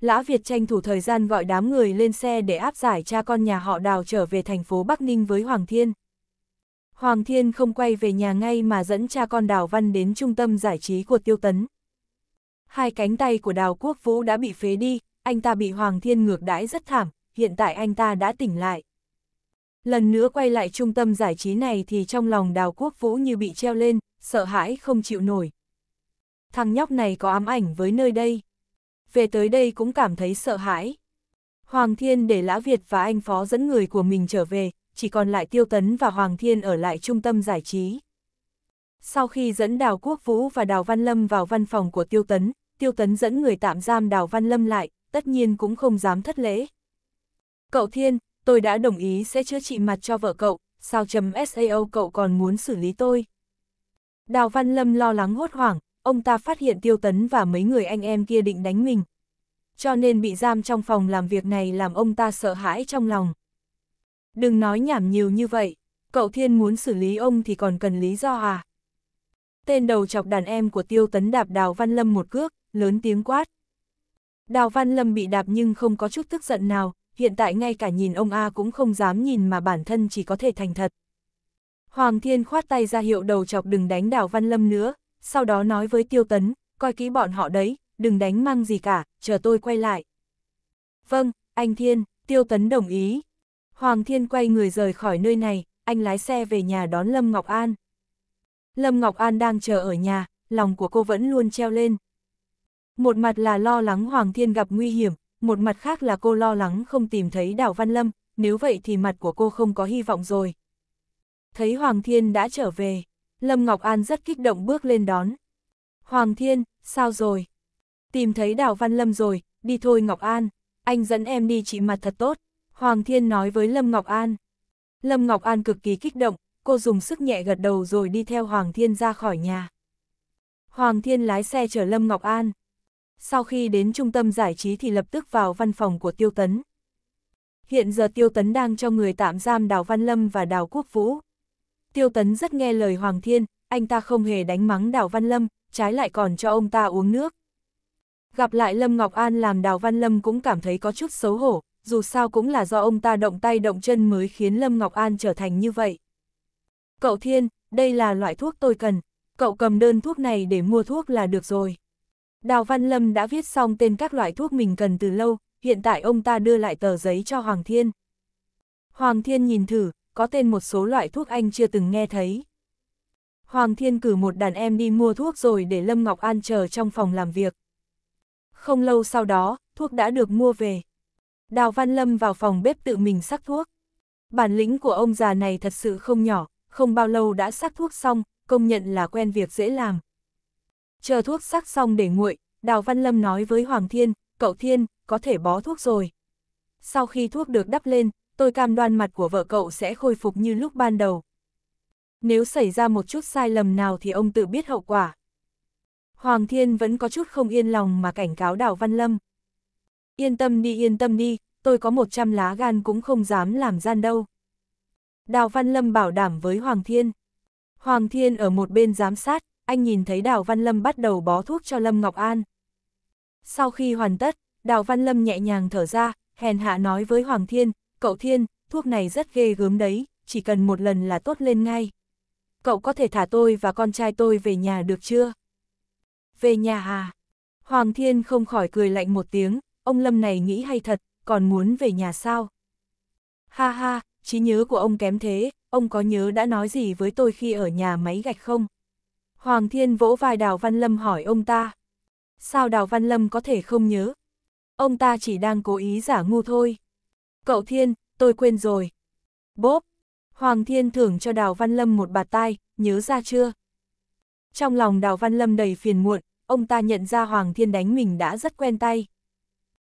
Lã Việt tranh thủ thời gian gọi đám người lên xe để áp giải cha con nhà họ đào trở về thành phố Bắc Ninh với Hoàng Thiên. Hoàng Thiên không quay về nhà ngay mà dẫn cha con Đào Văn đến trung tâm giải trí của Tiêu Tấn. Hai cánh tay của Đào Quốc Vũ đã bị phế đi, anh ta bị Hoàng Thiên ngược đãi rất thảm, hiện tại anh ta đã tỉnh lại. Lần nữa quay lại trung tâm giải trí này thì trong lòng Đào Quốc Vũ như bị treo lên, sợ hãi không chịu nổi. Thằng nhóc này có ám ảnh với nơi đây về tới đây cũng cảm thấy sợ hãi. Hoàng Thiên để Lã Việt và anh Phó dẫn người của mình trở về, chỉ còn lại Tiêu Tấn và Hoàng Thiên ở lại trung tâm giải trí. Sau khi dẫn Đào Quốc Vũ và Đào Văn Lâm vào văn phòng của Tiêu Tấn, Tiêu Tấn dẫn người tạm giam Đào Văn Lâm lại, tất nhiên cũng không dám thất lễ. Cậu Thiên, tôi đã đồng ý sẽ chữa trị mặt cho vợ cậu, sao chấm SAO cậu còn muốn xử lý tôi? Đào Văn Lâm lo lắng hốt hoảng, ông ta phát hiện tiêu tấn và mấy người anh em kia định đánh mình. Cho nên bị giam trong phòng làm việc này làm ông ta sợ hãi trong lòng. Đừng nói nhảm nhiều như vậy, cậu thiên muốn xử lý ông thì còn cần lý do à? Tên đầu chọc đàn em của tiêu tấn đạp đào văn lâm một cước, lớn tiếng quát. Đào văn lâm bị đạp nhưng không có chút tức giận nào, hiện tại ngay cả nhìn ông A cũng không dám nhìn mà bản thân chỉ có thể thành thật. Hoàng thiên khoát tay ra hiệu đầu chọc đừng đánh đào văn lâm nữa, sau đó nói với tiêu tấn, coi kỹ bọn họ đấy, đừng đánh măng gì cả, chờ tôi quay lại. Vâng, anh Thiên, tiêu tấn đồng ý. Hoàng Thiên quay người rời khỏi nơi này, anh lái xe về nhà đón Lâm Ngọc An. Lâm Ngọc An đang chờ ở nhà, lòng của cô vẫn luôn treo lên. Một mặt là lo lắng Hoàng Thiên gặp nguy hiểm, một mặt khác là cô lo lắng không tìm thấy Đào Văn Lâm, nếu vậy thì mặt của cô không có hy vọng rồi. Thấy Hoàng Thiên đã trở về, Lâm Ngọc An rất kích động bước lên đón. Hoàng Thiên, sao rồi? Tìm thấy Đào Văn Lâm rồi, đi thôi Ngọc An, anh dẫn em đi chị mặt thật tốt. Hoàng Thiên nói với Lâm Ngọc An. Lâm Ngọc An cực kỳ kích động, cô dùng sức nhẹ gật đầu rồi đi theo Hoàng Thiên ra khỏi nhà. Hoàng Thiên lái xe chở Lâm Ngọc An. Sau khi đến trung tâm giải trí thì lập tức vào văn phòng của Tiêu Tấn. Hiện giờ Tiêu Tấn đang cho người tạm giam Đào Văn Lâm và Đào Quốc Vũ. Tiêu Tấn rất nghe lời Hoàng Thiên, anh ta không hề đánh mắng Đào Văn Lâm, trái lại còn cho ông ta uống nước. Gặp lại Lâm Ngọc An làm Đào Văn Lâm cũng cảm thấy có chút xấu hổ, dù sao cũng là do ông ta động tay động chân mới khiến Lâm Ngọc An trở thành như vậy. Cậu Thiên, đây là loại thuốc tôi cần, cậu cầm đơn thuốc này để mua thuốc là được rồi. Đào Văn Lâm đã viết xong tên các loại thuốc mình cần từ lâu, hiện tại ông ta đưa lại tờ giấy cho Hoàng Thiên. Hoàng Thiên nhìn thử, có tên một số loại thuốc anh chưa từng nghe thấy. Hoàng Thiên cử một đàn em đi mua thuốc rồi để Lâm Ngọc An chờ trong phòng làm việc. Không lâu sau đó, thuốc đã được mua về. Đào Văn Lâm vào phòng bếp tự mình sắc thuốc. Bản lĩnh của ông già này thật sự không nhỏ, không bao lâu đã sắc thuốc xong, công nhận là quen việc dễ làm. Chờ thuốc sắc xong để nguội, Đào Văn Lâm nói với Hoàng Thiên, cậu Thiên, có thể bó thuốc rồi. Sau khi thuốc được đắp lên, tôi cam đoan mặt của vợ cậu sẽ khôi phục như lúc ban đầu. Nếu xảy ra một chút sai lầm nào thì ông tự biết hậu quả. Hoàng Thiên vẫn có chút không yên lòng mà cảnh cáo Đào Văn Lâm. Yên tâm đi yên tâm đi, tôi có 100 lá gan cũng không dám làm gian đâu. Đào Văn Lâm bảo đảm với Hoàng Thiên. Hoàng Thiên ở một bên giám sát, anh nhìn thấy Đào Văn Lâm bắt đầu bó thuốc cho Lâm Ngọc An. Sau khi hoàn tất, Đào Văn Lâm nhẹ nhàng thở ra, hèn hạ nói với Hoàng Thiên, cậu Thiên, thuốc này rất ghê gớm đấy, chỉ cần một lần là tốt lên ngay. Cậu có thể thả tôi và con trai tôi về nhà được chưa? Về nhà à? Hoàng Thiên không khỏi cười lạnh một tiếng, ông Lâm này nghĩ hay thật, còn muốn về nhà sao? Ha ha, trí nhớ của ông kém thế, ông có nhớ đã nói gì với tôi khi ở nhà máy gạch không? Hoàng Thiên vỗ vai Đào Văn Lâm hỏi ông ta. Sao Đào Văn Lâm có thể không nhớ? Ông ta chỉ đang cố ý giả ngu thôi. Cậu Thiên, tôi quên rồi. Bốp, Hoàng Thiên thưởng cho Đào Văn Lâm một bạt tai, nhớ ra chưa? Trong lòng Đào Văn Lâm đầy phiền muộn, ông ta nhận ra Hoàng Thiên đánh mình đã rất quen tay.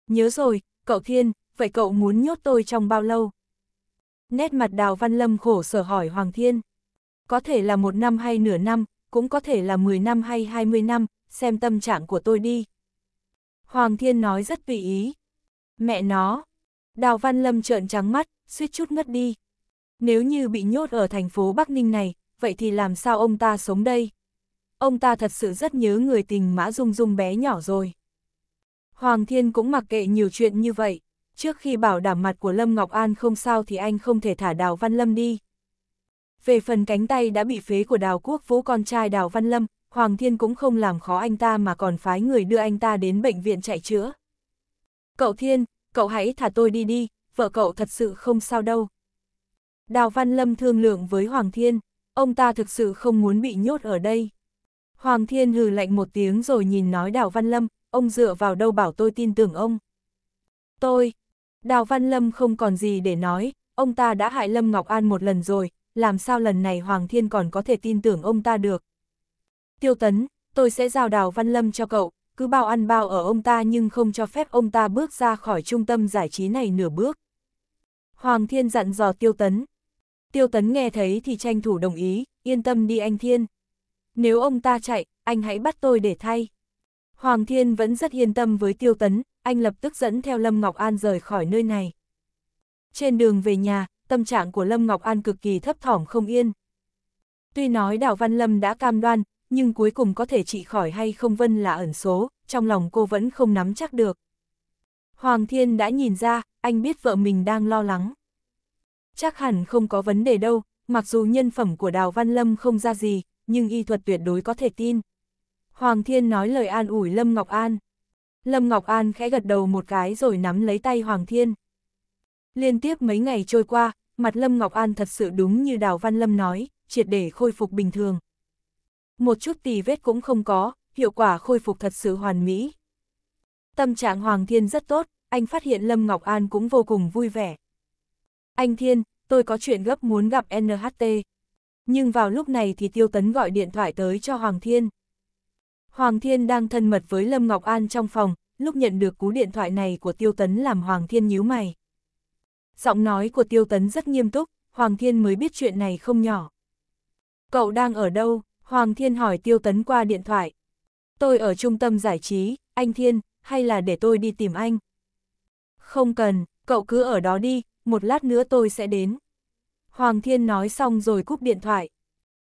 Nhớ rồi, cậu Thiên, vậy cậu muốn nhốt tôi trong bao lâu? Nét mặt Đào Văn Lâm khổ sở hỏi Hoàng Thiên. Có thể là một năm hay nửa năm, cũng có thể là 10 năm hay 20 năm, xem tâm trạng của tôi đi. Hoàng Thiên nói rất tùy ý. Mẹ nó, Đào Văn Lâm trợn trắng mắt, suýt chút ngất đi. Nếu như bị nhốt ở thành phố Bắc Ninh này, vậy thì làm sao ông ta sống đây? Ông ta thật sự rất nhớ người tình mã dung dung bé nhỏ rồi. Hoàng Thiên cũng mặc kệ nhiều chuyện như vậy. Trước khi bảo đảm mặt của Lâm Ngọc An không sao thì anh không thể thả Đào Văn Lâm đi. Về phần cánh tay đã bị phế của Đào Quốc Vũ con trai Đào Văn Lâm, Hoàng Thiên cũng không làm khó anh ta mà còn phái người đưa anh ta đến bệnh viện chạy chữa. Cậu Thiên, cậu hãy thả tôi đi đi, vợ cậu thật sự không sao đâu. Đào Văn Lâm thương lượng với Hoàng Thiên, ông ta thực sự không muốn bị nhốt ở đây. Hoàng Thiên hừ lạnh một tiếng rồi nhìn nói Đào Văn Lâm, ông dựa vào đâu bảo tôi tin tưởng ông. Tôi, Đào Văn Lâm không còn gì để nói, ông ta đã hại Lâm Ngọc An một lần rồi, làm sao lần này Hoàng Thiên còn có thể tin tưởng ông ta được. Tiêu Tấn, tôi sẽ giao Đào Văn Lâm cho cậu, cứ bao ăn bao ở ông ta nhưng không cho phép ông ta bước ra khỏi trung tâm giải trí này nửa bước. Hoàng Thiên dặn dò Tiêu Tấn. Tiêu Tấn nghe thấy thì tranh thủ đồng ý, yên tâm đi anh Thiên. Nếu ông ta chạy, anh hãy bắt tôi để thay. Hoàng Thiên vẫn rất yên tâm với Tiêu Tấn, anh lập tức dẫn theo Lâm Ngọc An rời khỏi nơi này. Trên đường về nhà, tâm trạng của Lâm Ngọc An cực kỳ thấp thỏm không yên. Tuy nói Đào Văn Lâm đã cam đoan, nhưng cuối cùng có thể trị khỏi hay không vân là ẩn số, trong lòng cô vẫn không nắm chắc được. Hoàng Thiên đã nhìn ra, anh biết vợ mình đang lo lắng. Chắc hẳn không có vấn đề đâu, mặc dù nhân phẩm của Đào Văn Lâm không ra gì, nhưng y thuật tuyệt đối có thể tin. Hoàng Thiên nói lời an ủi Lâm Ngọc An. Lâm Ngọc An khẽ gật đầu một cái rồi nắm lấy tay Hoàng Thiên. Liên tiếp mấy ngày trôi qua, mặt Lâm Ngọc An thật sự đúng như Đào Văn Lâm nói, triệt để khôi phục bình thường một chút tì vết cũng không có, hiệu quả khôi phục thật sự hoàn mỹ. Tâm trạng Hoàng Thiên rất tốt, anh phát hiện Lâm Ngọc An cũng vô cùng vui vẻ. Anh Thiên, tôi có chuyện gấp muốn gặp NHT. Nhưng vào lúc này thì Tiêu Tấn gọi điện thoại tới cho Hoàng Thiên. Hoàng Thiên đang thân mật với Lâm Ngọc An trong phòng, lúc nhận được cú điện thoại này của Tiêu Tấn làm Hoàng Thiên nhíu mày. Giọng nói của Tiêu Tấn rất nghiêm túc, Hoàng Thiên mới biết chuyện này không nhỏ. Cậu đang ở đâu? Hoàng Thiên hỏi Tiêu Tấn qua điện thoại. Tôi ở trung tâm giải trí, anh Thiên, hay là để tôi đi tìm anh? Không cần, cậu cứ ở đó đi, một lát nữa tôi sẽ đến. Hoàng Thiên nói xong rồi cúp điện thoại.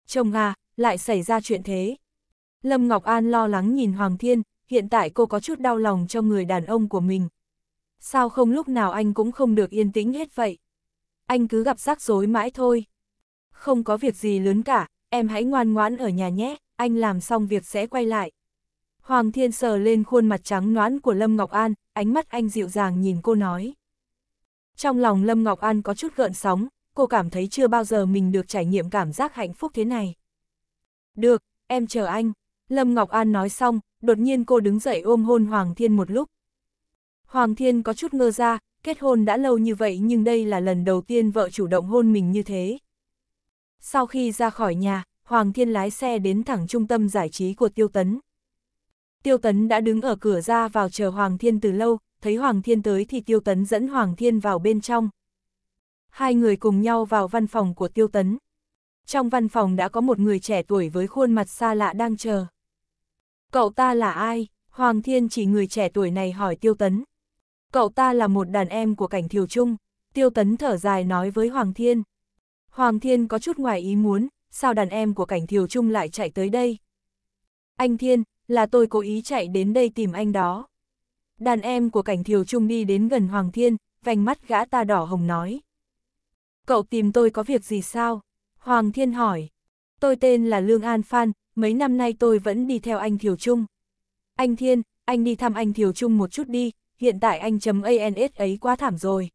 Chồng à, lại xảy ra chuyện thế. Lâm Ngọc An lo lắng nhìn Hoàng Thiên, hiện tại cô có chút đau lòng cho người đàn ông của mình. Sao không lúc nào anh cũng không được yên tĩnh hết vậy? Anh cứ gặp rắc rối mãi thôi. Không có việc gì lớn cả, em hãy ngoan ngoãn ở nhà nhé, anh làm xong việc sẽ quay lại. Hoàng Thiên sờ lên khuôn mặt trắng noãn của Lâm Ngọc An, ánh mắt anh dịu dàng nhìn cô nói. Trong lòng Lâm Ngọc An có chút gợn sóng, cô cảm thấy chưa bao giờ mình được trải nghiệm cảm giác hạnh phúc thế này. Được, em chờ anh. Lâm Ngọc An nói xong, đột nhiên cô đứng dậy ôm hôn Hoàng Thiên một lúc. Hoàng Thiên có chút ngơ ra, kết hôn đã lâu như vậy nhưng đây là lần đầu tiên vợ chủ động hôn mình như thế. Sau khi ra khỏi nhà, Hoàng Thiên lái xe đến thẳng trung tâm giải trí của Tiêu Tấn. Tiêu Tấn đã đứng ở cửa ra vào chờ Hoàng Thiên từ lâu, thấy Hoàng Thiên tới thì Tiêu Tấn dẫn Hoàng Thiên vào bên trong. Hai người cùng nhau vào văn phòng của Tiêu Tấn. Trong văn phòng đã có một người trẻ tuổi với khuôn mặt xa lạ đang chờ. Cậu ta là ai? Hoàng Thiên chỉ người trẻ tuổi này hỏi Tiêu Tấn. Cậu ta là một đàn em của cảnh thiều trung. Tiêu Tấn thở dài nói với Hoàng Thiên. Hoàng Thiên có chút ngoài ý muốn, sao đàn em của cảnh Thiều Trung lại chạy tới đây? Anh Thiên, là tôi cố ý chạy đến đây tìm anh đó. Đàn em của cảnh Thiều Trung đi đến gần Hoàng Thiên, vành mắt gã ta đỏ hồng nói. Cậu tìm tôi có việc gì sao? Hoàng Thiên hỏi. Tôi tên là Lương An Phan, mấy năm nay tôi vẫn đi theo anh Thiều Trung. Anh Thiên, anh đi thăm anh Thiều Trung một chút đi, hiện tại anh chấm ans ấy quá thảm rồi.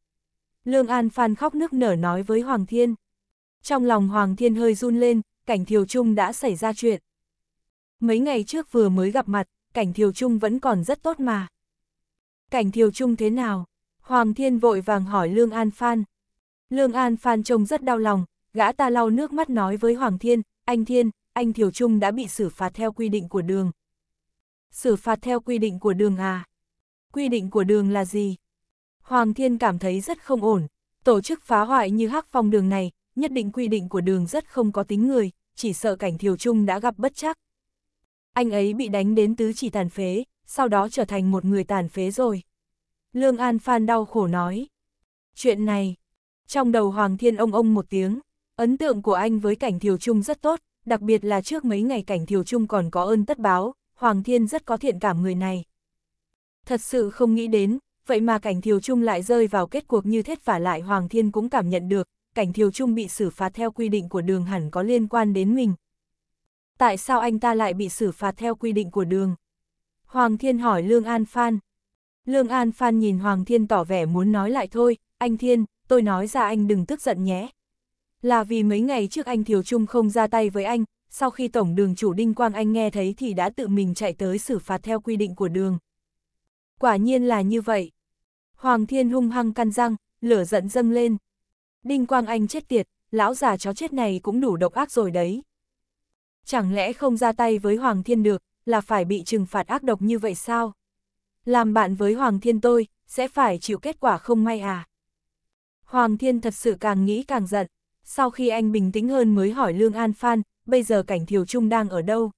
Lương An Phan khóc nước nở nói với Hoàng Thiên. Trong lòng Hoàng Thiên hơi run lên, cảnh Thiều Trung đã xảy ra chuyện. Mấy ngày trước vừa mới gặp mặt, cảnh Thiều Trung vẫn còn rất tốt mà. Cảnh Thiều Trung thế nào? Hoàng Thiên vội vàng hỏi Lương An Phan. Lương An Phan trông rất đau lòng, gã ta lau nước mắt nói với Hoàng Thiên, anh Thiên, anh Thiều Trung đã bị xử phạt theo quy định của đường. Xử phạt theo quy định của đường à? Quy định của đường là gì? Hoàng Thiên cảm thấy rất không ổn, tổ chức phá hoại như hắc phong đường này, nhất định quy định của đường rất không có tính người, chỉ sợ cảnh thiều trung đã gặp bất chắc. Anh ấy bị đánh đến tứ chỉ tàn phế, sau đó trở thành một người tàn phế rồi. Lương An Phan đau khổ nói. Chuyện này, trong đầu Hoàng Thiên ông ông một tiếng, ấn tượng của anh với cảnh thiều trung rất tốt, đặc biệt là trước mấy ngày cảnh thiều trung còn có ơn tất báo, Hoàng Thiên rất có thiện cảm người này. Thật sự không nghĩ đến, vậy mà cảnh thiều trung lại rơi vào kết cuộc như thế vả lại Hoàng Thiên cũng cảm nhận được, cảnh thiếu trung bị xử phạt theo quy định của đường hẳn có liên quan đến mình. Tại sao anh ta lại bị xử phạt theo quy định của đường? Hoàng Thiên hỏi Lương An Phan. Lương An Phan nhìn Hoàng Thiên tỏ vẻ muốn nói lại thôi, anh Thiên, tôi nói ra anh đừng tức giận nhé. Là vì mấy ngày trước anh Thiều Trung không ra tay với anh, sau khi Tổng đường chủ Đinh Quang Anh nghe thấy thì đã tự mình chạy tới xử phạt theo quy định của đường. Quả nhiên là như vậy. Hoàng Thiên hung hăng căn răng, lửa giận dâng lên. Đinh Quang Anh chết tiệt, lão già chó chết này cũng đủ độc ác rồi đấy. Chẳng lẽ không ra tay với Hoàng Thiên được, là phải bị trừng phạt ác độc như vậy sao? Làm bạn với Hoàng Thiên tôi, sẽ phải chịu kết quả không may à? Hoàng Thiên thật sự càng nghĩ càng giận, sau khi anh bình tĩnh hơn mới hỏi Lương An Phan, bây giờ cảnh Thiều Trung đang ở đâu?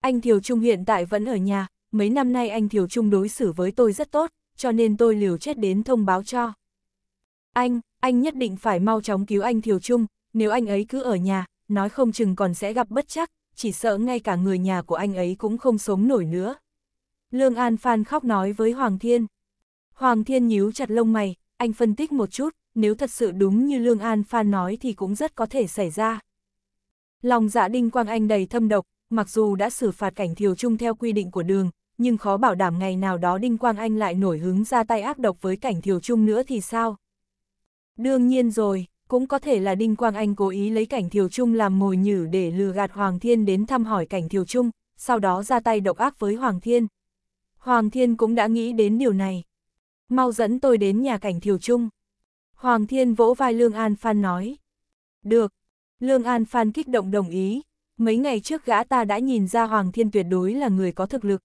Anh Thiều Trung hiện tại vẫn ở nhà, mấy năm nay anh Thiều Trung đối xử với tôi rất tốt, cho nên tôi liều chết đến thông báo cho. Anh, anh nhất định phải mau chóng cứu anh Thiều Trung, nếu anh ấy cứ ở nhà, nói không chừng còn sẽ gặp bất chắc, chỉ sợ ngay cả người nhà của anh ấy cũng không sống nổi nữa. Lương An Phan khóc nói với Hoàng Thiên. Hoàng Thiên nhíu chặt lông mày, anh phân tích một chút, nếu thật sự đúng như Lương An Phan nói thì cũng rất có thể xảy ra. Lòng dạ đinh quang anh đầy thâm độc, mặc dù đã xử phạt cảnh thiều Trung theo quy định của đường, nhưng khó bảo đảm ngày nào đó đinh quang anh lại nổi hứng ra tay ác độc với cảnh thiều Trung nữa thì sao? Đương nhiên rồi, cũng có thể là Đinh Quang Anh cố ý lấy cảnh Thiều Trung làm mồi nhử để lừa gạt Hoàng Thiên đến thăm hỏi cảnh Thiều Trung, sau đó ra tay độc ác với Hoàng Thiên. Hoàng Thiên cũng đã nghĩ đến điều này. Mau dẫn tôi đến nhà cảnh Thiều Trung. Hoàng Thiên vỗ vai Lương An Phan nói. Được. Lương An Phan kích động đồng ý. Mấy ngày trước gã ta đã nhìn ra Hoàng Thiên tuyệt đối là người có thực lực.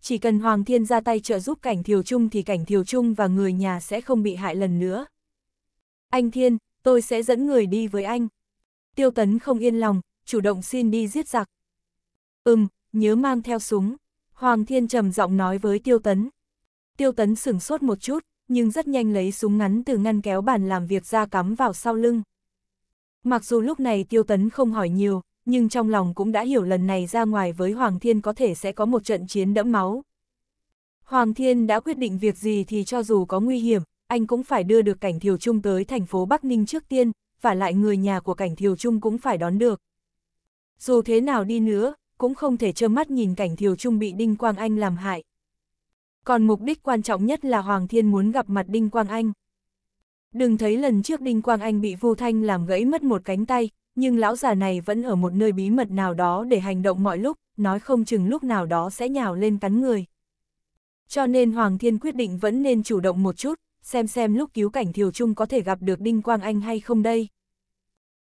Chỉ cần Hoàng Thiên ra tay trợ giúp cảnh Thiều Trung thì cảnh Thiều Trung và người nhà sẽ không bị hại lần nữa. Anh Thiên, tôi sẽ dẫn người đi với anh. Tiêu Tấn không yên lòng, chủ động xin đi giết giặc. Ừm, nhớ mang theo súng. Hoàng Thiên trầm giọng nói với Tiêu Tấn. Tiêu Tấn sửng sốt một chút, nhưng rất nhanh lấy súng ngắn từ ngăn kéo bàn làm việc ra cắm vào sau lưng. Mặc dù lúc này Tiêu Tấn không hỏi nhiều, nhưng trong lòng cũng đã hiểu lần này ra ngoài với Hoàng Thiên có thể sẽ có một trận chiến đẫm máu. Hoàng Thiên đã quyết định việc gì thì cho dù có nguy hiểm, anh cũng phải đưa được cảnh Thiều Trung tới thành phố Bắc Ninh trước tiên, và lại người nhà của cảnh Thiều Trung cũng phải đón được. Dù thế nào đi nữa, cũng không thể trơ mắt nhìn cảnh Thiều Trung bị Đinh Quang Anh làm hại. Còn mục đích quan trọng nhất là Hoàng Thiên muốn gặp mặt Đinh Quang Anh. Đừng thấy lần trước Đinh Quang Anh bị Vu Thanh làm gãy mất một cánh tay, nhưng lão già này vẫn ở một nơi bí mật nào đó để hành động mọi lúc, nói không chừng lúc nào đó sẽ nhào lên cắn người. Cho nên Hoàng Thiên quyết định vẫn nên chủ động một chút, xem xem lúc cứu cảnh Thiều Trung có thể gặp được Đinh Quang Anh hay không đây.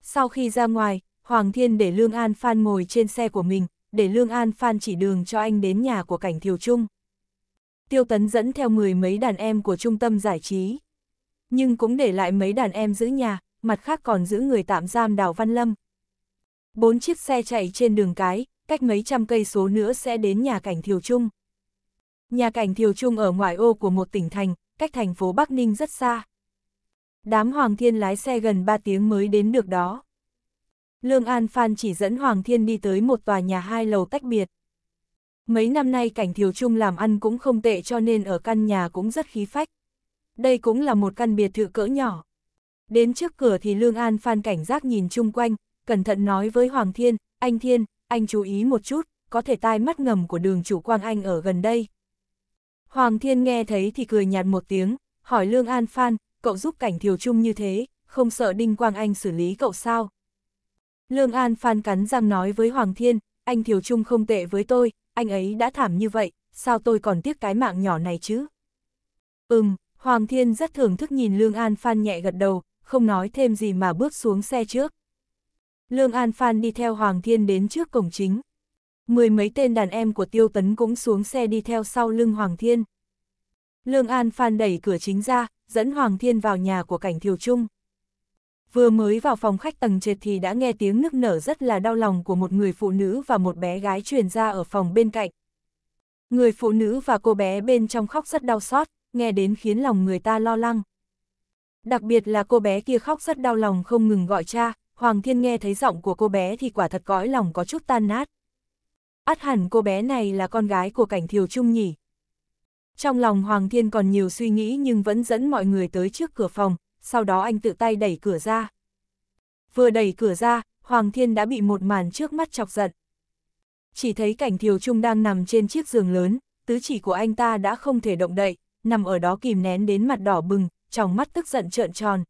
Sau khi ra ngoài, Hoàng Thiên để Lương An Phan ngồi trên xe của mình, để Lương An Phan chỉ đường cho anh đến nhà của cảnh Thiều Trung. Tiêu Tấn dẫn theo mười mấy đàn em của trung tâm giải trí. Nhưng cũng để lại mấy đàn em giữ nhà, mặt khác còn giữ người tạm giam Đào Văn Lâm. Bốn chiếc xe chạy trên đường cái, cách mấy trăm cây số nữa sẽ đến nhà cảnh Thiều Trung. Nhà cảnh Thiều Trung ở ngoại ô của một tỉnh thành, cách thành phố Bắc Ninh rất xa. Đám Hoàng Thiên lái xe gần 3 tiếng mới đến được đó. Lương An Phan chỉ dẫn Hoàng Thiên đi tới một tòa nhà hai lầu tách biệt. Mấy năm nay cảnh Thiều Trung làm ăn cũng không tệ cho nên ở căn nhà cũng rất khí phách. Đây cũng là một căn biệt thự cỡ nhỏ. Đến trước cửa thì Lương An Phan cảnh giác nhìn chung quanh, cẩn thận nói với Hoàng Thiên, anh Thiên, anh chú ý một chút, có thể tai mắt ngầm của đường chủ Quang Anh ở gần đây, Hoàng Thiên nghe thấy thì cười nhạt một tiếng, hỏi Lương An Phan, cậu giúp cảnh thiều chung như thế, không sợ Đinh Quang Anh xử lý cậu sao? Lương An Phan cắn răng nói với Hoàng Thiên, anh thiều chung không tệ với tôi, anh ấy đã thảm như vậy, sao tôi còn tiếc cái mạng nhỏ này chứ? Ừm, Hoàng Thiên rất thưởng thức nhìn Lương An Phan nhẹ gật đầu, không nói thêm gì mà bước xuống xe trước. Lương An Phan đi theo Hoàng Thiên đến trước cổng chính, mười mấy tên đàn em của Tiêu Tấn cũng xuống xe đi theo sau lưng Hoàng Thiên. Lương An Phan đẩy cửa chính ra, dẫn Hoàng Thiên vào nhà của cảnh Thiều Trung. Vừa mới vào phòng khách tầng trệt thì đã nghe tiếng nức nở rất là đau lòng của một người phụ nữ và một bé gái truyền ra ở phòng bên cạnh. Người phụ nữ và cô bé bên trong khóc rất đau xót, nghe đến khiến lòng người ta lo lắng. Đặc biệt là cô bé kia khóc rất đau lòng không ngừng gọi cha, Hoàng Thiên nghe thấy giọng của cô bé thì quả thật cõi lòng có chút tan nát át hẳn cô bé này là con gái của cảnh thiều trung nhỉ. Trong lòng Hoàng Thiên còn nhiều suy nghĩ nhưng vẫn dẫn mọi người tới trước cửa phòng, sau đó anh tự tay đẩy cửa ra. Vừa đẩy cửa ra, Hoàng Thiên đã bị một màn trước mắt chọc giận. Chỉ thấy cảnh thiều trung đang nằm trên chiếc giường lớn, tứ chỉ của anh ta đã không thể động đậy, nằm ở đó kìm nén đến mặt đỏ bừng, trong mắt tức giận trợn tròn.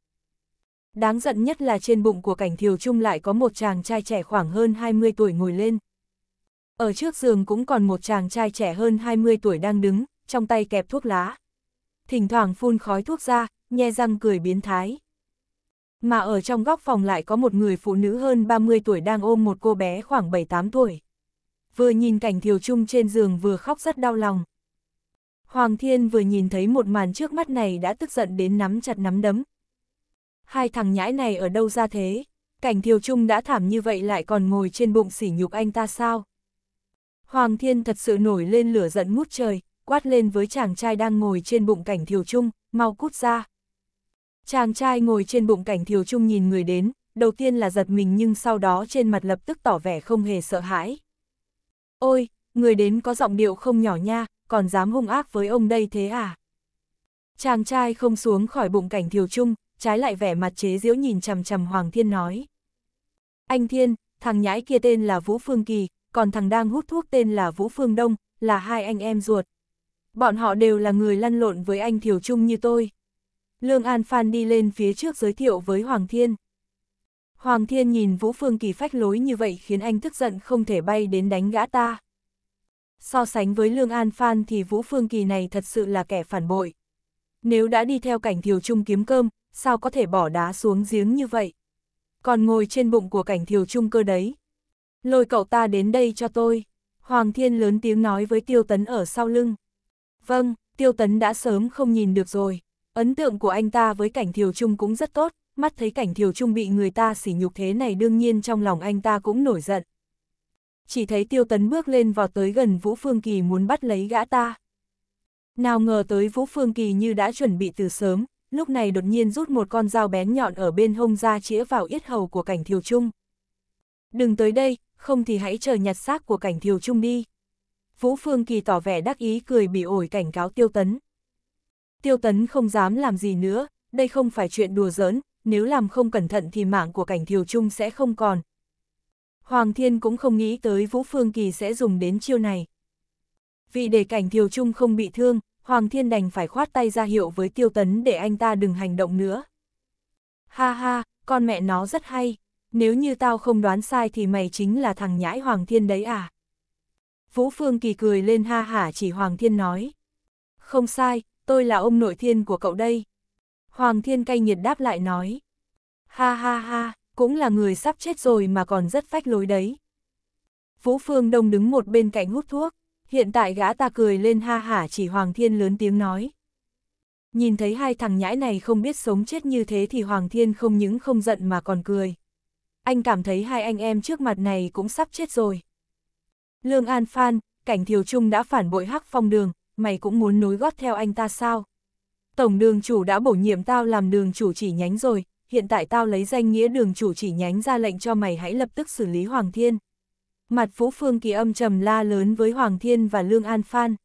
Đáng giận nhất là trên bụng của cảnh thiều trung lại có một chàng trai trẻ khoảng hơn 20 tuổi ngồi lên. Ở trước giường cũng còn một chàng trai trẻ hơn 20 tuổi đang đứng, trong tay kẹp thuốc lá. Thỉnh thoảng phun khói thuốc ra, nhe răng cười biến thái. Mà ở trong góc phòng lại có một người phụ nữ hơn 30 tuổi đang ôm một cô bé khoảng 7-8 tuổi. Vừa nhìn cảnh Thiều Trung trên giường vừa khóc rất đau lòng. Hoàng Thiên vừa nhìn thấy một màn trước mắt này đã tức giận đến nắm chặt nắm đấm. Hai thằng nhãi này ở đâu ra thế? Cảnh Thiều Trung đã thảm như vậy lại còn ngồi trên bụng sỉ nhục anh ta sao? Hoàng thiên thật sự nổi lên lửa giận ngút trời, quát lên với chàng trai đang ngồi trên bụng cảnh thiều trung, mau cút ra. Chàng trai ngồi trên bụng cảnh thiều trung nhìn người đến, đầu tiên là giật mình nhưng sau đó trên mặt lập tức tỏ vẻ không hề sợ hãi. Ôi, người đến có giọng điệu không nhỏ nha, còn dám hung ác với ông đây thế à? Chàng trai không xuống khỏi bụng cảnh thiều trung, trái lại vẻ mặt chế giễu nhìn chằm chằm Hoàng Thiên nói. Anh Thiên, thằng nhãi kia tên là Vũ Phương Kỳ, còn thằng đang hút thuốc tên là Vũ Phương Đông, là hai anh em ruột. Bọn họ đều là người lăn lộn với anh thiều Trung như tôi. Lương An Phan đi lên phía trước giới thiệu với Hoàng Thiên. Hoàng Thiên nhìn Vũ Phương Kỳ phách lối như vậy khiến anh tức giận không thể bay đến đánh gã ta. So sánh với Lương An Phan thì Vũ Phương Kỳ này thật sự là kẻ phản bội. Nếu đã đi theo cảnh Thiều Trung kiếm cơm, sao có thể bỏ đá xuống giếng như vậy? Còn ngồi trên bụng của cảnh Thiều Trung cơ đấy, Lôi cậu ta đến đây cho tôi. Hoàng Thiên lớn tiếng nói với Tiêu Tấn ở sau lưng. Vâng, Tiêu Tấn đã sớm không nhìn được rồi. Ấn tượng của anh ta với cảnh Thiều Trung cũng rất tốt, mắt thấy cảnh Thiều Trung bị người ta sỉ nhục thế này đương nhiên trong lòng anh ta cũng nổi giận. Chỉ thấy Tiêu Tấn bước lên vào tới gần Vũ Phương Kỳ muốn bắt lấy gã ta. Nào ngờ tới Vũ Phương Kỳ như đã chuẩn bị từ sớm, lúc này đột nhiên rút một con dao bén nhọn ở bên hông ra chĩa vào yết hầu của cảnh Thiều Trung. Đừng tới đây, không thì hãy chờ nhặt xác của cảnh thiều trung đi. Vũ Phương Kỳ tỏ vẻ đắc ý cười bị ổi cảnh cáo Tiêu Tấn. Tiêu Tấn không dám làm gì nữa, đây không phải chuyện đùa giỡn, nếu làm không cẩn thận thì mạng của cảnh thiều trung sẽ không còn. Hoàng Thiên cũng không nghĩ tới Vũ Phương Kỳ sẽ dùng đến chiêu này. Vì để cảnh thiều trung không bị thương, Hoàng Thiên đành phải khoát tay ra hiệu với Tiêu Tấn để anh ta đừng hành động nữa. Ha ha, con mẹ nó rất hay, nếu như tao không đoán sai thì mày chính là thằng nhãi Hoàng Thiên đấy à? Vũ Phương Kỳ cười lên ha hả chỉ Hoàng Thiên nói. Không sai, tôi là ông nội thiên của cậu đây. Hoàng Thiên cay nghiệt đáp lại nói. Ha ha ha, cũng là người sắp chết rồi mà còn rất phách lối đấy. Vũ Phương Đông đứng một bên cạnh hút thuốc, hiện tại gã ta cười lên ha hả chỉ Hoàng Thiên lớn tiếng nói. Nhìn thấy hai thằng nhãi này không biết sống chết như thế thì Hoàng Thiên không những không giận mà còn cười anh cảm thấy hai anh em trước mặt này cũng sắp chết rồi. Lương An Phan, cảnh thiều trung đã phản bội hắc phong đường, mày cũng muốn nối gót theo anh ta sao? Tổng đường chủ đã bổ nhiệm tao làm đường chủ chỉ nhánh rồi, hiện tại tao lấy danh nghĩa đường chủ chỉ nhánh ra lệnh cho mày hãy lập tức xử lý Hoàng Thiên. Mặt Vũ Phương Kỳ âm trầm la lớn với Hoàng Thiên và Lương An Phan.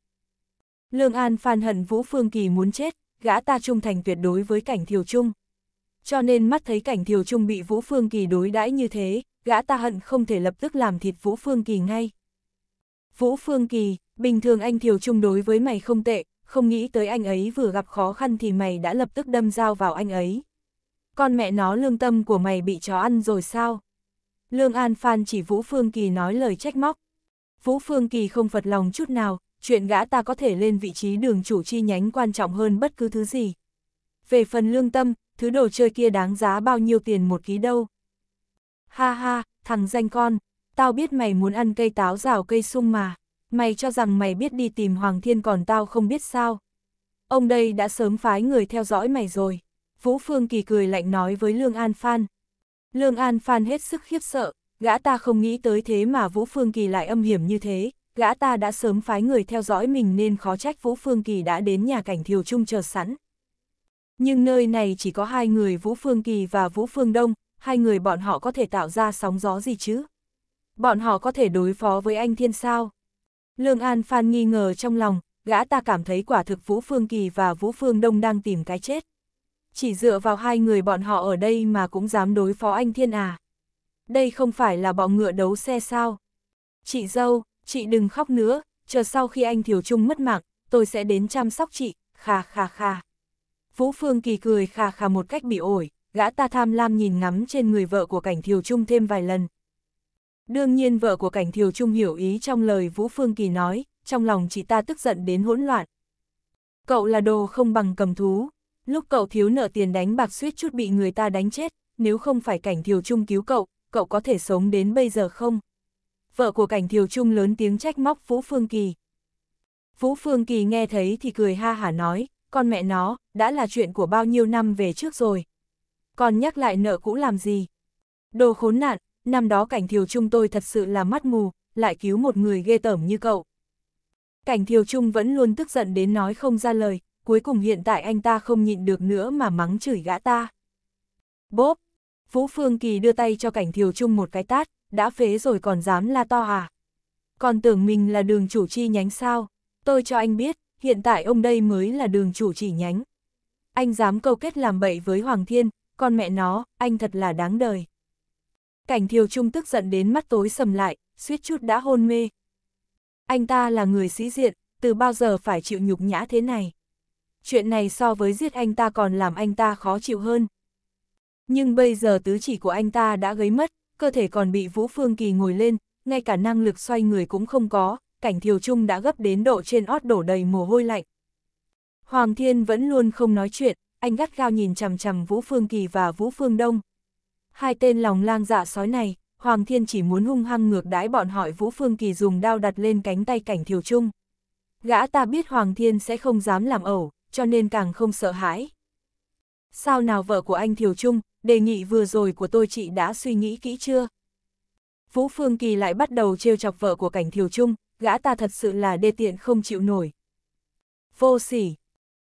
Lương An Phan hận Vũ Phương Kỳ muốn chết, gã ta trung thành tuyệt đối với cảnh thiều trung cho nên mắt thấy cảnh Thiều Trung bị Vũ Phương Kỳ đối đãi như thế, gã ta hận không thể lập tức làm thịt Vũ Phương Kỳ ngay. Vũ Phương Kỳ, bình thường anh Thiều Trung đối với mày không tệ, không nghĩ tới anh ấy vừa gặp khó khăn thì mày đã lập tức đâm dao vào anh ấy. Con mẹ nó lương tâm của mày bị chó ăn rồi sao? Lương An Phan chỉ Vũ Phương Kỳ nói lời trách móc. Vũ Phương Kỳ không phật lòng chút nào, chuyện gã ta có thể lên vị trí đường chủ chi nhánh quan trọng hơn bất cứ thứ gì. Về phần lương tâm, thứ đồ chơi kia đáng giá bao nhiêu tiền một ký đâu. Ha ha, thằng danh con, tao biết mày muốn ăn cây táo rào cây sung mà, mày cho rằng mày biết đi tìm Hoàng Thiên còn tao không biết sao. Ông đây đã sớm phái người theo dõi mày rồi. Vũ Phương Kỳ cười lạnh nói với Lương An Phan. Lương An Phan hết sức khiếp sợ, gã ta không nghĩ tới thế mà Vũ Phương Kỳ lại âm hiểm như thế, gã ta đã sớm phái người theo dõi mình nên khó trách Vũ Phương Kỳ đã đến nhà cảnh Thiều Trung chờ sẵn. Nhưng nơi này chỉ có hai người Vũ Phương Kỳ và Vũ Phương Đông, hai người bọn họ có thể tạo ra sóng gió gì chứ? Bọn họ có thể đối phó với anh Thiên sao? Lương An Phan nghi ngờ trong lòng, gã ta cảm thấy quả thực Vũ Phương Kỳ và Vũ Phương Đông đang tìm cái chết. Chỉ dựa vào hai người bọn họ ở đây mà cũng dám đối phó anh Thiên à? Đây không phải là bọn ngựa đấu xe sao? Chị dâu, chị đừng khóc nữa, chờ sau khi anh Thiều Trung mất mạng, tôi sẽ đến chăm sóc chị, kha kha kha. Vũ Phương Kỳ cười khà khà một cách bị ổi, gã ta tham lam nhìn ngắm trên người vợ của cảnh thiều trung thêm vài lần. Đương nhiên vợ của cảnh thiều trung hiểu ý trong lời Vũ Phương Kỳ nói, trong lòng chị ta tức giận đến hỗn loạn. Cậu là đồ không bằng cầm thú, lúc cậu thiếu nợ tiền đánh bạc suýt chút bị người ta đánh chết, nếu không phải cảnh thiều trung cứu cậu, cậu có thể sống đến bây giờ không? Vợ của cảnh thiều trung lớn tiếng trách móc Vũ Phương Kỳ. Vũ Phương Kỳ nghe thấy thì cười ha hả nói, con mẹ nó, đã là chuyện của bao nhiêu năm về trước rồi. Còn nhắc lại nợ cũ làm gì? Đồ khốn nạn, năm đó cảnh thiều trung tôi thật sự là mắt mù, lại cứu một người ghê tởm như cậu. Cảnh thiều trung vẫn luôn tức giận đến nói không ra lời, cuối cùng hiện tại anh ta không nhịn được nữa mà mắng chửi gã ta. Bốp! Vũ Phương Kỳ đưa tay cho cảnh thiều trung một cái tát, đã phế rồi còn dám la to à? Còn tưởng mình là đường chủ chi nhánh sao? Tôi cho anh biết, hiện tại ông đây mới là đường chủ chỉ nhánh. Anh dám câu kết làm bậy với Hoàng Thiên, con mẹ nó, anh thật là đáng đời. Cảnh Thiều Trung tức giận đến mắt tối sầm lại, suýt chút đã hôn mê. Anh ta là người sĩ diện, từ bao giờ phải chịu nhục nhã thế này. Chuyện này so với giết anh ta còn làm anh ta khó chịu hơn. Nhưng bây giờ tứ chỉ của anh ta đã gấy mất, cơ thể còn bị Vũ Phương Kỳ ngồi lên, ngay cả năng lực xoay người cũng không có, cảnh thiều trung đã gấp đến độ trên ót đổ đầy mồ hôi lạnh. Hoàng Thiên vẫn luôn không nói chuyện, anh gắt gao nhìn chằm chằm Vũ Phương Kỳ và Vũ Phương Đông. Hai tên lòng lang dạ sói này, Hoàng Thiên chỉ muốn hung hăng ngược đái bọn hỏi Vũ Phương Kỳ dùng đao đặt lên cánh tay cảnh thiều trung. Gã ta biết Hoàng Thiên sẽ không dám làm ẩu, cho nên càng không sợ hãi. Sao nào vợ của anh Thiều Trung, đề nghị vừa rồi của tôi chị đã suy nghĩ kỹ chưa? Vũ Phương Kỳ lại bắt đầu trêu chọc vợ của cảnh Thiều Trung, gã ta thật sự là đê tiện không chịu nổi. Vô sỉ!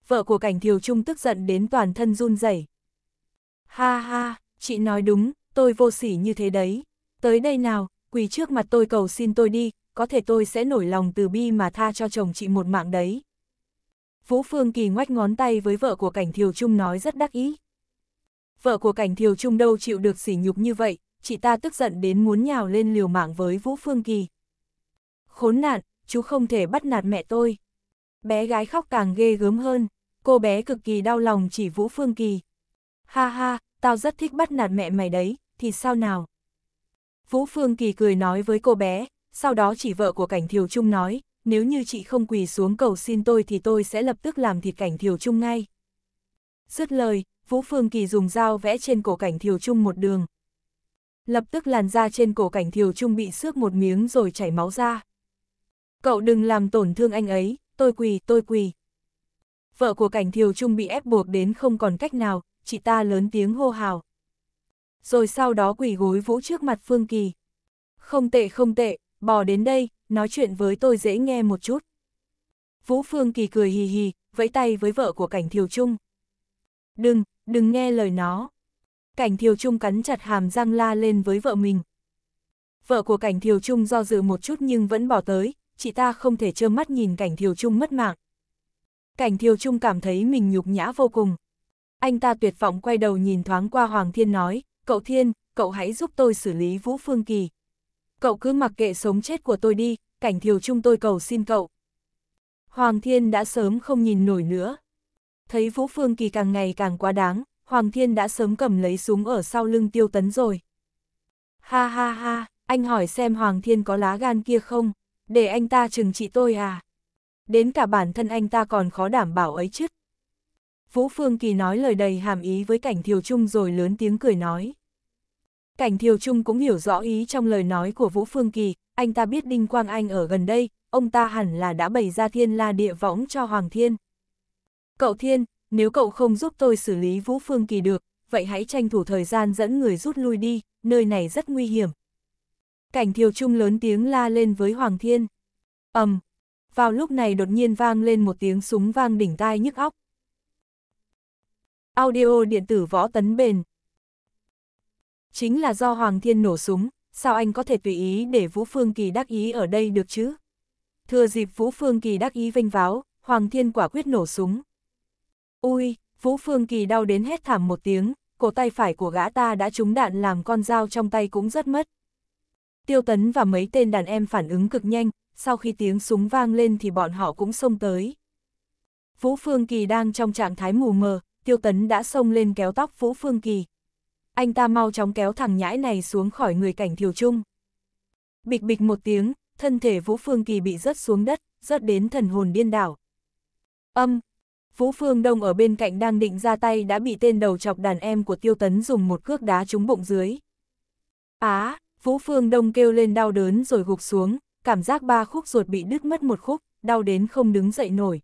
Vợ của cảnh thiều trung tức giận đến toàn thân run rẩy. Ha ha, chị nói đúng, tôi vô sỉ như thế đấy. Tới đây nào, quỳ trước mặt tôi cầu xin tôi đi, có thể tôi sẽ nổi lòng từ bi mà tha cho chồng chị một mạng đấy. Vũ Phương Kỳ ngoách ngón tay với vợ của cảnh thiều trung nói rất đắc ý. Vợ của cảnh thiều trung đâu chịu được sỉ nhục như vậy, chị ta tức giận đến muốn nhào lên liều mạng với Vũ Phương Kỳ khốn nạn, chú không thể bắt nạt mẹ tôi. Bé gái khóc càng ghê gớm hơn, cô bé cực kỳ đau lòng chỉ Vũ Phương Kỳ. Ha ha, tao rất thích bắt nạt mẹ mày đấy, thì sao nào? Vũ Phương Kỳ cười nói với cô bé, sau đó chỉ vợ của cảnh thiều trung nói, nếu như chị không quỳ xuống cầu xin tôi thì tôi sẽ lập tức làm thịt cảnh thiều trung ngay. Dứt lời, Vũ Phương Kỳ dùng dao vẽ trên cổ cảnh thiều trung một đường. Lập tức làn da trên cổ cảnh thiều trung bị xước một miếng rồi chảy máu ra. Cậu đừng làm tổn thương anh ấy, tôi quỳ, tôi quỳ. Vợ của cảnh thiều trung bị ép buộc đến không còn cách nào, chị ta lớn tiếng hô hào. Rồi sau đó quỳ gối vũ trước mặt Phương Kỳ. Không tệ không tệ, bỏ đến đây, nói chuyện với tôi dễ nghe một chút. Vũ Phương Kỳ cười hì hì, vẫy tay với vợ của cảnh thiều trung. Đừng, đừng nghe lời nó. Cảnh thiều trung cắn chặt hàm răng la lên với vợ mình. Vợ của cảnh thiều trung do dự một chút nhưng vẫn bỏ tới, chị ta không thể trơ mắt nhìn cảnh Thiều Trung mất mạng. Cảnh Thiều Trung cảm thấy mình nhục nhã vô cùng. Anh ta tuyệt vọng quay đầu nhìn thoáng qua Hoàng Thiên nói, cậu Thiên, cậu hãy giúp tôi xử lý Vũ Phương Kỳ. Cậu cứ mặc kệ sống chết của tôi đi, cảnh Thiều Trung tôi cầu xin cậu. Hoàng Thiên đã sớm không nhìn nổi nữa. Thấy Vũ Phương Kỳ càng ngày càng quá đáng, Hoàng Thiên đã sớm cầm lấy súng ở sau lưng tiêu tấn rồi. Ha ha ha, anh hỏi xem Hoàng Thiên có lá gan kia không? để anh ta trừng trị tôi à? Đến cả bản thân anh ta còn khó đảm bảo ấy chứ. Vũ Phương Kỳ nói lời đầy hàm ý với cảnh Thiều Trung rồi lớn tiếng cười nói. Cảnh Thiều Trung cũng hiểu rõ ý trong lời nói của Vũ Phương Kỳ, anh ta biết Đinh Quang Anh ở gần đây, ông ta hẳn là đã bày ra thiên la địa võng cho Hoàng Thiên. Cậu Thiên, nếu cậu không giúp tôi xử lý Vũ Phương Kỳ được, vậy hãy tranh thủ thời gian dẫn người rút lui đi, nơi này rất nguy hiểm, Cảnh Thiều Trung lớn tiếng la lên với Hoàng Thiên. ầm, um, Vào lúc này đột nhiên vang lên một tiếng súng vang đỉnh tai nhức óc. Audio điện tử võ tấn bền. Chính là do Hoàng Thiên nổ súng, sao anh có thể tùy ý để Vũ Phương Kỳ đắc ý ở đây được chứ? Thừa dịp Vũ Phương Kỳ đắc ý vênh váo, Hoàng Thiên quả quyết nổ súng. Ui, Vũ Phương Kỳ đau đến hết thảm một tiếng, cổ tay phải của gã ta đã trúng đạn làm con dao trong tay cũng rất mất. Tiêu Tấn và mấy tên đàn em phản ứng cực nhanh, sau khi tiếng súng vang lên thì bọn họ cũng xông tới. Vũ Phương Kỳ đang trong trạng thái mù mờ, Tiêu Tấn đã xông lên kéo tóc Vũ Phương Kỳ. Anh ta mau chóng kéo thằng nhãi này xuống khỏi người cảnh thiều trung. Bịch bịch một tiếng, thân thể Vũ Phương Kỳ bị rớt xuống đất, rớt đến thần hồn điên đảo. Âm, Vũ Phương Đông ở bên cạnh đang định ra tay đã bị tên đầu chọc đàn em của Tiêu Tấn dùng một cước đá trúng bụng dưới. Á, à, Vũ Phương Đông kêu lên đau đớn rồi gục xuống, cảm giác ba khúc ruột bị đứt mất một khúc, đau đến không đứng dậy nổi.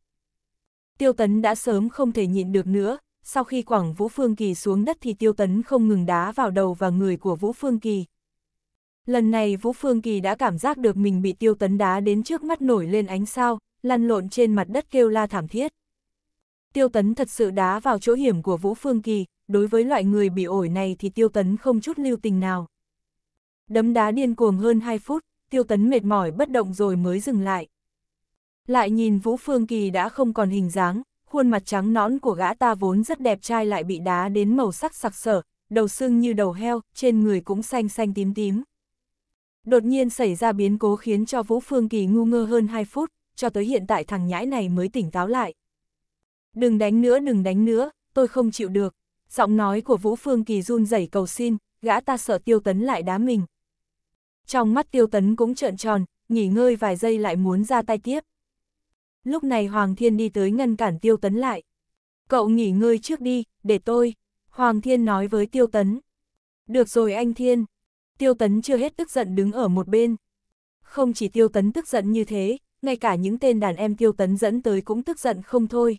Tiêu Tấn đã sớm không thể nhịn được nữa, sau khi quẳng Vũ Phương Kỳ xuống đất thì Tiêu Tấn không ngừng đá vào đầu và người của Vũ Phương Kỳ. Lần này Vũ Phương Kỳ đã cảm giác được mình bị Tiêu Tấn đá đến trước mắt nổi lên ánh sao, lăn lộn trên mặt đất kêu la thảm thiết. Tiêu Tấn thật sự đá vào chỗ hiểm của Vũ Phương Kỳ, đối với loại người bị ổi này thì Tiêu Tấn không chút lưu tình nào. Đấm đá điên cuồng hơn 2 phút, tiêu tấn mệt mỏi bất động rồi mới dừng lại. Lại nhìn Vũ Phương Kỳ đã không còn hình dáng, khuôn mặt trắng nõn của gã ta vốn rất đẹp trai lại bị đá đến màu sắc sặc sỡ, đầu sưng như đầu heo, trên người cũng xanh xanh tím tím. Đột nhiên xảy ra biến cố khiến cho Vũ Phương Kỳ ngu ngơ hơn 2 phút, cho tới hiện tại thằng nhãi này mới tỉnh táo lại. Đừng đánh nữa, đừng đánh nữa, tôi không chịu được. Giọng nói của Vũ Phương Kỳ run rẩy cầu xin, gã ta sợ tiêu tấn lại đá mình, trong mắt tiêu tấn cũng trợn tròn, nghỉ ngơi vài giây lại muốn ra tay tiếp. Lúc này Hoàng Thiên đi tới ngăn cản tiêu tấn lại. Cậu nghỉ ngơi trước đi, để tôi. Hoàng Thiên nói với tiêu tấn. Được rồi anh Thiên. Tiêu tấn chưa hết tức giận đứng ở một bên. Không chỉ tiêu tấn tức giận như thế, ngay cả những tên đàn em tiêu tấn dẫn tới cũng tức giận không thôi.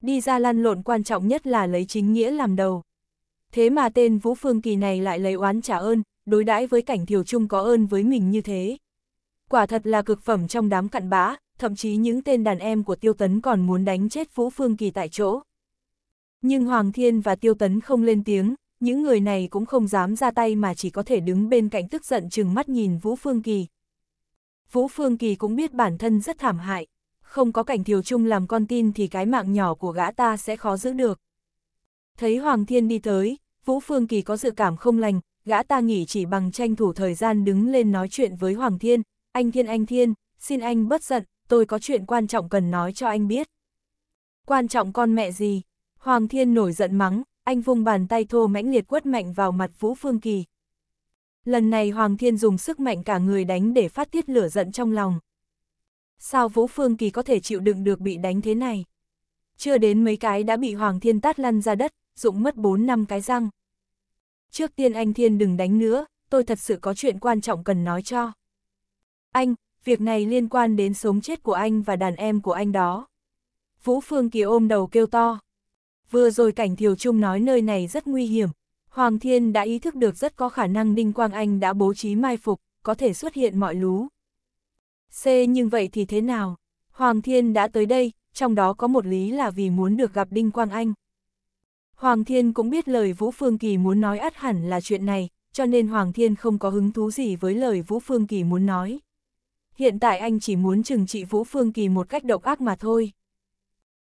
Đi ra lăn lộn quan trọng nhất là lấy chính nghĩa làm đầu. Thế mà tên Vũ Phương Kỳ này lại lấy oán trả ơn, đối đãi với cảnh thiều trung có ơn với mình như thế. Quả thật là cực phẩm trong đám cặn bã, thậm chí những tên đàn em của Tiêu Tấn còn muốn đánh chết Vũ Phương Kỳ tại chỗ. Nhưng Hoàng Thiên và Tiêu Tấn không lên tiếng, những người này cũng không dám ra tay mà chỉ có thể đứng bên cạnh tức giận chừng mắt nhìn Vũ Phương Kỳ. Vũ Phương Kỳ cũng biết bản thân rất thảm hại, không có cảnh thiều trung làm con tin thì cái mạng nhỏ của gã ta sẽ khó giữ được. Thấy Hoàng Thiên đi tới, Vũ Phương Kỳ có dự cảm không lành, gã ta nghỉ chỉ bằng tranh thủ thời gian đứng lên nói chuyện với Hoàng Thiên, anh Thiên anh Thiên, xin anh bất giận, tôi có chuyện quan trọng cần nói cho anh biết. Quan trọng con mẹ gì? Hoàng Thiên nổi giận mắng, anh vung bàn tay thô mãnh liệt quất mạnh vào mặt Vũ Phương Kỳ. Lần này Hoàng Thiên dùng sức mạnh cả người đánh để phát tiết lửa giận trong lòng. Sao Vũ Phương Kỳ có thể chịu đựng được bị đánh thế này? Chưa đến mấy cái đã bị Hoàng Thiên tát lăn ra đất, dụng mất 4 năm cái răng trước tiên anh Thiên đừng đánh nữa, tôi thật sự có chuyện quan trọng cần nói cho. Anh, việc này liên quan đến sống chết của anh và đàn em của anh đó. Vũ Phương Kỳ ôm đầu kêu to. Vừa rồi cảnh Thiều Trung nói nơi này rất nguy hiểm, Hoàng Thiên đã ý thức được rất có khả năng Đinh Quang Anh đã bố trí mai phục, có thể xuất hiện mọi lú. C nhưng vậy thì thế nào? Hoàng Thiên đã tới đây, trong đó có một lý là vì muốn được gặp Đinh Quang Anh. Hoàng Thiên cũng biết lời Vũ Phương Kỳ muốn nói át hẳn là chuyện này, cho nên Hoàng Thiên không có hứng thú gì với lời Vũ Phương Kỳ muốn nói. Hiện tại anh chỉ muốn trừng trị Vũ Phương Kỳ một cách độc ác mà thôi.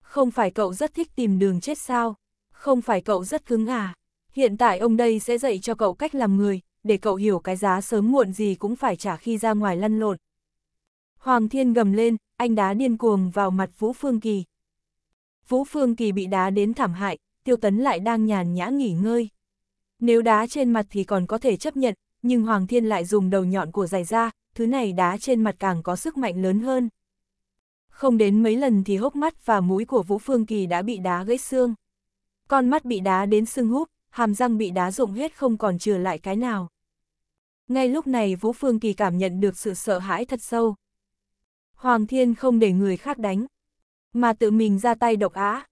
Không phải cậu rất thích tìm đường chết sao? Không phải cậu rất cứng à? Hiện tại ông đây sẽ dạy cho cậu cách làm người, để cậu hiểu cái giá sớm muộn gì cũng phải trả khi ra ngoài lăn lộn. Hoàng Thiên gầm lên, anh đá điên cuồng vào mặt Vũ Phương Kỳ. Vũ Phương Kỳ bị đá đến thảm hại, tiêu tấn lại đang nhàn nhã nghỉ ngơi. Nếu đá trên mặt thì còn có thể chấp nhận, nhưng Hoàng Thiên lại dùng đầu nhọn của giày ra, thứ này đá trên mặt càng có sức mạnh lớn hơn. Không đến mấy lần thì hốc mắt và mũi của Vũ Phương Kỳ đã bị đá gãy xương. Con mắt bị đá đến sưng húp, hàm răng bị đá rụng huyết không còn chừa lại cái nào. Ngay lúc này Vũ Phương Kỳ cảm nhận được sự sợ hãi thật sâu. Hoàng Thiên không để người khác đánh, mà tự mình ra tay độc á.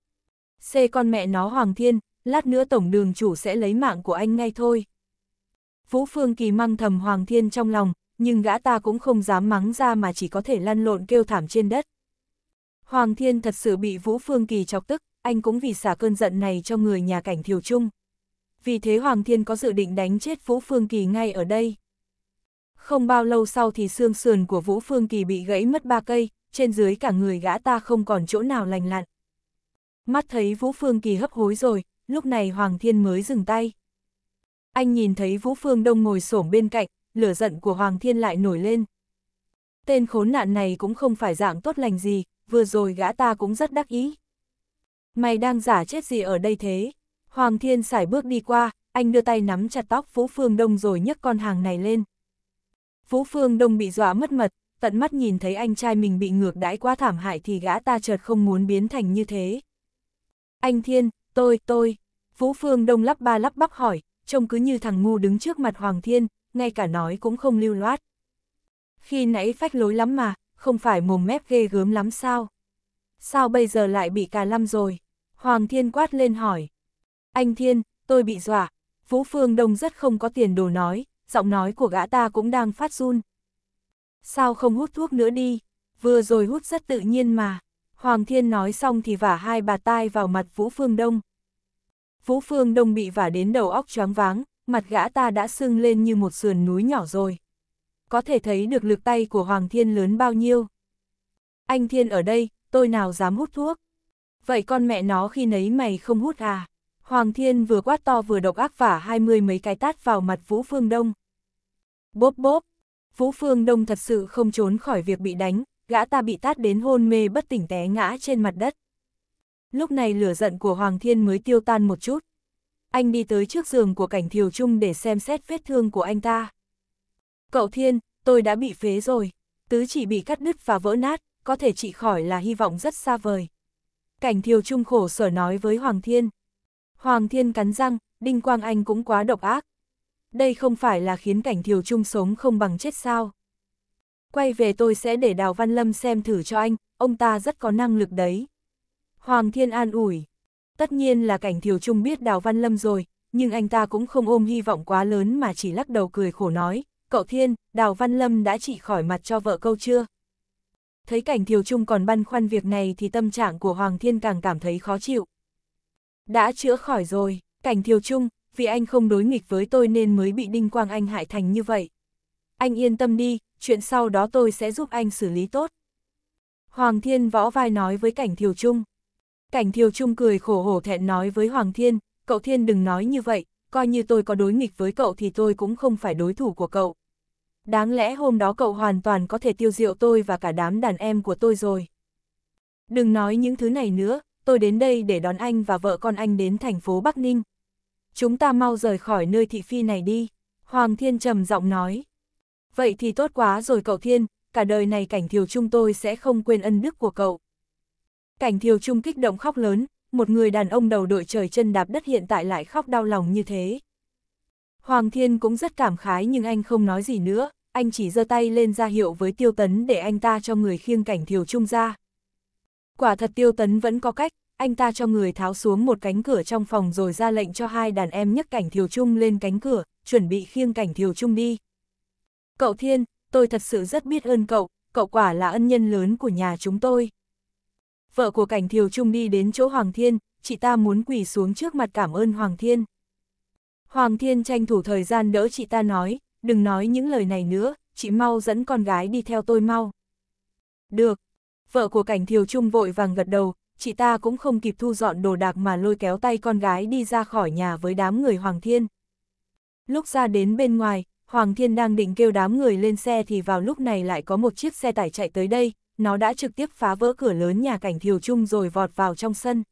Xê con mẹ nó Hoàng Thiên, lát nữa tổng đường chủ sẽ lấy mạng của anh ngay thôi. Vũ Phương Kỳ măng thầm Hoàng Thiên trong lòng, nhưng gã ta cũng không dám mắng ra mà chỉ có thể lăn lộn kêu thảm trên đất. Hoàng Thiên thật sự bị Vũ Phương Kỳ chọc tức, anh cũng vì xả cơn giận này cho người nhà cảnh thiều chung. Vì thế Hoàng Thiên có dự định đánh chết Vũ Phương Kỳ ngay ở đây. Không bao lâu sau thì xương sườn của Vũ Phương Kỳ bị gãy mất ba cây, trên dưới cả người gã ta không còn chỗ nào lành lặn mắt thấy Vũ Phương Kỳ hấp hối rồi, lúc này Hoàng Thiên mới dừng tay. Anh nhìn thấy Vũ Phương Đông ngồi xổm bên cạnh, lửa giận của Hoàng Thiên lại nổi lên. Tên khốn nạn này cũng không phải dạng tốt lành gì, vừa rồi gã ta cũng rất đắc ý. Mày đang giả chết gì ở đây thế? Hoàng Thiên xài bước đi qua, anh đưa tay nắm chặt tóc Vũ Phương Đông rồi nhấc con hàng này lên. Vũ Phương Đông bị dọa mất mật, tận mắt nhìn thấy anh trai mình bị ngược đãi quá thảm hại thì gã ta chợt không muốn biến thành như thế. Anh Thiên, tôi, tôi. Vũ Phương Đông lắp ba lắp bắp hỏi, trông cứ như thằng ngu đứng trước mặt Hoàng Thiên, ngay cả nói cũng không lưu loát. Khi nãy phách lối lắm mà, không phải mồm mép ghê gớm lắm sao? Sao bây giờ lại bị cà lăm rồi? Hoàng Thiên quát lên hỏi. Anh Thiên, tôi bị dọa. Vũ Phương Đông rất không có tiền đồ nói, giọng nói của gã ta cũng đang phát run. Sao không hút thuốc nữa đi? Vừa rồi hút rất tự nhiên mà. Hoàng Thiên nói xong thì vả hai bà tai vào mặt Vũ Phương Đông. Vũ Phương Đông bị vả đến đầu óc choáng váng, mặt gã ta đã sưng lên như một sườn núi nhỏ rồi. Có thể thấy được lực tay của Hoàng Thiên lớn bao nhiêu. Anh Thiên ở đây, tôi nào dám hút thuốc. Vậy con mẹ nó khi nấy mày không hút à? Hoàng Thiên vừa quát to vừa độc ác vả hai mươi mấy cái tát vào mặt Vũ Phương Đông. Bốp bốp, Vũ Phương Đông thật sự không trốn khỏi việc bị đánh, gã ta bị tát đến hôn mê bất tỉnh té ngã trên mặt đất. Lúc này lửa giận của Hoàng Thiên mới tiêu tan một chút. Anh đi tới trước giường của cảnh thiều trung để xem xét vết thương của anh ta. Cậu Thiên, tôi đã bị phế rồi. Tứ chỉ bị cắt đứt và vỡ nát, có thể trị khỏi là hy vọng rất xa vời. Cảnh thiều trung khổ sở nói với Hoàng Thiên. Hoàng Thiên cắn răng, Đinh Quang Anh cũng quá độc ác. Đây không phải là khiến cảnh thiều trung sống không bằng chết sao. Quay về tôi sẽ để Đào Văn Lâm xem thử cho anh, ông ta rất có năng lực đấy. Hoàng Thiên an ủi. Tất nhiên là cảnh Thiều Trung biết Đào Văn Lâm rồi, nhưng anh ta cũng không ôm hy vọng quá lớn mà chỉ lắc đầu cười khổ nói, cậu Thiên, Đào Văn Lâm đã trị khỏi mặt cho vợ câu chưa? Thấy cảnh Thiều Trung còn băn khoăn việc này thì tâm trạng của Hoàng Thiên càng cảm thấy khó chịu. Đã chữa khỏi rồi, cảnh Thiều Trung, vì anh không đối nghịch với tôi nên mới bị Đinh Quang Anh hại thành như vậy anh yên tâm đi, chuyện sau đó tôi sẽ giúp anh xử lý tốt. Hoàng Thiên võ vai nói với Cảnh Thiều Trung. Cảnh Thiều Trung cười khổ hổ thẹn nói với Hoàng Thiên, cậu Thiên đừng nói như vậy, coi như tôi có đối nghịch với cậu thì tôi cũng không phải đối thủ của cậu. Đáng lẽ hôm đó cậu hoàn toàn có thể tiêu diệu tôi và cả đám đàn em của tôi rồi. Đừng nói những thứ này nữa, tôi đến đây để đón anh và vợ con anh đến thành phố Bắc Ninh. Chúng ta mau rời khỏi nơi thị phi này đi. Hoàng Thiên trầm giọng nói vậy thì tốt quá rồi cậu Thiên, cả đời này cảnh thiều chung tôi sẽ không quên ân đức của cậu. Cảnh thiều chung kích động khóc lớn, một người đàn ông đầu đội trời chân đạp đất hiện tại lại khóc đau lòng như thế. Hoàng Thiên cũng rất cảm khái nhưng anh không nói gì nữa, anh chỉ giơ tay lên ra hiệu với tiêu tấn để anh ta cho người khiêng cảnh thiều chung ra. Quả thật tiêu tấn vẫn có cách, anh ta cho người tháo xuống một cánh cửa trong phòng rồi ra lệnh cho hai đàn em nhấc cảnh thiều chung lên cánh cửa, chuẩn bị khiêng cảnh thiều chung đi. Cậu Thiên, tôi thật sự rất biết ơn cậu, cậu quả là ân nhân lớn của nhà chúng tôi. Vợ của cảnh thiều trung đi đến chỗ Hoàng Thiên, chị ta muốn quỳ xuống trước mặt cảm ơn Hoàng Thiên. Hoàng Thiên tranh thủ thời gian đỡ chị ta nói, đừng nói những lời này nữa, chị mau dẫn con gái đi theo tôi mau. Được, vợ của cảnh thiều trung vội vàng gật đầu, chị ta cũng không kịp thu dọn đồ đạc mà lôi kéo tay con gái đi ra khỏi nhà với đám người Hoàng Thiên. Lúc ra đến bên ngoài, Hoàng Thiên đang định kêu đám người lên xe thì vào lúc này lại có một chiếc xe tải chạy tới đây, nó đã trực tiếp phá vỡ cửa lớn nhà cảnh Thiều Trung rồi vọt vào trong sân.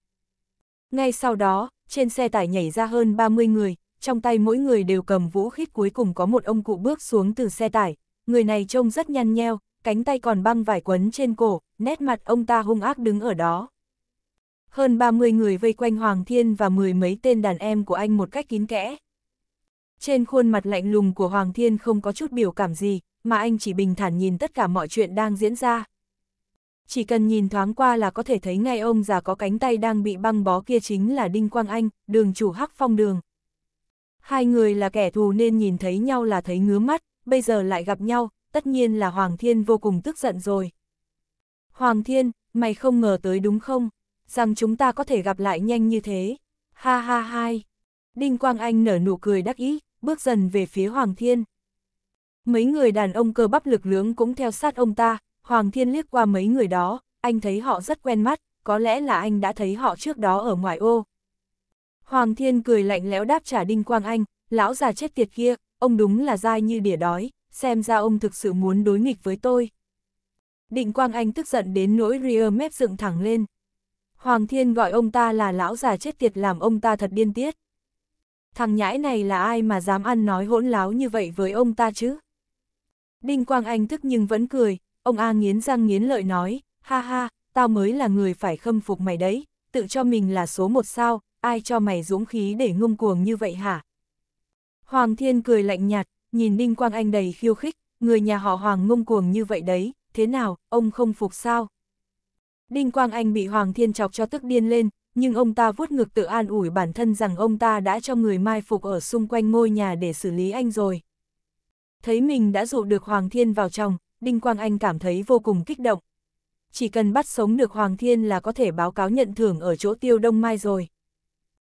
Ngay sau đó, trên xe tải nhảy ra hơn 30 người, trong tay mỗi người đều cầm vũ khít cuối cùng có một ông cụ bước xuống từ xe tải, người này trông rất nhăn nheo, cánh tay còn băng vải quấn trên cổ, nét mặt ông ta hung ác đứng ở đó. Hơn 30 người vây quanh Hoàng Thiên và mười mấy tên đàn em của anh một cách kín kẽ, trên khuôn mặt lạnh lùng của Hoàng Thiên không có chút biểu cảm gì, mà anh chỉ bình thản nhìn tất cả mọi chuyện đang diễn ra. Chỉ cần nhìn thoáng qua là có thể thấy ngay ông già có cánh tay đang bị băng bó kia chính là Đinh Quang Anh, đường chủ Hắc Phong Đường. Hai người là kẻ thù nên nhìn thấy nhau là thấy ngứa mắt, bây giờ lại gặp nhau, tất nhiên là Hoàng Thiên vô cùng tức giận rồi. Hoàng Thiên, mày không ngờ tới đúng không? Rằng chúng ta có thể gặp lại nhanh như thế. Ha ha hai. Đinh Quang Anh nở nụ cười đắc ý, bước dần về phía Hoàng Thiên. Mấy người đàn ông cơ bắp lực lưỡng cũng theo sát ông ta, Hoàng Thiên liếc qua mấy người đó, anh thấy họ rất quen mắt, có lẽ là anh đã thấy họ trước đó ở ngoài ô. Hoàng Thiên cười lạnh lẽo đáp trả Đinh Quang Anh, lão già chết tiệt kia, ông đúng là dai như đỉa đói, xem ra ông thực sự muốn đối nghịch với tôi. đinh Quang Anh tức giận đến nỗi ria mép dựng thẳng lên. Hoàng Thiên gọi ông ta là lão già chết tiệt làm ông ta thật điên tiết thằng nhãi này là ai mà dám ăn nói hỗn láo như vậy với ông ta chứ? Đinh Quang Anh tức nhưng vẫn cười, ông A nghiến răng nghiến lợi nói, ha ha, tao mới là người phải khâm phục mày đấy, tự cho mình là số một sao, ai cho mày dũng khí để ngông cuồng như vậy hả? Hoàng Thiên cười lạnh nhạt, nhìn Đinh Quang Anh đầy khiêu khích, người nhà họ Hoàng ngông cuồng như vậy đấy, thế nào, ông không phục sao? Đinh Quang Anh bị Hoàng Thiên chọc cho tức điên lên, nhưng ông ta vuốt ngực tự an ủi bản thân rằng ông ta đã cho người mai phục ở xung quanh ngôi nhà để xử lý anh rồi. Thấy mình đã dụ được Hoàng Thiên vào trong, Đinh Quang Anh cảm thấy vô cùng kích động. Chỉ cần bắt sống được Hoàng Thiên là có thể báo cáo nhận thưởng ở chỗ tiêu đông mai rồi.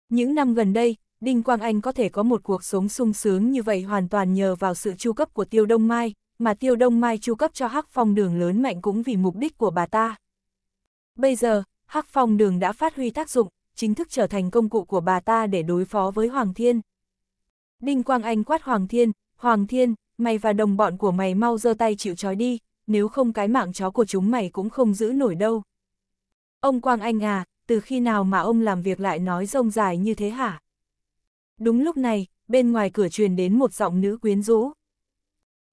Những năm gần đây, Đinh Quang Anh có thể có một cuộc sống sung sướng như vậy hoàn toàn nhờ vào sự chu cấp của tiêu đông mai, mà tiêu đông mai chu cấp cho hắc phong đường lớn mạnh cũng vì mục đích của bà ta. Bây giờ, Hắc Phong Đường đã phát huy tác dụng, chính thức trở thành công cụ của bà ta để đối phó với Hoàng Thiên. Đinh Quang Anh quát Hoàng Thiên, Hoàng Thiên, mày và đồng bọn của mày mau giơ tay chịu trói đi, nếu không cái mạng chó của chúng mày cũng không giữ nổi đâu. Ông Quang Anh à, từ khi nào mà ông làm việc lại nói rông dài như thế hả? Đúng lúc này, bên ngoài cửa truyền đến một giọng nữ quyến rũ.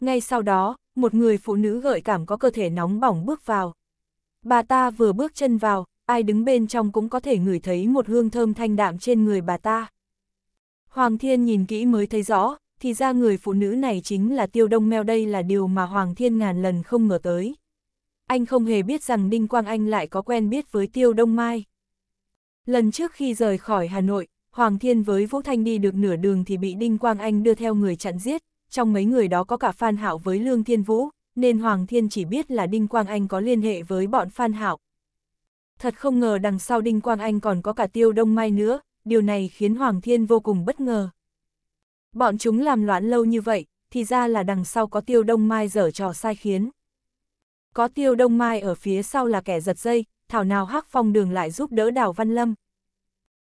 Ngay sau đó, một người phụ nữ gợi cảm có cơ thể nóng bỏng bước vào. Bà ta vừa bước chân vào, ai đứng bên trong cũng có thể ngửi thấy một hương thơm thanh đạm trên người bà ta. Hoàng Thiên nhìn kỹ mới thấy rõ, thì ra người phụ nữ này chính là Tiêu Đông Mèo. đây là điều mà Hoàng Thiên ngàn lần không ngờ tới. Anh không hề biết rằng Đinh Quang Anh lại có quen biết với Tiêu Đông Mai. Lần trước khi rời khỏi Hà Nội, Hoàng Thiên với Vũ Thanh đi được nửa đường thì bị Đinh Quang Anh đưa theo người chặn giết, trong mấy người đó có cả Phan Hạo với Lương Thiên Vũ, nên Hoàng Thiên chỉ biết là Đinh Quang Anh có liên hệ với bọn Phan Hạo, Thật không ngờ đằng sau Đinh Quang Anh còn có cả tiêu đông mai nữa, điều này khiến Hoàng Thiên vô cùng bất ngờ. Bọn chúng làm loạn lâu như vậy, thì ra là đằng sau có tiêu đông mai dở trò sai khiến. Có tiêu đông mai ở phía sau là kẻ giật dây, thảo nào hắc phong đường lại giúp đỡ đào Văn Lâm.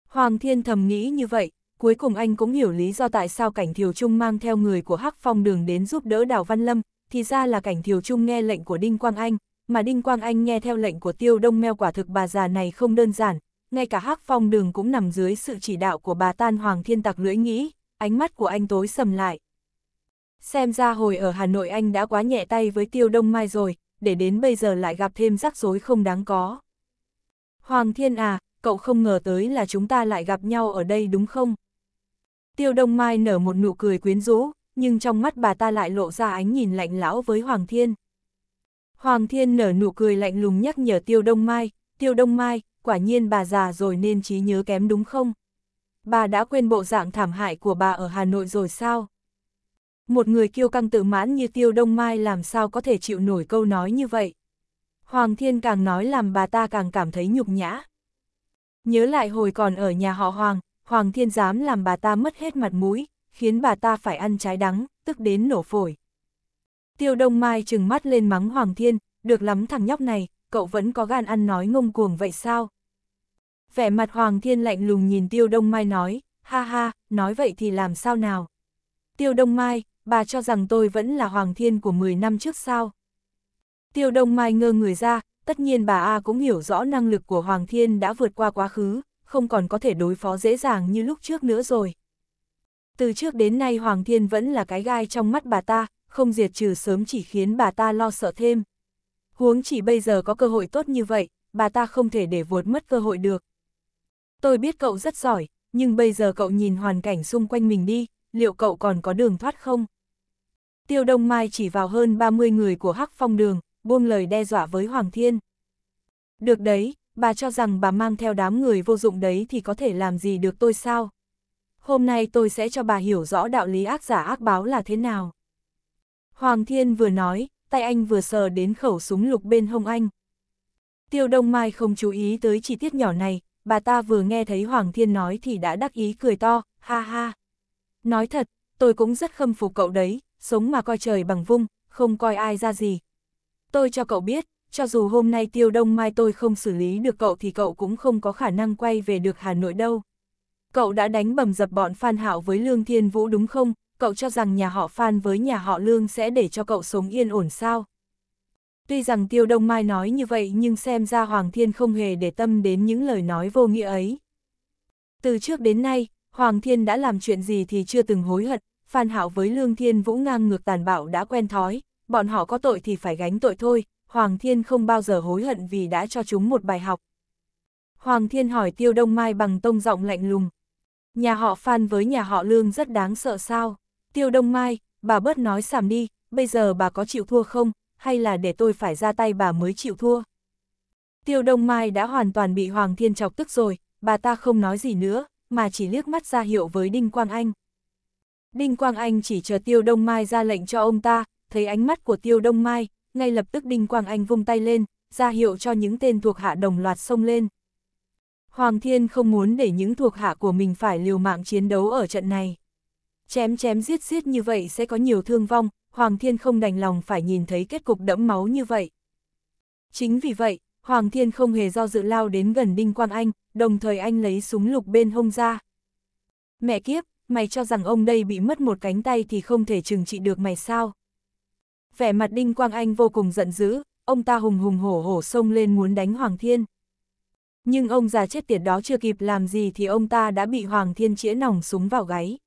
Hoàng Thiên thầm nghĩ như vậy, cuối cùng anh cũng hiểu lý do tại sao cảnh Thiều Trung mang theo người của hắc phong đường đến giúp đỡ đào Văn Lâm, thì ra là cảnh Thiều Trung nghe lệnh của Đinh Quang Anh, mà Đinh Quang Anh nghe theo lệnh của tiêu đông meo quả thực bà già này không đơn giản, ngay cả hắc phong đường cũng nằm dưới sự chỉ đạo của bà tan hoàng thiên tạc lưỡi nghĩ, ánh mắt của anh tối sầm lại. Xem ra hồi ở Hà Nội anh đã quá nhẹ tay với tiêu đông mai rồi, để đến bây giờ lại gặp thêm rắc rối không đáng có. Hoàng thiên à, cậu không ngờ tới là chúng ta lại gặp nhau ở đây đúng không? Tiêu đông mai nở một nụ cười quyến rũ, nhưng trong mắt bà ta lại lộ ra ánh nhìn lạnh lão với Hoàng thiên. Hoàng Thiên nở nụ cười lạnh lùng nhắc nhở Tiêu Đông Mai, Tiêu Đông Mai, quả nhiên bà già rồi nên trí nhớ kém đúng không? Bà đã quên bộ dạng thảm hại của bà ở Hà Nội rồi sao? Một người kiêu căng tự mãn như Tiêu Đông Mai làm sao có thể chịu nổi câu nói như vậy? Hoàng Thiên càng nói làm bà ta càng cảm thấy nhục nhã. Nhớ lại hồi còn ở nhà họ Hoàng, Hoàng Thiên dám làm bà ta mất hết mặt mũi, khiến bà ta phải ăn trái đắng, tức đến nổ phổi. Tiêu Đông Mai trừng mắt lên mắng Hoàng Thiên, được lắm thằng nhóc này, cậu vẫn có gan ăn nói ngông cuồng vậy sao? Vẻ mặt Hoàng Thiên lạnh lùng nhìn Tiêu Đông Mai nói, ha ha, nói vậy thì làm sao nào? Tiêu Đông Mai, bà cho rằng tôi vẫn là Hoàng Thiên của 10 năm trước sao? Tiêu Đông Mai ngơ người ra, tất nhiên bà A cũng hiểu rõ năng lực của Hoàng Thiên đã vượt qua quá khứ, không còn có thể đối phó dễ dàng như lúc trước nữa rồi. Từ trước đến nay Hoàng Thiên vẫn là cái gai trong mắt bà ta, không diệt trừ sớm chỉ khiến bà ta lo sợ thêm. Huống chỉ bây giờ có cơ hội tốt như vậy, bà ta không thể để vuột mất cơ hội được. Tôi biết cậu rất giỏi, nhưng bây giờ cậu nhìn hoàn cảnh xung quanh mình đi, liệu cậu còn có đường thoát không? Tiêu Đông Mai chỉ vào hơn 30 người của Hắc Phong Đường, buông lời đe dọa với Hoàng Thiên. Được đấy, bà cho rằng bà mang theo đám người vô dụng đấy thì có thể làm gì được tôi sao? Hôm nay tôi sẽ cho bà hiểu rõ đạo lý ác giả ác báo là thế nào. Hoàng Thiên vừa nói, tay anh vừa sờ đến khẩu súng lục bên hông anh. Tiêu Đông Mai không chú ý tới chi tiết nhỏ này, bà ta vừa nghe thấy Hoàng Thiên nói thì đã đắc ý cười to, ha ha. Nói thật, tôi cũng rất khâm phục cậu đấy, sống mà coi trời bằng vung, không coi ai ra gì. Tôi cho cậu biết, cho dù hôm nay Tiêu Đông Mai tôi không xử lý được cậu thì cậu cũng không có khả năng quay về được Hà Nội đâu. Cậu đã đánh bầm dập bọn Phan Hạo với Lương Thiên Vũ đúng không, cậu cho rằng nhà họ Phan với nhà họ Lương sẽ để cho cậu sống yên ổn sao? Tuy rằng Tiêu Đông Mai nói như vậy nhưng xem ra Hoàng Thiên không hề để tâm đến những lời nói vô nghĩa ấy. Từ trước đến nay, Hoàng Thiên đã làm chuyện gì thì chưa từng hối hận, Phan Hạo với Lương Thiên Vũ ngang ngược tàn bạo đã quen thói, bọn họ có tội thì phải gánh tội thôi, Hoàng Thiên không bao giờ hối hận vì đã cho chúng một bài học. Hoàng Thiên hỏi Tiêu Đông Mai bằng tông giọng lạnh lùng. Nhà họ Phan với nhà họ Lương rất đáng sợ sao? Tiêu Đông Mai, bà bớt nói sảm đi, bây giờ bà có chịu thua không, hay là để tôi phải ra tay bà mới chịu thua? Tiêu Đông Mai đã hoàn toàn bị Hoàng Thiên chọc tức rồi, bà ta không nói gì nữa, mà chỉ liếc mắt ra hiệu với Đinh Quang Anh. Đinh Quang Anh chỉ chờ Tiêu Đông Mai ra lệnh cho ông ta, thấy ánh mắt của Tiêu Đông Mai, ngay lập tức Đinh Quang Anh vung tay lên, ra hiệu cho những tên thuộc hạ đồng loạt xông lên. Hoàng Thiên không muốn để những thuộc hạ của mình phải liều mạng chiến đấu ở trận này. Chém chém giết giết như vậy sẽ có nhiều thương vong, Hoàng Thiên không đành lòng phải nhìn thấy kết cục đẫm máu như vậy. Chính vì vậy, Hoàng Thiên không hề do dự lao đến gần Đinh Quang Anh, đồng thời anh lấy súng lục bên hông ra. Mẹ kiếp, mày cho rằng ông đây bị mất một cánh tay thì không thể trừng trị được mày sao? Vẻ mặt Đinh Quang Anh vô cùng giận dữ, ông ta hùng hùng hổ hổ xông lên muốn đánh Hoàng Thiên. Nhưng ông già chết tiệt đó chưa kịp làm gì thì ông ta đã bị Hoàng Thiên chĩa nòng súng vào gáy.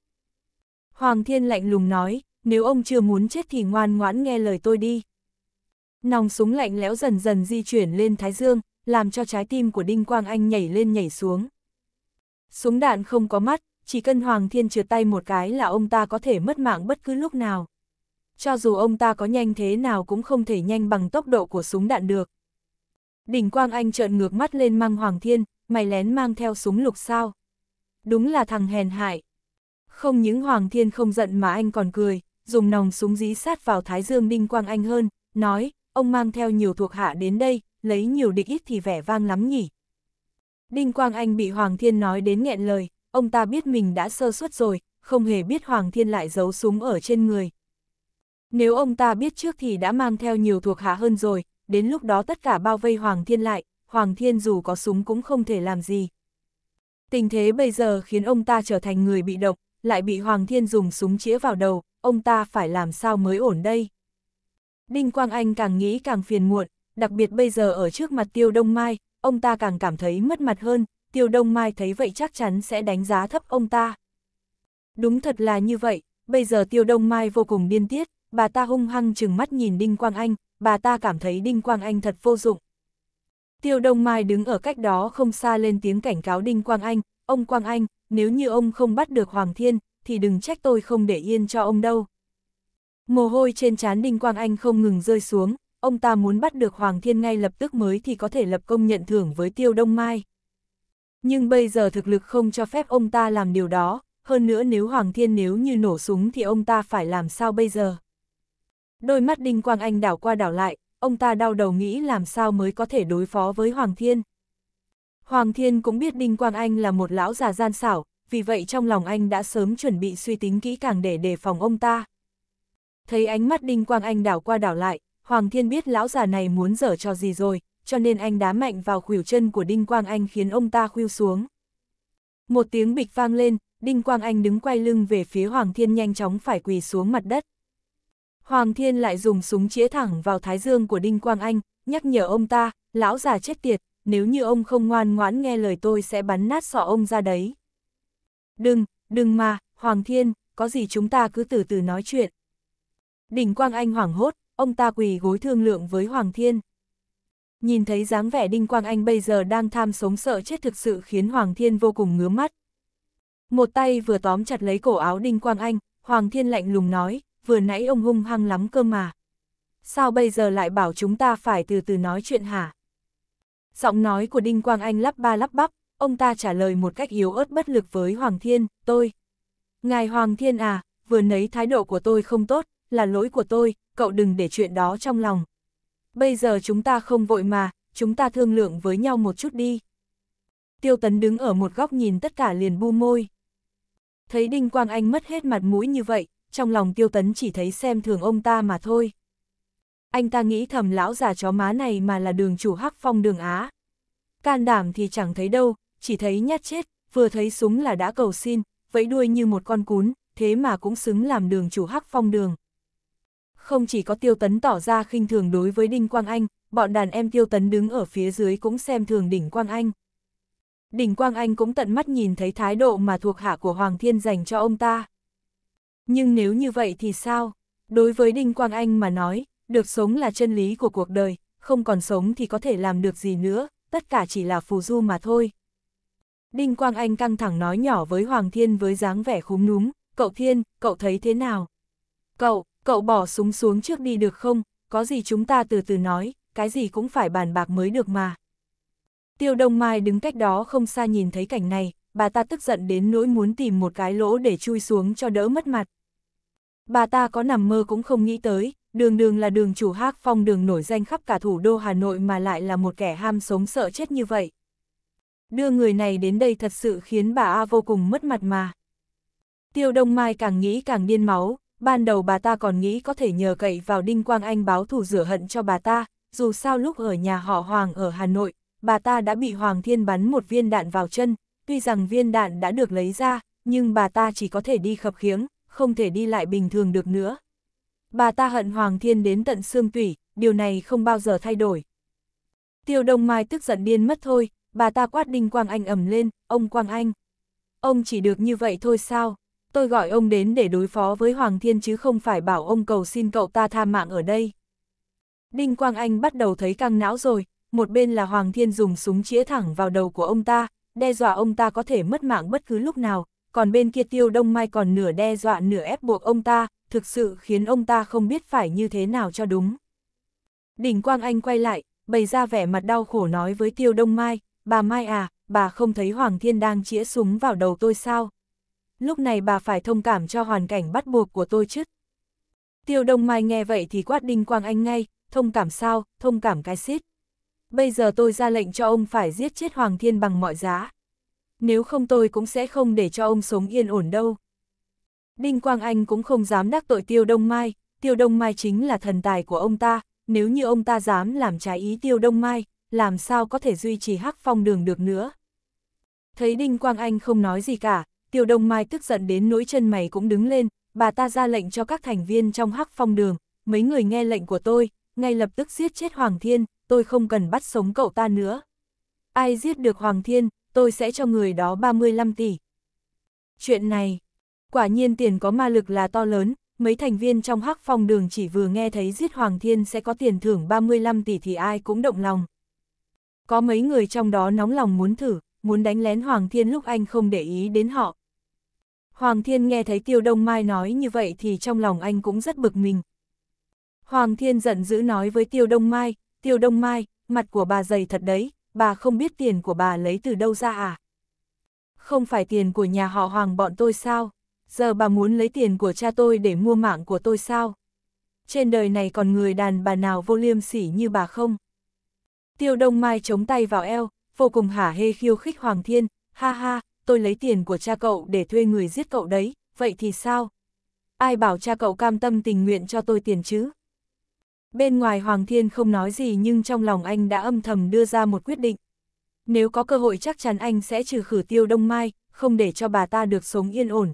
Hoàng thiên lạnh lùng nói, nếu ông chưa muốn chết thì ngoan ngoãn nghe lời tôi đi. Nòng súng lạnh lẽo dần dần di chuyển lên thái dương, làm cho trái tim của Đinh Quang Anh nhảy lên nhảy xuống. Súng đạn không có mắt, chỉ cần Hoàng Thiên trượt tay một cái là ông ta có thể mất mạng bất cứ lúc nào. Cho dù ông ta có nhanh thế nào cũng không thể nhanh bằng tốc độ của súng đạn được. Đỉnh Quang Anh trợn ngược mắt lên mang Hoàng Thiên, mày lén mang theo súng lục sao. Đúng là thằng hèn hại. Không những Hoàng Thiên không giận mà anh còn cười, dùng nòng súng dí sát vào Thái Dương Đinh Quang Anh hơn, nói, ông mang theo nhiều thuộc hạ đến đây, lấy nhiều địch ít thì vẻ vang lắm nhỉ. Đinh Quang Anh bị Hoàng Thiên nói đến nghẹn lời, ông ta biết mình đã sơ suất rồi, không hề biết Hoàng Thiên lại giấu súng ở trên người. Nếu ông ta biết trước thì đã mang theo nhiều thuộc hạ hơn rồi, đến lúc đó tất cả bao vây Hoàng Thiên lại, Hoàng Thiên dù có súng cũng không thể làm gì. Tình thế bây giờ khiến ông ta trở thành người bị động, lại bị Hoàng Thiên dùng súng chĩa vào đầu, ông ta phải làm sao mới ổn đây? Đinh Quang Anh càng nghĩ càng phiền muộn, đặc biệt bây giờ ở trước mặt Tiêu Đông Mai, ông ta càng cảm thấy mất mặt hơn, Tiêu Đông Mai thấy vậy chắc chắn sẽ đánh giá thấp ông ta. Đúng thật là như vậy, bây giờ Tiêu Đông Mai vô cùng điên tiết, bà ta hung hăng chừng mắt nhìn Đinh Quang Anh, bà ta cảm thấy Đinh Quang Anh thật vô dụng. Tiêu Đông Mai đứng ở cách đó không xa lên tiếng cảnh cáo Đinh Quang Anh, ông Quang Anh, nếu như ông không bắt được Hoàng Thiên, thì đừng trách tôi không để yên cho ông đâu. Mồ hôi trên trán Đinh Quang Anh không ngừng rơi xuống, ông ta muốn bắt được Hoàng Thiên ngay lập tức mới thì có thể lập công nhận thưởng với Tiêu Đông Mai. Nhưng bây giờ thực lực không cho phép ông ta làm điều đó, hơn nữa nếu Hoàng Thiên nếu như nổ súng thì ông ta phải làm sao bây giờ? Đôi mắt Đinh Quang Anh đảo qua đảo lại, ông ta đau đầu nghĩ làm sao mới có thể đối phó với Hoàng Thiên. Hoàng Thiên cũng biết Đinh Quang Anh là một lão già gian xảo, vì vậy trong lòng anh đã sớm chuẩn bị suy tính kỹ càng để đề phòng ông ta. Thấy ánh mắt Đinh Quang Anh đảo qua đảo lại, Hoàng Thiên biết lão già này muốn dở cho gì rồi, cho nên anh đá mạnh vào khuỷu chân của Đinh Quang Anh khiến ông ta khuỵu xuống. Một tiếng bịch vang lên, Đinh Quang Anh đứng quay lưng về phía Hoàng Thiên nhanh chóng phải quỳ xuống mặt đất. Hoàng Thiên lại dùng súng chĩa thẳng vào thái dương của Đinh Quang Anh, nhắc nhở ông ta, lão già chết tiệt, nếu như ông không ngoan ngoãn nghe lời tôi sẽ bắn nát sọ ông ra đấy. Đừng, đừng mà, Hoàng Thiên, có gì chúng ta cứ từ từ nói chuyện. Đỉnh Quang Anh hoảng hốt, ông ta quỳ gối thương lượng với Hoàng Thiên. Nhìn thấy dáng vẻ Đinh Quang Anh bây giờ đang tham sống sợ chết thực sự khiến Hoàng Thiên vô cùng ngứa mắt. Một tay vừa tóm chặt lấy cổ áo Đinh Quang Anh, Hoàng Thiên lạnh lùng nói, vừa nãy ông hung hăng lắm cơ mà. Sao bây giờ lại bảo chúng ta phải từ từ nói chuyện hả? Giọng nói của Đinh Quang Anh lắp ba lắp bắp, ông ta trả lời một cách yếu ớt bất lực với Hoàng Thiên, tôi. Ngài Hoàng Thiên à, vừa nấy thái độ của tôi không tốt, là lỗi của tôi, cậu đừng để chuyện đó trong lòng. Bây giờ chúng ta không vội mà, chúng ta thương lượng với nhau một chút đi. Tiêu Tấn đứng ở một góc nhìn tất cả liền bu môi. Thấy Đinh Quang Anh mất hết mặt mũi như vậy, trong lòng Tiêu Tấn chỉ thấy xem thường ông ta mà thôi. Anh ta nghĩ thầm lão già chó má này mà là đường chủ hắc phong đường Á. Can đảm thì chẳng thấy đâu, chỉ thấy nhát chết, vừa thấy súng là đã cầu xin, vẫy đuôi như một con cún, thế mà cũng xứng làm đường chủ hắc phong đường. Không chỉ có tiêu tấn tỏ ra khinh thường đối với Đinh Quang Anh, bọn đàn em tiêu tấn đứng ở phía dưới cũng xem thường đỉnh Quang Anh. Đỉnh Quang Anh cũng tận mắt nhìn thấy thái độ mà thuộc hạ của Hoàng Thiên dành cho ông ta. Nhưng nếu như vậy thì sao? Đối với Đinh Quang Anh mà nói, được sống là chân lý của cuộc đời, không còn sống thì có thể làm được gì nữa, tất cả chỉ là phù du mà thôi. Đinh Quang Anh căng thẳng nói nhỏ với Hoàng Thiên với dáng vẻ khúm núm, cậu Thiên, cậu thấy thế nào? Cậu, cậu bỏ súng xuống trước đi được không? Có gì chúng ta từ từ nói, cái gì cũng phải bàn bạc mới được mà. Tiêu Đông Mai đứng cách đó không xa nhìn thấy cảnh này, bà ta tức giận đến nỗi muốn tìm một cái lỗ để chui xuống cho đỡ mất mặt. Bà ta có nằm mơ cũng không nghĩ tới, đường đường là đường chủ hắc phong đường nổi danh khắp cả thủ đô Hà Nội mà lại là một kẻ ham sống sợ chết như vậy. Đưa người này đến đây thật sự khiến bà A vô cùng mất mặt mà. Tiêu Đông Mai càng nghĩ càng điên máu, ban đầu bà ta còn nghĩ có thể nhờ cậy vào Đinh Quang Anh báo thù rửa hận cho bà ta, dù sao lúc ở nhà họ Hoàng ở Hà Nội, bà ta đã bị Hoàng Thiên bắn một viên đạn vào chân, tuy rằng viên đạn đã được lấy ra, nhưng bà ta chỉ có thể đi khập khiếng, không thể đi lại bình thường được nữa. Bà ta hận Hoàng Thiên đến tận xương tủy, điều này không bao giờ thay đổi. Tiêu Đông Mai tức giận điên mất thôi, bà ta quát Đinh Quang Anh ầm lên, ông Quang Anh. Ông chỉ được như vậy thôi sao? Tôi gọi ông đến để đối phó với Hoàng Thiên chứ không phải bảo ông cầu xin cậu ta tha mạng ở đây. Đinh Quang Anh bắt đầu thấy căng não rồi, một bên là Hoàng Thiên dùng súng chĩa thẳng vào đầu của ông ta, đe dọa ông ta có thể mất mạng bất cứ lúc nào, còn bên kia tiêu đông mai còn nửa đe dọa nửa ép buộc ông ta, thực sự khiến ông ta không biết phải như thế nào cho đúng. Đỉnh Quang Anh quay lại, bày ra vẻ mặt đau khổ nói với tiêu đông mai, bà Mai à, bà không thấy Hoàng Thiên đang chĩa súng vào đầu tôi sao? Lúc này bà phải thông cảm cho hoàn cảnh bắt buộc của tôi chứ. Tiêu Đông Mai nghe vậy thì quát Đinh Quang Anh ngay, thông cảm sao, thông cảm cái xít. Bây giờ tôi ra lệnh cho ông phải giết chết Hoàng Thiên bằng mọi giá, nếu không tôi cũng sẽ không để cho ông sống yên ổn đâu. Đinh Quang Anh cũng không dám đắc tội Tiêu Đông Mai, Tiêu Đông Mai chính là thần tài của ông ta, nếu như ông ta dám làm trái ý Tiêu Đông Mai, làm sao có thể duy trì hắc phong đường được nữa. Thấy Đinh Quang Anh không nói gì cả, Tiêu Đông Mai tức giận đến nỗi chân mày cũng đứng lên, bà ta ra lệnh cho các thành viên trong hắc phong đường, mấy người nghe lệnh của tôi, ngay lập tức giết chết Hoàng Thiên, tôi không cần bắt sống cậu ta nữa. Ai giết được Hoàng Thiên, tôi sẽ cho người đó 35 tỷ. Chuyện này, quả nhiên tiền có ma lực là to lớn, mấy thành viên trong hắc phong đường chỉ vừa nghe thấy giết Hoàng Thiên sẽ có tiền thưởng 35 tỷ thì ai cũng động lòng. Có mấy người trong đó nóng lòng muốn thử, muốn đánh lén Hoàng Thiên lúc anh không để ý đến họ. Hoàng Thiên nghe thấy Tiêu Đông Mai nói như vậy thì trong lòng anh cũng rất bực mình. Hoàng Thiên giận dữ nói với Tiêu Đông Mai, Tiêu Đông Mai, mặt của bà dày thật đấy, bà không biết tiền của bà lấy từ đâu ra à? Không phải tiền của nhà họ Hoàng bọn tôi sao? Giờ bà muốn lấy tiền của cha tôi để mua mạng của tôi sao? Trên đời này còn người đàn bà nào vô liêm sỉ như bà không? Tiêu Đông Mai chống tay vào eo, vô cùng hả hê khiêu khích Hoàng Thiên, ha ha, tôi lấy tiền của cha cậu để thuê người giết cậu đấy, vậy thì sao? Ai bảo cha cậu cam tâm tình nguyện cho tôi tiền chứ? Bên ngoài Hoàng Thiên không nói gì nhưng trong lòng anh đã âm thầm đưa ra một quyết định. Nếu có cơ hội chắc chắn anh sẽ trừ khử tiêu đông mai, không để cho bà ta được sống yên ổn.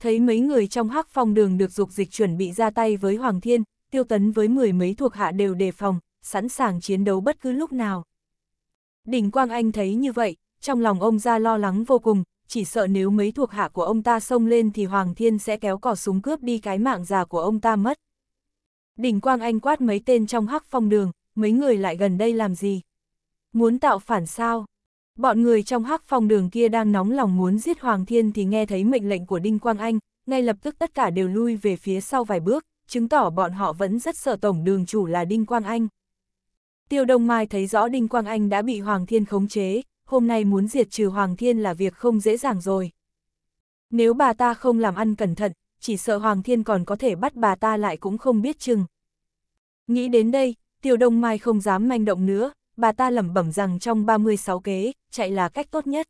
Thấy mấy người trong hắc phong đường được dục dịch chuẩn bị ra tay với Hoàng Thiên, tiêu tấn với mười mấy thuộc hạ đều đề phòng, sẵn sàng chiến đấu bất cứ lúc nào. Đỉnh Quang Anh thấy như vậy, trong lòng ông ra lo lắng vô cùng, chỉ sợ nếu mấy thuộc hạ của ông ta xông lên thì Hoàng Thiên sẽ kéo cỏ súng cướp đi cái mạng già của ông ta mất. Đỉnh Quang Anh quát mấy tên trong hắc phong đường, mấy người lại gần đây làm gì? Muốn tạo phản sao? Bọn người trong hắc phong đường kia đang nóng lòng muốn giết Hoàng Thiên thì nghe thấy mệnh lệnh của Đinh Quang Anh, ngay lập tức tất cả đều lui về phía sau vài bước, chứng tỏ bọn họ vẫn rất sợ tổng đường chủ là Đinh Quang Anh. Tiêu Đông Mai thấy rõ Đinh Quang Anh đã bị Hoàng Thiên khống chế, hôm nay muốn diệt trừ Hoàng Thiên là việc không dễ dàng rồi. Nếu bà ta không làm ăn cẩn thận, chỉ sợ Hoàng Thiên còn có thể bắt bà ta lại cũng không biết chừng. Nghĩ đến đây, tiêu Đông Mai không dám manh động nữa, bà ta lẩm bẩm rằng trong 36 kế, chạy là cách tốt nhất.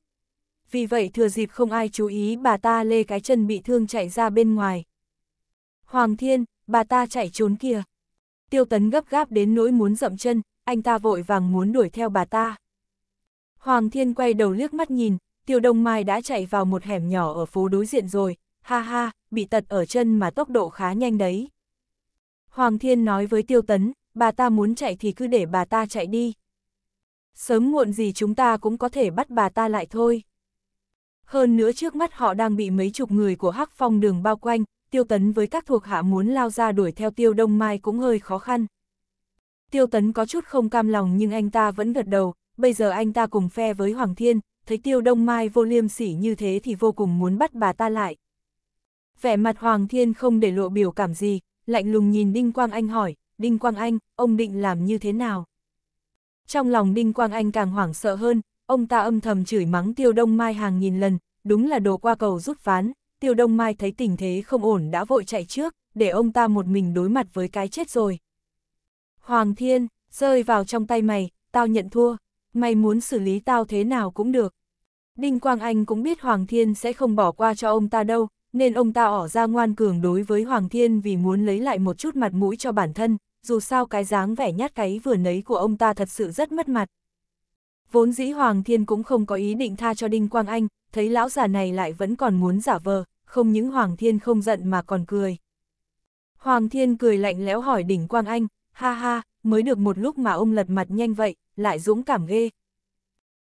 Vì vậy thừa dịp không ai chú ý bà ta lê cái chân bị thương chạy ra bên ngoài. Hoàng Thiên, bà ta chạy trốn kìa. Tiêu Tấn gấp gáp đến nỗi muốn dậm chân, anh ta vội vàng muốn đuổi theo bà ta. Hoàng Thiên quay đầu liếc mắt nhìn, Tiêu Đông Mai đã chạy vào một hẻm nhỏ ở phố đối diện rồi, ha ha, bị tật ở chân mà tốc độ khá nhanh đấy. Hoàng Thiên nói với Tiêu Tấn, bà ta muốn chạy thì cứ để bà ta chạy đi. Sớm muộn gì chúng ta cũng có thể bắt bà ta lại thôi. Hơn nữa trước mắt họ đang bị mấy chục người của Hắc Phong đường bao quanh, Tiêu Tấn với các thuộc hạ muốn lao ra đuổi theo Tiêu Đông Mai cũng hơi khó khăn. Tiêu Tấn có chút không cam lòng nhưng anh ta vẫn gật đầu, bây giờ anh ta cùng phe với Hoàng Thiên, thấy Tiêu Đông Mai vô liêm sỉ như thế thì vô cùng muốn bắt bà ta lại vẻ mặt Hoàng Thiên không để lộ biểu cảm gì, lạnh lùng nhìn Đinh Quang Anh hỏi, Đinh Quang Anh, ông định làm như thế nào? Trong lòng Đinh Quang Anh càng hoảng sợ hơn, ông ta âm thầm chửi mắng Tiêu Đông Mai hàng nghìn lần, đúng là đồ qua cầu rút ván, Tiêu Đông Mai thấy tình thế không ổn đã vội chạy trước, để ông ta một mình đối mặt với cái chết rồi. Hoàng Thiên, rơi vào trong tay mày, tao nhận thua, mày muốn xử lý tao thế nào cũng được. Đinh Quang Anh cũng biết Hoàng Thiên sẽ không bỏ qua cho ông ta đâu, nên ông ta ỏ ra ngoan cường đối với Hoàng Thiên vì muốn lấy lại một chút mặt mũi cho bản thân, dù sao cái dáng vẻ nhát cái vừa nấy của ông ta thật sự rất mất mặt. Vốn dĩ Hoàng Thiên cũng không có ý định tha cho Đinh Quang Anh, thấy lão già này lại vẫn còn muốn giả vờ, không những Hoàng Thiên không giận mà còn cười. Hoàng Thiên cười lạnh lẽo hỏi Đinh Quang Anh, ha ha, mới được một lúc mà ông lật mặt nhanh vậy, lại dũng cảm ghê.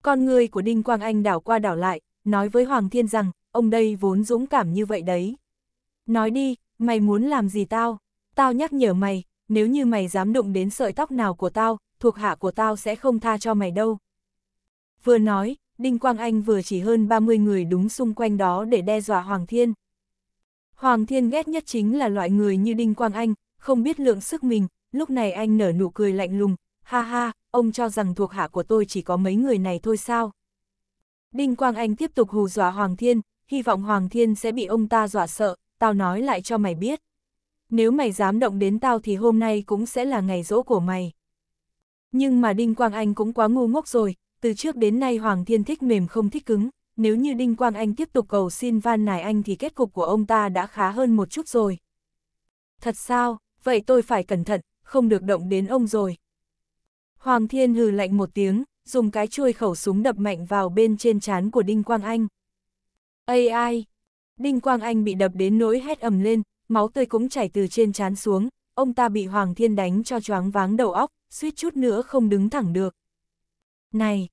Con người của Đinh Quang Anh đảo qua đảo lại, nói với Hoàng Thiên rằng, ông đây vốn dũng cảm như vậy đấy. Nói đi, mày muốn làm gì tao? Tao nhắc nhở mày, nếu như mày dám đụng đến sợi tóc nào của tao, thuộc hạ của tao sẽ không tha cho mày đâu. Vừa nói, Đinh Quang Anh vừa chỉ hơn 30 người đúng xung quanh đó để đe dọa Hoàng Thiên. Hoàng Thiên ghét nhất chính là loại người như Đinh Quang Anh, không biết lượng sức mình, lúc này anh nở nụ cười lạnh lùng, ha ha, ông cho rằng thuộc hạ của tôi chỉ có mấy người này thôi sao. Đinh Quang Anh tiếp tục hù dọa Hoàng Thiên, hy vọng Hoàng Thiên sẽ bị ông ta dọa sợ, tao nói lại cho mày biết. Nếu mày dám động đến tao thì hôm nay cũng sẽ là ngày rỗ của mày. Nhưng mà Đinh Quang Anh cũng quá ngu ngốc rồi, từ trước đến nay Hoàng Thiên thích mềm không thích cứng, nếu như Đinh Quang Anh tiếp tục cầu xin van nài anh thì kết cục của ông ta đã khá hơn một chút rồi. Thật sao, vậy tôi phải cẩn thận, không được động đến ông rồi. Hoàng Thiên hừ lạnh một tiếng, dùng cái chuôi khẩu súng đập mạnh vào bên trên trán của Đinh Quang Anh. AI! Đinh Quang Anh bị đập đến nỗi hét ầm lên, máu tươi cũng chảy từ trên trán xuống, ông ta bị Hoàng Thiên đánh cho choáng váng đầu óc, suýt chút nữa không đứng thẳng được. Này!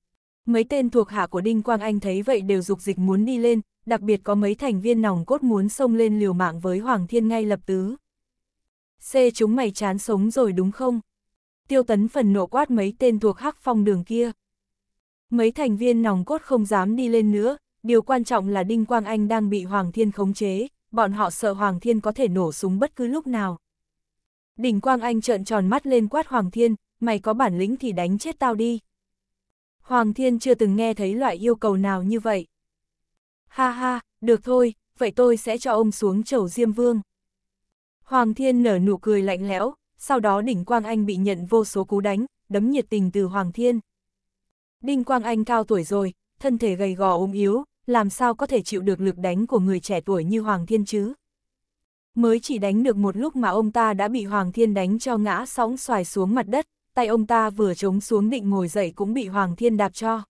Mấy tên thuộc hạ của Đinh Quang Anh thấy vậy đều dục dịch muốn đi lên, đặc biệt có mấy thành viên nòng cốt muốn xông lên liều mạng với Hoàng Thiên ngay lập tứ. C chúng mày chán sống rồi đúng không? Tiêu tấn phần nộ quát mấy tên thuộc hắc phong đường kia. Mấy thành viên nòng cốt không dám đi lên nữa, điều quan trọng là Đinh Quang Anh đang bị Hoàng Thiên khống chế, bọn họ sợ Hoàng Thiên có thể nổ súng bất cứ lúc nào. Đinh Quang Anh trợn tròn mắt lên quát Hoàng Thiên, mày có bản lĩnh thì đánh chết tao đi. Hoàng Thiên chưa từng nghe thấy loại yêu cầu nào như vậy. Ha ha, được thôi, vậy tôi sẽ cho ông xuống chầu Diêm Vương. Hoàng Thiên nở nụ cười lạnh lẽo, sau đó Đỉnh Quang Anh bị nhận vô số cú đánh, đấm nhiệt tình từ Hoàng Thiên. Đinh Quang Anh cao tuổi rồi, thân thể gầy gò ốm yếu, làm sao có thể chịu được lực đánh của người trẻ tuổi như Hoàng Thiên chứ? Mới chỉ đánh được một lúc mà ông ta đã bị Hoàng Thiên đánh cho ngã sóng xoài xuống mặt đất, tay ông ta vừa chống xuống định ngồi dậy cũng bị Hoàng Thiên đạp cho.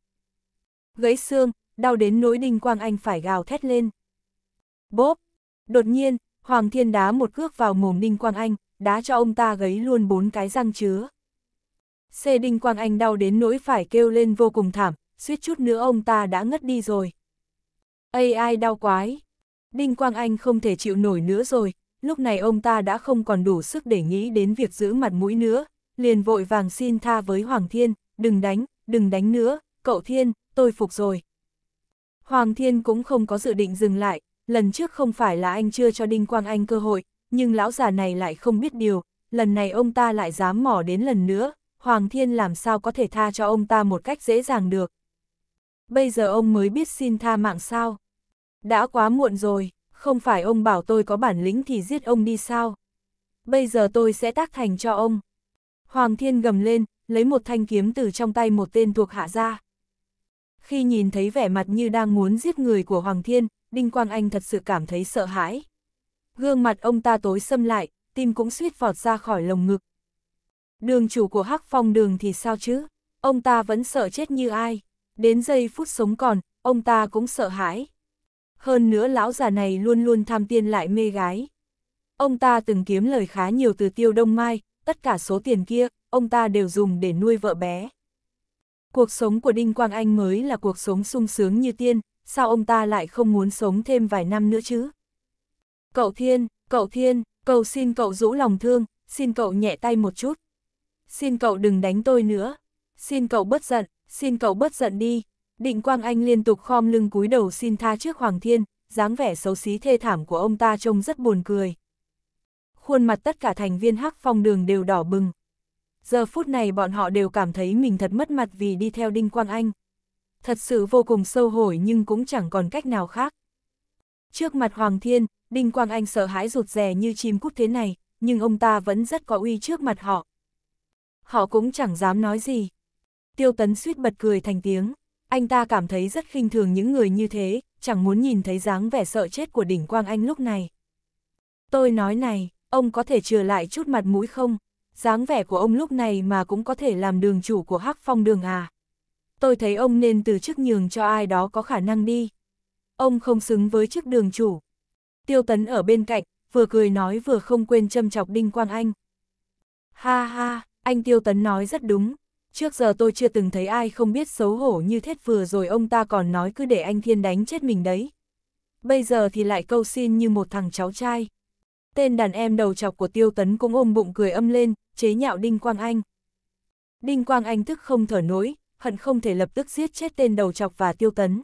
Gãy xương, đau đến nỗi Đinh Quang Anh phải gào thét lên. Bốp! Đột nhiên, Hoàng Thiên đá một cước vào mồm Đinh Quang Anh, đá cho ông ta gấy luôn bốn cái răng chứa. Xê Đinh Quang Anh đau đến nỗi phải kêu lên vô cùng thảm, suýt chút nữa ông ta đã ngất đi rồi ai đau quái! Đinh Quang Anh không thể chịu nổi nữa rồi, lúc này ông ta đã không còn đủ sức để nghĩ đến việc giữ mặt mũi nữa, liền vội vàng xin tha với Hoàng Thiên, đừng đánh, đừng đánh nữa, cậu Thiên, tôi phục rồi. Hoàng Thiên cũng không có dự định dừng lại, lần trước không phải là anh chưa cho Đinh Quang Anh cơ hội, nhưng lão già này lại không biết điều, lần này ông ta lại dám mỏ đến lần nữa, Hoàng Thiên làm sao có thể tha cho ông ta một cách dễ dàng được, bây giờ ông mới biết xin tha mạng sao. Đã quá muộn rồi, không phải ông bảo tôi có bản lĩnh thì giết ông đi sao. Bây giờ tôi sẽ tác thành cho ông. Hoàng thiên gầm lên, lấy một thanh kiếm từ trong tay một tên thuộc hạ ra. Khi nhìn thấy vẻ mặt như đang muốn giết người của Hoàng thiên, Đinh Quang Anh thật sự cảm thấy sợ hãi. Gương mặt ông ta tối xâm lại, tim cũng suýt vọt ra khỏi lồng ngực. Đường chủ của Hắc Phong đường thì sao chứ? Ông ta vẫn sợ chết như ai? Đến giây phút sống còn, ông ta cũng sợ hãi. Hơn nữa lão già này luôn luôn tham tiên lại mê gái. Ông ta từng kiếm lời khá nhiều từ tiêu đông mai, tất cả số tiền kia, ông ta đều dùng để nuôi vợ bé. Cuộc sống của Đinh Quang Anh mới là cuộc sống sung sướng như tiên, sao ông ta lại không muốn sống thêm vài năm nữa chứ? Cậu Thiên, cậu Thiên, cầu xin cậu rũ lòng thương, xin cậu nhẹ tay một chút. Xin cậu đừng đánh tôi nữa. Xin cậu bất giận, xin cậu bớt giận đi. Định Quang Anh liên tục khom lưng cúi đầu xin tha trước Hoàng Thiên, dáng vẻ xấu xí thê thảm của ông ta trông rất buồn cười. Khuôn mặt tất cả thành viên hắc phong đường đều đỏ bừng. Giờ phút này bọn họ đều cảm thấy mình thật mất mặt vì đi theo Đinh Quang Anh. Thật sự vô cùng sâu hổi nhưng cũng chẳng còn cách nào khác. Trước mặt Hoàng Thiên, Đinh Quang Anh sợ hãi rụt rè như chim cút thế này, nhưng ông ta vẫn rất có uy trước mặt họ. Họ cũng chẳng dám nói gì. Tiêu tấn suýt bật cười thành tiếng, anh ta cảm thấy rất khinh thường những người như thế, chẳng muốn nhìn thấy dáng vẻ sợ chết của đỉnh Quang Anh lúc này. Tôi nói này, ông có thể trừ lại chút mặt mũi không? Dáng vẻ của ông lúc này mà cũng có thể làm đường chủ của Hắc Phong Đường à? Tôi thấy ông nên từ chức nhường cho ai đó có khả năng đi. Ông không xứng với chức đường chủ. Tiêu tấn ở bên cạnh, vừa cười nói vừa không quên châm chọc Đinh Quang Anh. Ha ha, anh Tiêu tấn nói rất đúng, trước giờ tôi chưa từng thấy ai không biết xấu hổ như thế vừa rồi ông ta còn nói cứ để anh Thiên đánh chết mình đấy. Bây giờ thì lại câu xin như một thằng cháu trai. Tên đàn em đầu chọc của Tiêu Tấn cũng ôm bụng cười âm lên, chế nhạo Đinh Quang Anh. Đinh Quang Anh tức không thở nổi, hận không thể lập tức giết chết tên đầu chọc và Tiêu Tấn.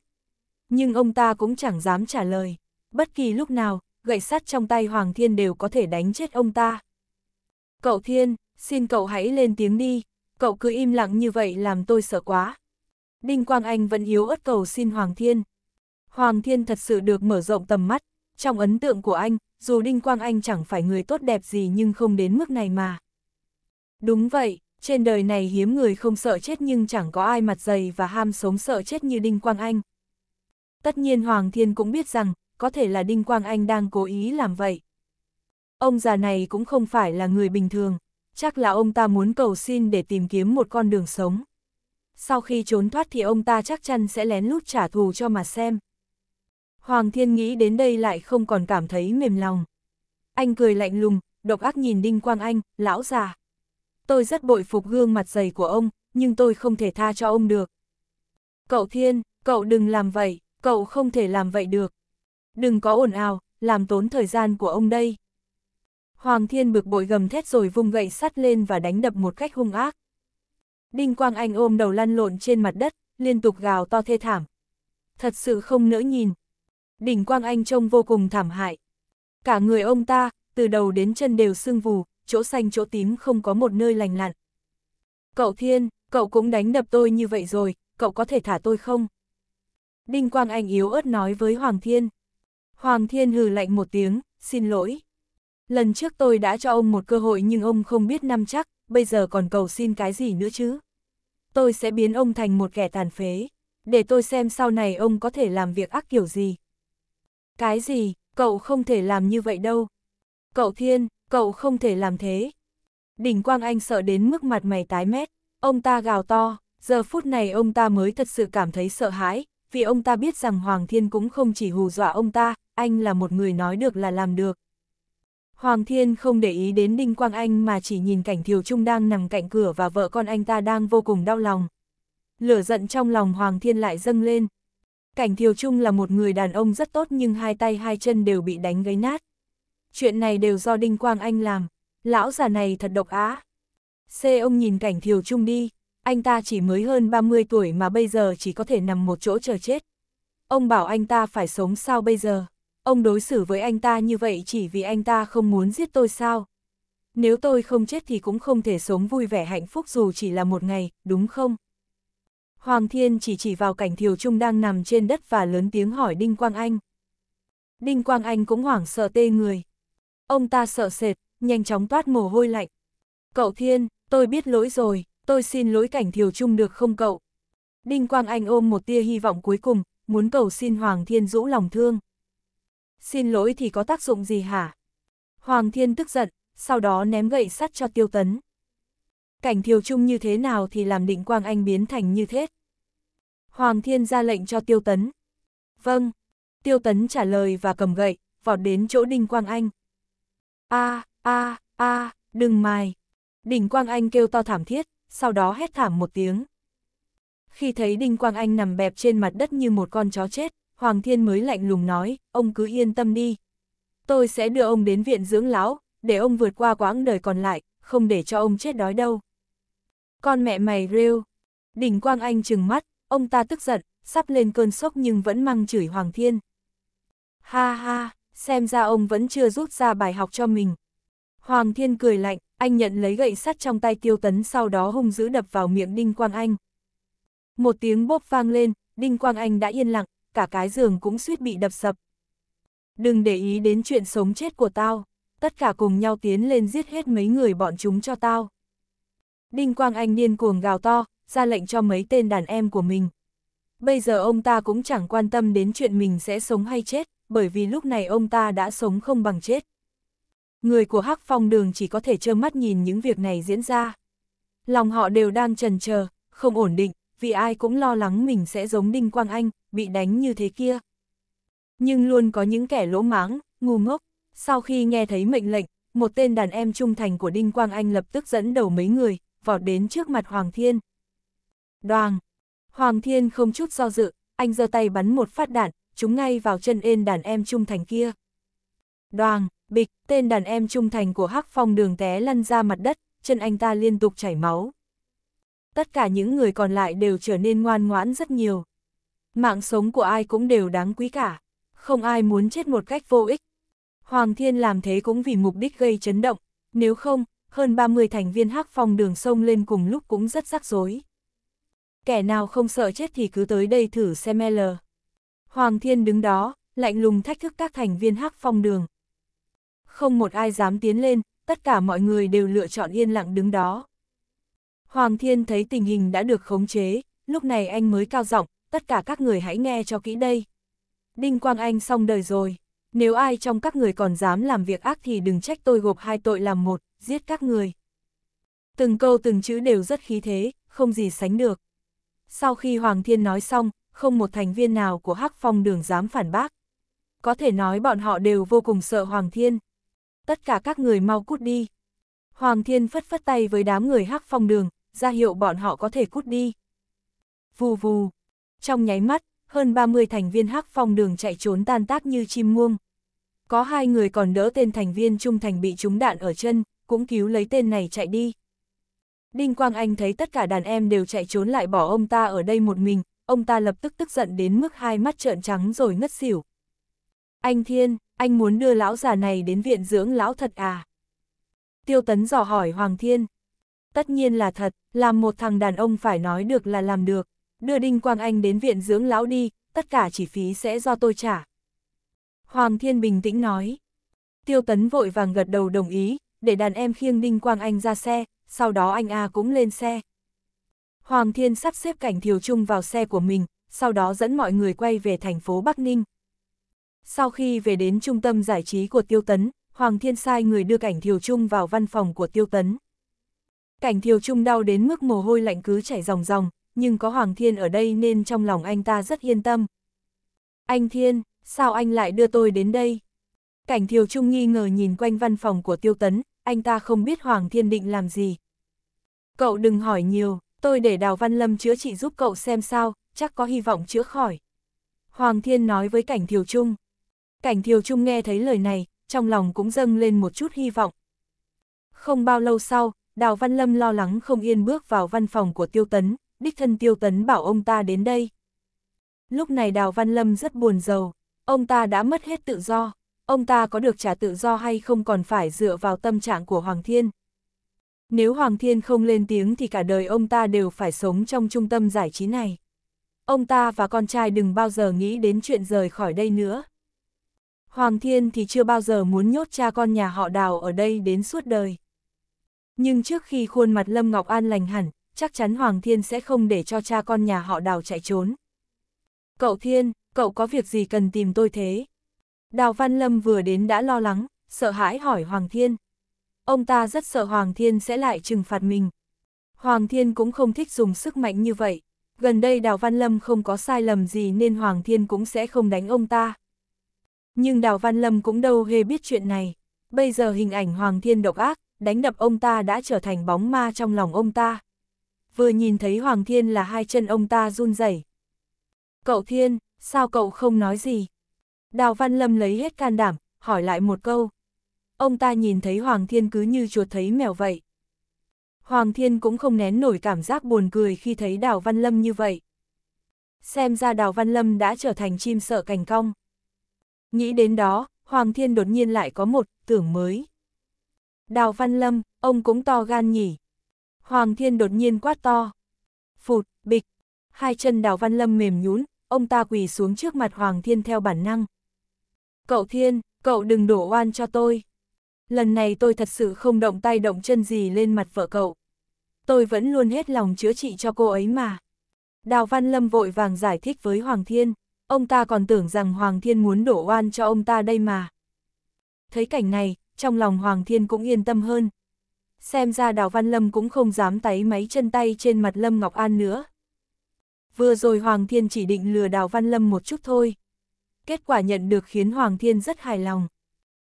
Nhưng ông ta cũng chẳng dám trả lời. Bất kỳ lúc nào, gậy sắt trong tay Hoàng Thiên đều có thể đánh chết ông ta. Cậu Thiên, xin cậu hãy lên tiếng đi, cậu cứ im lặng như vậy làm tôi sợ quá. Đinh Quang Anh vẫn yếu ớt cầu xin Hoàng Thiên. Hoàng Thiên thật sự được mở rộng tầm mắt, trong ấn tượng của anh, dù Đinh Quang Anh chẳng phải người tốt đẹp gì nhưng không đến mức này mà. Đúng vậy, trên đời này hiếm người không sợ chết nhưng chẳng có ai mặt dày và ham sống sợ chết như Đinh Quang Anh. Tất nhiên Hoàng Thiên cũng biết rằng, có thể là Đinh Quang Anh đang cố ý làm vậy. Ông già này cũng không phải là người bình thường chắc là ông ta muốn cầu xin để tìm kiếm một con đường sống. Sau khi trốn thoát thì ông ta chắc chắn sẽ lén lút trả thù cho mà xem. Hoàng thiên nghĩ đến đây lại không còn cảm thấy mềm lòng. Anh cười lạnh lùng, độc ác nhìn Đinh Quang Anh, lão già. Tôi rất bội phục gương mặt dày của ông, nhưng tôi không thể tha cho ông được. Cậu Thiên, cậu đừng làm vậy, cậu không thể làm vậy được. Đừng có ồn ào, làm tốn thời gian của ông đây. Hoàng Thiên bực bội gầm thét rồi vung gậy sắt lên và đánh đập một cách hung ác. Đinh Quang Anh ôm đầu lăn lộn trên mặt đất, liên tục gào to thê thảm. Thật sự không nỡ nhìn. Đinh Quang Anh trông vô cùng thảm hại. Cả người ông ta, từ đầu đến chân đều sưng vù, chỗ xanh chỗ tím không có một nơi lành lặn. Cậu Thiên, cậu cũng đánh đập tôi như vậy rồi, cậu có thể thả tôi không? Đinh Quang Anh yếu ớt nói với Hoàng Thiên. Hoàng Thiên hừ lạnh một tiếng, xin lỗi lần trước tôi đã cho ông một cơ hội nhưng ông không biết năm chắc, bây giờ còn cầu xin cái gì nữa chứ. Tôi sẽ biến ông thành một kẻ tàn phế, để tôi xem sau này ông có thể làm việc ác kiểu gì. Cái gì, cậu không thể làm như vậy đâu. Cậu Thiên, cậu không thể làm thế. Đỉnh Quang Anh sợ đến mức mặt mày tái mét, ông ta gào to, giờ phút này ông ta mới thật sự cảm thấy sợ hãi, vì ông ta biết rằng Hoàng Thiên cũng không chỉ hù dọa ông ta, anh là một người nói được là làm được, Hoàng Thiên không để ý đến Đinh Quang Anh mà chỉ nhìn cảnh Thiều Trung đang nằm cạnh cửa và vợ con anh ta đang vô cùng đau lòng. Lửa giận trong lòng Hoàng Thiên lại dâng lên. Cảnh Thiều Trung là một người đàn ông rất tốt nhưng hai tay hai chân đều bị đánh gấy nát. Chuyện này đều do Đinh Quang Anh làm. Lão già này thật độc á. C ông nhìn cảnh Thiều Trung đi. Anh ta chỉ mới hơn 30 tuổi mà bây giờ chỉ có thể nằm một chỗ chờ chết. Ông bảo anh ta phải sống sao bây giờ. Ông đối xử với anh ta như vậy chỉ vì anh ta không muốn giết tôi sao? Nếu tôi không chết thì cũng không thể sống vui vẻ hạnh phúc dù chỉ là một ngày, đúng không? Hoàng Thiên chỉ chỉ vào cảnh Thiều Trung đang nằm trên đất và lớn tiếng hỏi Đinh Quang Anh. Đinh Quang Anh cũng hoảng sợ tê người. Ông ta sợ sệt, nhanh chóng toát mồ hôi lạnh. Cậu Thiên, tôi biết lỗi rồi, tôi xin lỗi cảnh Thiều Trung được không cậu? Đinh Quang Anh ôm một tia hy vọng cuối cùng, muốn cầu xin Hoàng Thiên rũ lòng thương xin lỗi thì có tác dụng gì hả? Hoàng thiên tức giận, sau đó ném gậy sắt cho tiêu tấn. Cảnh thiều Trung như thế nào thì làm định quang anh biến thành như thế. Hoàng thiên ra lệnh cho tiêu tấn. Vâng, tiêu tấn trả lời và cầm gậy, vọt đến chỗ đinh quang anh. a a a đừng mài. Đinh quang anh kêu to thảm thiết, sau đó hét thảm một tiếng. Khi thấy đinh quang anh nằm bẹp trên mặt đất như một con chó chết, Hoàng Thiên mới lạnh lùng nói, ông cứ yên tâm đi. Tôi sẽ đưa ông đến viện dưỡng lão, để ông vượt qua quãng đời còn lại, không để cho ông chết đói đâu. Con mẹ mày rêu. Đình Quang Anh trừng mắt, ông ta tức giận, sắp lên cơn sốc nhưng vẫn măng chửi Hoàng Thiên. Ha ha, xem ra ông vẫn chưa rút ra bài học cho mình. Hoàng Thiên cười lạnh, anh nhận lấy gậy sắt trong tay tiêu tấn sau đó hung dữ đập vào miệng Đinh Quang Anh. Một tiếng bốp vang lên, Đinh Quang Anh đã yên lặng, cả cái giường cũng suýt bị đập sập. Đừng để ý đến chuyện sống chết của tao, tất cả cùng nhau tiến lên giết hết mấy người bọn chúng cho tao. Đinh Quang Anh điên cuồng gào to, ra lệnh cho mấy tên đàn em của mình. Bây giờ ông ta cũng chẳng quan tâm đến chuyện mình sẽ sống hay chết, bởi vì lúc này ông ta đã sống không bằng chết. Người của Hắc Phong Đường chỉ có thể trơ mắt nhìn những việc này diễn ra. Lòng họ đều đang trần chờ, không ổn định vì ai cũng lo lắng mình sẽ giống Đinh Quang Anh, bị đánh như thế kia. Nhưng luôn có những kẻ lỗ máng, ngu ngốc. Sau khi nghe thấy mệnh lệnh, một tên đàn em trung thành của Đinh Quang Anh lập tức dẫn đầu mấy người, vọt đến trước mặt Hoàng Thiên. Đoàn! Hoàng Thiên không chút do dự, anh giơ tay bắn một phát đạn, chúng ngay vào chân ên đàn em trung thành kia. Đoàn! Bịch! Tên đàn em trung thành của Hắc Phong đường té lăn ra mặt đất, chân anh ta liên tục chảy máu tất cả những người còn lại đều trở nên ngoan ngoãn rất nhiều. Mạng sống của ai cũng đều đáng quý cả, không ai muốn chết một cách vô ích. Hoàng Thiên làm thế cũng vì mục đích gây chấn động, nếu không, hơn 30 thành viên hắc phong đường sông lên cùng lúc cũng rất rắc rối. Kẻ nào không sợ chết thì cứ tới đây thử xem L. Hoàng Thiên đứng đó, lạnh lùng thách thức các thành viên hắc phong đường. Không một ai dám tiến lên, tất cả mọi người đều lựa chọn yên lặng đứng đó. Hoàng Thiên thấy tình hình đã được khống chế, lúc này anh mới cao giọng, tất cả các người hãy nghe cho kỹ đây. Đinh Quang Anh xong đời rồi, nếu ai trong các người còn dám làm việc ác thì đừng trách tôi gộp hai tội làm một, giết các người. Từng câu từng chữ đều rất khí thế, không gì sánh được. Sau khi Hoàng Thiên nói xong, không một thành viên nào của Hắc Phong Đường dám phản bác. Có thể nói bọn họ đều vô cùng sợ Hoàng Thiên. Tất cả các người mau cút đi. Hoàng Thiên phất phất tay với đám người Hắc Phong Đường, ra hiệu bọn họ có thể cút đi. Vù vù, trong nháy mắt, hơn 30 thành viên hắc phong đường chạy trốn tan tác như chim muông. Có hai người còn đỡ tên thành viên trung thành bị trúng đạn ở chân, cũng cứu lấy tên này chạy đi. Đinh Quang Anh thấy tất cả đàn em đều chạy trốn lại bỏ ông ta ở đây một mình, ông ta lập tức tức giận đến mức hai mắt trợn trắng rồi ngất xỉu. Anh Thiên, anh muốn đưa lão già này đến viện dưỡng lão thật à? Tiêu Tấn dò hỏi Hoàng Thiên, Tất nhiên là thật, làm một thằng đàn ông phải nói được là làm được. Đưa Đinh Quang Anh đến viện dưỡng lão đi, tất cả chi phí sẽ do tôi trả. Hoàng Thiên bình tĩnh nói. Tiêu Tấn vội vàng gật đầu đồng ý, để đàn em khiêng Đinh Quang Anh ra xe, sau đó anh A cũng lên xe. Hoàng Thiên sắp xếp cảnh Thiều Trung vào xe của mình, sau đó dẫn mọi người quay về thành phố Bắc Ninh. Sau khi về đến trung tâm giải trí của Tiêu Tấn, Hoàng Thiên sai người đưa cảnh Thiều Trung vào văn phòng của Tiêu Tấn. Cảnh thiều trung đau đến mức mồ hôi lạnh cứ chảy ròng ròng, nhưng có Hoàng Thiên ở đây nên trong lòng anh ta rất yên tâm. Anh Thiên, sao anh lại đưa tôi đến đây? Cảnh thiều trung nghi ngờ nhìn quanh văn phòng của tiêu tấn, anh ta không biết Hoàng Thiên định làm gì. Cậu đừng hỏi nhiều, tôi để Đào Văn Lâm chữa trị giúp cậu xem sao, chắc có hy vọng chữa khỏi. Hoàng Thiên nói với Cảnh Thiều Trung. Cảnh Thiều Trung nghe thấy lời này, trong lòng cũng dâng lên một chút hy vọng. Không bao lâu sau, Đào Văn Lâm lo lắng không yên bước vào văn phòng của Tiêu Tấn, đích thân Tiêu Tấn bảo ông ta đến đây. Lúc này Đào Văn Lâm rất buồn giàu, ông ta đã mất hết tự do, ông ta có được trả tự do hay không còn phải dựa vào tâm trạng của Hoàng Thiên. Nếu Hoàng Thiên không lên tiếng thì cả đời ông ta đều phải sống trong trung tâm giải trí này. Ông ta và con trai đừng bao giờ nghĩ đến chuyện rời khỏi đây nữa. Hoàng Thiên thì chưa bao giờ muốn nhốt cha con nhà họ đào ở đây đến suốt đời. Nhưng trước khi khuôn mặt Lâm Ngọc An lành hẳn, chắc chắn Hoàng Thiên sẽ không để cho cha con nhà họ đào chạy trốn. Cậu Thiên, cậu có việc gì cần tìm tôi thế? Đào Văn Lâm vừa đến đã lo lắng, sợ hãi hỏi Hoàng Thiên. Ông ta rất sợ Hoàng Thiên sẽ lại trừng phạt mình. Hoàng Thiên cũng không thích dùng sức mạnh như vậy. Gần đây Đào Văn Lâm không có sai lầm gì nên Hoàng Thiên cũng sẽ không đánh ông ta. Nhưng Đào Văn Lâm cũng đâu hề biết chuyện này. Bây giờ hình ảnh Hoàng Thiên độc ác, đánh đập ông ta đã trở thành bóng ma trong lòng ông ta. Vừa nhìn thấy Hoàng Thiên là hai chân ông ta run rẩy. Cậu Thiên, sao cậu không nói gì? Đào Văn Lâm lấy hết can đảm, hỏi lại một câu. Ông ta nhìn thấy Hoàng Thiên cứ như chuột thấy mèo vậy. Hoàng Thiên cũng không nén nổi cảm giác buồn cười khi thấy Đào Văn Lâm như vậy. Xem ra Đào Văn Lâm đã trở thành chim sợ cành cong. Nghĩ đến đó, Hoàng Thiên đột nhiên lại có một tưởng mới. Đào Văn Lâm, ông cũng to gan nhỉ. Hoàng Thiên đột nhiên quát to. Phụt, bịch. Hai chân Đào Văn Lâm mềm nhún, ông ta quỳ xuống trước mặt Hoàng Thiên theo bản năng. Cậu Thiên, cậu đừng đổ oan cho tôi. Lần này tôi thật sự không động tay động chân gì lên mặt vợ cậu. Tôi vẫn luôn hết lòng chữa trị cho cô ấy mà. Đào Văn Lâm vội vàng giải thích với Hoàng Thiên. Ông ta còn tưởng rằng Hoàng Thiên muốn đổ oan cho ông ta đây mà. Thấy cảnh này, trong lòng Hoàng Thiên cũng yên tâm hơn. Xem ra Đào Văn Lâm cũng không dám táy máy chân tay trên mặt Lâm Ngọc An nữa. Vừa rồi Hoàng Thiên chỉ định lừa Đào Văn Lâm một chút thôi. Kết quả nhận được khiến Hoàng Thiên rất hài lòng.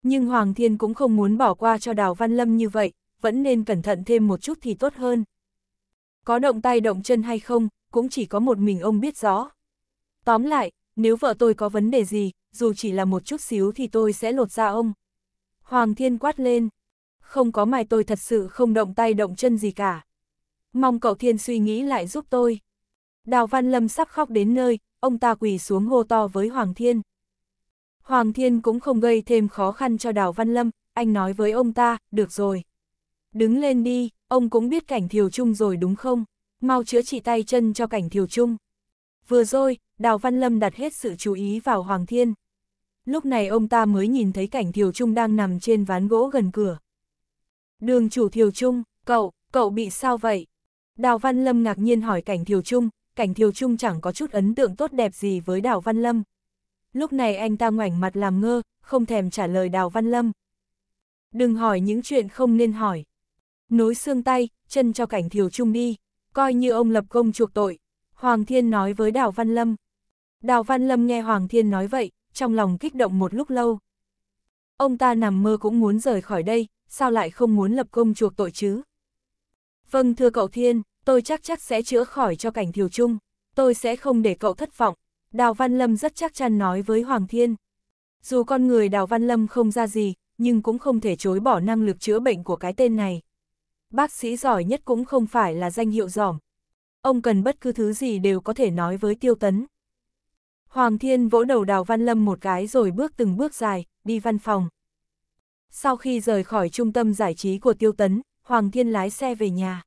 Nhưng Hoàng Thiên cũng không muốn bỏ qua cho Đào Văn Lâm như vậy, vẫn nên cẩn thận thêm một chút thì tốt hơn. Có động tay động chân hay không, cũng chỉ có một mình ông biết rõ. Tóm lại, nếu vợ tôi có vấn đề gì, dù chỉ là một chút xíu thì tôi sẽ lột ra ông. Hoàng thiên quát lên. Không có mày tôi thật sự không động tay động chân gì cả. Mong cậu thiên suy nghĩ lại giúp tôi. Đào Văn Lâm sắp khóc đến nơi, ông ta quỳ xuống hô to với Hoàng thiên. Hoàng thiên cũng không gây thêm khó khăn cho Đào Văn Lâm, anh nói với ông ta, được rồi. Đứng lên đi, ông cũng biết cảnh thiều Trung rồi đúng không? Mau chữa trị tay chân cho cảnh thiều Trung. Vừa rồi, Đào Văn Lâm đặt hết sự chú ý vào Hoàng Thiên lúc này ông ta mới nhìn thấy cảnh Thiều Trung đang nằm trên ván gỗ gần cửa. Đường chủ Thiều Trung, cậu, cậu bị sao vậy? Đào Văn Lâm ngạc nhiên hỏi cảnh Thiều Trung, cảnh Thiều Trung chẳng có chút ấn tượng tốt đẹp gì với Đào Văn Lâm. Lúc này anh ta ngoảnh mặt làm ngơ, không thèm trả lời Đào Văn Lâm. Đừng hỏi những chuyện không nên hỏi. Nối xương tay, chân cho cảnh Thiều Trung đi, coi như ông lập công chuộc tội. Hoàng Thiên nói với Đào Văn Lâm. Đào Văn Lâm nghe Hoàng Thiên nói vậy, trong lòng kích động một lúc lâu. Ông ta nằm mơ cũng muốn rời khỏi đây, sao lại không muốn lập công chuộc tội chứ? Vâng thưa cậu Thiên, tôi chắc chắc sẽ chữa khỏi cho cảnh thiều chung, tôi sẽ không để cậu thất vọng. Đào Văn Lâm rất chắc chắn nói với Hoàng Thiên. Dù con người Đào Văn Lâm không ra gì, nhưng cũng không thể chối bỏ năng lực chữa bệnh của cái tên này. Bác sĩ giỏi nhất cũng không phải là danh hiệu giỏm. Ông cần bất cứ thứ gì đều có thể nói với Tiêu Tấn. Hoàng Thiên vỗ đầu Đào Văn Lâm một cái rồi bước từng bước dài, đi văn phòng. Sau khi rời khỏi trung tâm giải trí của Tiêu Tấn, Hoàng Thiên lái xe về nhà.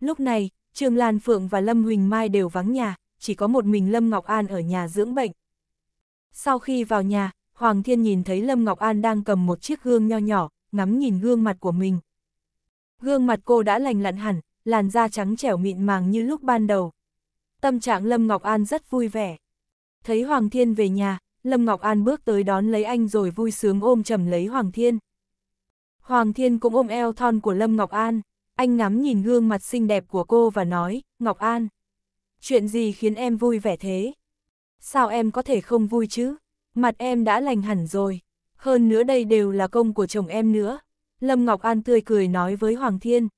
Lúc này, Trương Lan Phượng và Lâm Huỳnh Mai đều vắng nhà, chỉ có một mình Lâm Ngọc An ở nhà dưỡng bệnh. Sau khi vào nhà, Hoàng Thiên nhìn thấy Lâm Ngọc An đang cầm một chiếc gương nho nhỏ, ngắm nhìn gương mặt của mình. Gương mặt cô đã lành lặn hẳn, làn da trắng trẻo mịn màng như lúc ban đầu. Tâm trạng Lâm Ngọc An rất vui vẻ. Thấy Hoàng Thiên về nhà, Lâm Ngọc An bước tới đón lấy anh rồi vui sướng ôm chầm lấy Hoàng Thiên. Hoàng Thiên cũng ôm eo thon của Lâm Ngọc An, anh ngắm nhìn gương mặt xinh đẹp của cô và nói, Ngọc An, chuyện gì khiến em vui vẻ thế? Sao em có thể không vui chứ? Mặt em đã lành hẳn rồi, hơn nữa đây đều là công của chồng em nữa. Lâm Ngọc An tươi cười nói với Hoàng Thiên.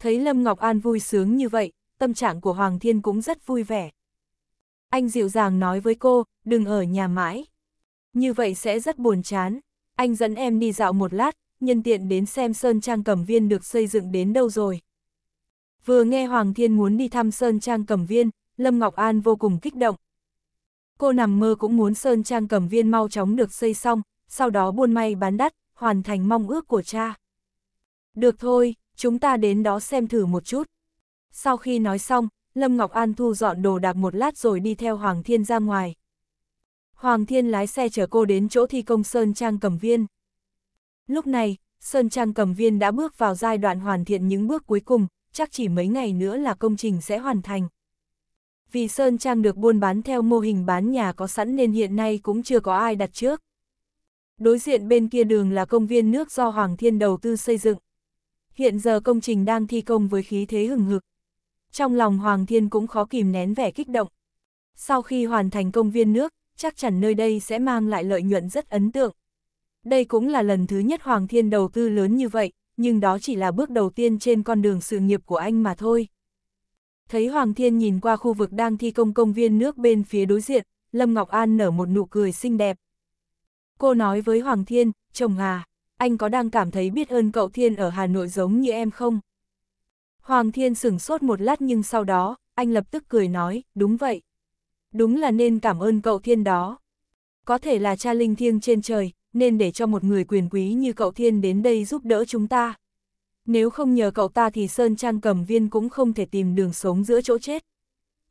Thấy Lâm Ngọc An vui sướng như vậy, tâm trạng của Hoàng Thiên cũng rất vui vẻ. Anh dịu dàng nói với cô, đừng ở nhà mãi. Như vậy sẽ rất buồn chán. Anh dẫn em đi dạo một lát, nhân tiện đến xem Sơn Trang Cẩm Viên được xây dựng đến đâu rồi. Vừa nghe Hoàng Thiên muốn đi thăm Sơn Trang Cẩm Viên, Lâm Ngọc An vô cùng kích động. Cô nằm mơ cũng muốn Sơn Trang Cẩm Viên mau chóng được xây xong, sau đó buôn may bán đắt, hoàn thành mong ước của cha. Được thôi, chúng ta đến đó xem thử một chút. Sau khi nói xong, Lâm Ngọc An thu dọn đồ đạc một lát rồi đi theo Hoàng Thiên ra ngoài. Hoàng Thiên lái xe chở cô đến chỗ thi công Sơn Trang Cầm Viên. Lúc này, Sơn Trang Cầm Viên đã bước vào giai đoạn hoàn thiện những bước cuối cùng, chắc chỉ mấy ngày nữa là công trình sẽ hoàn thành. Vì Sơn Trang được buôn bán theo mô hình bán nhà có sẵn nên hiện nay cũng chưa có ai đặt trước. Đối diện bên kia đường là công viên nước do Hoàng Thiên đầu tư xây dựng. Hiện giờ công trình đang thi công với khí thế hừng hực, trong lòng Hoàng Thiên cũng khó kìm nén vẻ kích động. Sau khi hoàn thành công viên nước, chắc chắn nơi đây sẽ mang lại lợi nhuận rất ấn tượng. Đây cũng là lần thứ nhất Hoàng Thiên đầu tư lớn như vậy, nhưng đó chỉ là bước đầu tiên trên con đường sự nghiệp của anh mà thôi. Thấy Hoàng Thiên nhìn qua khu vực đang thi công công viên nước bên phía đối diện, Lâm Ngọc An nở một nụ cười xinh đẹp. Cô nói với Hoàng Thiên, chồng à, anh có đang cảm thấy biết ơn cậu Thiên ở Hà Nội giống như em không? Hoàng Thiên sửng sốt một lát nhưng sau đó, anh lập tức cười nói, đúng vậy. Đúng là nên cảm ơn cậu Thiên đó. Có thể là cha linh thiêng trên trời, nên để cho một người quyền quý như cậu Thiên đến đây giúp đỡ chúng ta. Nếu không nhờ cậu ta thì Sơn Trang cầm viên cũng không thể tìm đường sống giữa chỗ chết.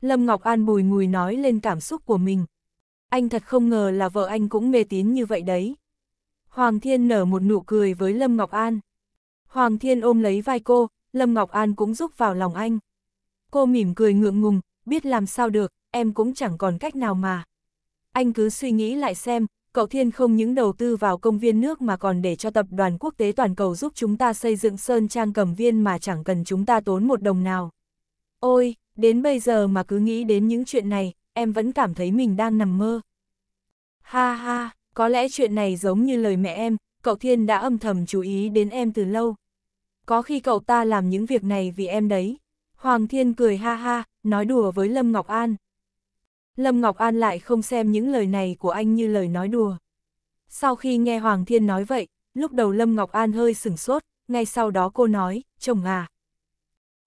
Lâm Ngọc An bùi ngùi nói lên cảm xúc của mình. Anh thật không ngờ là vợ anh cũng mê tín như vậy đấy. Hoàng Thiên nở một nụ cười với Lâm Ngọc An. Hoàng Thiên ôm lấy vai cô, Lâm Ngọc An cũng giúp vào lòng anh. Cô mỉm cười ngượng ngùng, biết làm sao được, em cũng chẳng còn cách nào mà. Anh cứ suy nghĩ lại xem, cậu Thiên không những đầu tư vào công viên nước mà còn để cho tập đoàn quốc tế toàn cầu giúp chúng ta xây dựng sơn trang cầm viên mà chẳng cần chúng ta tốn một đồng nào. Ôi, đến bây giờ mà cứ nghĩ đến những chuyện này, em vẫn cảm thấy mình đang nằm mơ. Ha ha, có lẽ chuyện này giống như lời mẹ em, cậu Thiên đã âm thầm chú ý đến em từ lâu, có khi cậu ta làm những việc này vì em đấy. Hoàng Thiên cười ha ha, nói đùa với Lâm Ngọc An. Lâm Ngọc An lại không xem những lời này của anh như lời nói đùa. Sau khi nghe Hoàng Thiên nói vậy, lúc đầu Lâm Ngọc An hơi sửng sốt, ngay sau đó cô nói, chồng à.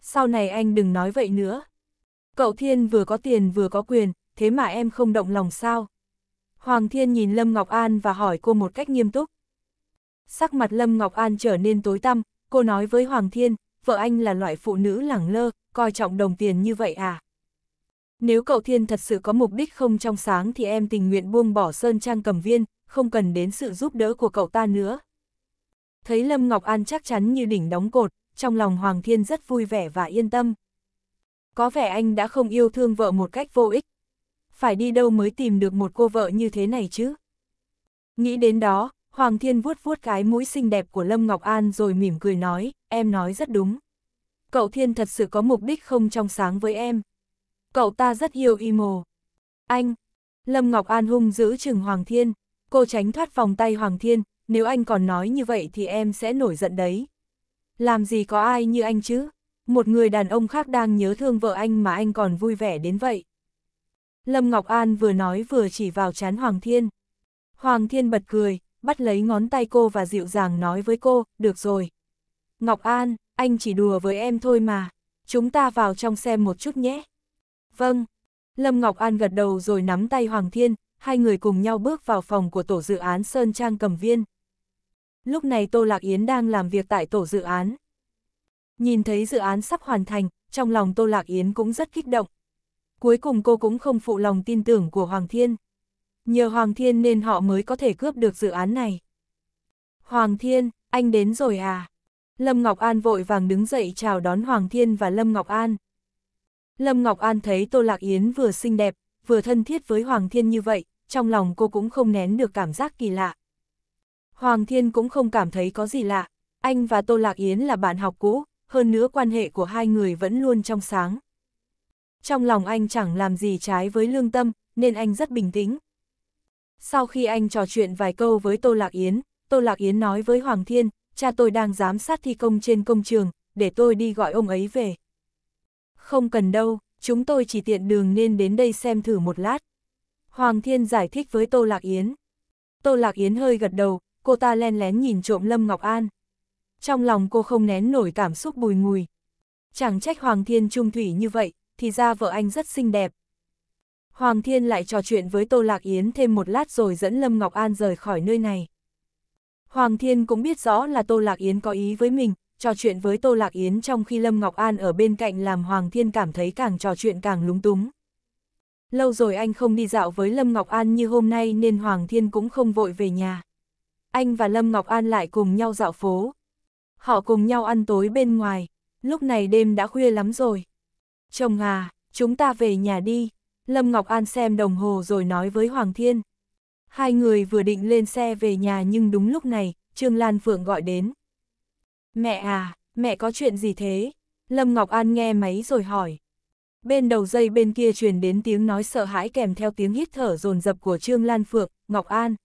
Sau này anh đừng nói vậy nữa. Cậu Thiên vừa có tiền vừa có quyền, thế mà em không động lòng sao? Hoàng Thiên nhìn Lâm Ngọc An và hỏi cô một cách nghiêm túc. Sắc mặt Lâm Ngọc An trở nên tối tăm, Cô nói với Hoàng Thiên, vợ anh là loại phụ nữ lẳng lơ, coi trọng đồng tiền như vậy à? Nếu cậu Thiên thật sự có mục đích không trong sáng thì em tình nguyện buông bỏ Sơn Trang cầm viên, không cần đến sự giúp đỡ của cậu ta nữa. Thấy Lâm Ngọc An chắc chắn như đỉnh đóng cột, trong lòng Hoàng Thiên rất vui vẻ và yên tâm. Có vẻ anh đã không yêu thương vợ một cách vô ích. Phải đi đâu mới tìm được một cô vợ như thế này chứ? Nghĩ đến đó, Hoàng Thiên vuốt vuốt cái mũi xinh đẹp của Lâm Ngọc An rồi mỉm cười nói, em nói rất đúng. Cậu Thiên thật sự có mục đích không trong sáng với em. Cậu ta rất yêu y mồ. Anh! Lâm Ngọc An hung giữ chừng Hoàng Thiên. Cô tránh thoát vòng tay Hoàng Thiên, nếu anh còn nói như vậy thì em sẽ nổi giận đấy. Làm gì có ai như anh chứ? Một người đàn ông khác đang nhớ thương vợ anh mà anh còn vui vẻ đến vậy. Lâm Ngọc An vừa nói vừa chỉ vào chán Hoàng Thiên. Hoàng Thiên bật cười, bắt lấy ngón tay cô và dịu dàng nói với cô, được rồi. Ngọc An, anh chỉ đùa với em thôi mà, chúng ta vào trong xem một chút nhé. Vâng. Lâm Ngọc An gật đầu rồi nắm tay Hoàng Thiên, hai người cùng nhau bước vào phòng của tổ dự án Sơn Trang Cầm Viên. Lúc này Tô Lạc Yến đang làm việc tại tổ dự án. Nhìn thấy dự án sắp hoàn thành, trong lòng Tô Lạc Yến cũng rất kích động. Cuối cùng cô cũng không phụ lòng tin tưởng của Hoàng Thiên nhờ Hoàng Thiên nên họ mới có thể cướp được dự án này. Hoàng Thiên, anh đến rồi à? Lâm Ngọc An vội vàng đứng dậy chào đón Hoàng Thiên và Lâm Ngọc An. Lâm Ngọc An thấy Tô Lạc Yến vừa xinh đẹp, vừa thân thiết với Hoàng Thiên như vậy, trong lòng cô cũng không nén được cảm giác kỳ lạ. Hoàng Thiên cũng không cảm thấy có gì lạ, anh và Tô Lạc Yến là bạn học cũ, hơn nữa quan hệ của hai người vẫn luôn trong sáng. Trong lòng anh chẳng làm gì trái với lương tâm, nên anh rất bình tĩnh, sau khi anh trò chuyện vài câu với Tô Lạc Yến, Tô Lạc Yến nói với Hoàng Thiên, cha tôi đang giám sát thi công trên công trường, để tôi đi gọi ông ấy về. Không cần đâu, chúng tôi chỉ tiện đường nên đến đây xem thử một lát. Hoàng Thiên giải thích với Tô Lạc Yến. Tô Lạc Yến hơi gật đầu, cô ta len lén nhìn trộm Lâm Ngọc An. Trong lòng cô không nén nổi cảm xúc bùi ngùi. Chẳng trách Hoàng Thiên trung thủy như vậy, thì ra vợ anh rất xinh đẹp, Hoàng Thiên lại trò chuyện với Tô Lạc Yến thêm một lát rồi dẫn Lâm Ngọc An rời khỏi nơi này. Hoàng Thiên cũng biết rõ là Tô Lạc Yến có ý với mình, trò chuyện với Tô Lạc Yến trong khi Lâm Ngọc An ở bên cạnh làm Hoàng Thiên cảm thấy càng trò chuyện càng lúng túng. Lâu rồi anh không đi dạo với Lâm Ngọc An như hôm nay nên Hoàng Thiên cũng không vội về nhà. Anh và Lâm Ngọc An lại cùng nhau dạo phố. Họ cùng nhau ăn tối bên ngoài, lúc này đêm đã khuya lắm rồi. Chồng à, chúng ta về nhà đi, Lâm Ngọc An xem đồng hồ rồi nói với Hoàng Thiên. Hai người vừa định lên xe về nhà nhưng đúng lúc này, Trương Lan Phượng gọi đến. Mẹ à, mẹ có chuyện gì thế? Lâm Ngọc An nghe máy rồi hỏi. Bên đầu dây bên kia truyền đến tiếng nói sợ hãi kèm theo tiếng hít thở rồn rập của Trương Lan Phượng, Ngọc An.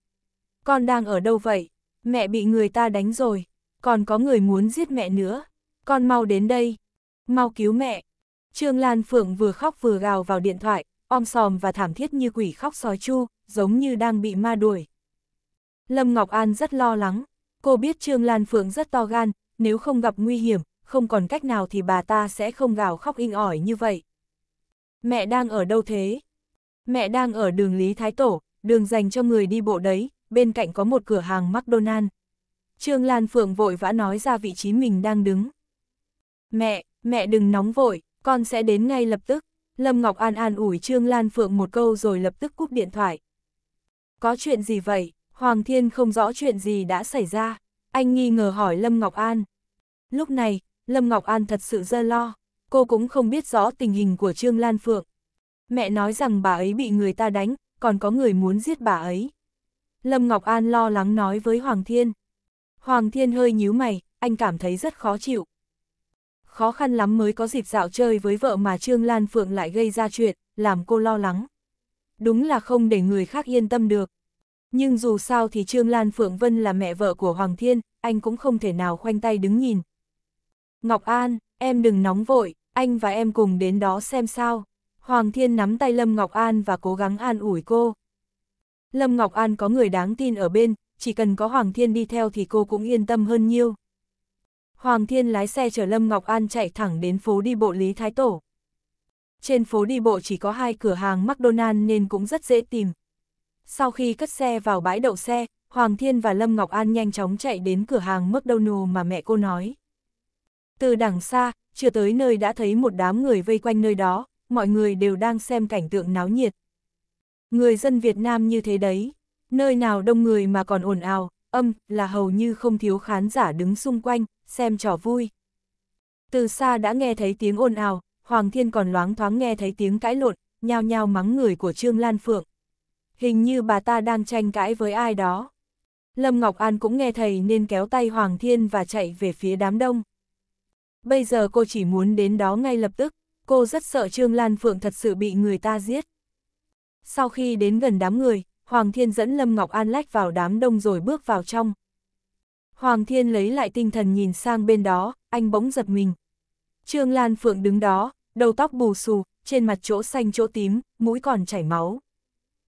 Con đang ở đâu vậy? Mẹ bị người ta đánh rồi, còn có người muốn giết mẹ nữa. Con mau đến đây, mau cứu mẹ. Trương Lan Phượng vừa khóc vừa gào vào điện thoại, om sòm và thảm thiết như quỷ khóc sói chu, giống như đang bị ma đuổi. Lâm Ngọc An rất lo lắng, cô biết Trương Lan Phượng rất to gan, nếu không gặp nguy hiểm, không còn cách nào thì bà ta sẽ không gào khóc inh ỏi như vậy. Mẹ đang ở đâu thế? Mẹ đang ở đường Lý Thái Tổ, đường dành cho người đi bộ đấy, bên cạnh có một cửa hàng McDonald. Trương Lan Phượng vội vã nói ra vị trí mình đang đứng. Mẹ, mẹ đừng nóng vội, con sẽ đến ngay lập tức. Lâm Ngọc An an ủi Trương Lan Phượng một câu rồi lập tức cúp điện thoại. Có chuyện gì vậy? Hoàng Thiên không rõ chuyện gì đã xảy ra. Anh nghi ngờ hỏi Lâm Ngọc An. Lúc này, Lâm Ngọc An thật sự dơ lo. Cô cũng không biết rõ tình hình của Trương Lan Phượng. Mẹ nói rằng bà ấy bị người ta đánh, còn có người muốn giết bà ấy. Lâm Ngọc An lo lắng nói với Hoàng Thiên. Hoàng Thiên hơi nhíu mày, anh cảm thấy rất khó chịu khó khăn lắm mới có dịp dạo chơi với vợ mà Trương Lan Phượng lại gây ra chuyện, làm cô lo lắng. Đúng là không để người khác yên tâm được. Nhưng dù sao thì Trương Lan Phượng Vân là mẹ vợ của Hoàng Thiên, anh cũng không thể nào khoanh tay đứng nhìn. Ngọc An, em đừng nóng vội, anh và em cùng đến đó xem sao. Hoàng Thiên nắm tay Lâm Ngọc An và cố gắng an ủi cô. Lâm Ngọc An có người đáng tin ở bên, chỉ cần có Hoàng Thiên đi theo thì cô cũng yên tâm hơn nhiều. Hoàng Thiên lái xe chở Lâm Ngọc An chạy thẳng đến phố đi bộ Lý Thái Tổ. Trên phố đi bộ chỉ có hai cửa hàng McDonald's nên cũng rất dễ tìm. Sau khi cất xe vào bãi đậu xe, Hoàng Thiên và Lâm Ngọc An nhanh chóng chạy đến cửa hàng McDonald's mà mẹ cô nói. Từ đằng xa, chưa tới nơi đã thấy một đám người vây quanh nơi đó, mọi người đều đang xem cảnh tượng náo nhiệt. Người dân Việt Nam như thế đấy, nơi nào đông người mà còn ồn ào, âm là hầu như không thiếu khán giả đứng xung quanh, xem trò vui. Từ xa đã nghe thấy tiếng ồn ào, Hoàng Thiên còn loáng thoáng nghe thấy tiếng cãi lộn, nhao nhao mắng người của Trương Lan Phượng. Hình như bà ta đang tranh cãi với ai đó. Lâm Ngọc An cũng nghe thầy nên kéo tay Hoàng Thiên và chạy về phía đám đông. Bây giờ cô chỉ muốn đến đó ngay lập tức, cô rất sợ Trương Lan Phượng thật sự bị người ta giết. Sau khi đến gần đám người, Hoàng Thiên dẫn Lâm Ngọc An lách vào đám đông rồi bước vào trong, Hoàng Thiên lấy lại tinh thần nhìn sang bên đó, anh bỗng giật mình. Trương Lan Phượng đứng đó, đầu tóc bù xù, trên mặt chỗ xanh chỗ tím, mũi còn chảy máu.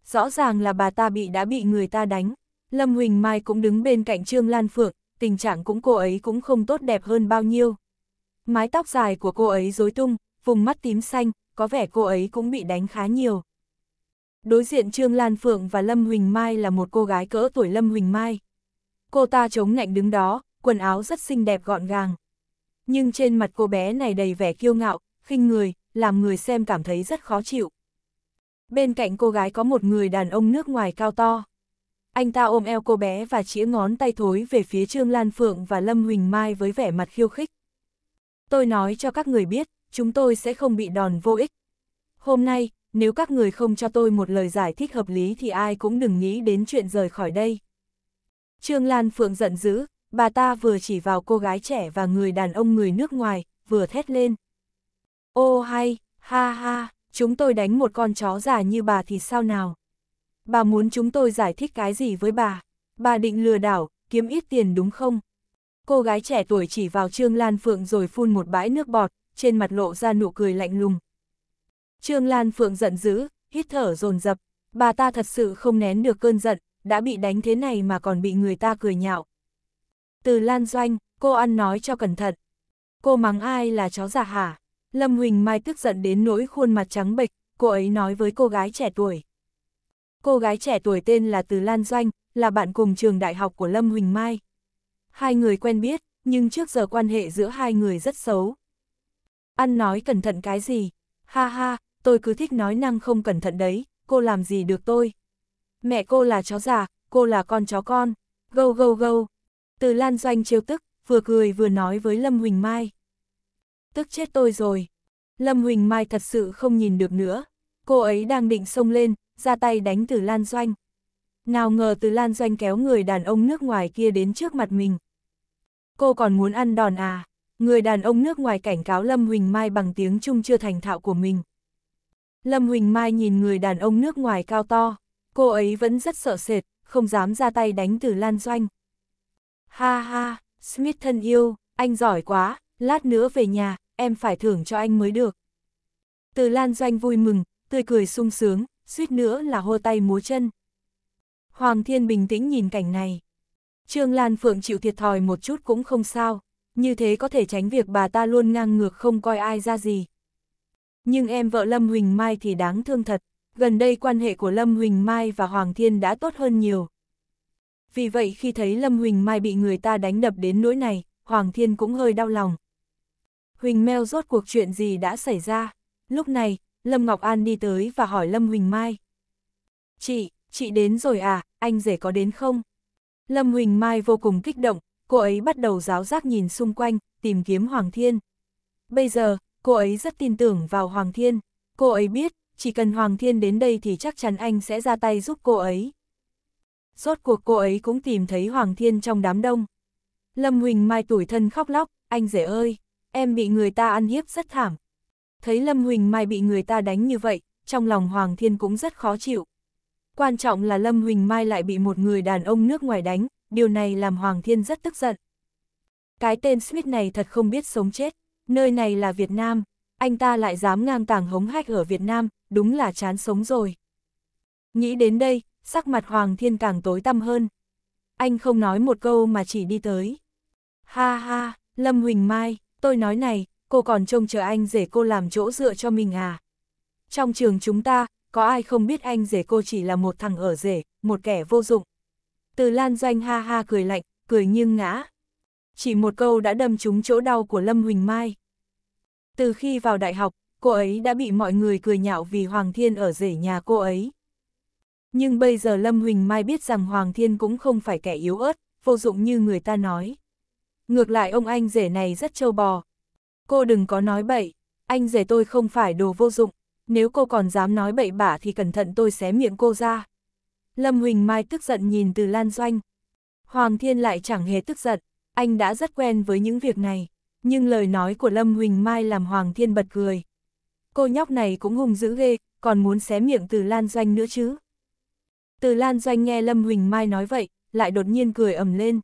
Rõ ràng là bà ta bị đã bị người ta đánh. Lâm Huỳnh Mai cũng đứng bên cạnh Trương Lan Phượng, tình trạng cũng cô ấy cũng không tốt đẹp hơn bao nhiêu. Mái tóc dài của cô ấy rối tung, vùng mắt tím xanh, có vẻ cô ấy cũng bị đánh khá nhiều. Đối diện Trương Lan Phượng và Lâm Huỳnh Mai là một cô gái cỡ tuổi Lâm Huỳnh Mai, Cô ta chống nạnh đứng đó, quần áo rất xinh đẹp gọn gàng. Nhưng trên mặt cô bé này đầy vẻ kiêu ngạo, khinh người, làm người xem cảm thấy rất khó chịu. Bên cạnh cô gái có một người đàn ông nước ngoài cao to. Anh ta ôm eo cô bé và chĩa ngón tay thối về phía Trương Lan Phượng và Lâm Huỳnh Mai với vẻ mặt khiêu khích. Tôi nói cho các người biết, chúng tôi sẽ không bị đòn vô ích. Hôm nay, nếu các người không cho tôi một lời giải thích hợp lý thì ai cũng đừng nghĩ đến chuyện rời khỏi đây. Trương Lan Phượng giận dữ, bà ta vừa chỉ vào cô gái trẻ và người đàn ông người nước ngoài, vừa thét lên. Ô hay, ha ha, chúng tôi đánh một con chó già như bà thì sao nào? Bà muốn chúng tôi giải thích cái gì với bà? Bà định lừa đảo, kiếm ít tiền đúng không? Cô gái trẻ tuổi chỉ vào Trương Lan Phượng rồi phun một bãi nước bọt, trên mặt lộ ra nụ cười lạnh lùng. Trương Lan Phượng giận dữ, hít thở dồn dập bà ta thật sự không nén được cơn giận, đã bị đánh thế này mà còn bị người ta cười nhạo. Từ Lan Doanh, cô ăn nói cho cẩn thận. Cô mắng ai là chó giả hả? Lâm Huỳnh Mai tức giận đến nỗi khuôn mặt trắng bệch, cô ấy nói với cô gái trẻ tuổi. Cô gái trẻ tuổi tên là Từ Lan Doanh, là bạn cùng trường đại học của Lâm Huỳnh Mai. Hai người quen biết, nhưng trước giờ quan hệ giữa hai người rất xấu. Ăn nói cẩn thận cái gì? Ha ha, tôi cứ thích nói năng không cẩn thận đấy, cô làm gì được tôi? Mẹ cô là chó già, cô là con chó con. Gâu gâu gâu. Từ Lan Doanh trêu tức, vừa cười vừa nói với Lâm Huỳnh Mai. Tức chết tôi rồi. Lâm Huỳnh Mai thật sự không nhìn được nữa. Cô ấy đang định xông lên, ra tay đánh Từ Lan Doanh. Nào ngờ Từ Lan Doanh kéo người đàn ông nước ngoài kia đến trước mặt mình. Cô còn muốn ăn đòn à? Người đàn ông nước ngoài cảnh cáo Lâm Huỳnh Mai bằng tiếng Trung chưa thành thạo của mình. Lâm Huỳnh Mai nhìn người đàn ông nước ngoài cao to, cô ấy vẫn rất sợ sệt, không dám ra tay đánh từ Lan Doanh. Ha ha, Smith thân yêu, anh giỏi quá, lát nữa về nhà, em phải thưởng cho anh mới được. Từ Lan Doanh vui mừng, tươi cười sung sướng, suýt nữa là hô tay múa chân. Hoàng Thiên bình tĩnh nhìn cảnh này. Trương Lan Phượng chịu thiệt thòi một chút cũng không sao, như thế có thể tránh việc bà ta luôn ngang ngược không coi ai ra gì. Nhưng em vợ Lâm Huỳnh Mai thì đáng thương thật gần đây quan hệ của Lâm Huỳnh Mai và Hoàng Thiên đã tốt hơn nhiều. Vì vậy khi thấy Lâm Huỳnh Mai bị người ta đánh đập đến nỗi này, Hoàng Thiên cũng hơi đau lòng. Huỳnh Mèo rốt cuộc chuyện gì đã xảy ra? Lúc này, Lâm Ngọc An đi tới và hỏi Lâm Huỳnh Mai. Chị, chị đến rồi à, anh rể có đến không? Lâm Huỳnh Mai vô cùng kích động, cô ấy bắt đầu giáo giác nhìn xung quanh, tìm kiếm Hoàng Thiên. Bây giờ, cô ấy rất tin tưởng vào Hoàng Thiên. Cô ấy biết, chỉ cần Hoàng Thiên đến đây thì chắc chắn anh sẽ ra tay giúp cô ấy. Rốt cuộc cô ấy cũng tìm thấy Hoàng Thiên trong đám đông. Lâm Huỳnh Mai tủi thân khóc lóc, anh rể ơi, em bị người ta ăn hiếp rất thảm. Thấy Lâm Huỳnh Mai bị người ta đánh như vậy, trong lòng Hoàng Thiên cũng rất khó chịu. Quan trọng là Lâm Huỳnh Mai lại bị một người đàn ông nước ngoài đánh, điều này làm Hoàng Thiên rất tức giận. Cái tên Smith này thật không biết sống chết, nơi này là Việt Nam, anh ta lại dám ngang tàng hống hách ở Việt Nam, đúng là chán sống rồi. Nghĩ đến đây, sắc mặt Hoàng Thiên càng tối tăm hơn. Anh không nói một câu mà chỉ đi tới. Ha ha, Lâm Huỳnh Mai, tôi nói này, cô còn trông chờ anh rể cô làm chỗ dựa cho mình à? Trong trường chúng ta, có ai không biết anh rể cô chỉ là một thằng ở rể, một kẻ vô dụng. Từ Lan Doanh ha ha cười lạnh, cười nghiêng ngã. Chỉ một câu đã đâm trúng chỗ đau của Lâm Huỳnh Mai. Từ khi vào đại học, cô ấy đã bị mọi người cười nhạo vì Hoàng Thiên ở rể nhà cô ấy. Nhưng bây giờ Lâm Huỳnh Mai biết rằng Hoàng Thiên cũng không phải kẻ yếu ớt, vô dụng như người ta nói. Ngược lại ông anh rể này rất trâu bò. Cô đừng có nói bậy, anh rể tôi không phải đồ vô dụng, nếu cô còn dám nói bậy bạ thì cẩn thận tôi xé miệng cô ra. Lâm Huỳnh Mai tức giận nhìn từ Lan Doanh. Hoàng Thiên lại chẳng hề tức giận, anh đã rất quen với những việc này nhưng lời nói của Lâm Huỳnh Mai làm Hoàng Thiên bật cười. Cô nhóc này cũng hung dữ ghê, còn muốn xé miệng từ Lan Doanh nữa chứ. Từ Lan Doanh nghe Lâm Huỳnh Mai nói vậy, lại đột nhiên cười ầm lên.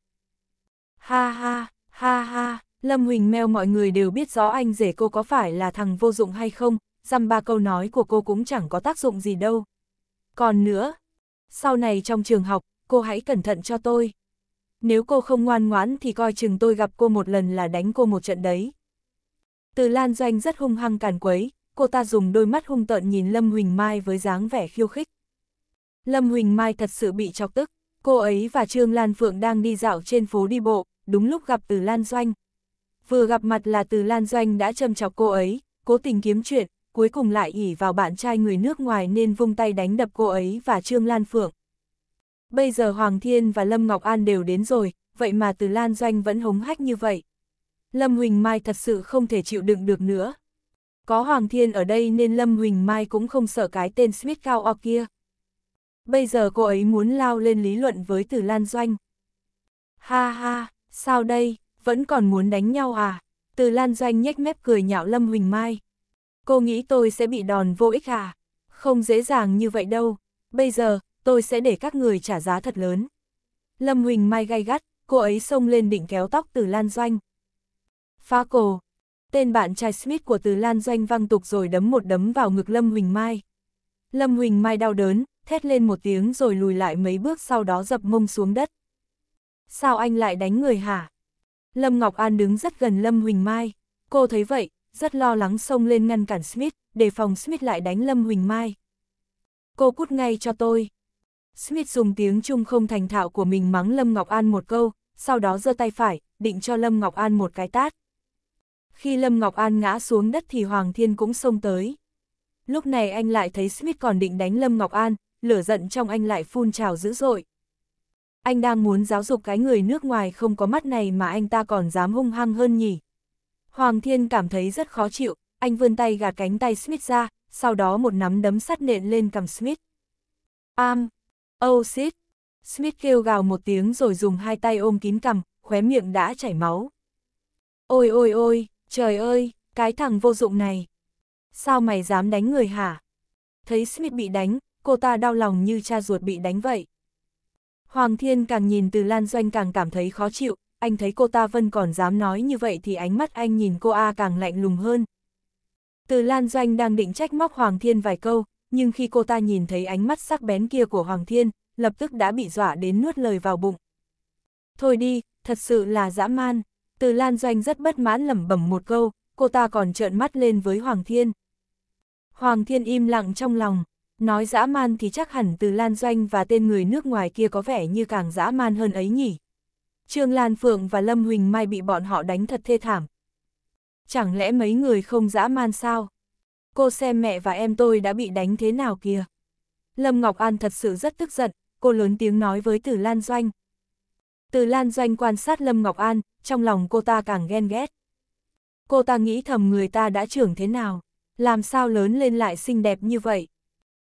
Ha ha, ha ha, Lâm Huỳnh meo mọi người đều biết rõ anh rể cô có phải là thằng vô dụng hay không, dăm ba câu nói của cô cũng chẳng có tác dụng gì đâu. Còn nữa, sau này trong trường học, cô hãy cẩn thận cho tôi nếu cô không ngoan ngoãn thì coi chừng tôi gặp cô một lần là đánh cô một trận đấy. Từ Lan Doanh rất hung hăng càn quấy, cô ta dùng đôi mắt hung tợn nhìn Lâm Huỳnh Mai với dáng vẻ khiêu khích. Lâm Huỳnh Mai thật sự bị chọc tức, cô ấy và Trương Lan Phượng đang đi dạo trên phố đi bộ, đúng lúc gặp Từ Lan Doanh. Vừa gặp mặt là Từ Lan Doanh đã châm chọc cô ấy, cố tình kiếm chuyện, cuối cùng lại ỉ vào bạn trai người nước ngoài nên vung tay đánh đập cô ấy và Trương Lan Phượng. Bây giờ Hoàng Thiên và Lâm Ngọc An đều đến rồi, vậy mà từ Lan Doanh vẫn hống hách như vậy. Lâm Huỳnh Mai thật sự không thể chịu đựng được nữa. Có Hoàng Thiên ở đây nên Lâm Huỳnh Mai cũng không sợ cái tên Smith cao o kia. Bây giờ cô ấy muốn lao lên lý luận với Từ Lan Doanh. Ha ha, sao đây, vẫn còn muốn đánh nhau à? Từ Lan Doanh nhếch mép cười nhạo Lâm Huỳnh Mai. Cô nghĩ tôi sẽ bị đòn vô ích à? Không dễ dàng như vậy đâu. Bây giờ, tôi sẽ để các người trả giá thật lớn. Lâm Huỳnh Mai gay gắt, cô ấy xông lên định kéo tóc từ Lan Doanh. Phá cổ, tên bạn trai Smith của từ Lan Doanh văng tục rồi đấm một đấm vào ngực Lâm Huỳnh Mai. Lâm Huỳnh Mai đau đớn, thét lên một tiếng rồi lùi lại mấy bước sau đó dập mông xuống đất. Sao anh lại đánh người hả? Lâm Ngọc An đứng rất gần Lâm Huỳnh Mai. Cô thấy vậy, rất lo lắng xông lên ngăn cản Smith, để phòng Smith lại đánh Lâm Huỳnh Mai. Cô cút ngay cho tôi, Smith dùng tiếng Trung không thành thạo của mình mắng Lâm Ngọc An một câu, sau đó giơ tay phải, định cho Lâm Ngọc An một cái tát. Khi Lâm Ngọc An ngã xuống đất thì Hoàng Thiên cũng xông tới. Lúc này anh lại thấy Smith còn định đánh Lâm Ngọc An, lửa giận trong anh lại phun trào dữ dội. Anh đang muốn giáo dục cái người nước ngoài không có mắt này mà anh ta còn dám hung hăng hơn nhỉ. Hoàng Thiên cảm thấy rất khó chịu, anh vươn tay gạt cánh tay Smith ra, sau đó một nắm đấm sắt nện lên cầm Smith. Am, Oh shit! Smith kêu gào một tiếng rồi dùng hai tay ôm kín cằm, khóe miệng đã chảy máu. Ôi ôi ôi, trời ơi, cái thằng vô dụng này. Sao mày dám đánh người hả? Thấy Smith bị đánh, cô ta đau lòng như cha ruột bị đánh vậy. Hoàng Thiên càng nhìn từ Lan Doanh càng cảm thấy khó chịu, anh thấy cô ta vẫn còn dám nói như vậy thì ánh mắt anh nhìn cô A càng lạnh lùng hơn. Từ Lan Doanh đang định trách móc Hoàng Thiên vài câu, nhưng khi cô ta nhìn thấy ánh mắt sắc bén kia của Hoàng Thiên, lập tức đã bị dọa đến nuốt lời vào bụng. Thôi đi, thật sự là dã man. Từ Lan Doanh rất bất mãn lẩm bẩm một câu, cô ta còn trợn mắt lên với Hoàng Thiên. Hoàng Thiên im lặng trong lòng, nói dã man thì chắc hẳn từ Lan Doanh và tên người nước ngoài kia có vẻ như càng dã man hơn ấy nhỉ. Trương Lan Phượng và Lâm Huỳnh Mai bị bọn họ đánh thật thê thảm. Chẳng lẽ mấy người không dã man sao? cô xem mẹ và em tôi đã bị đánh thế nào kìa. Lâm Ngọc An thật sự rất tức giận, cô lớn tiếng nói với Từ Lan Doanh. Từ Lan Doanh quan sát Lâm Ngọc An, trong lòng cô ta càng ghen ghét. Cô ta nghĩ thầm người ta đã trưởng thế nào, làm sao lớn lên lại xinh đẹp như vậy.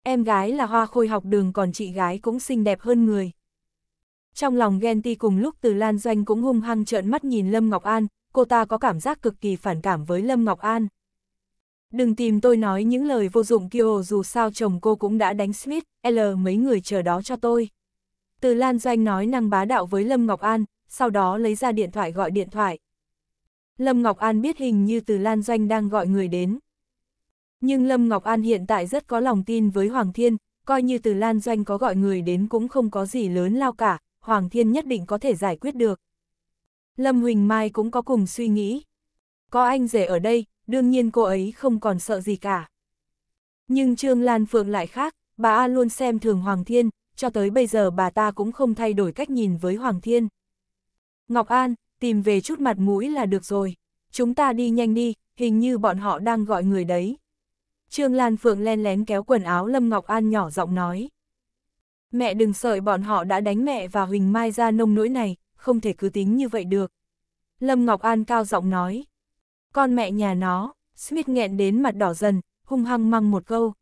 Em gái là hoa khôi học đường còn chị gái cũng xinh đẹp hơn người. Trong lòng ghen ti cùng lúc Từ Lan Doanh cũng hung hăng trợn mắt nhìn Lâm Ngọc An, cô ta có cảm giác cực kỳ phản cảm với Lâm Ngọc An. Đừng tìm tôi nói những lời vô dụng kia ồ dù sao chồng cô cũng đã đánh Smith, L mấy người chờ đó cho tôi. Từ Lan Doanh nói năng bá đạo với Lâm Ngọc An, sau đó lấy ra điện thoại gọi điện thoại. Lâm Ngọc An biết hình như Từ Lan Doanh đang gọi người đến. Nhưng Lâm Ngọc An hiện tại rất có lòng tin với Hoàng Thiên, coi như Từ Lan Doanh có gọi người đến cũng không có gì lớn lao cả, Hoàng Thiên nhất định có thể giải quyết được. Lâm Huỳnh Mai cũng có cùng suy nghĩ. Có anh rể ở đây, đương nhiên cô ấy không còn sợ gì cả. Nhưng Trương Lan Phượng lại khác, bà A luôn xem thường Hoàng Thiên, cho tới bây giờ bà ta cũng không thay đổi cách nhìn với Hoàng Thiên. Ngọc An, tìm về chút mặt mũi là được rồi, chúng ta đi nhanh đi, hình như bọn họ đang gọi người đấy. Trương Lan Phượng len lén kéo quần áo Lâm Ngọc An nhỏ giọng nói. Mẹ đừng sợi bọn họ đã đánh mẹ và Huỳnh Mai ra nông nỗi này, không thể cứ tính như vậy được. Lâm Ngọc An cao giọng nói. Con mẹ nhà nó, Smith nghẹn đến mặt đỏ dần, hung hăng măng một câu.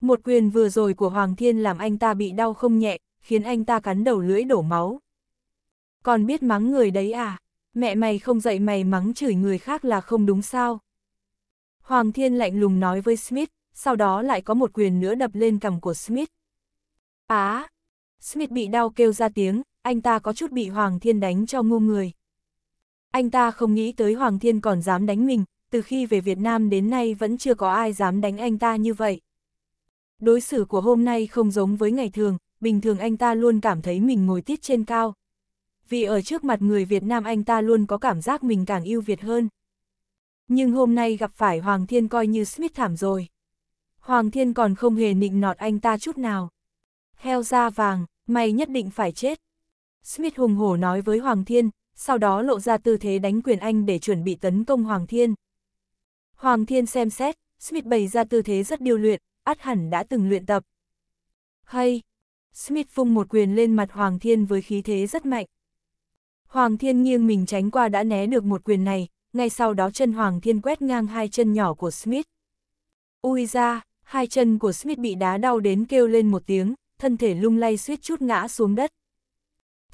Một quyền vừa rồi của Hoàng Thiên làm anh ta bị đau không nhẹ, khiến anh ta cắn đầu lưỡi đổ máu. Còn biết mắng người đấy à? Mẹ mày không dạy mày mắng chửi người khác là không đúng sao? Hoàng Thiên lạnh lùng nói với Smith, sau đó lại có một quyền nữa đập lên cằm của Smith. Á! À, Smith bị đau kêu ra tiếng, anh ta có chút bị Hoàng Thiên đánh cho ngu người. Anh ta không nghĩ tới Hoàng Thiên còn dám đánh mình, từ khi về Việt Nam đến nay vẫn chưa có ai dám đánh anh ta như vậy. Đối xử của hôm nay không giống với ngày thường, bình thường anh ta luôn cảm thấy mình ngồi tiết trên cao. Vì ở trước mặt người Việt Nam anh ta luôn có cảm giác mình càng yêu Việt hơn. Nhưng hôm nay gặp phải Hoàng Thiên coi như Smith thảm rồi. Hoàng Thiên còn không hề nịnh nọt anh ta chút nào. Heo da vàng, mày nhất định phải chết. Smith hùng hổ nói với Hoàng Thiên, sau đó lộ ra tư thế đánh quyền anh để chuẩn bị tấn công Hoàng Thiên. Hoàng Thiên xem xét, Smith bày ra tư thế rất điêu luyện, át hẳn đã từng luyện tập. Hay! Smith phung một quyền lên mặt Hoàng Thiên với khí thế rất mạnh. Hoàng Thiên nghiêng mình tránh qua đã né được một quyền này, ngay sau đó chân Hoàng Thiên quét ngang hai chân nhỏ của Smith. Ui ra, hai chân của Smith bị đá đau đến kêu lên một tiếng, thân thể lung lay suýt chút ngã xuống đất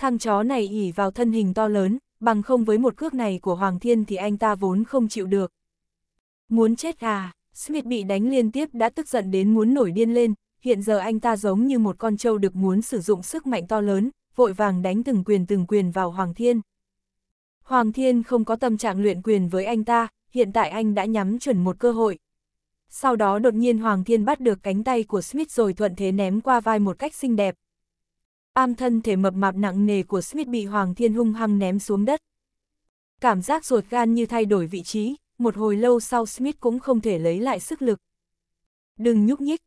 thằng chó này ỉ vào thân hình to lớn, bằng không với một cước này của Hoàng Thiên thì anh ta vốn không chịu được. Muốn chết à, Smith bị đánh liên tiếp đã tức giận đến muốn nổi điên lên, hiện giờ anh ta giống như một con trâu được muốn sử dụng sức mạnh to lớn, vội vàng đánh từng quyền từng quyền vào Hoàng Thiên. Hoàng Thiên không có tâm trạng luyện quyền với anh ta, hiện tại anh đã nhắm chuẩn một cơ hội. Sau đó đột nhiên Hoàng Thiên bắt được cánh tay của Smith rồi thuận thế ném qua vai một cách xinh đẹp, Am thân thể mập mạp nặng nề của Smith bị Hoàng Thiên hung hăng ném xuống đất. Cảm giác ruột gan như thay đổi vị trí, một hồi lâu sau Smith cũng không thể lấy lại sức lực. Đừng nhúc nhích.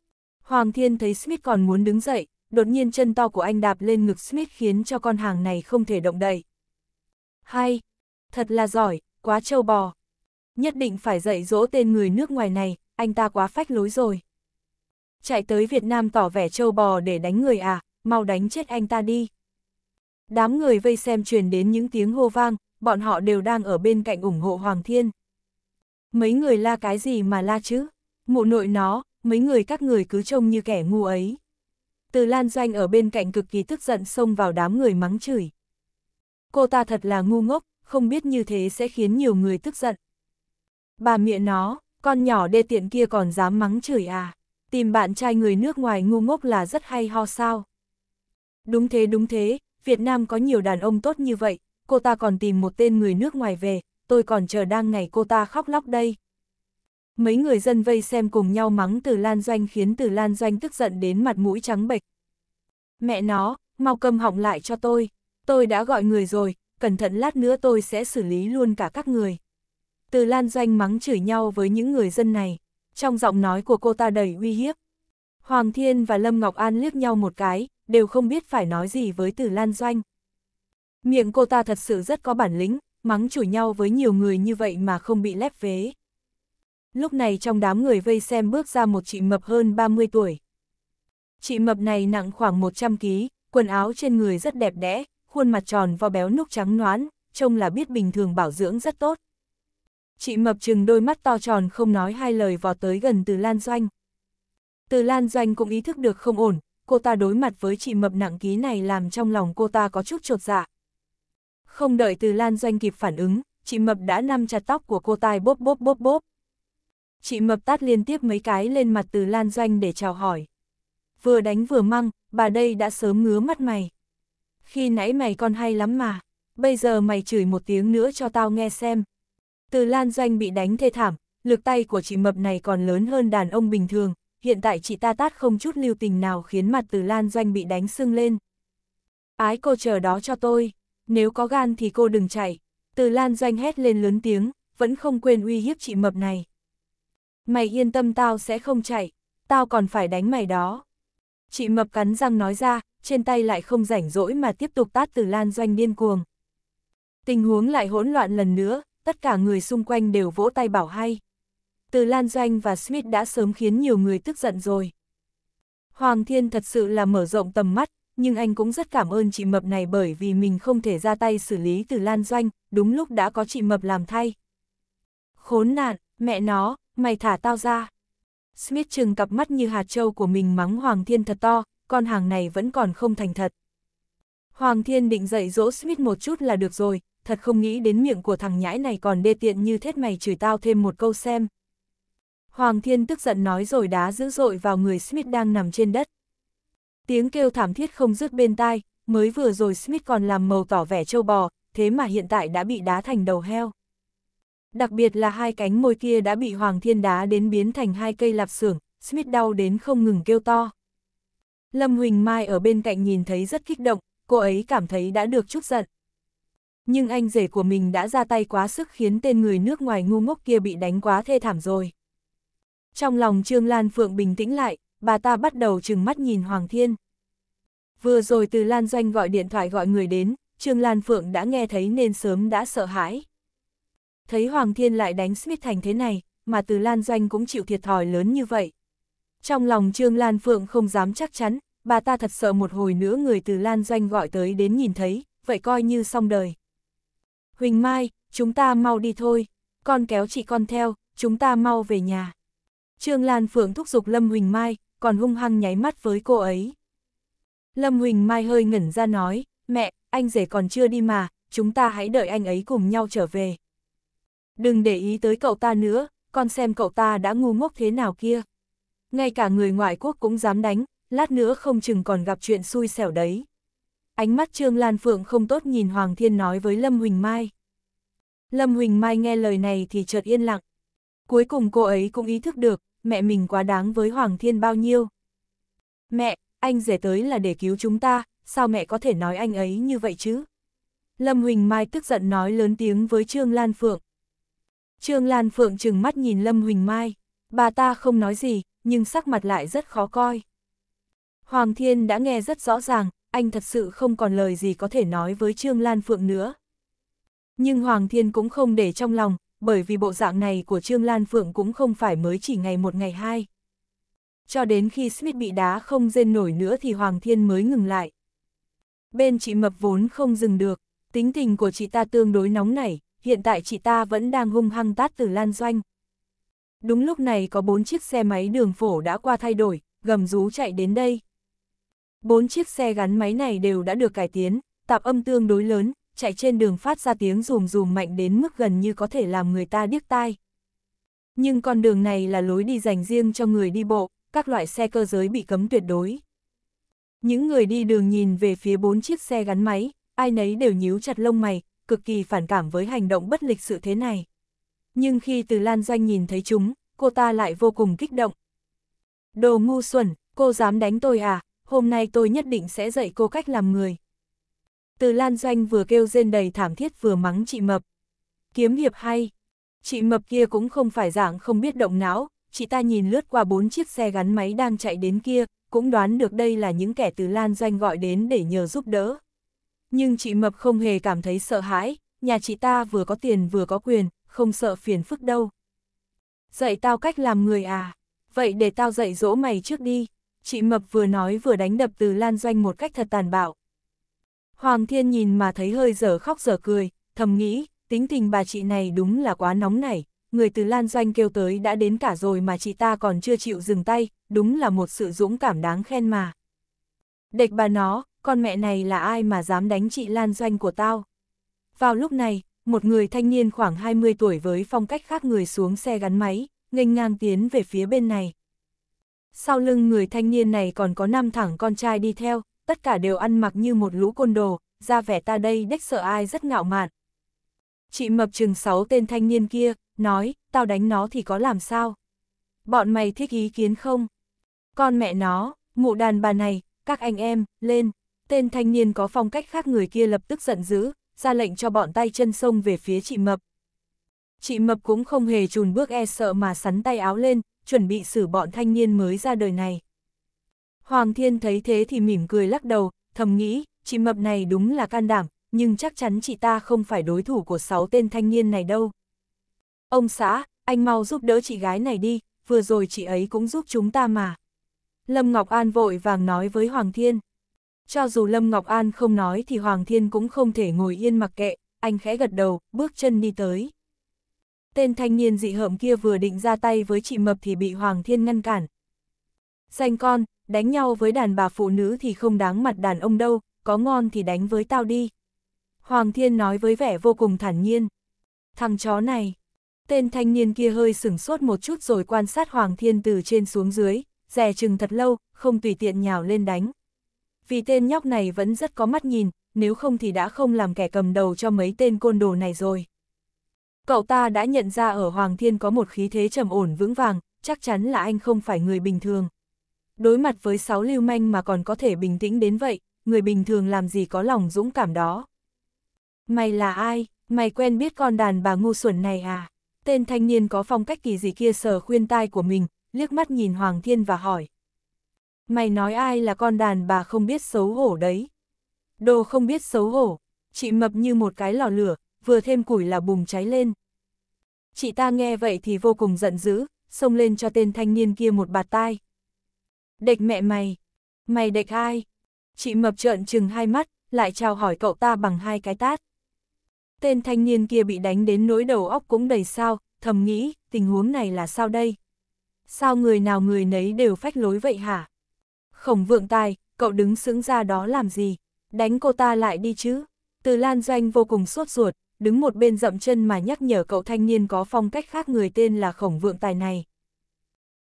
Hoàng Thiên thấy Smith còn muốn đứng dậy, đột nhiên chân to của anh đạp lên ngực Smith khiến cho con hàng này không thể động đậy. Hay, thật là giỏi, quá trâu bò. Nhất định phải dạy dỗ tên người nước ngoài này, anh ta quá phách lối rồi. Chạy tới Việt Nam tỏ vẻ trâu bò để đánh người à? mau đánh chết anh ta đi. Đám người vây xem truyền đến những tiếng hô vang, bọn họ đều đang ở bên cạnh ủng hộ Hoàng Thiên. Mấy người la cái gì mà la chứ? Mụ nội nó, mấy người các người cứ trông như kẻ ngu ấy. Từ Lan Doanh ở bên cạnh cực kỳ tức giận xông vào đám người mắng chửi. Cô ta thật là ngu ngốc, không biết như thế sẽ khiến nhiều người tức giận. Bà mẹ nó, con nhỏ đê tiện kia còn dám mắng chửi à. Tìm bạn trai người nước ngoài ngu ngốc là rất hay ho sao. Đúng thế đúng thế, Việt Nam có nhiều đàn ông tốt như vậy, cô ta còn tìm một tên người nước ngoài về, tôi còn chờ đang ngày cô ta khóc lóc đây. Mấy người dân vây xem cùng nhau mắng từ Lan Doanh khiến từ Lan Doanh tức giận đến mặt mũi trắng bệch. Mẹ nó, mau cầm họng lại cho tôi, tôi đã gọi người rồi, cẩn thận lát nữa tôi sẽ xử lý luôn cả các người. Từ Lan Doanh mắng chửi nhau với những người dân này, trong giọng nói của cô ta đầy uy hiếp. Hoàng Thiên và Lâm Ngọc An liếc nhau một cái, đều không biết phải nói gì với Từ Lan Doanh. Miệng cô ta thật sự rất có bản lĩnh, mắng chửi nhau với nhiều người như vậy mà không bị lép vế. Lúc này trong đám người vây xem bước ra một chị mập hơn 30 tuổi. Chị mập này nặng khoảng 100 kg, quần áo trên người rất đẹp đẽ, khuôn mặt tròn vo béo núc trắng noãn, trông là biết bình thường bảo dưỡng rất tốt. Chị mập chừng đôi mắt to tròn không nói hai lời vò tới gần Từ Lan Doanh. Từ Lan Doanh cũng ý thức được không ổn, cô ta đối mặt với chị mập nặng ký này làm trong lòng cô ta có chút trột dạ. Không đợi từ Lan Doanh kịp phản ứng, chị mập đã nắm chặt tóc của cô tai bốp bốp bốp bốp. Chị mập tát liên tiếp mấy cái lên mặt từ Lan Doanh để chào hỏi. Vừa đánh vừa măng, bà đây đã sớm ngứa mắt mày. Khi nãy mày còn hay lắm mà, bây giờ mày chửi một tiếng nữa cho tao nghe xem. Từ Lan Doanh bị đánh thê thảm, lực tay của chị mập này còn lớn hơn đàn ông bình thường, hiện tại chị ta tát không chút lưu tình nào khiến mặt từ Lan Doanh bị đánh sưng lên. Ái cô chờ đó cho tôi, nếu có gan thì cô đừng chạy. Từ Lan Doanh hét lên lớn tiếng, vẫn không quên uy hiếp chị mập này. Mày yên tâm tao sẽ không chạy, tao còn phải đánh mày đó. Chị mập cắn răng nói ra, trên tay lại không rảnh rỗi mà tiếp tục tát từ Lan Doanh điên cuồng. Tình huống lại hỗn loạn lần nữa, tất cả người xung quanh đều vỗ tay bảo hay từ Lan Doanh và Smith đã sớm khiến nhiều người tức giận rồi. Hoàng Thiên thật sự là mở rộng tầm mắt, nhưng anh cũng rất cảm ơn chị Mập này bởi vì mình không thể ra tay xử lý từ Lan Doanh, đúng lúc đã có chị Mập làm thay. Khốn nạn, mẹ nó, mày thả tao ra. Smith trừng cặp mắt như hạt trâu của mình mắng Hoàng Thiên thật to, con hàng này vẫn còn không thành thật. Hoàng Thiên định dạy dỗ Smith một chút là được rồi, thật không nghĩ đến miệng của thằng nhãi này còn đê tiện như thế mày chửi tao thêm một câu xem. Hoàng Thiên tức giận nói rồi đá dữ dội vào người Smith đang nằm trên đất. Tiếng kêu thảm thiết không dứt bên tai, mới vừa rồi Smith còn làm màu tỏ vẻ trâu bò, thế mà hiện tại đã bị đá thành đầu heo. Đặc biệt là hai cánh môi kia đã bị Hoàng Thiên đá đến biến thành hai cây lạp xưởng, Smith đau đến không ngừng kêu to. Lâm Huỳnh Mai ở bên cạnh nhìn thấy rất kích động, cô ấy cảm thấy đã được chút giận. Nhưng anh rể của mình đã ra tay quá sức khiến tên người nước ngoài ngu ngốc kia bị đánh quá thê thảm rồi. Trong lòng Trương Lan Phượng bình tĩnh lại, bà ta bắt đầu trừng mắt nhìn Hoàng Thiên. Vừa rồi từ Lan Doanh gọi điện thoại gọi người đến, Trương Lan Phượng đã nghe thấy nên sớm đã sợ hãi. Thấy Hoàng Thiên lại đánh Smith thành thế này, mà từ Lan Doanh cũng chịu thiệt thòi lớn như vậy. Trong lòng Trương Lan Phượng không dám chắc chắn, bà ta thật sợ một hồi nữa người từ Lan Doanh gọi tới đến nhìn thấy, vậy coi như xong đời. Huỳnh Mai, chúng ta mau đi thôi, con kéo chị con theo, chúng ta mau về nhà. Trương Lan Phượng thúc giục Lâm Huỳnh Mai, còn hung hăng nháy mắt với cô ấy. Lâm Huỳnh Mai hơi ngẩn ra nói, mẹ, anh rể còn chưa đi mà, chúng ta hãy đợi anh ấy cùng nhau trở về. Đừng để ý tới cậu ta nữa, con xem cậu ta đã ngu ngốc thế nào kia. Ngay cả người ngoại quốc cũng dám đánh, lát nữa không chừng còn gặp chuyện xui xẻo đấy. Ánh mắt Trương Lan Phượng không tốt nhìn Hoàng Thiên nói với Lâm Huỳnh Mai. Lâm Huỳnh Mai nghe lời này thì chợt yên lặng, Cuối cùng cô ấy cũng ý thức được, mẹ mình quá đáng với Hoàng Thiên bao nhiêu. Mẹ, anh rể tới là để cứu chúng ta, sao mẹ có thể nói anh ấy như vậy chứ? Lâm Huỳnh Mai tức giận nói lớn tiếng với Trương Lan Phượng. Trương Lan Phượng trừng mắt nhìn Lâm Huỳnh Mai, bà ta không nói gì, nhưng sắc mặt lại rất khó coi. Hoàng Thiên đã nghe rất rõ ràng, anh thật sự không còn lời gì có thể nói với Trương Lan Phượng nữa. Nhưng Hoàng Thiên cũng không để trong lòng, bởi vì bộ dạng này của Trương Lan Phượng cũng không phải mới chỉ ngày một ngày hai. Cho đến khi Smith bị đá không rên nổi nữa thì Hoàng Thiên mới ngừng lại. Bên chị Mập vốn không dừng được, tính tình của chị ta tương đối nóng nảy, hiện tại chị ta vẫn đang hung hăng tát từ Lan Doanh. Đúng lúc này có bốn chiếc xe máy đường phổ đã qua thay đổi, gầm rú chạy đến đây. Bốn chiếc xe gắn máy này đều đã được cải tiến, tạp âm tương đối lớn, chạy trên đường phát ra tiếng rùm rùm mạnh đến mức gần như có thể làm người ta điếc tai. Nhưng con đường này là lối đi dành riêng cho người đi bộ, các loại xe cơ giới bị cấm tuyệt đối. Những người đi đường nhìn về phía bốn chiếc xe gắn máy, ai nấy đều nhíu chặt lông mày, cực kỳ phản cảm với hành động bất lịch sự thế này. Nhưng khi Từ Lan Doanh nhìn thấy chúng, cô ta lại vô cùng kích động. Đồ ngu xuẩn, cô dám đánh tôi à, hôm nay tôi nhất định sẽ dạy cô cách làm người. Từ Lan Doanh vừa kêu rên đầy thảm thiết vừa mắng chị Mập. Kiếm hiệp hay. Chị Mập kia cũng không phải dạng không biết động não, chị ta nhìn lướt qua bốn chiếc xe gắn máy đang chạy đến kia, cũng đoán được đây là những kẻ từ Lan Doanh gọi đến để nhờ giúp đỡ. Nhưng chị Mập không hề cảm thấy sợ hãi, nhà chị ta vừa có tiền vừa có quyền, không sợ phiền phức đâu. Dạy tao cách làm người à, vậy để tao dạy dỗ mày trước đi. Chị Mập vừa nói vừa đánh đập từ Lan Doanh một cách thật tàn bạo. Hoàng Thiên nhìn mà thấy hơi dở khóc dở cười, thầm nghĩ, tính tình bà chị này đúng là quá nóng nảy, người từ Lan Doanh kêu tới đã đến cả rồi mà chị ta còn chưa chịu dừng tay, đúng là một sự dũng cảm đáng khen mà. Địch bà nó, con mẹ này là ai mà dám đánh chị Lan Doanh của tao? Vào lúc này, một người thanh niên khoảng 20 tuổi với phong cách khác người xuống xe gắn máy, nghênh ngang tiến về phía bên này. Sau lưng người thanh niên này còn có năm thẳng con trai đi theo, tất cả đều ăn mặc như một lũ côn đồ, ra vẻ ta đây đếch sợ ai rất ngạo mạn. Chị mập chừng sáu tên thanh niên kia, nói, tao đánh nó thì có làm sao? Bọn mày thích ý kiến không? Con mẹ nó, mụ đàn bà này, các anh em, lên. Tên thanh niên có phong cách khác người kia lập tức giận dữ, ra lệnh cho bọn tay chân sông về phía chị mập. Chị mập cũng không hề chùn bước e sợ mà sắn tay áo lên, chuẩn bị xử bọn thanh niên mới ra đời này. Hoàng Thiên thấy thế thì mỉm cười lắc đầu, thầm nghĩ, chị mập này đúng là can đảm, nhưng chắc chắn chị ta không phải đối thủ của sáu tên thanh niên này đâu. Ông xã, anh mau giúp đỡ chị gái này đi, vừa rồi chị ấy cũng giúp chúng ta mà. Lâm Ngọc An vội vàng nói với Hoàng Thiên. Cho dù Lâm Ngọc An không nói thì Hoàng Thiên cũng không thể ngồi yên mặc kệ, anh khẽ gật đầu, bước chân đi tới. Tên thanh niên dị hợm kia vừa định ra tay với chị Mập thì bị Hoàng Thiên ngăn cản, Danh con, đánh nhau với đàn bà phụ nữ thì không đáng mặt đàn ông đâu, có ngon thì đánh với tao đi. Hoàng Thiên nói với vẻ vô cùng thản nhiên. Thằng chó này. Tên thanh niên kia hơi sửng sốt một chút rồi quan sát Hoàng Thiên từ trên xuống dưới, rè chừng thật lâu, không tùy tiện nhào lên đánh. Vì tên nhóc này vẫn rất có mắt nhìn, nếu không thì đã không làm kẻ cầm đầu cho mấy tên côn đồ này rồi. Cậu ta đã nhận ra ở Hoàng Thiên có một khí thế trầm ổn vững vàng, chắc chắn là anh không phải người bình thường. Đối mặt với sáu lưu manh mà còn có thể bình tĩnh đến vậy, người bình thường làm gì có lòng dũng cảm đó. Mày là ai? Mày quen biết con đàn bà ngu xuẩn này à? Tên thanh niên có phong cách kỳ gì kia sờ khuyên tai của mình, liếc mắt nhìn Hoàng Thiên và hỏi. Mày nói ai là con đàn bà không biết xấu hổ đấy? Đồ không biết xấu hổ, chị mập như một cái lò lửa, vừa thêm củi là bùng cháy lên. Chị ta nghe vậy thì vô cùng giận dữ, xông lên cho tên thanh niên kia một bạt tai. Địch mẹ mày. Mày địch ai? Chị mập trợn chừng hai mắt, lại chào hỏi cậu ta bằng hai cái tát. Tên thanh niên kia bị đánh đến nỗi đầu óc cũng đầy sao, thầm nghĩ, tình huống này là sao đây? Sao người nào người nấy đều phách lối vậy hả? Khổng vượng tài, cậu đứng sững ra đó làm gì? Đánh cô ta lại đi chứ? Từ Lan Doanh vô cùng sốt ruột, đứng một bên dậm chân mà nhắc nhở cậu thanh niên có phong cách khác người tên là Khổng Vượng Tài này.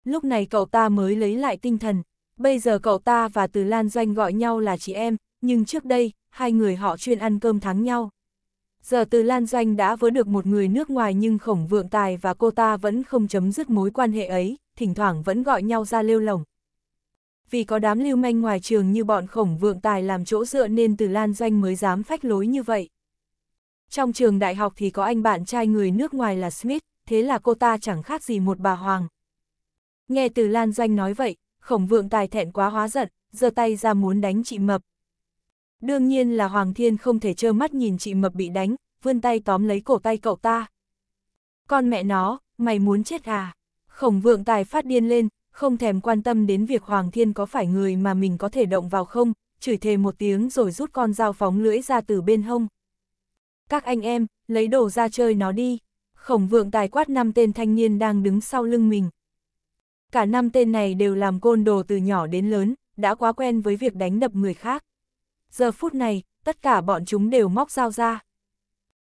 Lúc này cậu ta mới lấy lại tinh thần, bây giờ cậu ta và Từ Lan Doanh gọi nhau là chị em, nhưng trước đây, hai người họ chuyên ăn cơm thắng nhau. Giờ Từ Lan Doanh đã vớ được một người nước ngoài nhưng khổng vượng tài và cô ta vẫn không chấm dứt mối quan hệ ấy, thỉnh thoảng vẫn gọi nhau ra lêu lồng. Vì có đám lưu manh ngoài trường như bọn khổng vượng tài làm chỗ dựa nên Từ Lan Doanh mới dám phách lối như vậy. Trong trường đại học thì có anh bạn trai người nước ngoài là Smith, thế là cô ta chẳng khác gì một bà Hoàng, Nghe từ Lan Doanh nói vậy, khổng vượng tài thẹn quá hóa giận, giơ tay ra muốn đánh chị Mập. Đương nhiên là Hoàng Thiên không thể trơ mắt nhìn chị Mập bị đánh, vươn tay tóm lấy cổ tay cậu ta. Con mẹ nó, mày muốn chết à? Khổng vượng tài phát điên lên, không thèm quan tâm đến việc Hoàng Thiên có phải người mà mình có thể động vào không, chửi thề một tiếng rồi rút con dao phóng lưỡi ra từ bên hông. Các anh em, lấy đồ ra chơi nó đi. Khổng vượng tài quát năm tên thanh niên đang đứng sau lưng mình, cả năm tên này đều làm côn đồ từ nhỏ đến lớn, đã quá quen với việc đánh đập người khác. Giờ phút này, tất cả bọn chúng đều móc dao ra.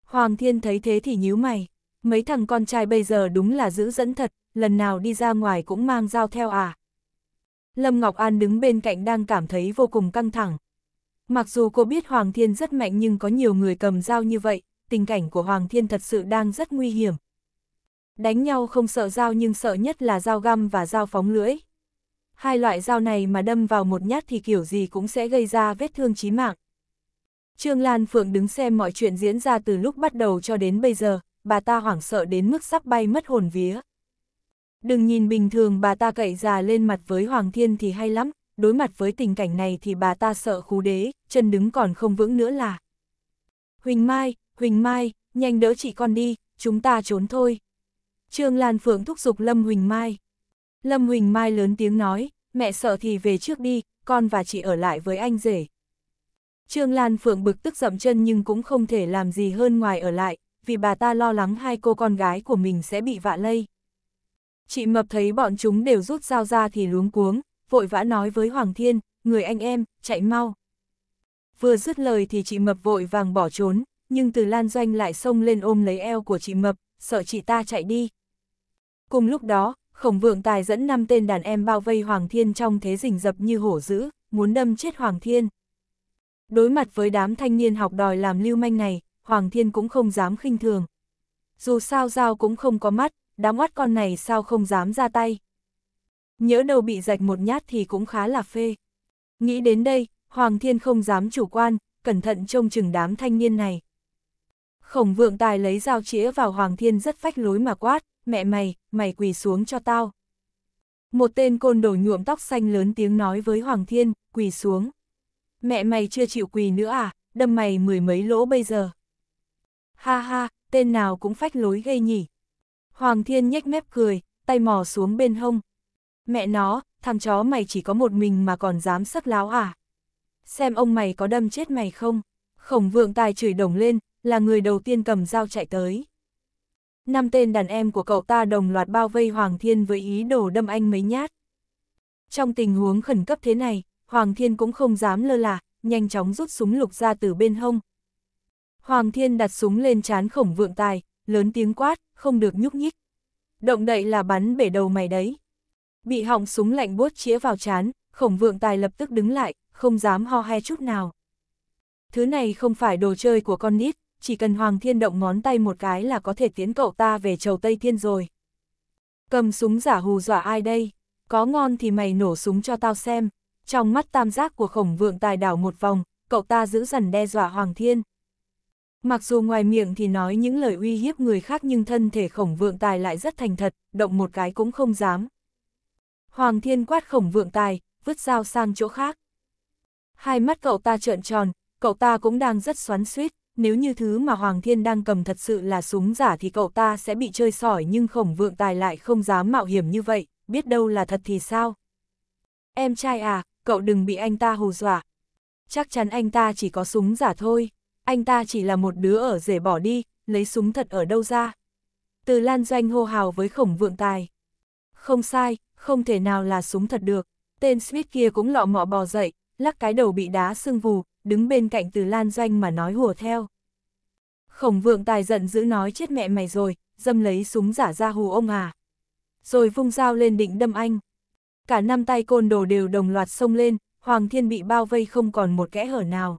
Hoàng thiên thấy thế thì nhíu mày, mấy thằng con trai bây giờ đúng là giữ dẫn thật, lần nào đi ra ngoài cũng mang dao theo à. Lâm Ngọc An đứng bên cạnh đang cảm thấy vô cùng căng thẳng. Mặc dù cô biết Hoàng Thiên rất mạnh nhưng có nhiều người cầm dao như vậy, tình cảnh của Hoàng Thiên thật sự đang rất nguy hiểm, đánh nhau không sợ dao nhưng sợ nhất là dao găm và dao phóng lưỡi. Hai loại dao này mà đâm vào một nhát thì kiểu gì cũng sẽ gây ra vết thương chí mạng. Trương Lan Phượng đứng xem mọi chuyện diễn ra từ lúc bắt đầu cho đến bây giờ, bà ta hoảng sợ đến mức sắp bay mất hồn vía. Đừng nhìn bình thường bà ta cậy già lên mặt với Hoàng Thiên thì hay lắm, đối mặt với tình cảnh này thì bà ta sợ khú đế, chân đứng còn không vững nữa là. Huỳnh Mai, Huỳnh Mai, nhanh đỡ chị con đi, chúng ta trốn thôi. Trương Lan Phượng thúc giục Lâm Huỳnh Mai. Lâm Huỳnh Mai lớn tiếng nói, mẹ sợ thì về trước đi, con và chị ở lại với anh rể. Trương Lan Phượng bực tức dậm chân nhưng cũng không thể làm gì hơn ngoài ở lại, vì bà ta lo lắng hai cô con gái của mình sẽ bị vạ lây. Chị Mập thấy bọn chúng đều rút dao ra thì luống cuống, vội vã nói với Hoàng Thiên, người anh em, chạy mau. Vừa dứt lời thì chị Mập vội vàng bỏ trốn, nhưng từ Lan Doanh lại xông lên ôm lấy eo của chị Mập, sợ chị ta chạy đi. Cùng lúc đó, khổng vượng tài dẫn năm tên đàn em bao vây Hoàng Thiên trong thế rình dập như hổ dữ, muốn đâm chết Hoàng Thiên. Đối mặt với đám thanh niên học đòi làm lưu manh này, Hoàng Thiên cũng không dám khinh thường. Dù sao dao cũng không có mắt, đám oát con này sao không dám ra tay. Nhỡ đâu bị rạch một nhát thì cũng khá là phê. Nghĩ đến đây, Hoàng Thiên không dám chủ quan, cẩn thận trông chừng đám thanh niên này. Khổng vượng tài lấy dao chĩa vào Hoàng Thiên rất phách lối mà quát, mẹ mày, mày quỳ xuống cho tao. Một tên côn đồ nhuộm tóc xanh lớn tiếng nói với Hoàng Thiên, quỳ xuống. Mẹ mày chưa chịu quỳ nữa à, đâm mày mười mấy lỗ bây giờ. Ha ha, tên nào cũng phách lối gây nhỉ. Hoàng Thiên nhếch mép cười, tay mò xuống bên hông. Mẹ nó, thằng chó mày chỉ có một mình mà còn dám sắc láo à. Xem ông mày có đâm chết mày không. Khổng vượng tài chửi đồng lên, là người đầu tiên cầm dao chạy tới. Năm tên đàn em của cậu ta đồng loạt bao vây Hoàng Thiên với ý đồ đâm anh mấy nhát. Trong tình huống khẩn cấp thế này, Hoàng Thiên cũng không dám lơ là, nhanh chóng rút súng lục ra từ bên hông. Hoàng Thiên đặt súng lên chán khổng vượng tài, lớn tiếng quát, không được nhúc nhích. Động đậy là bắn bể đầu mày đấy. Bị họng súng lạnh buốt chĩa vào chán, khổng vượng tài lập tức đứng lại, không dám ho he chút nào. Thứ này không phải đồ chơi của con nít, chỉ cần Hoàng Thiên động ngón tay một cái là có thể tiến cậu ta về chầu Tây Thiên rồi. Cầm súng giả hù dọa ai đây? Có ngon thì mày nổ súng cho tao xem. Trong mắt tam giác của khổng vượng tài đảo một vòng, cậu ta giữ dần đe dọa Hoàng Thiên. Mặc dù ngoài miệng thì nói những lời uy hiếp người khác nhưng thân thể khổng vượng tài lại rất thành thật, động một cái cũng không dám. Hoàng Thiên quát khổng vượng tài, vứt dao sang chỗ khác. Hai mắt cậu ta trợn tròn, cậu ta cũng đang rất xoắn suýt, nếu như thứ mà Hoàng Thiên đang cầm thật sự là súng giả thì cậu ta sẽ bị chơi sỏi nhưng khổng vượng tài lại không dám mạo hiểm như vậy, biết đâu là thật thì sao? Em trai à, cậu đừng bị anh ta hù dọa. Chắc chắn anh ta chỉ có súng giả thôi, anh ta chỉ là một đứa ở rể bỏ đi, lấy súng thật ở đâu ra. Từ Lan Doanh hô hào với khổng vượng tài. Không sai, không thể nào là súng thật được. Tên Smith kia cũng lọ mọ bò dậy, lắc cái đầu bị đá sưng vù, đứng bên cạnh từ Lan Doanh mà nói hùa theo. Khổng vượng tài giận dữ nói chết mẹ mày rồi, dâm lấy súng giả ra hù ông à. Rồi vung dao lên định đâm anh. Cả năm tay côn đồ đều đồng loạt xông lên, Hoàng Thiên bị bao vây không còn một kẽ hở nào.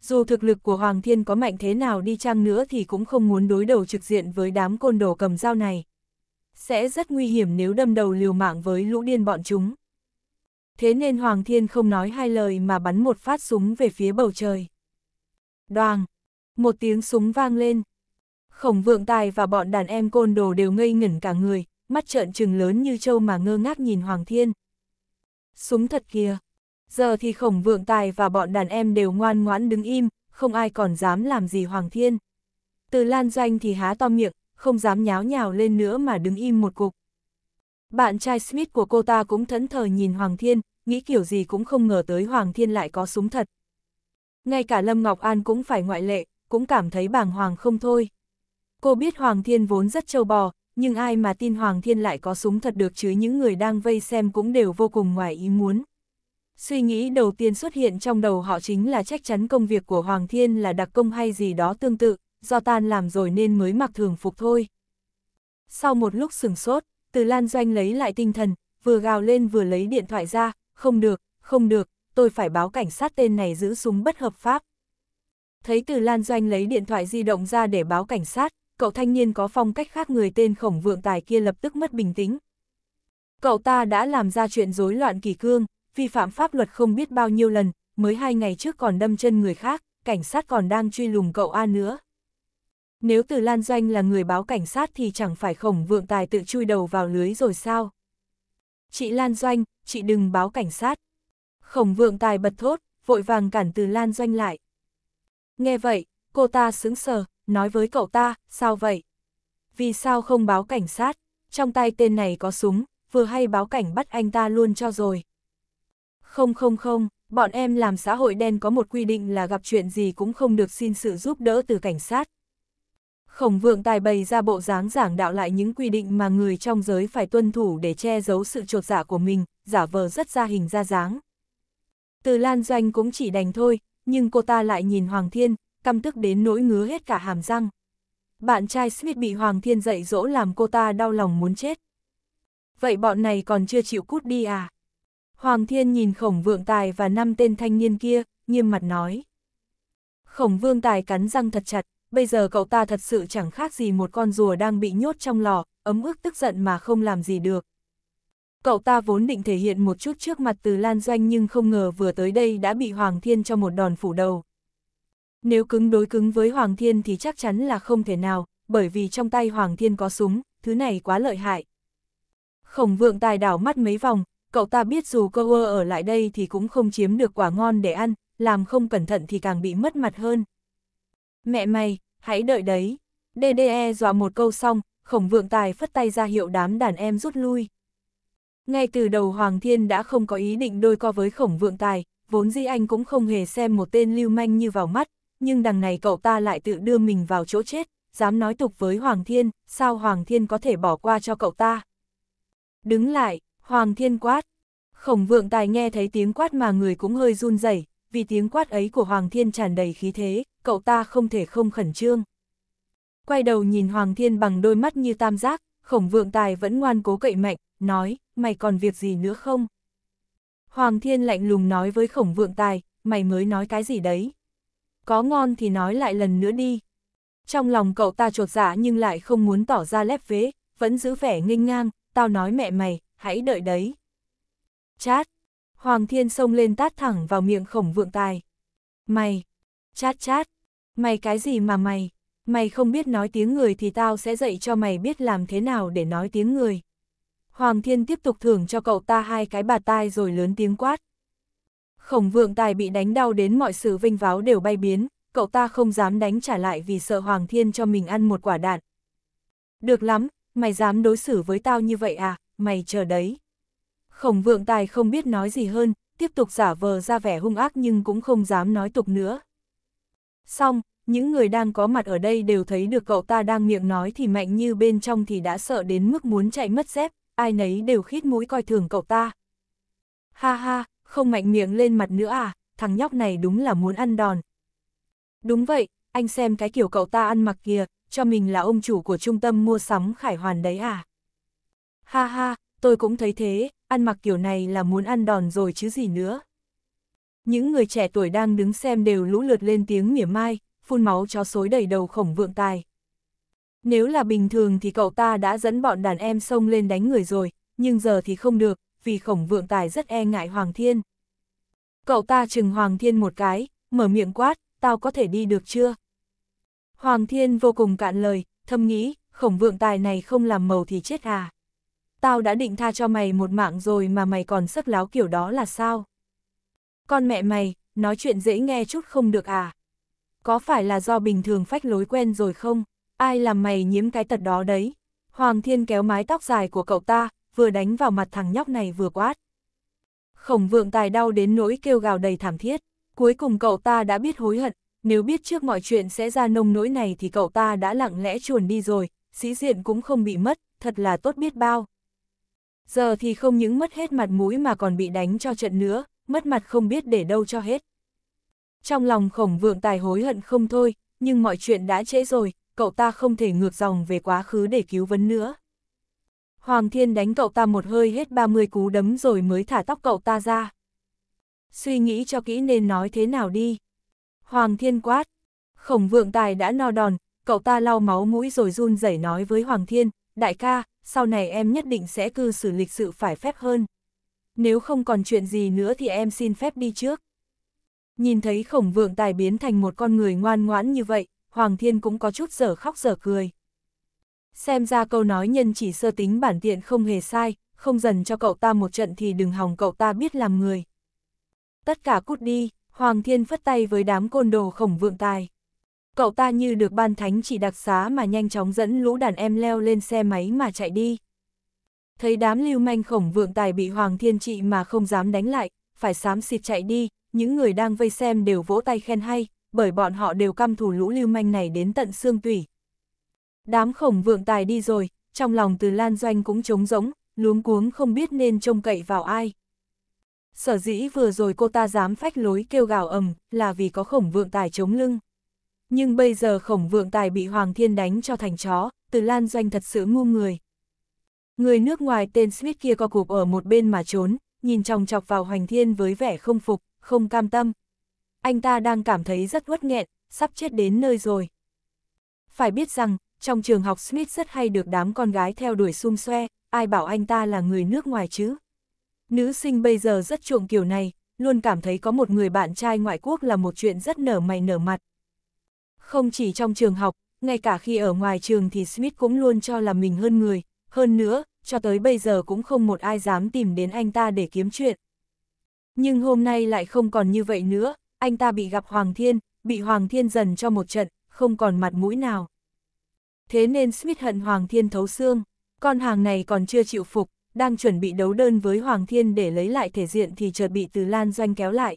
Dù thực lực của Hoàng Thiên có mạnh thế nào đi chăng nữa thì cũng không muốn đối đầu trực diện với đám côn đồ cầm dao này. Sẽ rất nguy hiểm nếu đâm đầu liều mạng với lũ điên bọn chúng thế nên Hoàng Thiên không nói hai lời mà bắn một phát súng về phía bầu trời. Đoàn! Một tiếng súng vang lên. Khổng vượng tài và bọn đàn em côn đồ đều ngây ngẩn cả người, mắt trợn trừng lớn như trâu mà ngơ ngác nhìn Hoàng Thiên. Súng thật kìa! Giờ thì khổng vượng tài và bọn đàn em đều ngoan ngoãn đứng im, không ai còn dám làm gì Hoàng Thiên. Từ Lan Doanh thì há to miệng, không dám nháo nhào lên nữa mà đứng im một cục. Bạn trai Smith của cô ta cũng thẫn thờ nhìn Hoàng Thiên, nghĩ kiểu gì cũng không ngờ tới Hoàng Thiên lại có súng thật. Ngay cả Lâm Ngọc An cũng phải ngoại lệ, cũng cảm thấy bàng hoàng không thôi. Cô biết Hoàng Thiên vốn rất trâu bò, nhưng ai mà tin Hoàng Thiên lại có súng thật được chứ những người đang vây xem cũng đều vô cùng ngoài ý muốn. Suy nghĩ đầu tiên xuất hiện trong đầu họ chính là chắc chắn công việc của Hoàng Thiên là đặc công hay gì đó tương tự, do tan làm rồi nên mới mặc thường phục thôi. Sau một lúc sừng sốt, Từ Lan Doanh lấy lại tinh thần, vừa gào lên vừa lấy điện thoại ra, không được, không được, tôi phải báo cảnh sát tên này giữ súng bất hợp pháp. Thấy từ Lan Doanh lấy điện thoại di động ra để báo cảnh sát, cậu thanh niên có phong cách khác người tên khổng vượng tài kia lập tức mất bình tĩnh. Cậu ta đã làm ra chuyện rối loạn kỳ cương, vi phạm pháp luật không biết bao nhiêu lần, mới hai ngày trước còn đâm chân người khác, cảnh sát còn đang truy lùng cậu A nữa. Nếu từ Lan Doanh là người báo cảnh sát thì chẳng phải khổng vượng tài tự chui đầu vào lưới rồi sao? chị Lan Doanh, chị đừng báo cảnh sát. Khổng vượng tài bật thốt, vội vàng cản từ Lan Doanh lại. Nghe vậy, cô ta sững sờ, nói với cậu ta, sao vậy? Vì sao không báo cảnh sát? Trong tay tên này có súng, vừa hay báo cảnh bắt anh ta luôn cho rồi. Không không không, bọn em làm xã hội đen có một quy định là gặp chuyện gì cũng không được xin sự giúp đỡ từ cảnh sát, Khổng vượng tài bày ra bộ dáng giảng đạo lại những quy định mà người trong giới phải tuân thủ để che giấu sự trột giả dạ của mình, giả vờ rất ra hình ra dáng. Từ Lan Doanh cũng chỉ đành thôi, nhưng cô ta lại nhìn Hoàng Thiên, căm tức đến nỗi ngứa hết cả hàm răng. Bạn trai Smith bị Hoàng Thiên dạy dỗ làm cô ta đau lòng muốn chết. Vậy bọn này còn chưa chịu cút đi à? Hoàng Thiên nhìn Khổng Vượng Tài và năm tên thanh niên kia, nghiêm mặt nói. Khổng Vương Tài cắn răng thật chặt, bây giờ cậu ta thật sự chẳng khác gì một con rùa đang bị nhốt trong lò, ấm ức tức giận mà không làm gì được. Cậu ta vốn định thể hiện một chút trước mặt từ Lan Doanh nhưng không ngờ vừa tới đây đã bị Hoàng Thiên cho một đòn phủ đầu. Nếu cứng đối cứng với Hoàng Thiên thì chắc chắn là không thể nào, bởi vì trong tay Hoàng Thiên có súng, thứ này quá lợi hại. Khổng vượng tài đảo mắt mấy vòng, cậu ta biết dù cơ ở lại đây thì cũng không chiếm được quả ngon để ăn, làm không cẩn thận thì càng bị mất mặt hơn. Mẹ mày, hãy đợi đấy. DDE dọa một câu xong, khổng vượng tài phất tay ra hiệu đám đàn em rút lui. Ngay từ đầu Hoàng Thiên đã không có ý định đôi co với khổng vượng tài, vốn dĩ anh cũng không hề xem một tên lưu manh như vào mắt, nhưng đằng này cậu ta lại tự đưa mình vào chỗ chết, dám nói tục với Hoàng Thiên, sao Hoàng Thiên có thể bỏ qua cho cậu ta. Đứng lại, Hoàng Thiên quát. Khổng vượng tài nghe thấy tiếng quát mà người cũng hơi run rẩy vì tiếng quát ấy của Hoàng Thiên tràn đầy khí thế, cậu ta không thể không khẩn trương. Quay đầu nhìn Hoàng Thiên bằng đôi mắt như tam giác, khổng vượng tài vẫn ngoan cố cậy mạnh, nói, mày còn việc gì nữa không? Hoàng Thiên lạnh lùng nói với khổng vượng tài, mày mới nói cái gì đấy? Có ngon thì nói lại lần nữa đi. Trong lòng cậu ta trột dạ nhưng lại không muốn tỏ ra lép vế, vẫn giữ vẻ nghênh ngang, tao nói mẹ mày, hãy đợi đấy. Chát, Hoàng Thiên xông lên tát thẳng vào miệng khổng vượng tài. Mày! Chát chát! Mày cái gì mà mày? Mày không biết nói tiếng người thì tao sẽ dạy cho mày biết làm thế nào để nói tiếng người. Hoàng Thiên tiếp tục thưởng cho cậu ta hai cái bạt tai rồi lớn tiếng quát. Khổng vượng tài bị đánh đau đến mọi sự vinh váo đều bay biến, cậu ta không dám đánh trả lại vì sợ Hoàng Thiên cho mình ăn một quả đạn. Được lắm, mày dám đối xử với tao như vậy à, mày chờ đấy. Khổng vượng tài không biết nói gì hơn, tiếp tục giả vờ ra vẻ hung ác nhưng cũng không dám nói tục nữa. Xong, những người đang có mặt ở đây đều thấy được cậu ta đang miệng nói thì mạnh như bên trong thì đã sợ đến mức muốn chạy mất dép, ai nấy đều khít mũi coi thường cậu ta. Ha ha, không mạnh miệng lên mặt nữa à, thằng nhóc này đúng là muốn ăn đòn. Đúng vậy, anh xem cái kiểu cậu ta ăn mặc kìa, cho mình là ông chủ của trung tâm mua sắm khải hoàn đấy à. Ha ha, tôi cũng thấy thế, ăn mặc kiểu này là muốn ăn đòn rồi chứ gì nữa. Những người trẻ tuổi đang đứng xem đều lũ lượt lên tiếng mỉa mai, phun máu cho xối đầy đầu khổng vượng tài. Nếu là bình thường thì cậu ta đã dẫn bọn đàn em xông lên đánh người rồi, nhưng giờ thì không được, vì khổng vượng tài rất e ngại Hoàng Thiên. Cậu ta chừng Hoàng Thiên một cái, mở miệng quát, tao có thể đi được chưa? Hoàng Thiên vô cùng cạn lời, thầm nghĩ, khổng vượng tài này không làm màu thì chết à tao đã định tha cho mày một mạng rồi mà mày còn sức láo kiểu đó là sao? Con mẹ mày, nói chuyện dễ nghe chút không được à? Có phải là do bình thường phách lối quen rồi không? Ai làm mày nhiễm cái tật đó đấy? Hoàng Thiên kéo mái tóc dài của cậu ta, vừa đánh vào mặt thằng nhóc này vừa quát. Khổng vượng tài đau đến nỗi kêu gào đầy thảm thiết. Cuối cùng cậu ta đã biết hối hận, nếu biết trước mọi chuyện sẽ ra nông nỗi này thì cậu ta đã lặng lẽ chuồn đi rồi, sĩ diện cũng không bị mất, thật là tốt biết bao. Giờ thì không những mất hết mặt mũi mà còn bị đánh cho trận nữa, mất mặt không biết để đâu cho hết. Trong lòng khổng vượng tài hối hận không thôi, nhưng mọi chuyện đã trễ rồi, cậu ta không thể ngược dòng về quá khứ để cứu vấn nữa. Hoàng thiên đánh cậu ta một hơi hết 30 cú đấm rồi mới thả tóc cậu ta ra. Suy nghĩ cho kỹ nên nói thế nào đi. Hoàng thiên quát. Khổng vượng tài đã no đòn, cậu ta lau máu mũi rồi run rẩy nói với Hoàng thiên, đại ca, sau này em nhất định sẽ cư xử lịch sự phải phép hơn. Nếu không còn chuyện gì nữa thì em xin phép đi trước. Nhìn thấy khổng vượng tài biến thành một con người ngoan ngoãn như vậy, Hoàng Thiên cũng có chút giở khóc giở cười. Xem ra câu nói nhân chỉ sơ tính bản tiện không hề sai, không dần cho cậu ta một trận thì đừng hòng cậu ta biết làm người. Tất cả cút đi, Hoàng Thiên phất tay với đám côn đồ khổng vượng tài. Cậu ta như được ban thánh chỉ đặc xá mà nhanh chóng dẫn lũ đàn em leo lên xe máy mà chạy đi. Thấy đám lưu manh khổng vượng tài bị Hoàng Thiên Trị mà không dám đánh lại, phải xám xịt chạy đi, những người đang vây xem đều vỗ tay khen hay, bởi bọn họ đều căm thù lũ lưu manh này đến tận xương tủy. Đám khổng vượng tài đi rồi, trong lòng từ Lan Doanh cũng trống rỗng, luống cuống không biết nên trông cậy vào ai. Sở dĩ vừa rồi cô ta dám phách lối kêu gào ầm là vì có khổng vượng tài chống lưng. Nhưng bây giờ khổng vượng tài bị Hoàng Thiên đánh cho thành chó, từ Lan Doanh thật sự ngu người. Người nước ngoài tên Smith kia co cụp ở một bên mà trốn, nhìn chòng chọc vào hoàng Thiên với vẻ không phục, không cam tâm. Anh ta đang cảm thấy rất uất nghẹn, sắp chết đến nơi rồi. Phải biết rằng, trong trường học Smith rất hay được đám con gái theo đuổi xung xoe, ai bảo anh ta là người nước ngoài chứ. Nữ sinh bây giờ rất chuộng kiểu này, luôn cảm thấy có một người bạn trai ngoại quốc là một chuyện rất nở mày nở mặt, không chỉ trong trường học, ngay cả khi ở ngoài trường thì Smith cũng luôn cho là mình hơn người, hơn nữa, cho tới bây giờ cũng không một ai dám tìm đến anh ta để kiếm chuyện. Nhưng hôm nay lại không còn như vậy nữa, anh ta bị gặp Hoàng Thiên, bị Hoàng Thiên dần cho một trận, không còn mặt mũi nào. Thế nên Smith hận Hoàng Thiên thấu xương, con hàng này còn chưa chịu phục, đang chuẩn bị đấu đơn với Hoàng Thiên để lấy lại thể diện thì chợt bị Từ Lan Doanh kéo lại.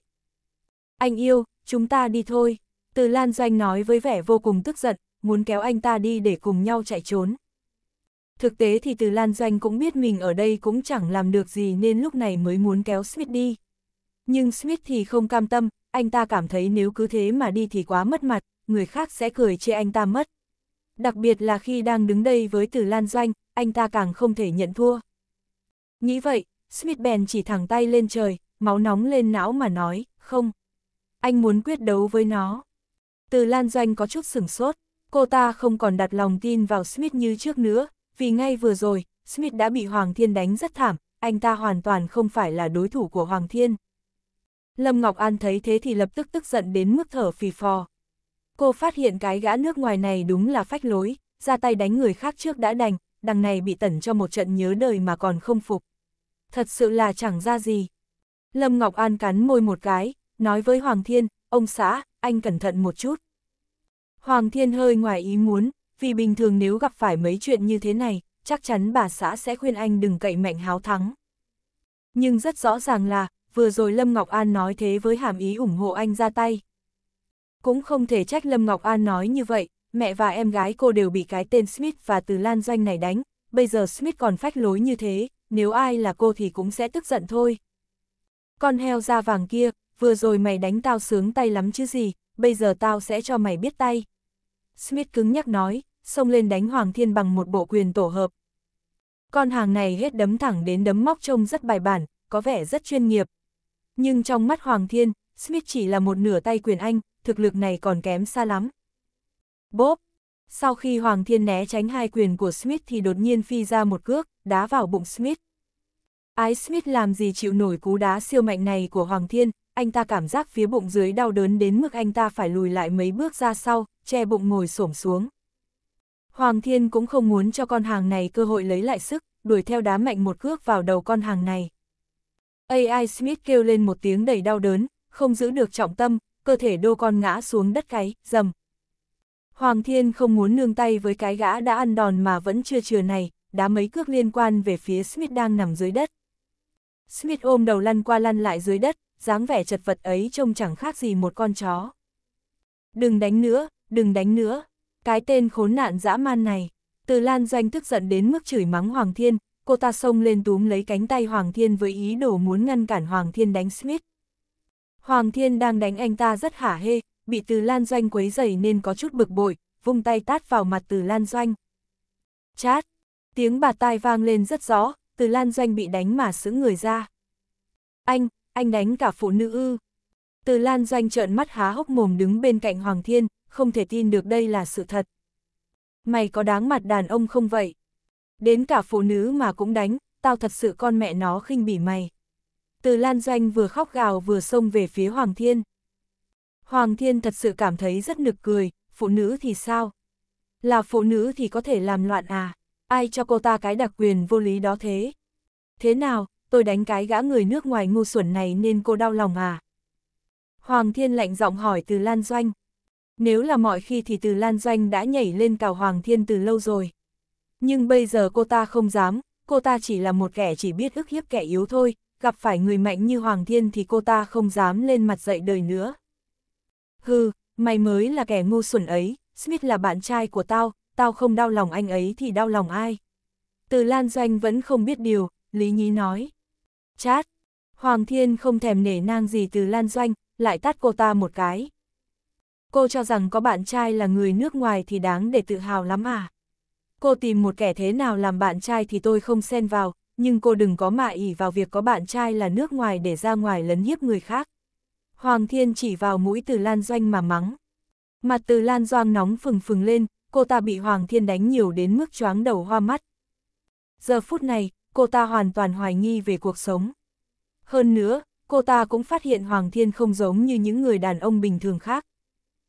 Anh yêu, chúng ta đi thôi. Từ Lan Doanh nói với vẻ vô cùng tức giận, muốn kéo anh ta đi để cùng nhau chạy trốn. Thực tế thì Từ Lan Doanh cũng biết mình ở đây cũng chẳng làm được gì nên lúc này mới muốn kéo Smith đi. Nhưng Smith thì không cam tâm, anh ta cảm thấy nếu cứ thế mà đi thì quá mất mặt, người khác sẽ cười chê anh ta mất. Đặc biệt là khi đang đứng đây với Từ Lan Doanh, anh ta càng không thể nhận thua. Nghĩ vậy, Smith bèn chỉ thẳng tay lên trời, máu nóng lên não mà nói, không. Anh muốn quyết đấu với nó. Từ Lan Doanh có chút sửng sốt, cô ta không còn đặt lòng tin vào Smith như trước nữa, vì ngay vừa rồi, Smith đã bị Hoàng Thiên đánh rất thảm, anh ta hoàn toàn không phải là đối thủ của Hoàng Thiên. Lâm Ngọc An thấy thế thì lập tức tức giận đến mức thở phì phò. Cô phát hiện cái gã nước ngoài này đúng là phách lối, ra tay đánh người khác trước đã đành, đằng này bị tẩn cho một trận nhớ đời mà còn không phục. Thật sự là chẳng ra gì. Lâm Ngọc An cắn môi một cái, nói với Hoàng Thiên, ông xã, anh cẩn thận một chút. Hoàng Thiên hơi ngoài ý muốn, vì bình thường nếu gặp phải mấy chuyện như thế này, chắc chắn bà xã sẽ khuyên anh đừng cậy mạnh háo thắng. Nhưng rất rõ ràng là, vừa rồi Lâm Ngọc An nói thế với hàm ý ủng hộ anh ra tay. Cũng không thể trách Lâm Ngọc An nói như vậy, mẹ và em gái cô đều bị cái tên Smith và từ Lan Doanh này đánh, bây giờ Smith còn phách lối như thế, nếu ai là cô thì cũng sẽ tức giận thôi. Con heo da vàng kia, vừa rồi mày đánh tao sướng tay lắm chứ gì, bây giờ tao sẽ cho mày biết tay. Smith cứng nhắc nói, xông lên đánh Hoàng Thiên bằng một bộ quyền tổ hợp. Con hàng này hết đấm thẳng đến đấm móc trông rất bài bản, có vẻ rất chuyên nghiệp. Nhưng trong mắt Hoàng Thiên, Smith chỉ là một nửa tay quyền anh, thực lực này còn kém xa lắm. Bốp! Sau khi Hoàng Thiên né tránh hai quyền của Smith thì đột nhiên phi ra một cước, đá vào bụng Smith. Ái Smith làm gì chịu nổi cú đá siêu mạnh này của Hoàng Thiên, anh ta cảm giác phía bụng dưới đau đớn đến mức anh ta phải lùi lại mấy bước ra sau, che bụng ngồi xổm xuống. Hoàng Thiên cũng không muốn cho con hàng này cơ hội lấy lại sức, đuổi theo đá mạnh một cước vào đầu con hàng này. AI Smith kêu lên một tiếng đầy đau đớn, không giữ được trọng tâm, cơ thể đô con ngã xuống đất cái, dầm. Hoàng Thiên không muốn nương tay với cái gã đã ăn đòn mà vẫn chưa chừa này, đá mấy cước liên quan về phía Smith đang nằm dưới đất. Smith ôm đầu lăn qua lăn lại dưới đất, dáng vẻ chật vật ấy trông chẳng khác gì một con chó. Đừng đánh nữa, đừng đánh nữa, cái tên khốn nạn dã man này. Từ Lan Doanh tức giận đến mức chửi mắng Hoàng Thiên, cô ta xông lên túm lấy cánh tay Hoàng Thiên với ý đồ muốn ngăn cản Hoàng Thiên đánh Smith. Hoàng Thiên đang đánh anh ta rất hả hê, bị Từ Lan Doanh quấy dày nên có chút bực bội, vung tay tát vào mặt Từ Lan Doanh. Chát! Tiếng bà tai vang lên rất rõ, Từ Lan Doanh bị đánh mà sững người ra. Anh, anh đánh cả phụ nữ ư. Từ Lan Doanh trợn mắt há hốc mồm đứng bên cạnh Hoàng Thiên, không thể tin được đây là sự thật. Mày có đáng mặt đàn ông không vậy? Đến cả phụ nữ mà cũng đánh, tao thật sự con mẹ nó khinh bỉ mày. Từ Lan Doanh vừa khóc gào vừa xông về phía Hoàng Thiên. Hoàng Thiên thật sự cảm thấy rất nực cười, phụ nữ thì sao? Là phụ nữ thì có thể làm loạn à? Ai cho cô ta cái đặc quyền vô lý đó thế? Thế nào, tôi đánh cái gã người nước ngoài ngu xuẩn này nên cô đau lòng à? Hoàng Thiên lạnh giọng hỏi từ Lan Doanh. Nếu là mọi khi thì từ Lan Doanh đã nhảy lên cào Hoàng Thiên từ lâu rồi. Nhưng bây giờ cô ta không dám, cô ta chỉ là một kẻ chỉ biết ức hiếp kẻ yếu thôi, gặp phải người mạnh như Hoàng Thiên thì cô ta không dám lên mặt dậy đời nữa. Hừ, mày mới là kẻ ngu xuẩn ấy, Smith là bạn trai của tao, tao không đau lòng anh ấy thì đau lòng ai. Từ Lan Doanh vẫn không biết điều, Lý Nhí nói. Chát! Hoàng Thiên không thèm nể nang gì từ Lan Doanh, lại tát cô ta một cái. Cô cho rằng có bạn trai là người nước ngoài thì đáng để tự hào lắm à? Cô tìm một kẻ thế nào làm bạn trai thì tôi không xen vào, nhưng cô đừng có mạ ỉ vào việc có bạn trai là nước ngoài để ra ngoài lấn hiếp người khác. Hoàng Thiên chỉ vào mũi từ Lan Doanh mà mắng. Mặt từ Lan Doanh nóng phừng phừng lên, cô ta bị Hoàng Thiên đánh nhiều đến mức choáng đầu hoa mắt. Giờ phút này, cô ta hoàn toàn hoài nghi về cuộc sống. Hơn nữa, cô ta cũng phát hiện Hoàng Thiên không giống như những người đàn ông bình thường khác.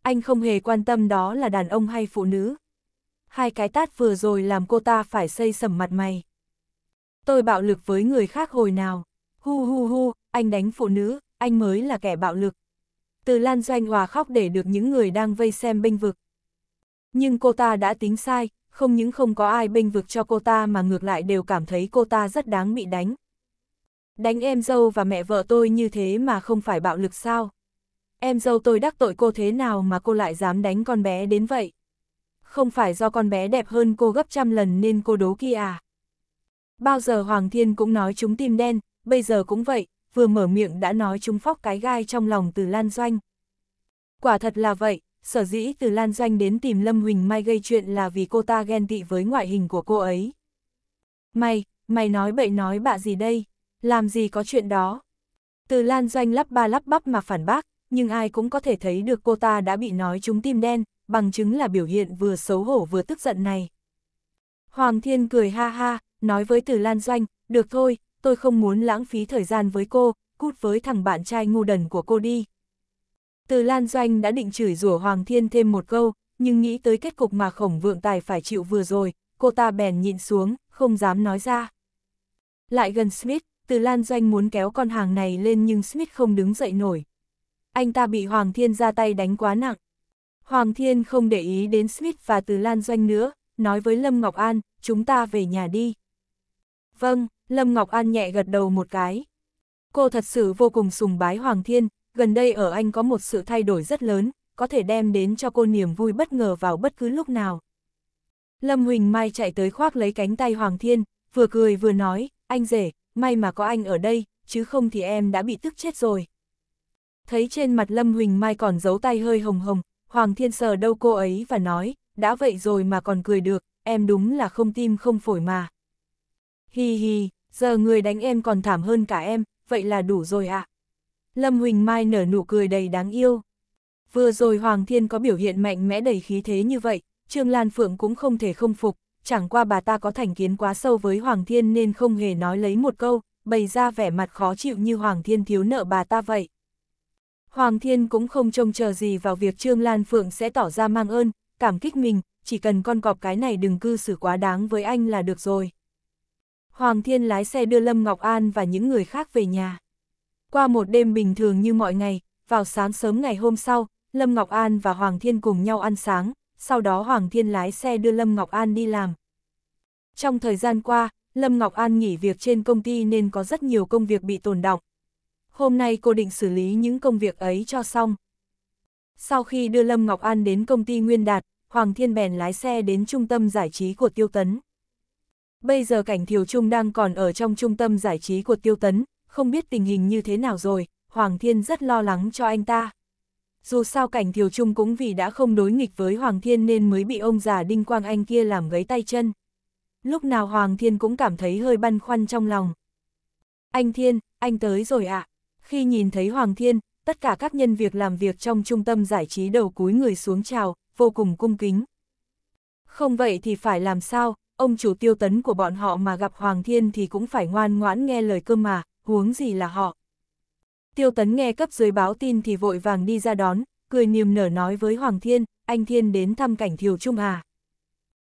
Anh không hề quan tâm đó là đàn ông hay phụ nữ. Hai cái tát vừa rồi làm cô ta phải xây sầm mặt mày. Tôi bạo lực với người khác hồi nào. Hu hu hu, anh đánh phụ nữ, anh mới là kẻ bạo lực. Từ Lan Doanh Hòa khóc để được những người đang vây xem bênh vực. Nhưng cô ta đã tính sai, không những không có ai bênh vực cho cô ta mà ngược lại đều cảm thấy cô ta rất đáng bị đánh. Đánh em dâu và mẹ vợ tôi như thế mà không phải bạo lực sao? Em dâu tôi đắc tội cô thế nào mà cô lại dám đánh con bé đến vậy? Không phải do con bé đẹp hơn cô gấp trăm lần nên cô đố kia à? Bao giờ Hoàng Thiên cũng nói chúng tim đen, bây giờ cũng vậy, vừa mở miệng đã nói chúng phóc cái gai trong lòng từ Lan Doanh. Quả thật là vậy, Sở dĩ từ Lan Doanh đến tìm Lâm Huỳnh Mai gây chuyện là vì cô ta ghen tị với ngoại hình của cô ấy. Mày, mày nói bậy nói bạ gì đây? Làm gì có chuyện đó? Từ Lan Doanh lắp ba lắp bắp mà phản bác, nhưng ai cũng có thể thấy được cô ta đã bị nói trúng tim đen, bằng chứng là biểu hiện vừa xấu hổ vừa tức giận này. Hoàng Thiên cười ha ha, nói với Từ Lan Doanh, được thôi, tôi không muốn lãng phí thời gian với cô, cút với thằng bạn trai ngu đần của cô đi. Từ Lan Doanh đã định chửi rủa Hoàng Thiên thêm một câu, nhưng nghĩ tới kết cục mà khổng vượng tài phải chịu vừa rồi, cô ta bèn nhịn xuống, không dám nói ra. Lại gần Smith, từ Lan Doanh muốn kéo con hàng này lên nhưng Smith không đứng dậy nổi. Anh ta bị Hoàng Thiên ra tay đánh quá nặng. Hoàng Thiên không để ý đến Smith và từ Lan Doanh nữa, nói với Lâm Ngọc An, chúng ta về nhà đi. Vâng, Lâm Ngọc An nhẹ gật đầu một cái. Cô thật sự vô cùng sùng bái Hoàng Thiên, gần đây ở anh có một sự thay đổi rất lớn, có thể đem đến cho cô niềm vui bất ngờ vào bất cứ lúc nào. Lâm Huỳnh Mai chạy tới khoác lấy cánh tay Hoàng Thiên, vừa cười vừa nói, anh rể, may mà có anh ở đây, chứ không thì em đã bị tức chết rồi. Thấy trên mặt Lâm Huỳnh Mai còn giấu tay hơi hồng hồng, Hoàng Thiên sờ đâu cô ấy và nói, đã vậy rồi mà còn cười được, em đúng là không tim không phổi mà. Hi hi, giờ người đánh em còn thảm hơn cả em, vậy là đủ rồi ạ. À. Lâm Huỳnh Mai nở nụ cười đầy đáng yêu. Vừa rồi Hoàng Thiên có biểu hiện mạnh mẽ đầy khí thế như vậy, Trương Lan Phượng cũng không thể không phục, chẳng qua bà ta có thành kiến quá sâu với Hoàng Thiên nên không hề nói lấy một câu, bày ra vẻ mặt khó chịu như Hoàng Thiên thiếu nợ bà ta vậy. Hoàng Thiên cũng không trông chờ gì vào việc Trương Lan Phượng sẽ tỏ ra mang ơn, cảm kích mình, chỉ cần con cọp cái này đừng cư xử quá đáng với anh là được rồi. Hoàng Thiên lái xe đưa Lâm Ngọc An và những người khác về nhà. Qua một đêm bình thường như mọi ngày, vào sáng sớm ngày hôm sau, Lâm Ngọc An và Hoàng Thiên cùng nhau ăn sáng, sau đó Hoàng Thiên lái xe đưa Lâm Ngọc An đi làm. Trong thời gian qua, Lâm Ngọc An nghỉ việc trên công ty nên có rất nhiều công việc bị tồn đọng. Hôm nay cô định xử lý những công việc ấy cho xong. Sau khi đưa Lâm Ngọc An đến công ty Nguyên Đạt, Hoàng Thiên bèn lái xe đến trung tâm giải trí của Tiêu Tấn. Bây giờ cảnh Thiều Trung đang còn ở trong trung tâm giải trí của Tiêu Tấn, không biết tình hình như thế nào rồi, Hoàng Thiên rất lo lắng cho anh ta. Dù sao cảnh Thiều Trung cũng vì đã không đối nghịch với Hoàng Thiên nên mới bị ông già Đinh Quang Anh kia làm gấy tay chân. Lúc nào Hoàng Thiên cũng cảm thấy hơi băn khoăn trong lòng. Anh Thiên, anh tới rồi ạ. À. Khi nhìn thấy Hoàng Thiên, tất cả các nhân việc làm việc trong trung tâm giải trí đầu cúi người xuống chào, vô cùng cung kính. Không vậy thì phải làm sao, ông chủ tiêu tấn của bọn họ mà gặp Hoàng Thiên thì cũng phải ngoan ngoãn nghe lời cơ mà, huống gì là họ. Tiêu tấn nghe cấp dưới báo tin thì vội vàng đi ra đón, cười niềm nở nói với Hoàng Thiên, anh Thiên đến thăm cảnh thiều trung à.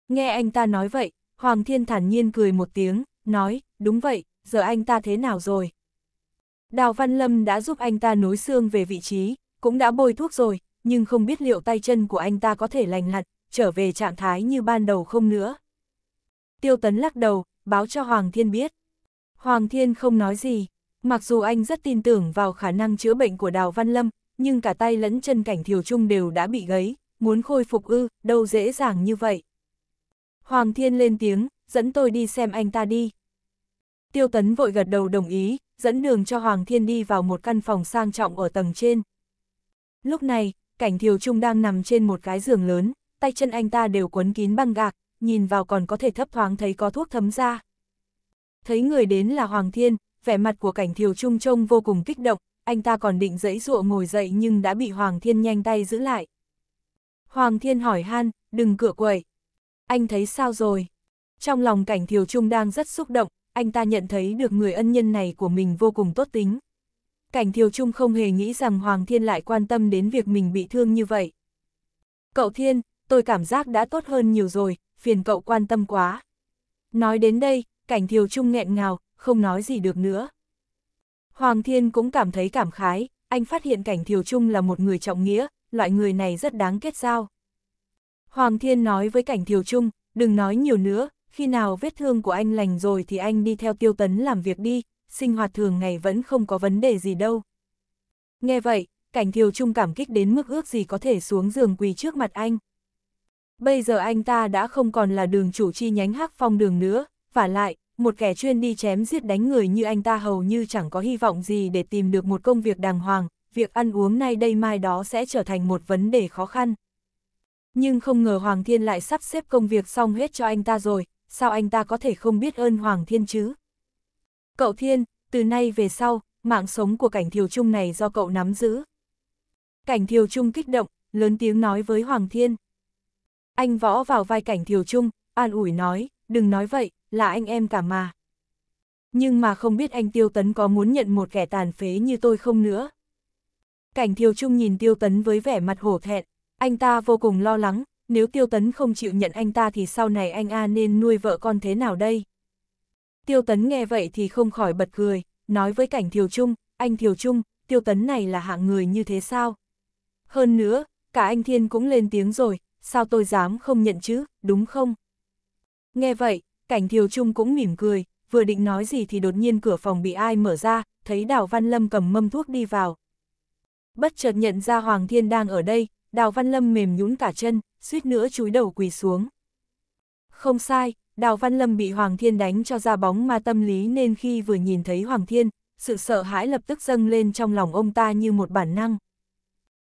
Nghe anh ta nói vậy, Hoàng Thiên thản nhiên cười một tiếng, nói, đúng vậy, giờ anh ta thế nào rồi? Đào Văn Lâm đã giúp anh ta nối xương về vị trí, cũng đã bôi thuốc rồi, nhưng không biết liệu tay chân của anh ta có thể lành lặn, trở về trạng thái như ban đầu không nữa. Tiêu Tấn lắc đầu, báo cho Hoàng Thiên biết. Hoàng Thiên không nói gì, mặc dù anh rất tin tưởng vào khả năng chữa bệnh của Đào Văn Lâm, nhưng cả tay lẫn chân cảnh Thiều Trung đều đã bị gấy, muốn khôi phục ư, đâu dễ dàng như vậy. Hoàng Thiên lên tiếng, dẫn tôi đi xem anh ta đi. Tiêu Tấn vội gật đầu đồng ý, dẫn đường cho Hoàng Thiên đi vào một căn phòng sang trọng ở tầng trên. Lúc này, cảnh Thiều Trung đang nằm trên một cái giường lớn, tay chân anh ta đều quấn kín băng gạc, nhìn vào còn có thể thấp thoáng thấy có thuốc thấm ra thấy người đến là Hoàng Thiên, vẻ mặt của cảnh Thiều Trung trông vô cùng kích động, anh ta còn định dẫy dụa ngồi dậy nhưng đã bị Hoàng Thiên nhanh tay giữ lại. Hoàng Thiên hỏi han, đừng cửa quậy. Anh thấy sao rồi? Trong lòng cảnh Thiều Trung đang rất xúc động, anh ta nhận thấy được người ân nhân này của mình vô cùng tốt tính. Cảnh Thiều Trung không hề nghĩ rằng Hoàng Thiên lại quan tâm đến việc mình bị thương như vậy. Cậu Thiên, tôi cảm giác đã tốt hơn nhiều rồi, phiền cậu quan tâm quá. Nói đến đây, cảnh thiều trung nghẹn ngào, không nói gì được nữa. Hoàng Thiên cũng cảm thấy cảm khái, anh phát hiện cảnh thiều trung là một người trọng nghĩa, loại người này rất đáng kết giao. Hoàng Thiên nói với cảnh thiều trung, đừng nói nhiều nữa, khi nào vết thương của anh lành rồi thì anh đi theo tiêu tấn làm việc đi, sinh hoạt thường ngày vẫn không có vấn đề gì đâu. Nghe vậy, cảnh thiều trung cảm kích đến mức ước gì có thể xuống giường quỳ trước mặt anh. Bây giờ anh ta đã không còn là đường chủ chi nhánh hắc phong đường nữa, vả lại, một kẻ chuyên đi chém giết đánh người như anh ta hầu như chẳng có hy vọng gì để tìm được một công việc đàng hoàng, việc ăn uống nay đây mai đó sẽ trở thành một vấn đề khó khăn. Nhưng không ngờ Hoàng Thiên lại sắp xếp công việc xong hết cho anh ta rồi, sao anh ta có thể không biết ơn Hoàng Thiên chứ? Cậu Thiên, từ nay về sau, mạng sống của cảnh thiều trung này do cậu nắm giữ. Cảnh thiều trung kích động, lớn tiếng nói với Hoàng Thiên. Anh võ vào vai cảnh thiều trung, an ủi nói, đừng nói vậy, là anh em cả mà. Nhưng mà không biết anh Tiêu Tấn có muốn nhận một kẻ tàn phế như tôi không nữa. Cảnh Thiều Trung nhìn Tiêu Tấn với vẻ mặt hổ thẹn, anh ta vô cùng lo lắng, nếu Tiêu Tấn không chịu nhận anh ta thì sau này anh A nên nuôi vợ con thế nào đây? Tiêu Tấn nghe vậy thì không khỏi bật cười, nói với Cảnh Thiều Trung, anh Thiều Trung, Tiêu Tấn này là hạng người như thế sao? Hơn nữa, cả anh Thiên cũng lên tiếng rồi, sao tôi dám không nhận chứ, đúng không? Nghe vậy, Cảnh Thiều Trung cũng mỉm cười, vừa định nói gì thì đột nhiên cửa phòng bị ai mở ra, thấy Đào Văn Lâm cầm mâm thuốc đi vào. Bất chợt nhận ra Hoàng Thiên đang ở đây, Đào Văn Lâm mềm nhũn cả chân, suýt nữa chúi đầu quỳ xuống. Không sai, Đào Văn Lâm bị Hoàng Thiên đánh cho ra bóng ma tâm lý nên khi vừa nhìn thấy Hoàng Thiên, sự sợ hãi lập tức dâng lên trong lòng ông ta như một bản năng.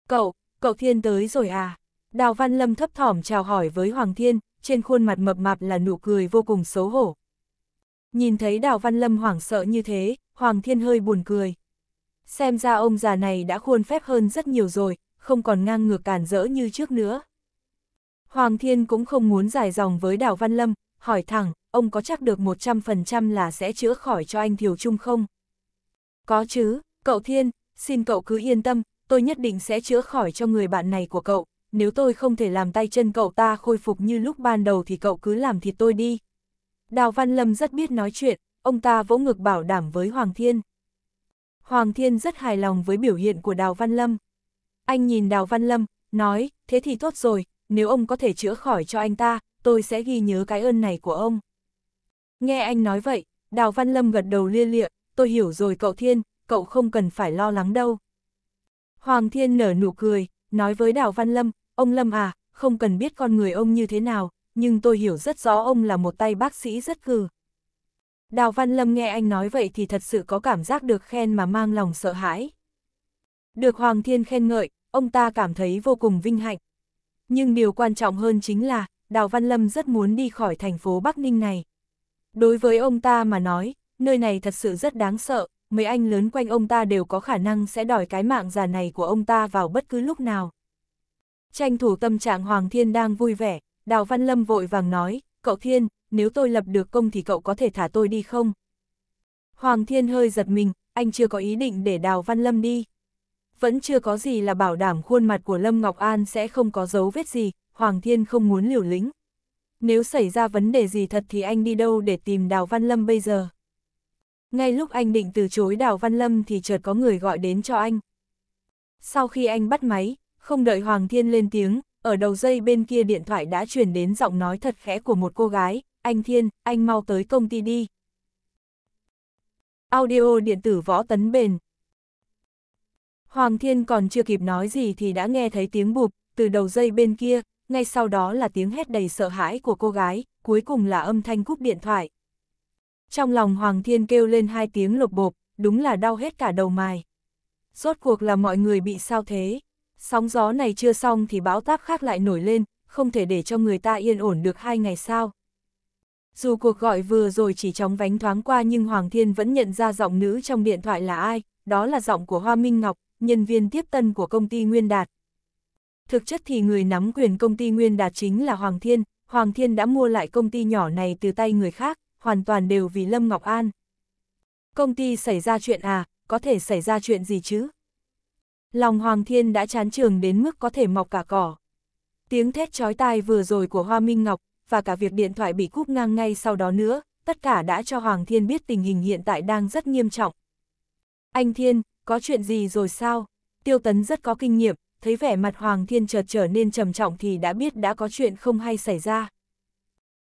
Cậu, cậu Thiên tới rồi à? Đào Văn Lâm thấp thỏm chào hỏi với Hoàng Thiên, trên khuôn mặt mập mạp là nụ cười vô cùng xấu hổ. Nhìn thấy Đào Văn Lâm hoảng sợ như thế, Hoàng Thiên hơi buồn cười. Xem ra ông già này đã khuôn phép hơn rất nhiều rồi, không còn ngang ngược cản rỡ như trước nữa. Hoàng Thiên cũng không muốn dài dòng với Đào Văn Lâm, hỏi thẳng, ông có chắc được 100% là sẽ chữa khỏi cho anh Thiều Trung không? Có chứ, cậu Thiên, xin cậu cứ yên tâm, tôi nhất định sẽ chữa khỏi cho người bạn này của cậu, nếu tôi không thể làm tay chân cậu ta khôi phục như lúc ban đầu thì cậu cứ làm thịt tôi đi. Đào Văn Lâm rất biết nói chuyện, ông ta vỗ ngực bảo đảm với Hoàng Thiên. Hoàng Thiên rất hài lòng với biểu hiện của Đào Văn Lâm. Anh nhìn Đào Văn Lâm, nói, thế thì tốt rồi, nếu ông có thể chữa khỏi cho anh ta, tôi sẽ ghi nhớ cái ơn này của ông. Nghe anh nói vậy, Đào Văn Lâm gật đầu lia lịa, tôi hiểu rồi cậu Thiên, cậu không cần phải lo lắng đâu. Hoàng Thiên nở nụ cười, nói với Đào Văn Lâm, Ông Lâm à, không cần biết con người ông như thế nào, nhưng tôi hiểu rất rõ ông là một tay bác sĩ rất cừ. Đào Văn Lâm nghe anh nói vậy thì thật sự có cảm giác được khen mà mang lòng sợ hãi. Được Hoàng Thiên khen ngợi, ông ta cảm thấy vô cùng vinh hạnh. Nhưng điều quan trọng hơn chính là, Đào Văn Lâm rất muốn đi khỏi thành phố Bắc Ninh này. Đối với ông ta mà nói, nơi này thật sự rất đáng sợ, mấy anh lớn quanh ông ta đều có khả năng sẽ đòi cái mạng già này của ông ta vào bất cứ lúc nào. Tranh thủ tâm trạng Hoàng Thiên đang vui vẻ, Đào Văn Lâm vội vàng nói, cậu Thiên, nếu tôi lập được công thì cậu có thể thả tôi đi không? Hoàng Thiên hơi giật mình, anh chưa có ý định để Đào Văn Lâm đi. Vẫn chưa có gì là bảo đảm khuôn mặt của Lâm Ngọc An sẽ không có dấu vết gì, Hoàng Thiên không muốn liều lĩnh. Nếu xảy ra vấn đề gì thật thì anh đi đâu để tìm Đào Văn Lâm bây giờ? Ngay lúc anh định từ chối Đào Văn Lâm thì chợt có người gọi đến cho anh. Sau khi anh bắt máy, không đợi Hoàng Thiên lên tiếng, ở đầu dây bên kia điện thoại đã truyền đến giọng nói thật khẽ của một cô gái, anh Thiên, anh mau tới công ty đi. Audio điện tử võ tấn bền. Hoàng Thiên còn chưa kịp nói gì thì đã nghe thấy tiếng bụp, từ đầu dây bên kia, ngay sau đó là tiếng hét đầy sợ hãi của cô gái, cuối cùng là âm thanh cúp điện thoại. Trong lòng Hoàng Thiên kêu lên hai tiếng lục bộp, đúng là đau hết cả đầu mài. Rốt cuộc là mọi người bị sao thế? Sóng gió này chưa xong thì bão táp khác lại nổi lên, không thể để cho người ta yên ổn được hai ngày sao. Dù cuộc gọi vừa rồi chỉ chóng vánh thoáng qua nhưng Hoàng Thiên vẫn nhận ra giọng nữ trong điện thoại là ai, đó là giọng của Hoa Minh Ngọc, nhân viên tiếp tân của công ty Nguyên Đạt. Thực chất thì người nắm quyền công ty Nguyên Đạt chính là Hoàng Thiên, Hoàng Thiên đã mua lại công ty nhỏ này từ tay người khác, hoàn toàn đều vì Lâm Ngọc An. Công ty xảy ra chuyện à, có thể xảy ra chuyện gì chứ? Lòng Hoàng Thiên đã chán trường đến mức có thể mọc cả cỏ. Tiếng thét chói tai vừa rồi của Hoa Minh Ngọc, và cả việc điện thoại bị cúp ngang ngay sau đó nữa, tất cả đã cho Hoàng Thiên biết tình hình hiện tại đang rất nghiêm trọng. Anh Thiên, có chuyện gì rồi sao? Tiêu Tấn rất có kinh nghiệm, thấy vẻ mặt Hoàng Thiên chợt trở nên trầm trọng thì đã biết đã có chuyện không hay xảy ra.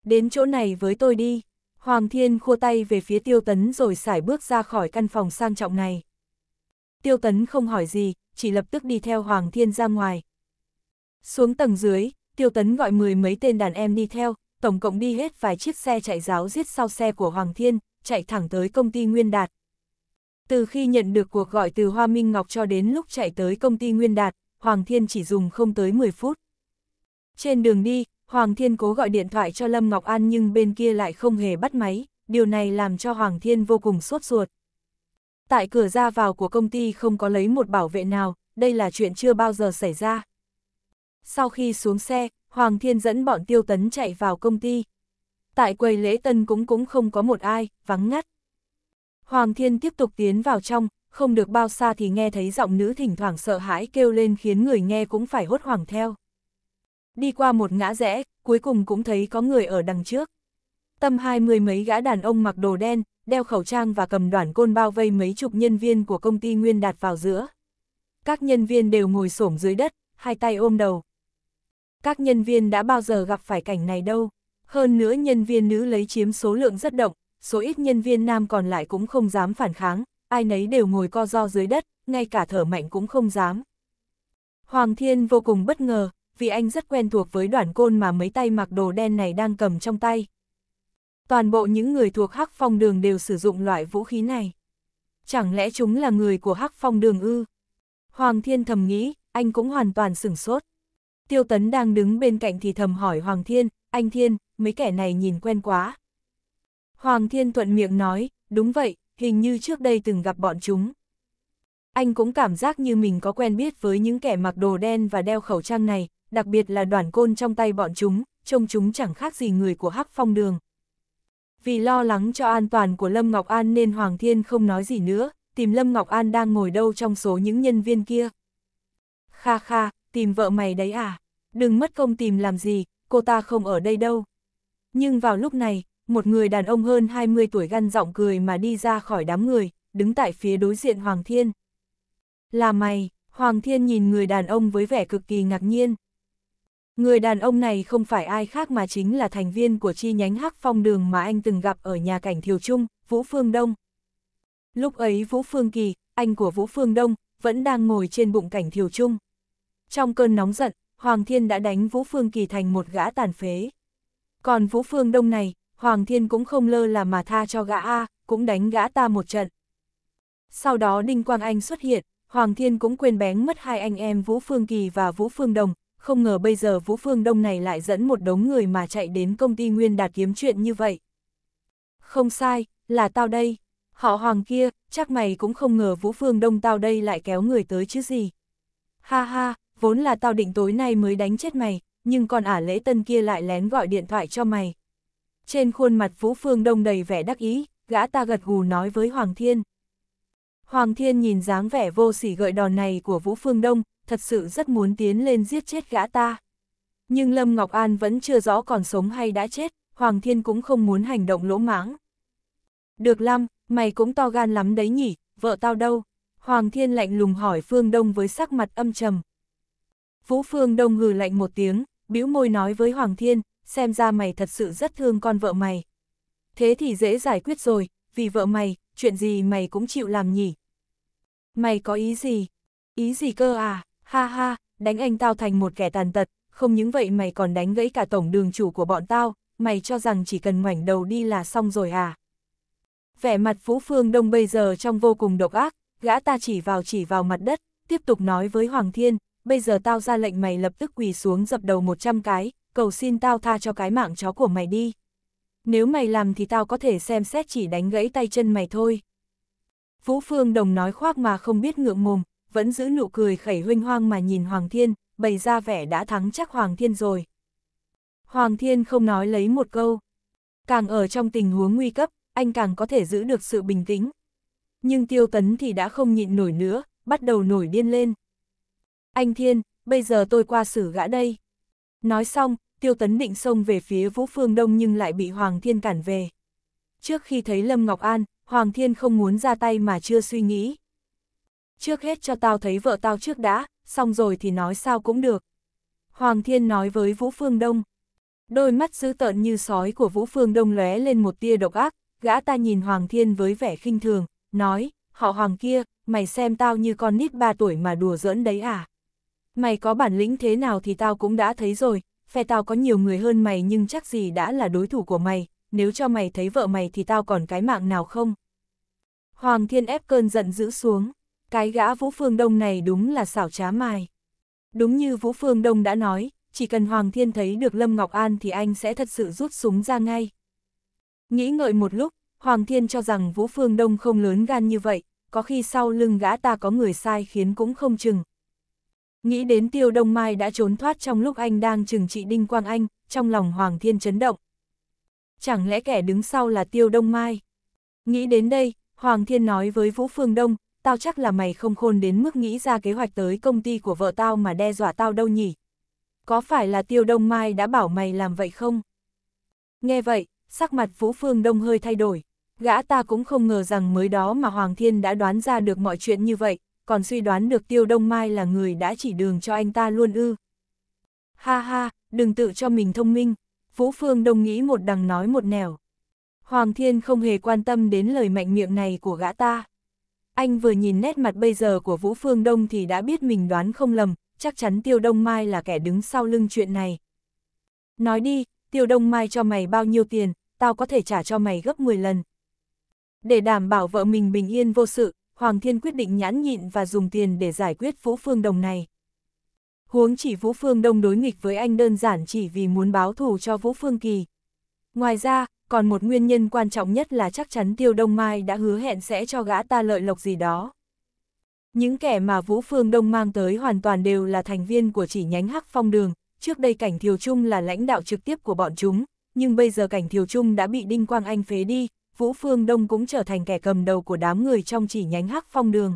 Đến chỗ này với tôi đi. Hoàng Thiên khua tay về phía Tiêu Tấn rồi sải bước ra khỏi căn phòng sang trọng này. Tiêu Tấn không hỏi gì, chỉ lập tức đi theo Hoàng Thiên ra ngoài. Xuống tầng dưới, Tiêu Tấn gọi mười mấy tên đàn em đi theo, tổng cộng đi hết vài chiếc xe chạy giáo giết sau xe của Hoàng Thiên, chạy thẳng tới công ty Nguyên Đạt. Từ khi nhận được cuộc gọi từ Hoa Minh Ngọc cho đến lúc chạy tới công ty Nguyên Đạt, Hoàng Thiên chỉ dùng không tới 10 phút. Trên đường đi, Hoàng Thiên cố gọi điện thoại cho Lâm Ngọc An nhưng bên kia lại không hề bắt máy, điều này làm cho Hoàng Thiên vô cùng sốt ruột. Tại cửa ra vào của công ty không có lấy một bảo vệ nào, đây là chuyện chưa bao giờ xảy ra. Sau khi xuống xe, Hoàng Thiên dẫn bọn tiêu tấn chạy vào công ty. Tại quầy lễ tân cũng cũng không có một ai, vắng ngắt. Hoàng Thiên tiếp tục tiến vào trong, không được bao xa thì nghe thấy giọng nữ thỉnh thoảng sợ hãi kêu lên khiến người nghe cũng phải hốt hoảng theo. Đi qua một ngã rẽ, cuối cùng cũng thấy có người ở đằng trước tâm hai mươi mấy gã đàn ông mặc đồ đen, đeo khẩu trang và cầm đoạn côn bao vây mấy chục nhân viên của công ty Nguyên Đạt vào giữa. Các nhân viên đều ngồi xổm dưới đất, hai tay ôm đầu. Các nhân viên đã bao giờ gặp phải cảnh này đâu. Hơn nữa nhân viên nữ lấy chiếm số lượng rất động, số ít nhân viên nam còn lại cũng không dám phản kháng, ai nấy đều ngồi co do dưới đất, ngay cả thở mạnh cũng không dám. Hoàng Thiên vô cùng bất ngờ, vì anh rất quen thuộc với đoạn côn mà mấy tay mặc đồ đen này đang cầm trong tay. Toàn bộ những người thuộc Hắc Phong Đường đều sử dụng loại vũ khí này. Chẳng lẽ chúng là người của Hắc Phong Đường ư? Hoàng Thiên thầm nghĩ, anh cũng hoàn toàn sửng sốt. Tiêu Tấn đang đứng bên cạnh thì thầm hỏi Hoàng Thiên, anh Thiên, mấy kẻ này nhìn quen quá. Hoàng Thiên thuận miệng nói, đúng vậy, hình như trước đây từng gặp bọn chúng. Anh cũng cảm giác như mình có quen biết với những kẻ mặc đồ đen và đeo khẩu trang này, đặc biệt là đoàn côn trong tay bọn chúng, trông chúng chẳng khác gì người của Hắc Phong Đường vì lo lắng cho an toàn của Lâm Ngọc An nên Hoàng Thiên không nói gì nữa, tìm Lâm Ngọc An đang ngồi đâu trong số những nhân viên kia. Kha kha, tìm vợ mày đấy à? Đừng mất công tìm làm gì, cô ta không ở đây đâu. Nhưng vào lúc này, một người đàn ông hơn 20 tuổi găn giọng cười mà đi ra khỏi đám người, đứng tại phía đối diện Hoàng Thiên. Là mày, Hoàng Thiên nhìn người đàn ông với vẻ cực kỳ ngạc nhiên. Người đàn ông này không phải ai khác mà chính là thành viên của chi nhánh Hắc Phong Đường mà anh từng gặp ở nhà cảnh Thiều Trung, Vũ Phương Đông. Lúc ấy Vũ Phương Kỳ, anh của Vũ Phương Đông, vẫn đang ngồi trên bụng cảnh Thiều Trung. Trong cơn nóng giận, Hoàng Thiên đã đánh Vũ Phương Kỳ thành một gã tàn phế. Còn Vũ Phương Đông này, Hoàng Thiên cũng không lơ là mà tha cho gã A, cũng đánh gã ta một trận. Sau đó Đinh Quang Anh xuất hiện, Hoàng Thiên cũng quên bén mất hai anh em Vũ Phương Kỳ và Vũ Phương Đồng, không ngờ bây giờ Vũ Phương Đông này lại dẫn một đống người mà chạy đến công ty Nguyên Đạt kiếm chuyện như vậy. Không sai, là tao đây. Họ hoàng kia, chắc mày cũng không ngờ Vũ Phương Đông tao đây lại kéo người tới chứ gì. Ha ha, vốn là tao định tối nay mới đánh chết mày, nhưng còn ả lễ tân kia lại lén gọi điện thoại cho mày. Trên khuôn mặt Vũ Phương Đông đầy vẻ đắc ý, gã ta gật gù nói với Hoàng Thiên. Hoàng Thiên nhìn dáng vẻ vô sỉ gợi đòn này của Vũ Phương Đông, thật sự rất muốn tiến lên giết chết gã ta. Nhưng Lâm Ngọc An vẫn chưa rõ còn sống hay đã chết, Hoàng Thiên cũng không muốn hành động lỗ mãng. Được lâm mày cũng to gan lắm đấy nhỉ, vợ tao đâu? Hoàng Thiên lạnh lùng hỏi Phương Đông với sắc mặt âm trầm. Vũ Phương Đông hừ lạnh một tiếng, bĩu môi nói với Hoàng Thiên, xem ra mày thật sự rất thương con vợ mày. Thế thì dễ giải quyết rồi, vì vợ mày, chuyện gì mày cũng chịu làm nhỉ? Mày có ý gì? Ý gì cơ à? Ha ha, đánh anh tao thành một kẻ tàn tật, không những vậy mày còn đánh gãy cả tổng đường chủ của bọn tao, mày cho rằng chỉ cần ngoảnh đầu đi là xong rồi à? Vẻ mặt Vũ Phương Đông bây giờ trong vô cùng độc ác, gã ta chỉ vào chỉ vào mặt đất, tiếp tục nói với Hoàng Thiên, bây giờ tao ra lệnh mày lập tức quỳ xuống dập đầu 100 cái, cầu xin tao tha cho cái mạng chó của mày đi. Nếu mày làm thì tao có thể xem xét chỉ đánh gãy tay chân mày thôi. Vũ Phương Đồng nói khoác mà không biết ngượng mồm, vẫn giữ nụ cười khẩy huynh hoang mà nhìn Hoàng Thiên, bày ra vẻ đã thắng chắc Hoàng Thiên rồi. Hoàng Thiên không nói lấy một câu. Càng ở trong tình huống nguy cấp, anh càng có thể giữ được sự bình tĩnh. Nhưng Tiêu Tấn thì đã không nhịn nổi nữa, bắt đầu nổi điên lên. Anh Thiên, bây giờ tôi qua xử gã đây. Nói xong, Tiêu Tấn định xông về phía Vũ Phương Đông nhưng lại bị Hoàng Thiên cản về. Trước khi thấy Lâm Ngọc An, Hoàng Thiên không muốn ra tay mà chưa suy nghĩ. Trước hết cho tao thấy vợ tao trước đã, xong rồi thì nói sao cũng được. Hoàng Thiên nói với Vũ Phương Đông. Đôi mắt dữ tợn như sói của Vũ Phương Đông lóe lên một tia độc ác, gã ta nhìn Hoàng Thiên với vẻ khinh thường, nói, họ Hoàng kia, mày xem tao như con nít 3 tuổi mà đùa giỡn đấy à. Mày có bản lĩnh thế nào thì tao cũng đã thấy rồi, phe tao có nhiều người hơn mày nhưng chắc gì đã là đối thủ của mày, nếu cho mày thấy vợ mày thì tao còn cái mạng nào không? Hoàng Thiên ép cơn giận giữ xuống. Cái gã Vũ Phương Đông này đúng là xảo trá mài. Đúng như Vũ Phương Đông đã nói, chỉ cần Hoàng Thiên thấy được Lâm Ngọc An thì anh sẽ thật sự rút súng ra ngay. Nghĩ ngợi một lúc, Hoàng Thiên cho rằng Vũ Phương Đông không lớn gan như vậy, có khi sau lưng gã ta có người sai khiến cũng không chừng. Nghĩ đến Tiêu Đông Mai đã trốn thoát trong lúc anh đang trừng trị Đinh Quang Anh, trong lòng Hoàng Thiên chấn động. Chẳng lẽ kẻ đứng sau là Tiêu Đông Mai? Nghĩ đến đây, Hoàng Thiên nói với Vũ Phương Đông, tao chắc là mày không khôn đến mức nghĩ ra kế hoạch tới công ty của vợ tao mà đe dọa tao đâu nhỉ? Có phải là Tiêu Đông Mai đã bảo mày làm vậy không? Nghe vậy, sắc mặt Vũ Phương Đông hơi thay đổi. Gã ta cũng không ngờ rằng mới đó mà Hoàng Thiên đã đoán ra được mọi chuyện như vậy, còn suy đoán được Tiêu Đông Mai là người đã chỉ đường cho anh ta luôn ư. Ha ha, đừng tự cho mình thông minh. Vũ Phương Đông nghĩ một đằng nói một nẻo. Hoàng Thiên không hề quan tâm đến lời mạnh miệng này của gã ta. Anh vừa nhìn nét mặt bây giờ của Vũ Phương Đông thì đã biết mình đoán không lầm, chắc chắn Tiêu Đông Mai là kẻ đứng sau lưng chuyện này. Nói đi, Tiêu Đông Mai cho mày bao nhiêu tiền, tao có thể trả cho mày gấp 10 lần. Để đảm bảo vợ mình bình yên vô sự, Hoàng Thiên quyết định nhãn nhịn và dùng tiền để giải quyết Vũ Phương Đồng này. Huống chỉ Vũ Phương Đông đối nghịch với anh đơn giản chỉ vì muốn báo thù cho Vũ Phương Kỳ. Ngoài ra, còn một nguyên nhân quan trọng nhất là chắc chắn Tiêu Đông Mai đã hứa hẹn sẽ cho gã ta lợi lộc gì đó. Những kẻ mà Vũ Phương Đông mang tới hoàn toàn đều là thành viên của chỉ nhánh Hắc Phong Đường, trước đây Cảnh Thiều Trung là lãnh đạo trực tiếp của bọn chúng, nhưng bây giờ Cảnh Thiều Trung đã bị Đinh Quang Anh phế đi, Vũ Phương Đông cũng trở thành kẻ cầm đầu của đám người trong chỉ nhánh Hắc Phong Đường.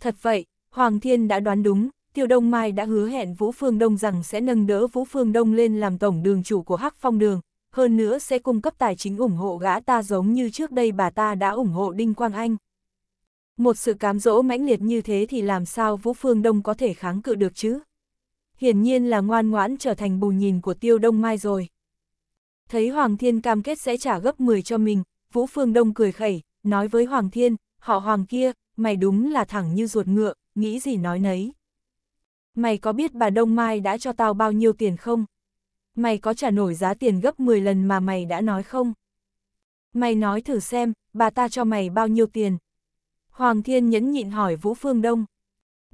Thật vậy, Hoàng Thiên đã đoán đúng, Tiêu Đông Mai đã hứa hẹn Vũ Phương Đông rằng sẽ nâng đỡ Vũ Phương Đông lên làm tổng đường chủ của Hắc Phong Đường, hơn nữa sẽ cung cấp tài chính ủng hộ gã ta giống như trước đây bà ta đã ủng hộ Đinh Quang Anh. Một sự cám dỗ mãnh liệt như thế thì làm sao Vũ Phương Đông có thể kháng cự được chứ? Hiển nhiên là ngoan ngoãn trở thành bù nhìn của Tiêu Đông Mai rồi. Thấy Hoàng Thiên cam kết sẽ trả gấp 10 cho mình, Vũ Phương Đông cười khẩy, nói với Hoàng Thiên, họ Hoàng kia, mày đúng là thẳng như ruột ngựa, nghĩ gì nói nấy. Mày có biết bà Đông Mai đã cho tao bao nhiêu tiền không? mày có trả nổi giá tiền gấp 10 lần mà mày đã nói không? Mày nói thử xem, bà ta cho mày bao nhiêu tiền? Hoàng Thiên nhẫn nhịn hỏi Vũ Phương Đông.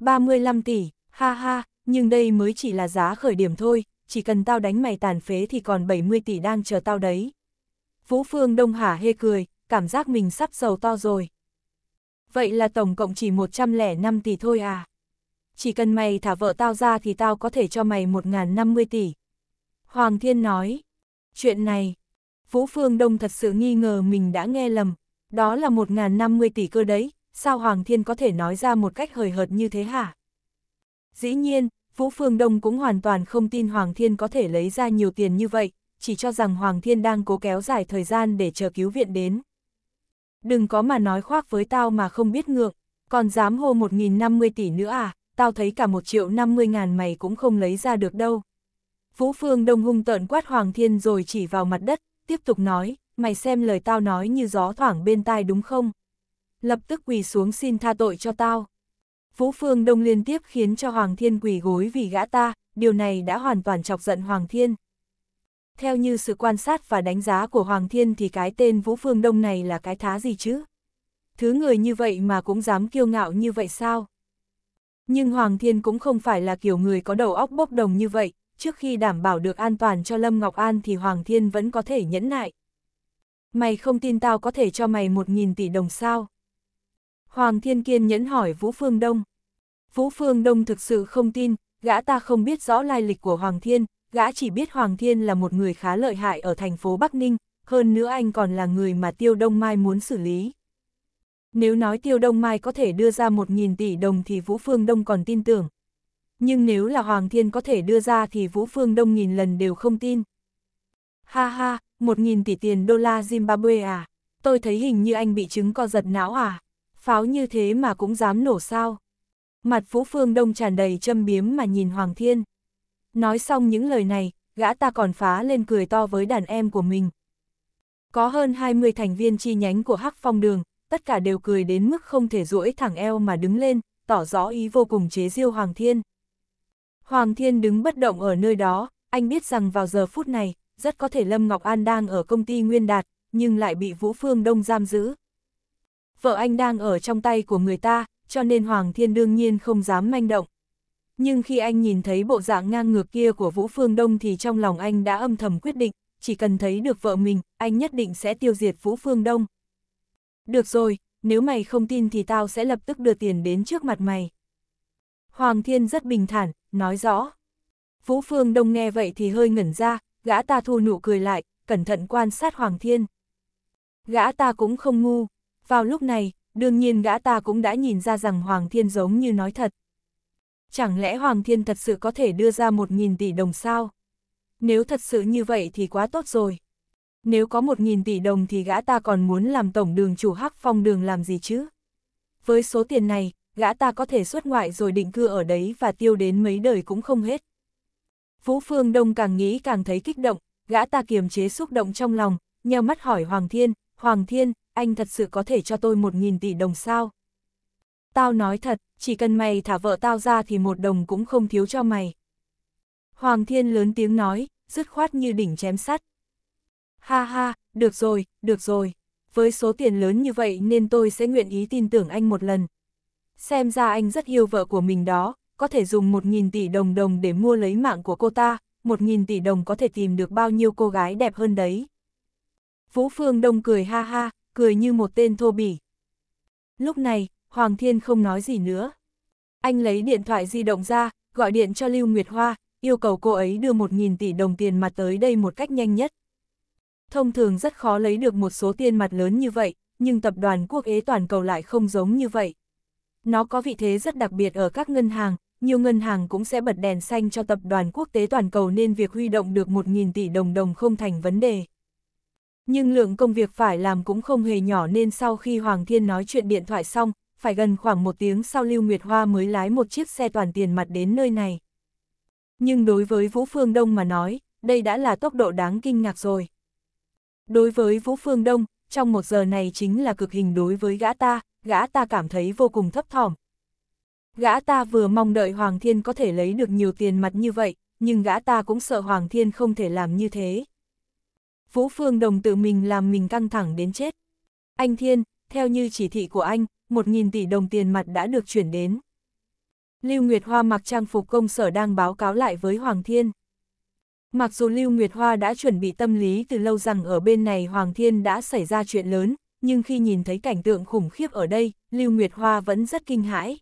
35 tỷ, ha ha, nhưng đây mới chỉ là giá khởi điểm thôi, chỉ cần tao đánh mày tàn phế thì còn 70 tỷ đang chờ tao đấy. Vũ Phương Đông hả hê cười, cảm giác mình sắp giàu to rồi. Vậy là tổng cộng chỉ 105 tỷ thôi à? Chỉ cần mày thả vợ tao ra thì tao có thể cho mày 1.050 tỷ. Hoàng Thiên nói, chuyện này, Vũ Phương Đông thật sự nghi ngờ mình đã nghe lầm, đó là 1.050 tỷ cơ đấy, sao Hoàng Thiên có thể nói ra một cách hời hợt như thế hả? Dĩ nhiên, Vũ Phương Đông cũng hoàn toàn không tin Hoàng Thiên có thể lấy ra nhiều tiền như vậy, chỉ cho rằng Hoàng Thiên đang cố kéo dài thời gian để chờ cứu viện đến. Đừng có mà nói khoác với tao mà không biết ngượng, còn dám hô 1.050 tỷ nữa à, tao thấy cả một triệu 50 ngàn mày cũng không lấy ra được đâu. Vũ Phương Đông hung tợn quát Hoàng Thiên rồi chỉ vào mặt đất, tiếp tục nói, mày xem lời tao nói như gió thoảng bên tai đúng không? Lập tức quỳ xuống xin tha tội cho tao. Vũ Phương Đông liên tiếp khiến cho Hoàng Thiên quỳ gối vì gã ta, điều này đã hoàn toàn chọc giận Hoàng Thiên. Theo như sự quan sát và đánh giá của Hoàng Thiên thì cái tên Vũ Phương Đông này là cái thá gì chứ? Thứ người như vậy mà cũng dám kiêu ngạo như vậy sao? Nhưng Hoàng Thiên cũng không phải là kiểu người có đầu óc bốc đồng như vậy, trước khi đảm bảo được an toàn cho Lâm Ngọc An thì Hoàng Thiên vẫn có thể nhẫn nại. Mày không tin tao có thể cho mày một nghìn tỷ đồng sao? Hoàng Thiên kiên nhẫn hỏi Vũ Phương Đông. Vũ Phương Đông thực sự không tin, gã ta không biết rõ lai lịch của Hoàng Thiên, gã chỉ biết Hoàng Thiên là một người khá lợi hại ở thành phố Bắc Ninh, hơn nữa anh còn là người mà Tiêu Đông Mai muốn xử lý. Nếu nói Tiêu Đông Mai có thể đưa ra một nghìn tỷ đồng thì Vũ Phương Đông còn tin tưởng, nhưng nếu là Hoàng Thiên có thể đưa ra thì Vũ Phương Đông nghìn lần đều không tin. Ha ha, một nghìn tỷ tiền đô la Zimbabwe à? Tôi thấy hình như anh bị trứng co giật não à? Pháo như thế mà cũng dám nổ sao? Mặt Vũ Phương Đông tràn đầy châm biếm mà nhìn Hoàng Thiên. Nói xong những lời này, gã ta còn phá lên cười to với đàn em của mình. Có hơn 20 thành viên chi nhánh của Hắc Phong Đường, tất cả đều cười đến mức không thể duỗi thẳng eo mà đứng lên, tỏ rõ ý vô cùng chế diêu Hoàng Thiên. Hoàng Thiên đứng bất động ở nơi đó, anh biết rằng vào giờ phút này, rất có thể Lâm Ngọc An đang ở công ty Nguyên Đạt, nhưng lại bị Vũ Phương Đông giam giữ. Vợ anh đang ở trong tay của người ta, cho nên Hoàng Thiên đương nhiên không dám manh động. Nhưng khi anh nhìn thấy bộ dạng ngang ngược kia của Vũ Phương Đông thì trong lòng anh đã âm thầm quyết định, chỉ cần thấy được vợ mình, anh nhất định sẽ tiêu diệt Vũ Phương Đông. Được rồi, nếu mày không tin thì tao sẽ lập tức đưa tiền đến trước mặt mày. Hoàng Thiên rất bình thản, nói rõ. Vũ Phương Đông nghe vậy thì hơi ngẩn ra, gã ta thu nụ cười lại, cẩn thận quan sát Hoàng Thiên. Gã ta cũng không ngu, vào lúc này, đương nhiên gã ta cũng đã nhìn ra rằng Hoàng Thiên giống như nói thật. Chẳng lẽ Hoàng Thiên thật sự có thể đưa ra một nghìn tỷ đồng sao? Nếu thật sự như vậy thì quá tốt rồi. Nếu có một nghìn tỷ đồng thì gã ta còn muốn làm tổng đường chủ hắc phong đường làm gì chứ? Với số tiền này, gã ta có thể xuất ngoại rồi định cư ở đấy và tiêu đến mấy đời cũng không hết. Vũ Phương Đông càng nghĩ càng thấy kích động, gã ta kiềm chế xúc động trong lòng, nheo mắt hỏi Hoàng Thiên, Hoàng Thiên, anh thật sự có thể cho tôi một nghìn tỷ đồng sao? Tao nói thật, chỉ cần mày thả vợ tao ra thì một đồng cũng không thiếu cho mày. Hoàng Thiên lớn tiếng nói, dứt khoát như đỉnh chém sắt. Ha ha, được rồi, được rồi. Với số tiền lớn như vậy nên tôi sẽ nguyện ý tin tưởng anh một lần xem ra anh rất yêu vợ của mình đó, có thể dùng 1.000 tỷ đồng đồng để mua lấy mạng của cô ta, 1.000 tỷ đồng có thể tìm được bao nhiêu cô gái đẹp hơn đấy. Vũ Phương Đông cười ha ha, cười như một tên thô bỉ. Lúc này, Hoàng Thiên không nói gì nữa. Anh lấy điện thoại di động ra, gọi điện cho Lưu Nguyệt Hoa, yêu cầu cô ấy đưa 1.000 tỷ đồng tiền mặt tới đây một cách nhanh nhất. Thông thường rất khó lấy được một số tiền mặt lớn như vậy, nhưng tập đoàn quốc ế toàn cầu lại không giống như vậy. Nó có vị thế rất đặc biệt ở các ngân hàng, nhiều ngân hàng cũng sẽ bật đèn xanh cho tập đoàn quốc tế toàn cầu nên việc huy động được 1.000 tỷ đồng đồng không thành vấn đề. Nhưng lượng công việc phải làm cũng không hề nhỏ nên sau khi Hoàng Thiên nói chuyện điện thoại xong, phải gần khoảng một tiếng sau Lưu Nguyệt Hoa mới lái một chiếc xe toàn tiền mặt đến nơi này. Nhưng đối với Vũ Phương Đông mà nói, đây đã là tốc độ đáng kinh ngạc rồi. Đối với Vũ Phương Đông, trong một giờ này chính là cực hình đối với gã ta, gã ta cảm thấy vô cùng thấp thỏm. Gã ta vừa mong đợi Hoàng Thiên có thể lấy được nhiều tiền mặt như vậy, nhưng gã ta cũng sợ Hoàng Thiên không thể làm như thế. Vũ Phương Đồng tự mình làm mình căng thẳng đến chết. Anh Thiên, theo như chỉ thị của anh, 1.000 tỷ đồng tiền mặt đã được chuyển đến. Lưu Nguyệt Hoa mặc trang phục công sở đang báo cáo lại với Hoàng Thiên. Mặc dù Lưu Nguyệt Hoa đã chuẩn bị tâm lý từ lâu rằng ở bên này Hoàng Thiên đã xảy ra chuyện lớn, nhưng khi nhìn thấy cảnh tượng khủng khiếp ở đây, Lưu Nguyệt Hoa vẫn rất kinh hãi.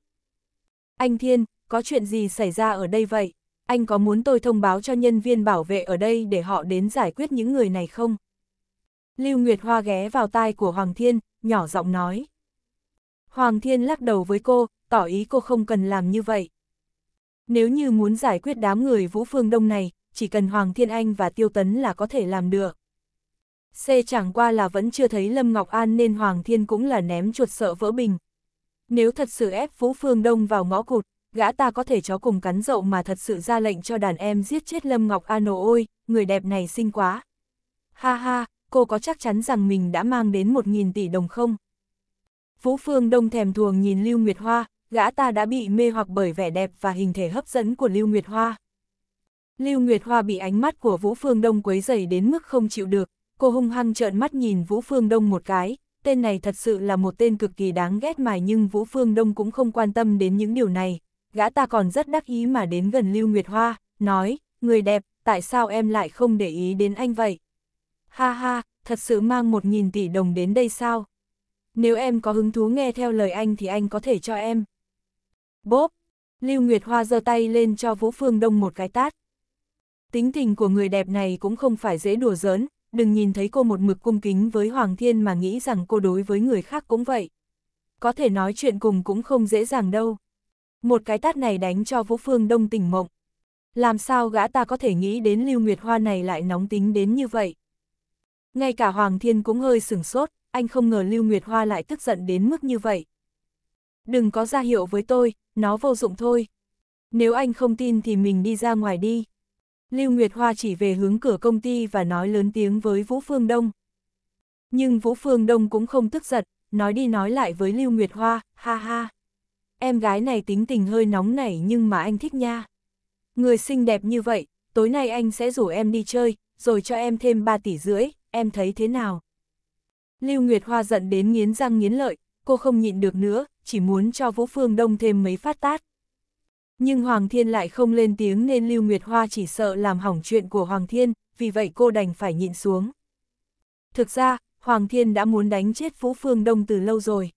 Anh Thiên, có chuyện gì xảy ra ở đây vậy? Anh có muốn tôi thông báo cho nhân viên bảo vệ ở đây để họ đến giải quyết những người này không? Lưu Nguyệt Hoa ghé vào tai của Hoàng Thiên, nhỏ giọng nói. Hoàng Thiên lắc đầu với cô, tỏ ý cô không cần làm như vậy. Nếu như muốn giải quyết đám người Vũ Phương Đông này, chỉ cần Hoàng Thiên Anh và Tiêu Tấn là có thể làm được. C chẳng qua là vẫn chưa thấy Lâm Ngọc An nên Hoàng Thiên cũng là ném chuột sợ vỡ bình. Nếu thật sự ép Phú Phương Đông vào ngõ cụt, gã ta có thể chó cùng cắn dậu mà thật sự ra lệnh cho đàn em giết chết Lâm Ngọc An ôi, người đẹp này xinh quá. Ha ha, cô có chắc chắn rằng mình đã mang đến 1.000 tỷ đồng không? Phú Phương Đông thèm thuồng nhìn Lưu Nguyệt Hoa, gã ta đã bị mê hoặc bởi vẻ đẹp và hình thể hấp dẫn của Lưu Nguyệt Hoa. Lưu Nguyệt Hoa bị ánh mắt của Vũ Phương Đông quấy dày đến mức không chịu được, Cô hung hăng trợn mắt nhìn Vũ Phương Đông một cái, tên này thật sự là một tên cực kỳ đáng ghét mài nhưng Vũ Phương Đông cũng không quan tâm đến những điều này. Gã ta còn rất đắc ý mà đến gần Lưu Nguyệt Hoa, nói, người đẹp, tại sao em lại không để ý đến anh vậy? Ha ha, thật sự mang một nghìn tỷ đồng đến đây sao? Nếu em có hứng thú nghe theo lời anh thì anh có thể cho em. Bốp, Lưu Nguyệt Hoa giơ tay lên cho Vũ Phương Đông một cái tát. Tính tình của người đẹp này cũng không phải dễ đùa giỡn, đừng nhìn thấy cô một mực cung kính với Hoàng Thiên mà nghĩ rằng cô đối với người khác cũng vậy. Có thể nói chuyện cùng cũng không dễ dàng đâu. Một cái tát này đánh cho Vũ Phương Đông tỉnh mộng. Làm sao gã ta có thể nghĩ đến Lưu Nguyệt Hoa này lại nóng tính đến như vậy? Ngay cả Hoàng Thiên cũng hơi sửng sốt, anh không ngờ Lưu Nguyệt Hoa lại tức giận đến mức như vậy. Đừng có ra hiệu với tôi, nó vô dụng thôi. Nếu anh không tin thì mình đi ra ngoài đi. Lưu Nguyệt Hoa chỉ về hướng cửa công ty và nói lớn tiếng với Vũ Phương Đông. Nhưng Vũ Phương Đông cũng không tức giận, nói đi nói lại với Lưu Nguyệt Hoa, ha ha. Em gái này tính tình hơi nóng nảy nhưng mà anh thích nha. Người xinh đẹp như vậy, tối nay anh sẽ rủ em đi chơi, rồi cho em thêm 3 tỷ rưỡi, em thấy thế nào? Lưu Nguyệt Hoa giận đến nghiến răng nghiến lợi, cô không nhịn được nữa, chỉ muốn cho Vũ Phương Đông thêm mấy phát tát. Nhưng Hoàng Thiên lại không lên tiếng nên Lưu Nguyệt Hoa chỉ sợ làm hỏng chuyện của Hoàng Thiên, vì vậy cô đành phải nhịn xuống. Thực ra, Hoàng Thiên đã muốn đánh chết Phú Phương Đông từ lâu rồi.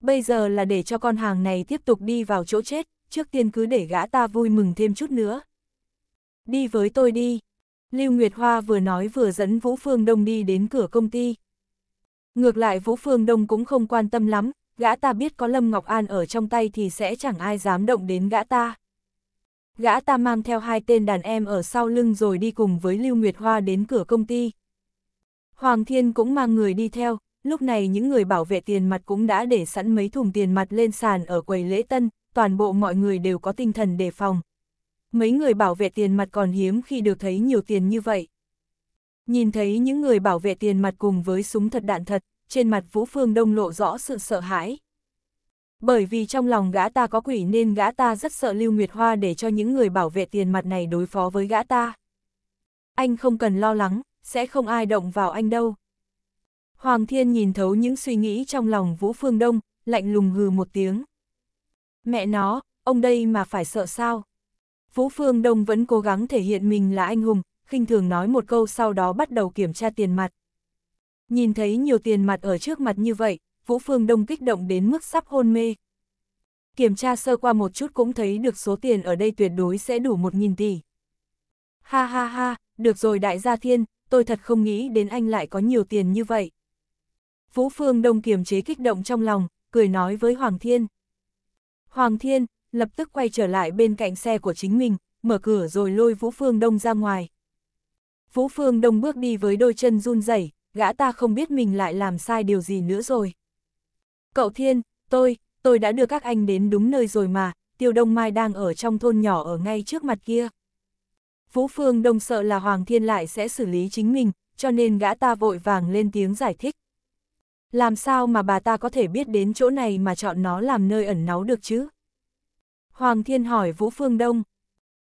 Bây giờ là để cho con hàng này tiếp tục đi vào chỗ chết, trước tiên cứ để gã ta vui mừng thêm chút nữa. Đi với tôi đi. Lưu Nguyệt Hoa vừa nói vừa dẫn Vũ Phương Đông đi đến cửa công ty. Ngược lại Vũ Phương Đông cũng không quan tâm lắm, gã ta biết có Lâm Ngọc An ở trong tay thì sẽ chẳng ai dám động đến gã ta. Gã ta mang theo hai tên đàn em ở sau lưng rồi đi cùng với Lưu Nguyệt Hoa đến cửa công ty. Hoàng Thiên cũng mang người đi theo, lúc này những người bảo vệ tiền mặt cũng đã để sẵn mấy thùng tiền mặt lên sàn ở quầy lễ tân, toàn bộ mọi người đều có tinh thần đề phòng. Mấy người bảo vệ tiền mặt còn hiếm khi được thấy nhiều tiền như vậy. Nhìn thấy những người bảo vệ tiền mặt cùng với súng thật đạn thật, trên mặt Vũ Phương Đông lộ rõ sự sợ hãi. Bởi vì trong lòng gã ta có quỷ nên gã ta rất sợ Lưu Nguyệt Hoa để cho những người bảo vệ tiền mặt này đối phó với gã ta. Anh không cần lo lắng, sẽ không ai động vào anh đâu. Hoàng Thiên nhìn thấu những suy nghĩ trong lòng Vũ Phương Đông, lạnh lùng hừ một tiếng. Mẹ nó, ông đây mà phải sợ sao? Vũ Phương Đông vẫn cố gắng thể hiện mình là anh hùng, khinh thường nói một câu sau đó bắt đầu kiểm tra tiền mặt. Nhìn thấy nhiều tiền mặt ở trước mặt như vậy, Vũ Phương Đông kích động đến mức sắp hôn mê. Kiểm tra sơ qua một chút cũng thấy được số tiền ở đây tuyệt đối sẽ đủ 1.000 tỷ. Ha ha ha, được rồi đại gia thiên, tôi thật không nghĩ đến anh lại có nhiều tiền như vậy. Vũ Phương Đông kiềm chế kích động trong lòng, cười nói với Hoàng Thiên. Hoàng Thiên, lập tức quay trở lại bên cạnh xe của chính mình, mở cửa rồi lôi Vũ Phương Đông ra ngoài. Vũ Phương Đông bước đi với đôi chân run rẩy gã ta không biết mình lại làm sai điều gì nữa rồi. Cậu Thiên, tôi, tôi đã đưa các anh đến đúng nơi rồi mà, Tiêu Đông Mai đang ở trong thôn nhỏ ở ngay trước mặt kia. Vũ Phương Đông sợ là Hoàng Thiên lại sẽ xử lý chính mình, cho nên gã ta vội vàng lên tiếng giải thích. Làm sao mà bà ta có thể biết đến chỗ này mà chọn nó làm nơi ẩn náu được chứ? Hoàng Thiên hỏi Vũ Phương Đông.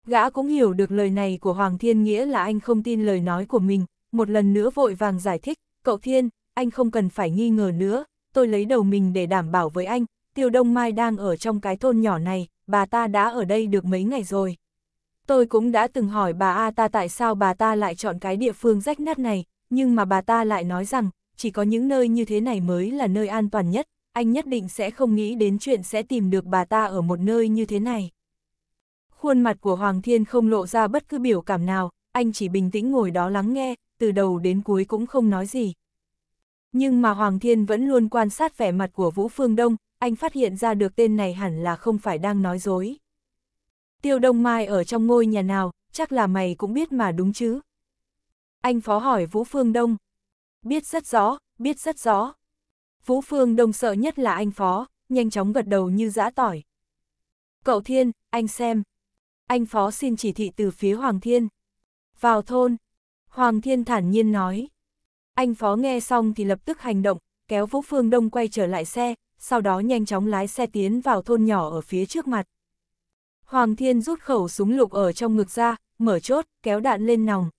Gã cũng hiểu được lời này của Hoàng Thiên nghĩa là anh không tin lời nói của mình, một lần nữa vội vàng giải thích, cậu Thiên, anh không cần phải nghi ngờ nữa, tôi lấy đầu mình để đảm bảo với anh, Tiêu Đông Mai đang ở trong cái thôn nhỏ này, bà ta đã ở đây được mấy ngày rồi. Tôi cũng đã từng hỏi bà A ta tại sao bà ta lại chọn cái địa phương rách nát này, nhưng mà bà ta lại nói rằng, chỉ có những nơi như thế này mới là nơi an toàn nhất, anh nhất định sẽ không nghĩ đến chuyện sẽ tìm được bà ta ở một nơi như thế này. Khuôn mặt của Hoàng Thiên không lộ ra bất cứ biểu cảm nào, anh chỉ bình tĩnh ngồi đó lắng nghe, từ đầu đến cuối cũng không nói gì. Nhưng mà Hoàng Thiên vẫn luôn quan sát vẻ mặt của Vũ Phương Đông, anh phát hiện ra được tên này hẳn là không phải đang nói dối. Tiêu Đông Mai ở trong ngôi nhà nào, chắc là mày cũng biết mà đúng chứ. Anh phó hỏi Vũ Phương Đông. Biết rất rõ, biết rất rõ. Vũ Phương Đông sợ nhất là anh phó, nhanh chóng gật đầu như dã tỏi. Cậu Thiên, anh xem. Anh phó xin chỉ thị từ phía Hoàng Thiên. Vào thôn. Hoàng Thiên thản nhiên nói. Anh Phó nghe xong thì lập tức hành động, kéo Vũ Phương Đông quay trở lại xe, sau đó nhanh chóng lái xe tiến vào thôn nhỏ ở phía trước mặt. Hoàng Thiên rút khẩu súng lục ở trong ngực ra, mở chốt, kéo đạn lên nòng.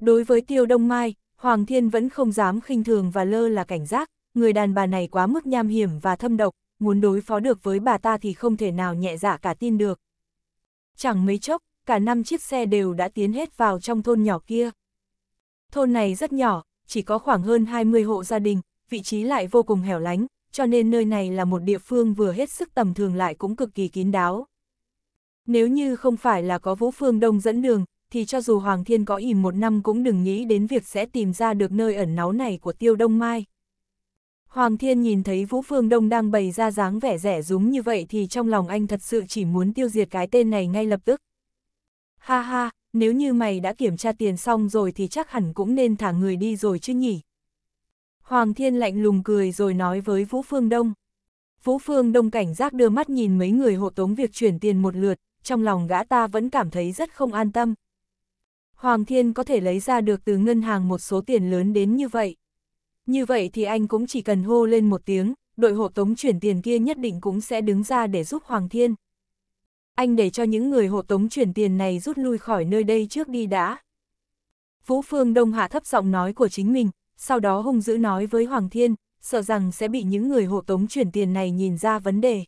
Đối với Tiêu Đông Mai, Hoàng Thiên vẫn không dám khinh thường và lơ là cảnh giác, người đàn bà này quá mức nham hiểm và thâm độc, muốn đối phó được với bà ta thì không thể nào nhẹ dạ cả tin được. Chẳng mấy chốc, cả năm chiếc xe đều đã tiến hết vào trong thôn nhỏ kia. Thôn này rất nhỏ, chỉ có khoảng hơn 20 hộ gia đình, vị trí lại vô cùng hẻo lánh, cho nên nơi này là một địa phương vừa hết sức tầm thường lại cũng cực kỳ kín đáo. Nếu như không phải là có Vũ Phương Đông dẫn đường, thì cho dù Hoàng Thiên có ỉm một năm cũng đừng nghĩ đến việc sẽ tìm ra được nơi ẩn náu này của Tiêu Đông Mai. Hoàng Thiên nhìn thấy Vũ Phương Đông đang bày ra dáng vẻ rẻ rúng như vậy thì trong lòng anh thật sự chỉ muốn tiêu diệt cái tên này ngay lập tức. Ha ha, nếu như mày đã kiểm tra tiền xong rồi thì chắc hẳn cũng nên thả người đi rồi chứ nhỉ. Hoàng Thiên lạnh lùng cười rồi nói với Vũ Phương Đông. Vũ Phương Đông cảnh giác đưa mắt nhìn mấy người hộ tống việc chuyển tiền một lượt, trong lòng gã ta vẫn cảm thấy rất không an tâm. Hoàng Thiên có thể lấy ra được từ ngân hàng một số tiền lớn đến như vậy. Như vậy thì anh cũng chỉ cần hô lên một tiếng, đội hộ tống chuyển tiền kia nhất định cũng sẽ đứng ra để giúp Hoàng Thiên anh để cho những người hộ tống chuyển tiền này rút lui khỏi nơi đây trước đi đã. Vũ Phương Đông hạ thấp giọng nói của chính mình, sau đó hung dữ nói với Hoàng Thiên, sợ rằng sẽ bị những người hộ tống chuyển tiền này nhìn ra vấn đề.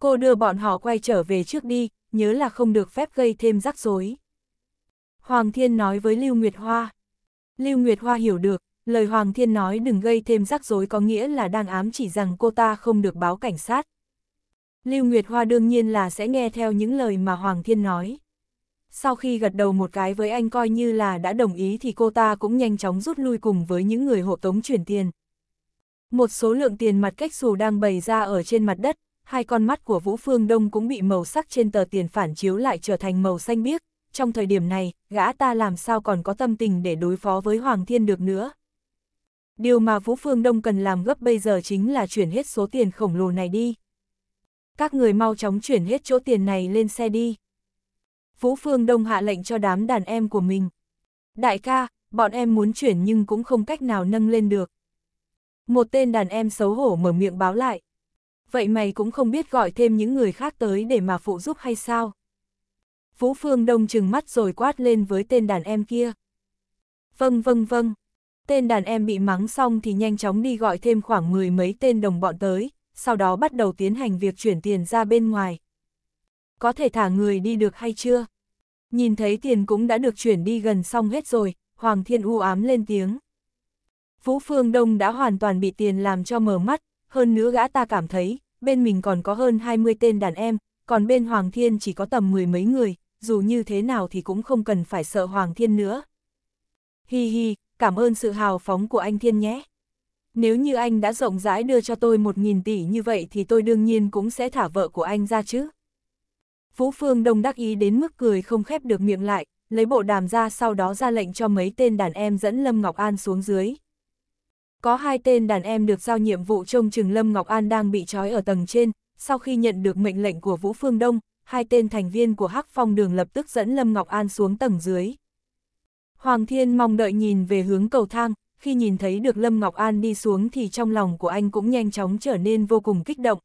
Cô đưa bọn họ quay trở về trước đi, nhớ là không được phép gây thêm rắc rối. Hoàng Thiên nói với Lưu Nguyệt Hoa. Lưu Nguyệt Hoa hiểu được, lời Hoàng Thiên nói đừng gây thêm rắc rối có nghĩa là đang ám chỉ rằng cô ta không được báo cảnh sát. Lưu Nguyệt Hoa đương nhiên là sẽ nghe theo những lời mà Hoàng Thiên nói. Sau khi gật đầu một cái với anh coi như là đã đồng ý thì cô ta cũng nhanh chóng rút lui cùng với những người hộ tống chuyển tiền. Một số lượng tiền mặt cách xù đang bày ra ở trên mặt đất, hai con mắt của Vũ Phương Đông cũng bị màu sắc trên tờ tiền phản chiếu lại trở thành màu xanh biếc. Trong thời điểm này, gã ta làm sao còn có tâm tình để đối phó với Hoàng Thiên được nữa. Điều mà Vũ Phương Đông cần làm gấp bây giờ chính là chuyển hết số tiền khổng lồ này đi các người mau chóng chuyển hết chỗ tiền này lên xe đi. Vũ Phương Đông hạ lệnh cho đám đàn em của mình. Đại ca, bọn em muốn chuyển nhưng cũng không cách nào nâng lên được. Một tên đàn em xấu hổ mở miệng báo lại. Vậy mày cũng không biết gọi thêm những người khác tới để mà phụ giúp hay sao? Vũ Phương Đông chừng mắt rồi quát lên với tên đàn em kia. Vâng vâng vâng. Tên đàn em bị mắng xong thì nhanh chóng đi gọi thêm khoảng mười mấy tên đồng bọn tới sau đó bắt đầu tiến hành việc chuyển tiền ra bên ngoài. Có thể thả người đi được hay chưa? Nhìn thấy tiền cũng đã được chuyển đi gần xong hết rồi, Hoàng Thiên u ám lên tiếng. Vũ Phương Đông đã hoàn toàn bị tiền làm cho mở mắt, hơn nữa gã ta cảm thấy, bên mình còn có hơn 20 tên đàn em, còn bên Hoàng Thiên chỉ có tầm mười mấy người, dù như thế nào thì cũng không cần phải sợ Hoàng Thiên nữa. Hi hi, cảm ơn sự hào phóng của anh Thiên nhé nếu như anh đã rộng rãi đưa cho tôi một nghìn tỷ như vậy thì tôi đương nhiên cũng sẽ thả vợ của anh ra chứ. Vũ Phương Đông đắc ý đến mức cười không khép được miệng lại, lấy bộ đàm ra sau đó ra lệnh cho mấy tên đàn em dẫn Lâm Ngọc An xuống dưới. Có hai tên đàn em được giao nhiệm vụ trông chừng Lâm Ngọc An đang bị trói ở tầng trên, sau khi nhận được mệnh lệnh của Vũ Phương Đông, hai tên thành viên của Hắc Phong Đường lập tức dẫn Lâm Ngọc An xuống tầng dưới. Hoàng Thiên mong đợi nhìn về hướng cầu thang, khi nhìn thấy được Lâm Ngọc An đi xuống thì trong lòng của anh cũng nhanh chóng trở nên vô cùng kích động.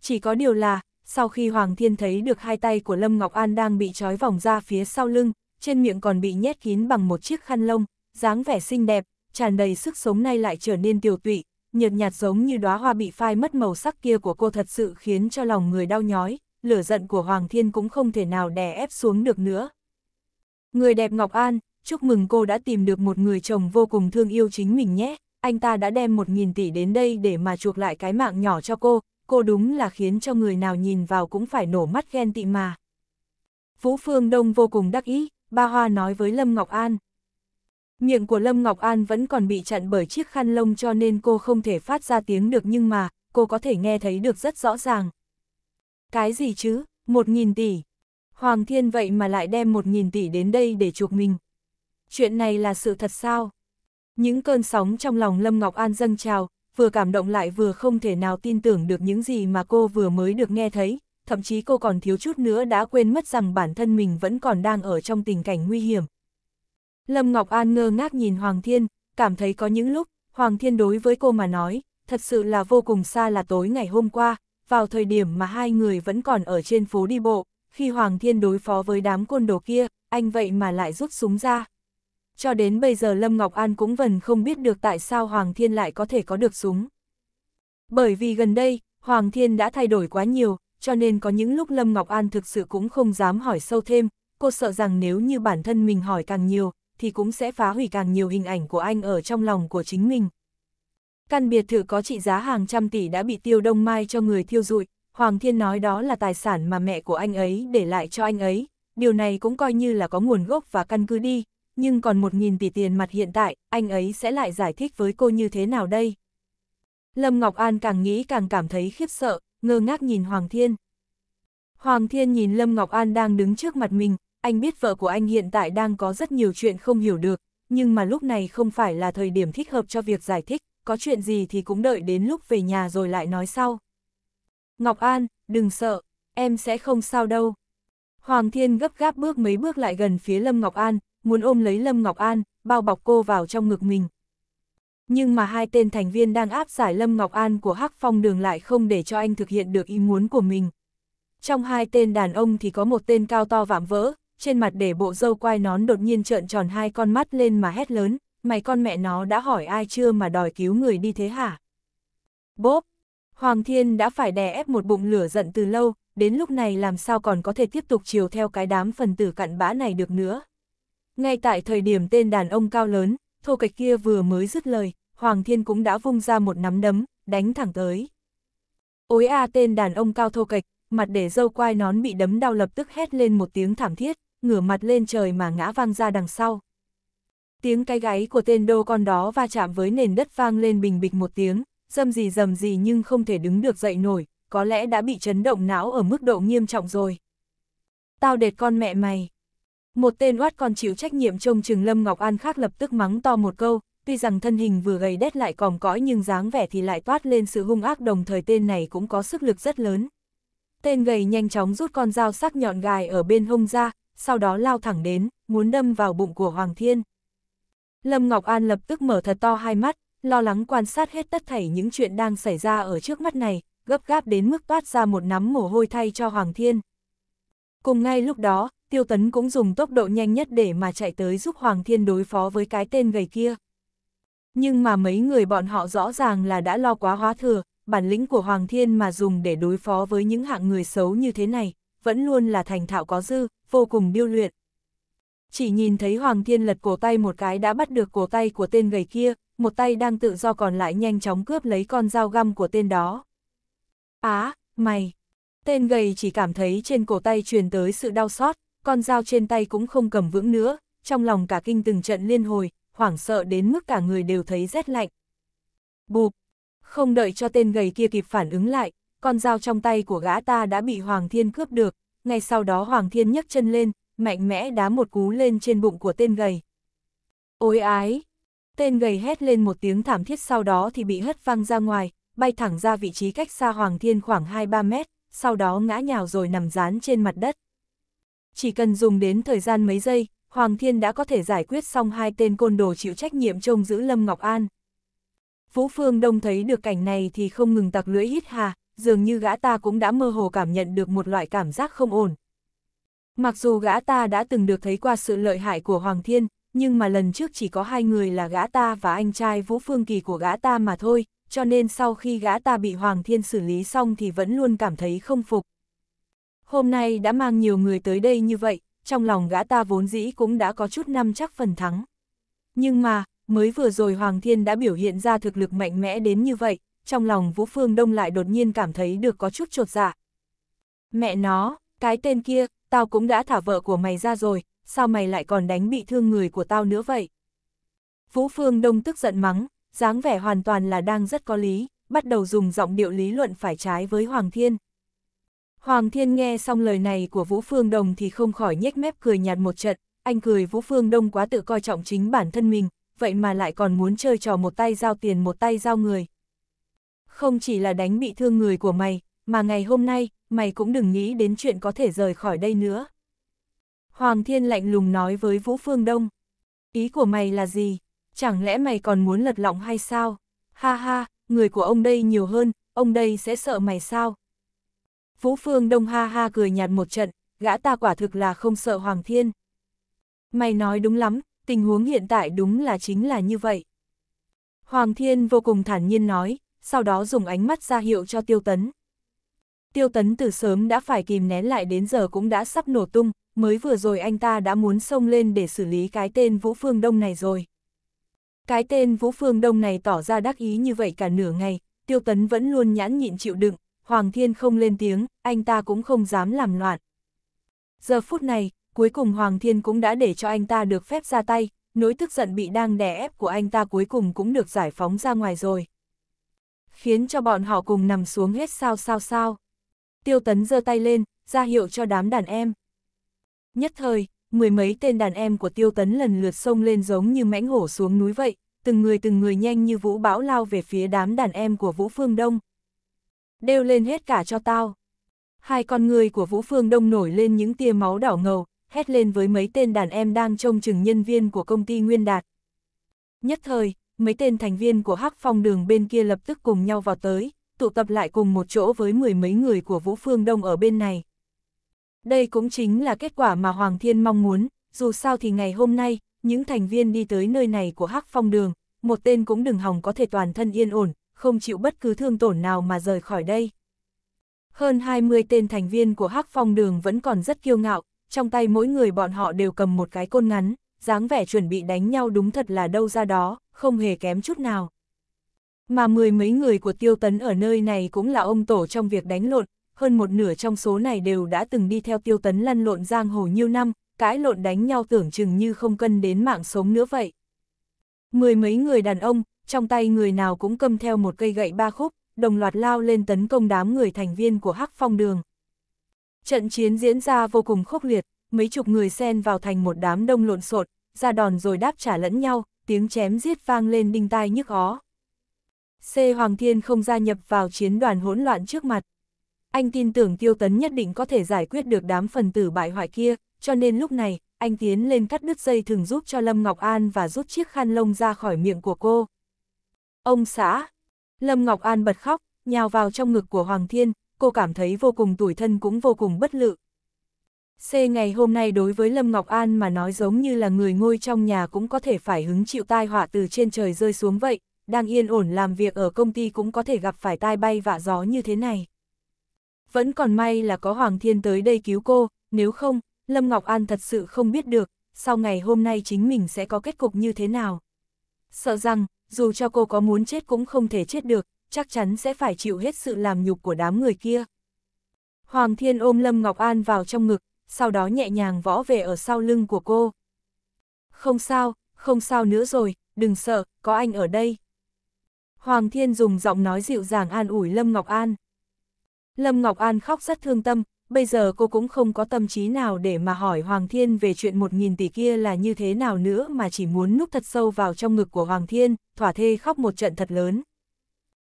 Chỉ có điều là, sau khi Hoàng Thiên thấy được hai tay của Lâm Ngọc An đang bị trói vòng ra phía sau lưng, trên miệng còn bị nhét kín bằng một chiếc khăn lông, dáng vẻ xinh đẹp, tràn đầy sức sống nay lại trở nên tiểu tụy, nhợt nhạt giống như đóa hoa bị phai mất màu sắc kia của cô thật sự khiến cho lòng người đau nhói, lửa giận của Hoàng Thiên cũng không thể nào đè ép xuống được nữa. Người đẹp Ngọc An, chúc mừng cô đã tìm được một người chồng vô cùng thương yêu chính mình nhé, anh ta đã đem một nghìn tỷ đến đây để mà chuộc lại cái mạng nhỏ cho cô, cô đúng là khiến cho người nào nhìn vào cũng phải nổ mắt ghen tị mà. Vũ Phương Đông vô cùng đắc ý, ba hoa nói với Lâm Ngọc An. Miệng của Lâm Ngọc An vẫn còn bị chặn bởi chiếc khăn lông cho nên cô không thể phát ra tiếng được nhưng mà, cô có thể nghe thấy được rất rõ ràng. Cái gì chứ, một nghìn tỷ. Hoàng Thiên vậy mà lại đem một nghìn tỷ đến đây để chuộc mình chuyện này là sự thật sao? Những cơn sóng trong lòng Lâm Ngọc An dâng trào, vừa cảm động lại vừa không thể nào tin tưởng được những gì mà cô vừa mới được nghe thấy, thậm chí cô còn thiếu chút nữa đã quên mất rằng bản thân mình vẫn còn đang ở trong tình cảnh nguy hiểm. Lâm Ngọc An ngơ ngác nhìn Hoàng Thiên, cảm thấy có những lúc, Hoàng Thiên đối với cô mà nói, thật sự là vô cùng xa là tối ngày hôm qua, vào thời điểm mà hai người vẫn còn ở trên phố đi bộ, khi Hoàng Thiên đối phó với đám côn đồ kia, anh vậy mà lại rút súng ra cho đến bây giờ Lâm Ngọc An cũng vẫn không biết được tại sao Hoàng Thiên lại có thể có được súng. Bởi vì gần đây, Hoàng Thiên đã thay đổi quá nhiều, cho nên có những lúc Lâm Ngọc An thực sự cũng không dám hỏi sâu thêm, cô sợ rằng nếu như bản thân mình hỏi càng nhiều, thì cũng sẽ phá hủy càng nhiều hình ảnh của anh ở trong lòng của chính mình. Căn biệt thự có trị giá hàng trăm tỷ đã bị tiêu đông mai cho người thiêu rụi, Hoàng Thiên nói đó là tài sản mà mẹ của anh ấy để lại cho anh ấy, điều này cũng coi như là có nguồn gốc và căn cứ đi, nhưng còn một nghìn tỷ tiền mặt hiện tại, anh ấy sẽ lại giải thích với cô như thế nào đây? Lâm Ngọc An càng nghĩ càng cảm thấy khiếp sợ, ngơ ngác nhìn Hoàng Thiên. Hoàng Thiên nhìn Lâm Ngọc An đang đứng trước mặt mình, anh biết vợ của anh hiện tại đang có rất nhiều chuyện không hiểu được, nhưng mà lúc này không phải là thời điểm thích hợp cho việc giải thích, có chuyện gì thì cũng đợi đến lúc về nhà rồi lại nói sau. Ngọc An, đừng sợ, em sẽ không sao đâu. Hoàng Thiên gấp gáp bước mấy bước lại gần phía Lâm Ngọc An, muốn ôm lấy Lâm Ngọc An, bao bọc cô vào trong ngực mình. Nhưng mà hai tên thành viên đang áp giải Lâm Ngọc An của Hắc Phong Đường lại không để cho anh thực hiện được ý muốn của mình. Trong hai tên đàn ông thì có một tên cao to vạm vỡ, trên mặt để bộ dâu quai nón đột nhiên trợn tròn hai con mắt lên mà hét lớn, mày con mẹ nó đã hỏi ai chưa mà đòi cứu người đi thế hả? Bốp! Hoàng Thiên đã phải đè ép một bụng lửa giận từ lâu, đến lúc này làm sao còn có thể tiếp tục chiều theo cái đám phần tử cặn bã này được nữa. Ngay tại thời điểm tên đàn ông cao lớn, thô kịch kia vừa mới dứt lời, Hoàng Thiên cũng đã vung ra một nắm đấm, đánh thẳng tới. Ôi a tên đàn ông cao thô kịch, mặt để dâu quai nón bị đấm đau lập tức hét lên một tiếng thảm thiết, ngửa mặt lên trời mà ngã vang ra đằng sau. Tiếng cái gáy của tên đô con đó va chạm với nền đất vang lên bình bịch một tiếng, dâm gì dầm gì nhưng không thể đứng được dậy nổi, có lẽ đã bị chấn động não ở mức độ nghiêm trọng rồi. Tao đệt con mẹ mày. Một tên oát còn chịu trách nhiệm trông chừng Lâm Ngọc An khác lập tức mắng to một câu, tuy rằng thân hình vừa gầy đét lại còm cõi nhưng dáng vẻ thì lại toát lên sự hung ác đồng thời tên này cũng có sức lực rất lớn. Tên gầy nhanh chóng rút con dao sắc nhọn gài ở bên hông ra, sau đó lao thẳng đến, muốn đâm vào bụng của Hoàng Thiên. Lâm Ngọc An lập tức mở thật to hai mắt, lo lắng quan sát hết tất thảy những chuyện đang xảy ra ở trước mắt này, gấp gáp đến mức toát ra một nắm mồ hôi thay cho Hoàng Thiên. Cùng ngay lúc đó, Tiêu Tấn cũng dùng tốc độ nhanh nhất để mà chạy tới giúp Hoàng Thiên đối phó với cái tên gầy kia. Nhưng mà mấy người bọn họ rõ ràng là đã lo quá hóa thừa, bản lĩnh của Hoàng Thiên mà dùng để đối phó với những hạng người xấu như thế này, vẫn luôn là thành thạo có dư, vô cùng điêu luyện. Chỉ nhìn thấy Hoàng Thiên lật cổ tay một cái đã bắt được cổ tay của tên gầy kia, một tay đang tự do còn lại nhanh chóng cướp lấy con dao găm của tên đó. Á, à, mày! Tên gầy chỉ cảm thấy trên cổ tay truyền tới sự đau xót, con dao trên tay cũng không cầm vững nữa, trong lòng cả kinh từng trận liên hồi, hoảng sợ đến mức cả người đều thấy rét lạnh. Bụp! Không đợi cho tên gầy kia kịp phản ứng lại, con dao trong tay của gã ta đã bị Hoàng Thiên cướp được, ngay sau đó Hoàng Thiên nhấc chân lên, mạnh mẽ đá một cú lên trên bụng của tên gầy. Ôi ái! Tên gầy hét lên một tiếng thảm thiết sau đó thì bị hất văng ra ngoài, bay thẳng ra vị trí cách xa Hoàng Thiên khoảng 2-3 mét, sau đó ngã nhào rồi nằm dán trên mặt đất chỉ cần dùng đến thời gian mấy giây, Hoàng Thiên đã có thể giải quyết xong hai tên côn đồ chịu trách nhiệm trông giữ Lâm Ngọc An. Vũ Phương Đông thấy được cảnh này thì không ngừng tặc lưỡi hít hà, dường như gã ta cũng đã mơ hồ cảm nhận được một loại cảm giác không ổn. Mặc dù gã ta đã từng được thấy qua sự lợi hại của Hoàng Thiên, nhưng mà lần trước chỉ có hai người là gã ta và anh trai Vũ Phương Kỳ của gã ta mà thôi, cho nên sau khi gã ta bị Hoàng Thiên xử lý xong thì vẫn luôn cảm thấy không phục hôm nay đã mang nhiều người tới đây như vậy, trong lòng gã ta vốn dĩ cũng đã có chút năm chắc phần thắng. Nhưng mà, mới vừa rồi Hoàng Thiên đã biểu hiện ra thực lực mạnh mẽ đến như vậy, trong lòng Vũ Phương Đông lại đột nhiên cảm thấy được có chút trột dạ. Mẹ nó, cái tên kia, tao cũng đã thả vợ của mày ra rồi, sao mày lại còn đánh bị thương người của tao nữa vậy? Vũ Phương Đông tức giận mắng, dáng vẻ hoàn toàn là đang rất có lý, bắt đầu dùng giọng điệu lý luận phải trái với Hoàng Thiên. Hoàng Thiên nghe xong lời này của Vũ Phương Đông thì không khỏi nhếch mép cười nhạt một trận, anh cười Vũ Phương Đông quá tự coi trọng chính bản thân mình, vậy mà lại còn muốn chơi trò một tay giao tiền một tay giao người. Không chỉ là đánh bị thương người của mày, mà ngày hôm nay, mày cũng đừng nghĩ đến chuyện có thể rời khỏi đây nữa. Hoàng Thiên lạnh lùng nói với Vũ Phương Đông. Ý của mày là gì? Chẳng lẽ mày còn muốn lật lọng hay sao? Ha ha, người của ông đây nhiều hơn, ông đây sẽ sợ mày sao? Vũ Phương Đông ha ha cười nhạt một trận, gã ta quả thực là không sợ Hoàng Thiên. Mày nói đúng lắm, tình huống hiện tại đúng là chính là như vậy. Hoàng Thiên vô cùng thản nhiên nói, sau đó dùng ánh mắt ra hiệu cho Tiêu Tấn. Tiêu Tấn từ sớm đã phải kìm nén lại đến giờ cũng đã sắp nổ tung, mới vừa rồi anh ta đã muốn xông lên để xử lý cái tên Vũ Phương Đông này rồi. Cái tên Vũ Phương Đông này tỏ ra đắc ý như vậy cả nửa ngày, Tiêu Tấn vẫn luôn nhãn nhịn chịu đựng, Hoàng Thiên không lên tiếng, anh ta cũng không dám làm loạn. Giờ phút này, cuối cùng Hoàng Thiên cũng đã để cho anh ta được phép ra tay, nỗi tức giận bị đang đè ép của anh ta cuối cùng cũng được giải phóng ra ngoài rồi. Khiến cho bọn họ cùng nằm xuống hết sao sao sao. Tiêu tấn giơ tay lên, ra hiệu cho đám đàn em. Nhất thời, mười mấy tên đàn em của tiêu tấn lần lượt xông lên giống như mãnh hổ xuống núi vậy, từng người từng người nhanh như vũ bão lao về phía đám đàn em của Vũ Phương Đông, Đeo lên hết cả cho tao. Hai con người của Vũ Phương Đông nổi lên những tia máu đỏ ngầu, hét lên với mấy tên đàn em đang trông chừng nhân viên của công ty Nguyên Đạt. Nhất thời, mấy tên thành viên của Hắc Phong đường bên kia lập tức cùng nhau vào tới, tụ tập lại cùng một chỗ với mười mấy người của Vũ Phương Đông ở bên này. Đây cũng chính là kết quả mà Hoàng Thiên mong muốn, dù sao thì ngày hôm nay, những thành viên đi tới nơi này của Hắc Phong đường, một tên cũng đừng hòng có thể toàn thân yên ổn, không chịu bất cứ thương tổn nào mà rời khỏi đây. Hơn 20 tên thành viên của Hắc Phong Đường vẫn còn rất kiêu ngạo, trong tay mỗi người bọn họ đều cầm một cái côn ngắn, dáng vẻ chuẩn bị đánh nhau đúng thật là đâu ra đó, không hề kém chút nào. Mà mười mấy người của tiêu tấn ở nơi này cũng là ông tổ trong việc đánh lộn, hơn một nửa trong số này đều đã từng đi theo tiêu tấn lăn lộn giang hồ nhiều năm, cãi lộn đánh nhau tưởng chừng như không cân đến mạng sống nữa vậy. Mười mấy người đàn ông, trong tay người nào cũng cầm theo một cây gậy ba khúc, đồng loạt lao lên tấn công đám người thành viên của Hắc Phong Đường. Trận chiến diễn ra vô cùng khốc liệt, mấy chục người xen vào thành một đám đông lộn xộn, ra đòn rồi đáp trả lẫn nhau, tiếng chém giết vang lên đinh tai nhức ó. C. Hoàng Thiên không gia nhập vào chiến đoàn hỗn loạn trước mặt. Anh tin tưởng Tiêu Tấn nhất định có thể giải quyết được đám phần tử bại hoại kia, cho nên lúc này, anh tiến lên cắt đứt dây thường giúp cho Lâm Ngọc An và rút chiếc khăn lông ra khỏi miệng của cô. Ông xã! Lâm Ngọc An bật khóc, nhào vào trong ngực của Hoàng Thiên, cô cảm thấy vô cùng tủi thân cũng vô cùng bất lự. C ngày hôm nay đối với Lâm Ngọc An mà nói giống như là người ngôi trong nhà cũng có thể phải hứng chịu tai họa từ trên trời rơi xuống vậy, đang yên ổn làm việc ở công ty cũng có thể gặp phải tai bay vạ gió như thế này. Vẫn còn may là có Hoàng Thiên tới đây cứu cô, nếu không, Lâm Ngọc An thật sự không biết được, sau ngày hôm nay chính mình sẽ có kết cục như thế nào. Sợ rằng, dù cho cô có muốn chết cũng không thể chết được, chắc chắn sẽ phải chịu hết sự làm nhục của đám người kia. Hoàng Thiên ôm Lâm Ngọc An vào trong ngực, sau đó nhẹ nhàng võ về ở sau lưng của cô. Không sao, không sao nữa rồi, đừng sợ, có anh ở đây. Hoàng Thiên dùng giọng nói dịu dàng an ủi Lâm Ngọc An. Lâm Ngọc An khóc rất thương tâm, bây giờ cô cũng không có tâm trí nào để mà hỏi Hoàng Thiên về chuyện một nghìn tỷ kia là như thế nào nữa mà chỉ muốn núp thật sâu vào trong ngực của Hoàng Thiên, thỏa thê khóc một trận thật lớn.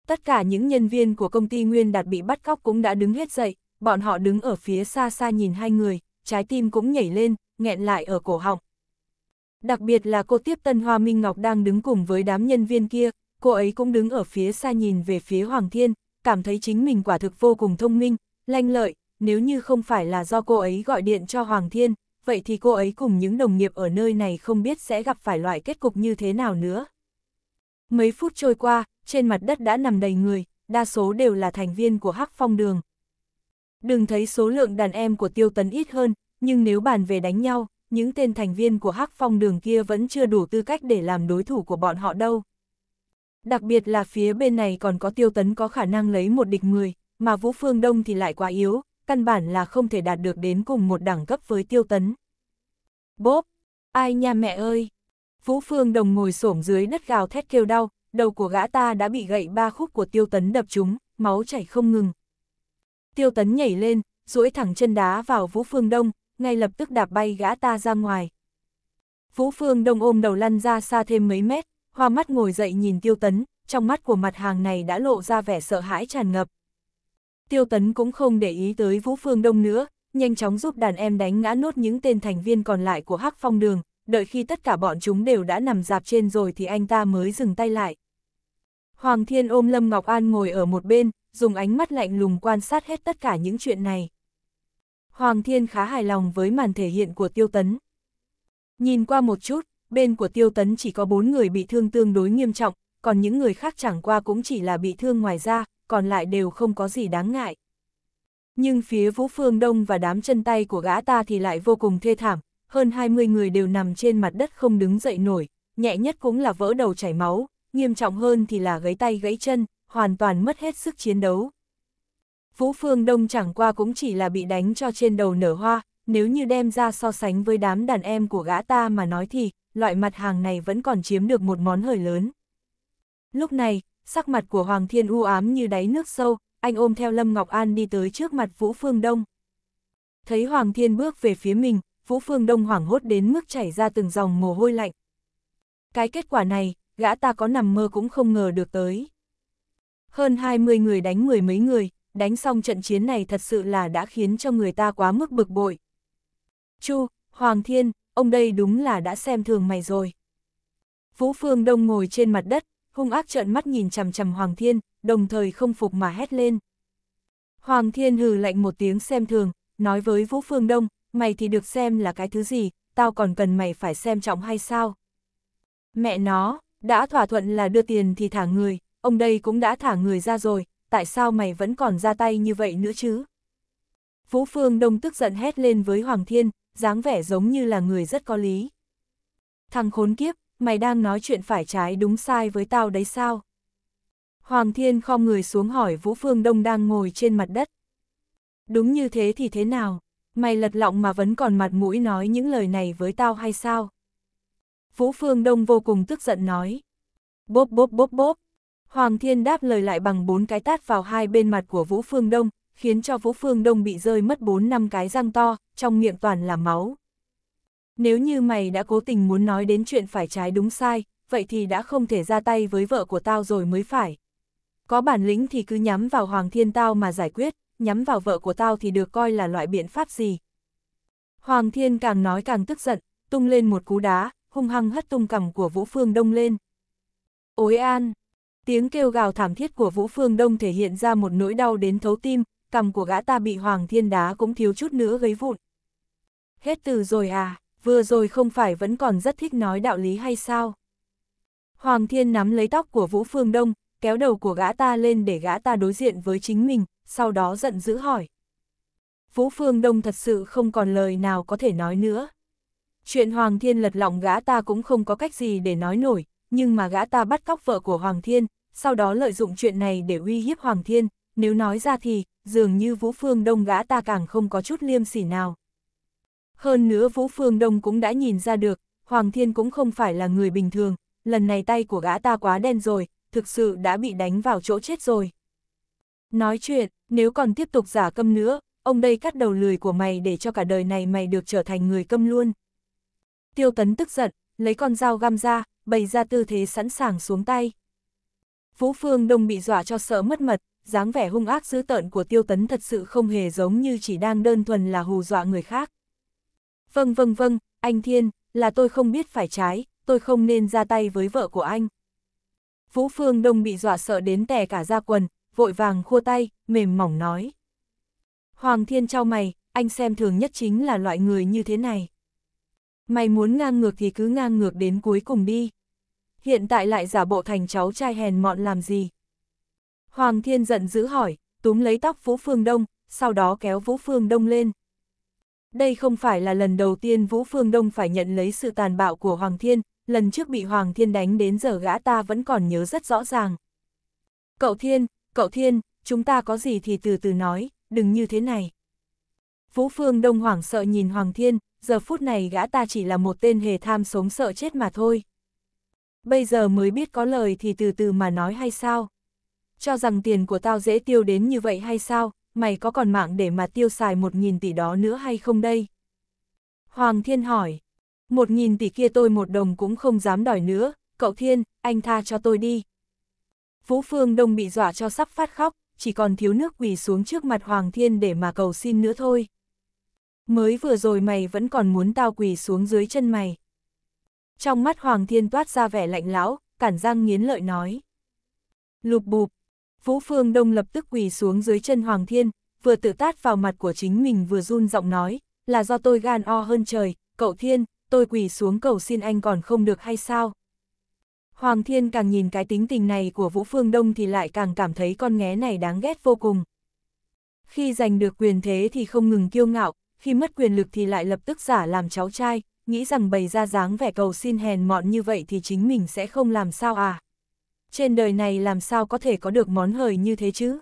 Tất cả những nhân viên của công ty Nguyên Đạt bị bắt cóc cũng đã đứng hết dậy, bọn họ đứng ở phía xa xa nhìn hai người, trái tim cũng nhảy lên, nghẹn lại ở cổ họng. Đặc biệt là cô tiếp tân Hoa Minh Ngọc đang đứng cùng với đám nhân viên kia, cô ấy cũng đứng ở phía xa nhìn về phía Hoàng Thiên, cảm thấy chính mình quả thực vô cùng thông minh, lanh lợi, nếu như không phải là do cô ấy gọi điện cho Hoàng Thiên, vậy thì cô ấy cùng những đồng nghiệp ở nơi này không biết sẽ gặp phải loại kết cục như thế nào nữa. Mấy phút trôi qua, trên mặt đất đã nằm đầy người, đa số đều là thành viên của Hắc Phong Đường. Đừng thấy số lượng đàn em của Tiêu Tấn ít hơn, nhưng nếu bàn về đánh nhau, những tên thành viên của Hắc Phong Đường kia vẫn chưa đủ tư cách để làm đối thủ của bọn họ đâu. Đặc biệt là phía bên này còn có Tiêu Tấn có khả năng lấy một địch 10, mà Vũ Phương Đông thì lại quá yếu, căn bản là không thể đạt được đến cùng một đẳng cấp với tiêu tấn. Bốp! Ai nha mẹ ơi! Vũ Phương Đồng ngồi xổm dưới đất gào thét kêu đau, đầu của gã ta đã bị gậy ba khúc của tiêu tấn đập trúng, máu chảy không ngừng. Tiêu tấn nhảy lên, duỗi thẳng chân đá vào Vũ Phương Đông, ngay lập tức đạp bay gã ta ra ngoài. Vũ Phương Đông ôm đầu lăn ra xa thêm mấy mét, hoa mắt ngồi dậy nhìn tiêu tấn, trong mắt của mặt hàng này đã lộ ra vẻ sợ hãi tràn ngập. Tiêu Tấn cũng không để ý tới Vũ Phương Đông nữa, nhanh chóng giúp đàn em đánh ngã nốt những tên thành viên còn lại của Hắc Phong Đường, đợi khi tất cả bọn chúng đều đã nằm dạp trên rồi thì anh ta mới dừng tay lại. Hoàng Thiên ôm Lâm Ngọc An ngồi ở một bên, dùng ánh mắt lạnh lùng quan sát hết tất cả những chuyện này. Hoàng Thiên khá hài lòng với màn thể hiện của Tiêu Tấn. Nhìn qua một chút, bên của Tiêu Tấn chỉ có bốn người bị thương tương đối nghiêm trọng, còn những người khác chẳng qua cũng chỉ là bị thương ngoài da, còn lại đều không có gì đáng ngại. Nhưng phía Vũ Phương Đông và đám chân tay của gã ta thì lại vô cùng thê thảm, hơn 20 người đều nằm trên mặt đất không đứng dậy nổi, nhẹ nhất cũng là vỡ đầu chảy máu, nghiêm trọng hơn thì là gãy tay gãy chân, hoàn toàn mất hết sức chiến đấu. Vũ Phương Đông chẳng qua cũng chỉ là bị đánh cho trên đầu nở hoa, nếu như đem ra so sánh với đám đàn em của gã ta mà nói thì, loại mặt hàng này vẫn còn chiếm được một món hời lớn. Lúc này, sắc mặt của Hoàng Thiên u ám như đáy nước sâu, anh ôm theo Lâm Ngọc An đi tới trước mặt Vũ Phương Đông. Thấy Hoàng Thiên bước về phía mình, Vũ Phương Đông hoảng hốt đến mức chảy ra từng dòng mồ hôi lạnh. Cái kết quả này, gã ta có nằm mơ cũng không ngờ được tới. Hơn 20 người đánh mười mấy người, đánh xong trận chiến này thật sự là đã khiến cho người ta quá mức bực bội. Chu, Hoàng Thiên, ông đây đúng là đã xem thường mày rồi. Vũ Phương Đông ngồi trên mặt đất, hung ác trợn mắt nhìn chằm chằm Hoàng Thiên, đồng thời không phục mà hét lên. Hoàng Thiên hừ lạnh một tiếng xem thường, nói với Vũ Phương Đông, mày thì được xem là cái thứ gì, tao còn cần mày phải xem trọng hay sao? Mẹ nó, đã thỏa thuận là đưa tiền thì thả người, ông đây cũng đã thả người ra rồi, tại sao mày vẫn còn ra tay như vậy nữa chứ? Vũ Phương Đông tức giận hét lên với Hoàng Thiên, dáng vẻ giống như là người rất có lý. Thằng khốn kiếp, mày đang nói chuyện phải trái đúng sai với tao đấy sao? Hoàng Thiên khom người xuống hỏi Vũ Phương Đông đang ngồi trên mặt đất. Đúng như thế thì thế nào? Mày lật lọng mà vẫn còn mặt mũi nói những lời này với tao hay sao? Vũ Phương Đông vô cùng tức giận nói. Bốp bốp bốp bốp. Hoàng Thiên đáp lời lại bằng bốn cái tát vào hai bên mặt của Vũ Phương Đông, khiến cho Vũ Phương Đông bị rơi mất bốn năm cái răng to, trong miệng toàn là máu. Nếu như mày đã cố tình muốn nói đến chuyện phải trái đúng sai, vậy thì đã không thể ra tay với vợ của tao rồi mới phải. Có bản lĩnh thì cứ nhắm vào Hoàng Thiên tao mà giải quyết, nhắm vào vợ của tao thì được coi là loại biện pháp gì. Hoàng Thiên càng nói càng tức giận, tung lên một cú đá, hung hăng hất tung cằm của Vũ Phương Đông lên. Ôi an! Tiếng kêu gào thảm thiết của Vũ Phương Đông thể hiện ra một nỗi đau đến thấu tim, cằm của gã ta bị Hoàng Thiên đá cũng thiếu chút nữa gấy vụn. Hết từ rồi à? vừa rồi không phải vẫn còn rất thích nói đạo lý hay sao? Hoàng Thiên nắm lấy tóc của Vũ Phương Đông, kéo đầu của gã ta lên để gã ta đối diện với chính mình, sau đó giận dữ hỏi. Vũ Phương Đông thật sự không còn lời nào có thể nói nữa. Chuyện Hoàng Thiên lật lọng gã ta cũng không có cách gì để nói nổi, nhưng mà gã ta bắt cóc vợ của Hoàng Thiên, sau đó lợi dụng chuyện này để uy hiếp Hoàng Thiên, nếu nói ra thì, dường như Vũ Phương Đông gã ta càng không có chút liêm sỉ nào. Hơn nữa Vũ Phương Đông cũng đã nhìn ra được, Hoàng Thiên cũng không phải là người bình thường, lần này tay của gã ta quá đen rồi, thực sự đã bị đánh vào chỗ chết rồi. Nói chuyện, nếu còn tiếp tục giả câm nữa, ông đây cắt đầu lười của mày để cho cả đời này mày được trở thành người câm luôn. Tiêu tấn tức giận, lấy con dao găm ra, bày ra tư thế sẵn sàng xuống tay. Vũ Phương Đông bị dọa cho sợ mất mật, dáng vẻ hung ác dữ tợn của tiêu tấn thật sự không hề giống như chỉ đang đơn thuần là hù dọa người khác. Vâng vâng vâng, anh Thiên, là tôi không biết phải trái, tôi không nên ra tay với vợ của anh. Vũ Phương Đông bị dọa sợ đến tè cả da quần, vội vàng khua tay, mềm mỏng nói. Hoàng Thiên trao mày, anh xem thường nhất chính là loại người như thế này. Mày muốn ngang ngược thì cứ ngang ngược đến cuối cùng đi. Hiện tại lại giả bộ thành cháu trai hèn mọn làm gì? Hoàng Thiên giận dữ hỏi, túm lấy tóc Vũ Phương Đông, sau đó kéo Vũ Phương Đông lên. Đây không phải là lần đầu tiên Vũ Phương Đông phải nhận lấy sự tàn bạo của Hoàng Thiên, lần trước bị Hoàng Thiên đánh đến giờ gã ta vẫn còn nhớ rất rõ ràng. Cậu Thiên, cậu Thiên, chúng ta có gì thì từ từ nói, đừng như thế này. Vũ Phương Đông hoảng sợ nhìn Hoàng Thiên, giờ phút này gã ta chỉ là một tên hề tham sống sợ chết mà thôi. Bây giờ mới biết có lời thì từ từ mà nói hay sao? Cho rằng tiền của tao dễ tiêu đến như vậy hay sao, mày có còn mạng để mà tiêu xài một nghìn tỷ đó nữa hay không đây? Hoàng Thiên hỏi, một nghìn tỷ kia tôi một đồng cũng không dám đòi nữa, cậu Thiên, anh tha cho tôi đi. Vũ Phương Đông bị dọa cho sắp phát khóc, chỉ còn thiếu nước quỳ xuống trước mặt Hoàng Thiên để mà cầu xin nữa thôi. Mới vừa rồi mày vẫn còn muốn tao quỳ xuống dưới chân mày. Trong mắt Hoàng Thiên toát ra vẻ lạnh lão, cản răng nghiến lợi nói. Lục bụp, Vũ Phương Đông lập tức quỳ xuống dưới chân Hoàng Thiên, vừa tự tát vào mặt của chính mình vừa run giọng nói, là do tôi gan o hơn trời, cậu Thiên, tôi quỳ xuống cầu xin anh còn không được hay sao? Hoàng Thiên càng nhìn cái tính tình này của Vũ Phương Đông thì lại càng cảm thấy con nghé này đáng ghét vô cùng. Khi giành được quyền thế thì không ngừng kiêu ngạo, khi mất quyền lực thì lại lập tức giả làm cháu trai, nghĩ rằng bày ra dáng vẻ cầu xin hèn mọn như vậy thì chính mình sẽ không làm sao à trên đời này làm sao có thể có được món hời như thế chứ?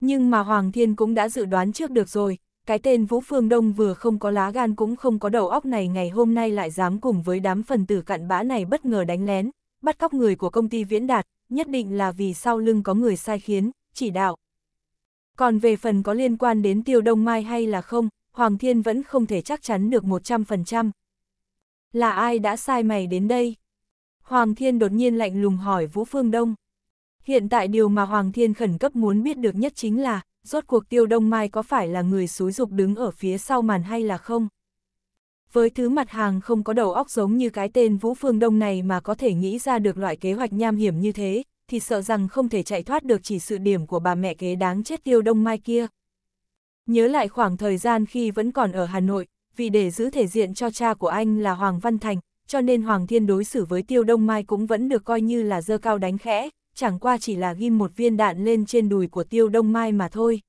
Nhưng mà Hoàng Thiên cũng đã dự đoán trước được rồi, cái tên Vũ Phương Đông vừa không có lá gan cũng không có đầu óc này ngày hôm nay lại dám cùng với đám phần tử cặn bã này bất ngờ đánh lén, bắt cóc người của công ty Viễn Đạt, nhất định là vì sau lưng có người sai khiến, chỉ đạo. Còn về phần có liên quan đến Tiêu Đông Mai hay là không, Hoàng Thiên vẫn không thể chắc chắn được 100%. Là ai đã sai mày đến đây? Hoàng Thiên đột nhiên lạnh lùng hỏi Vũ Phương Đông. Hiện tại điều mà Hoàng Thiên khẩn cấp muốn biết được nhất chính là, rốt cuộc Tiêu Đông Mai có phải là người xúi dục đứng ở phía sau màn hay là không? Với thứ mặt hàng không có đầu óc giống như cái tên Vũ Phương Đông này mà có thể nghĩ ra được loại kế hoạch nham hiểm như thế, thì sợ rằng không thể chạy thoát được chỉ sự điểm của bà mẹ kế đáng chết Tiêu Đông Mai kia. Nhớ lại khoảng thời gian khi vẫn còn ở Hà Nội, vì để giữ thể diện cho cha của anh là Hoàng Văn Thành, cho nên Hoàng Thiên đối xử với Tiêu Đông Mai cũng vẫn được coi như là dơ cao đánh khẽ, chẳng qua chỉ là ghim một viên đạn lên trên đùi của Tiêu Đông Mai mà thôi.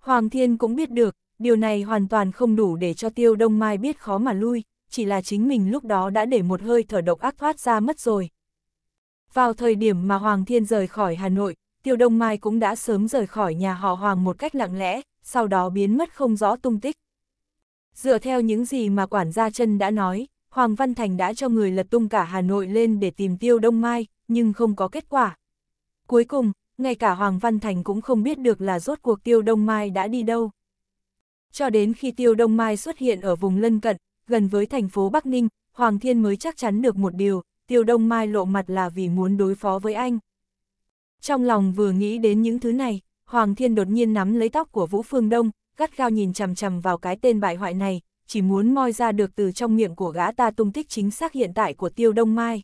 Hoàng Thiên cũng biết được, điều này hoàn toàn không đủ để cho Tiêu Đông Mai biết khó mà lui, chỉ là chính mình lúc đó đã để một hơi thở độc ác thoát ra mất rồi. Vào thời điểm mà Hoàng Thiên rời khỏi Hà Nội, Tiêu Đông Mai cũng đã sớm rời khỏi nhà họ Hoàng một cách lặng lẽ, sau đó biến mất không rõ tung tích. Dựa theo những gì mà quản gia chân đã nói, Hoàng Văn Thành đã cho người lật tung cả Hà Nội lên để tìm Tiêu Đông Mai, nhưng không có kết quả. Cuối cùng, ngay cả Hoàng Văn Thành cũng không biết được là rốt cuộc Tiêu Đông Mai đã đi đâu. Cho đến khi Tiêu Đông Mai xuất hiện ở vùng lân cận, gần với thành phố Bắc Ninh, Hoàng Thiên mới chắc chắn được một điều, Tiêu Đông Mai lộ mặt là vì muốn đối phó với anh. Trong lòng vừa nghĩ đến những thứ này, Hoàng Thiên đột nhiên nắm lấy tóc của Vũ Phương Đông, gắt gao nhìn chằm chằm vào cái tên bại hoại này, chỉ muốn moi ra được từ trong miệng của gã ta tung tích chính xác hiện tại của Tiêu Đông Mai.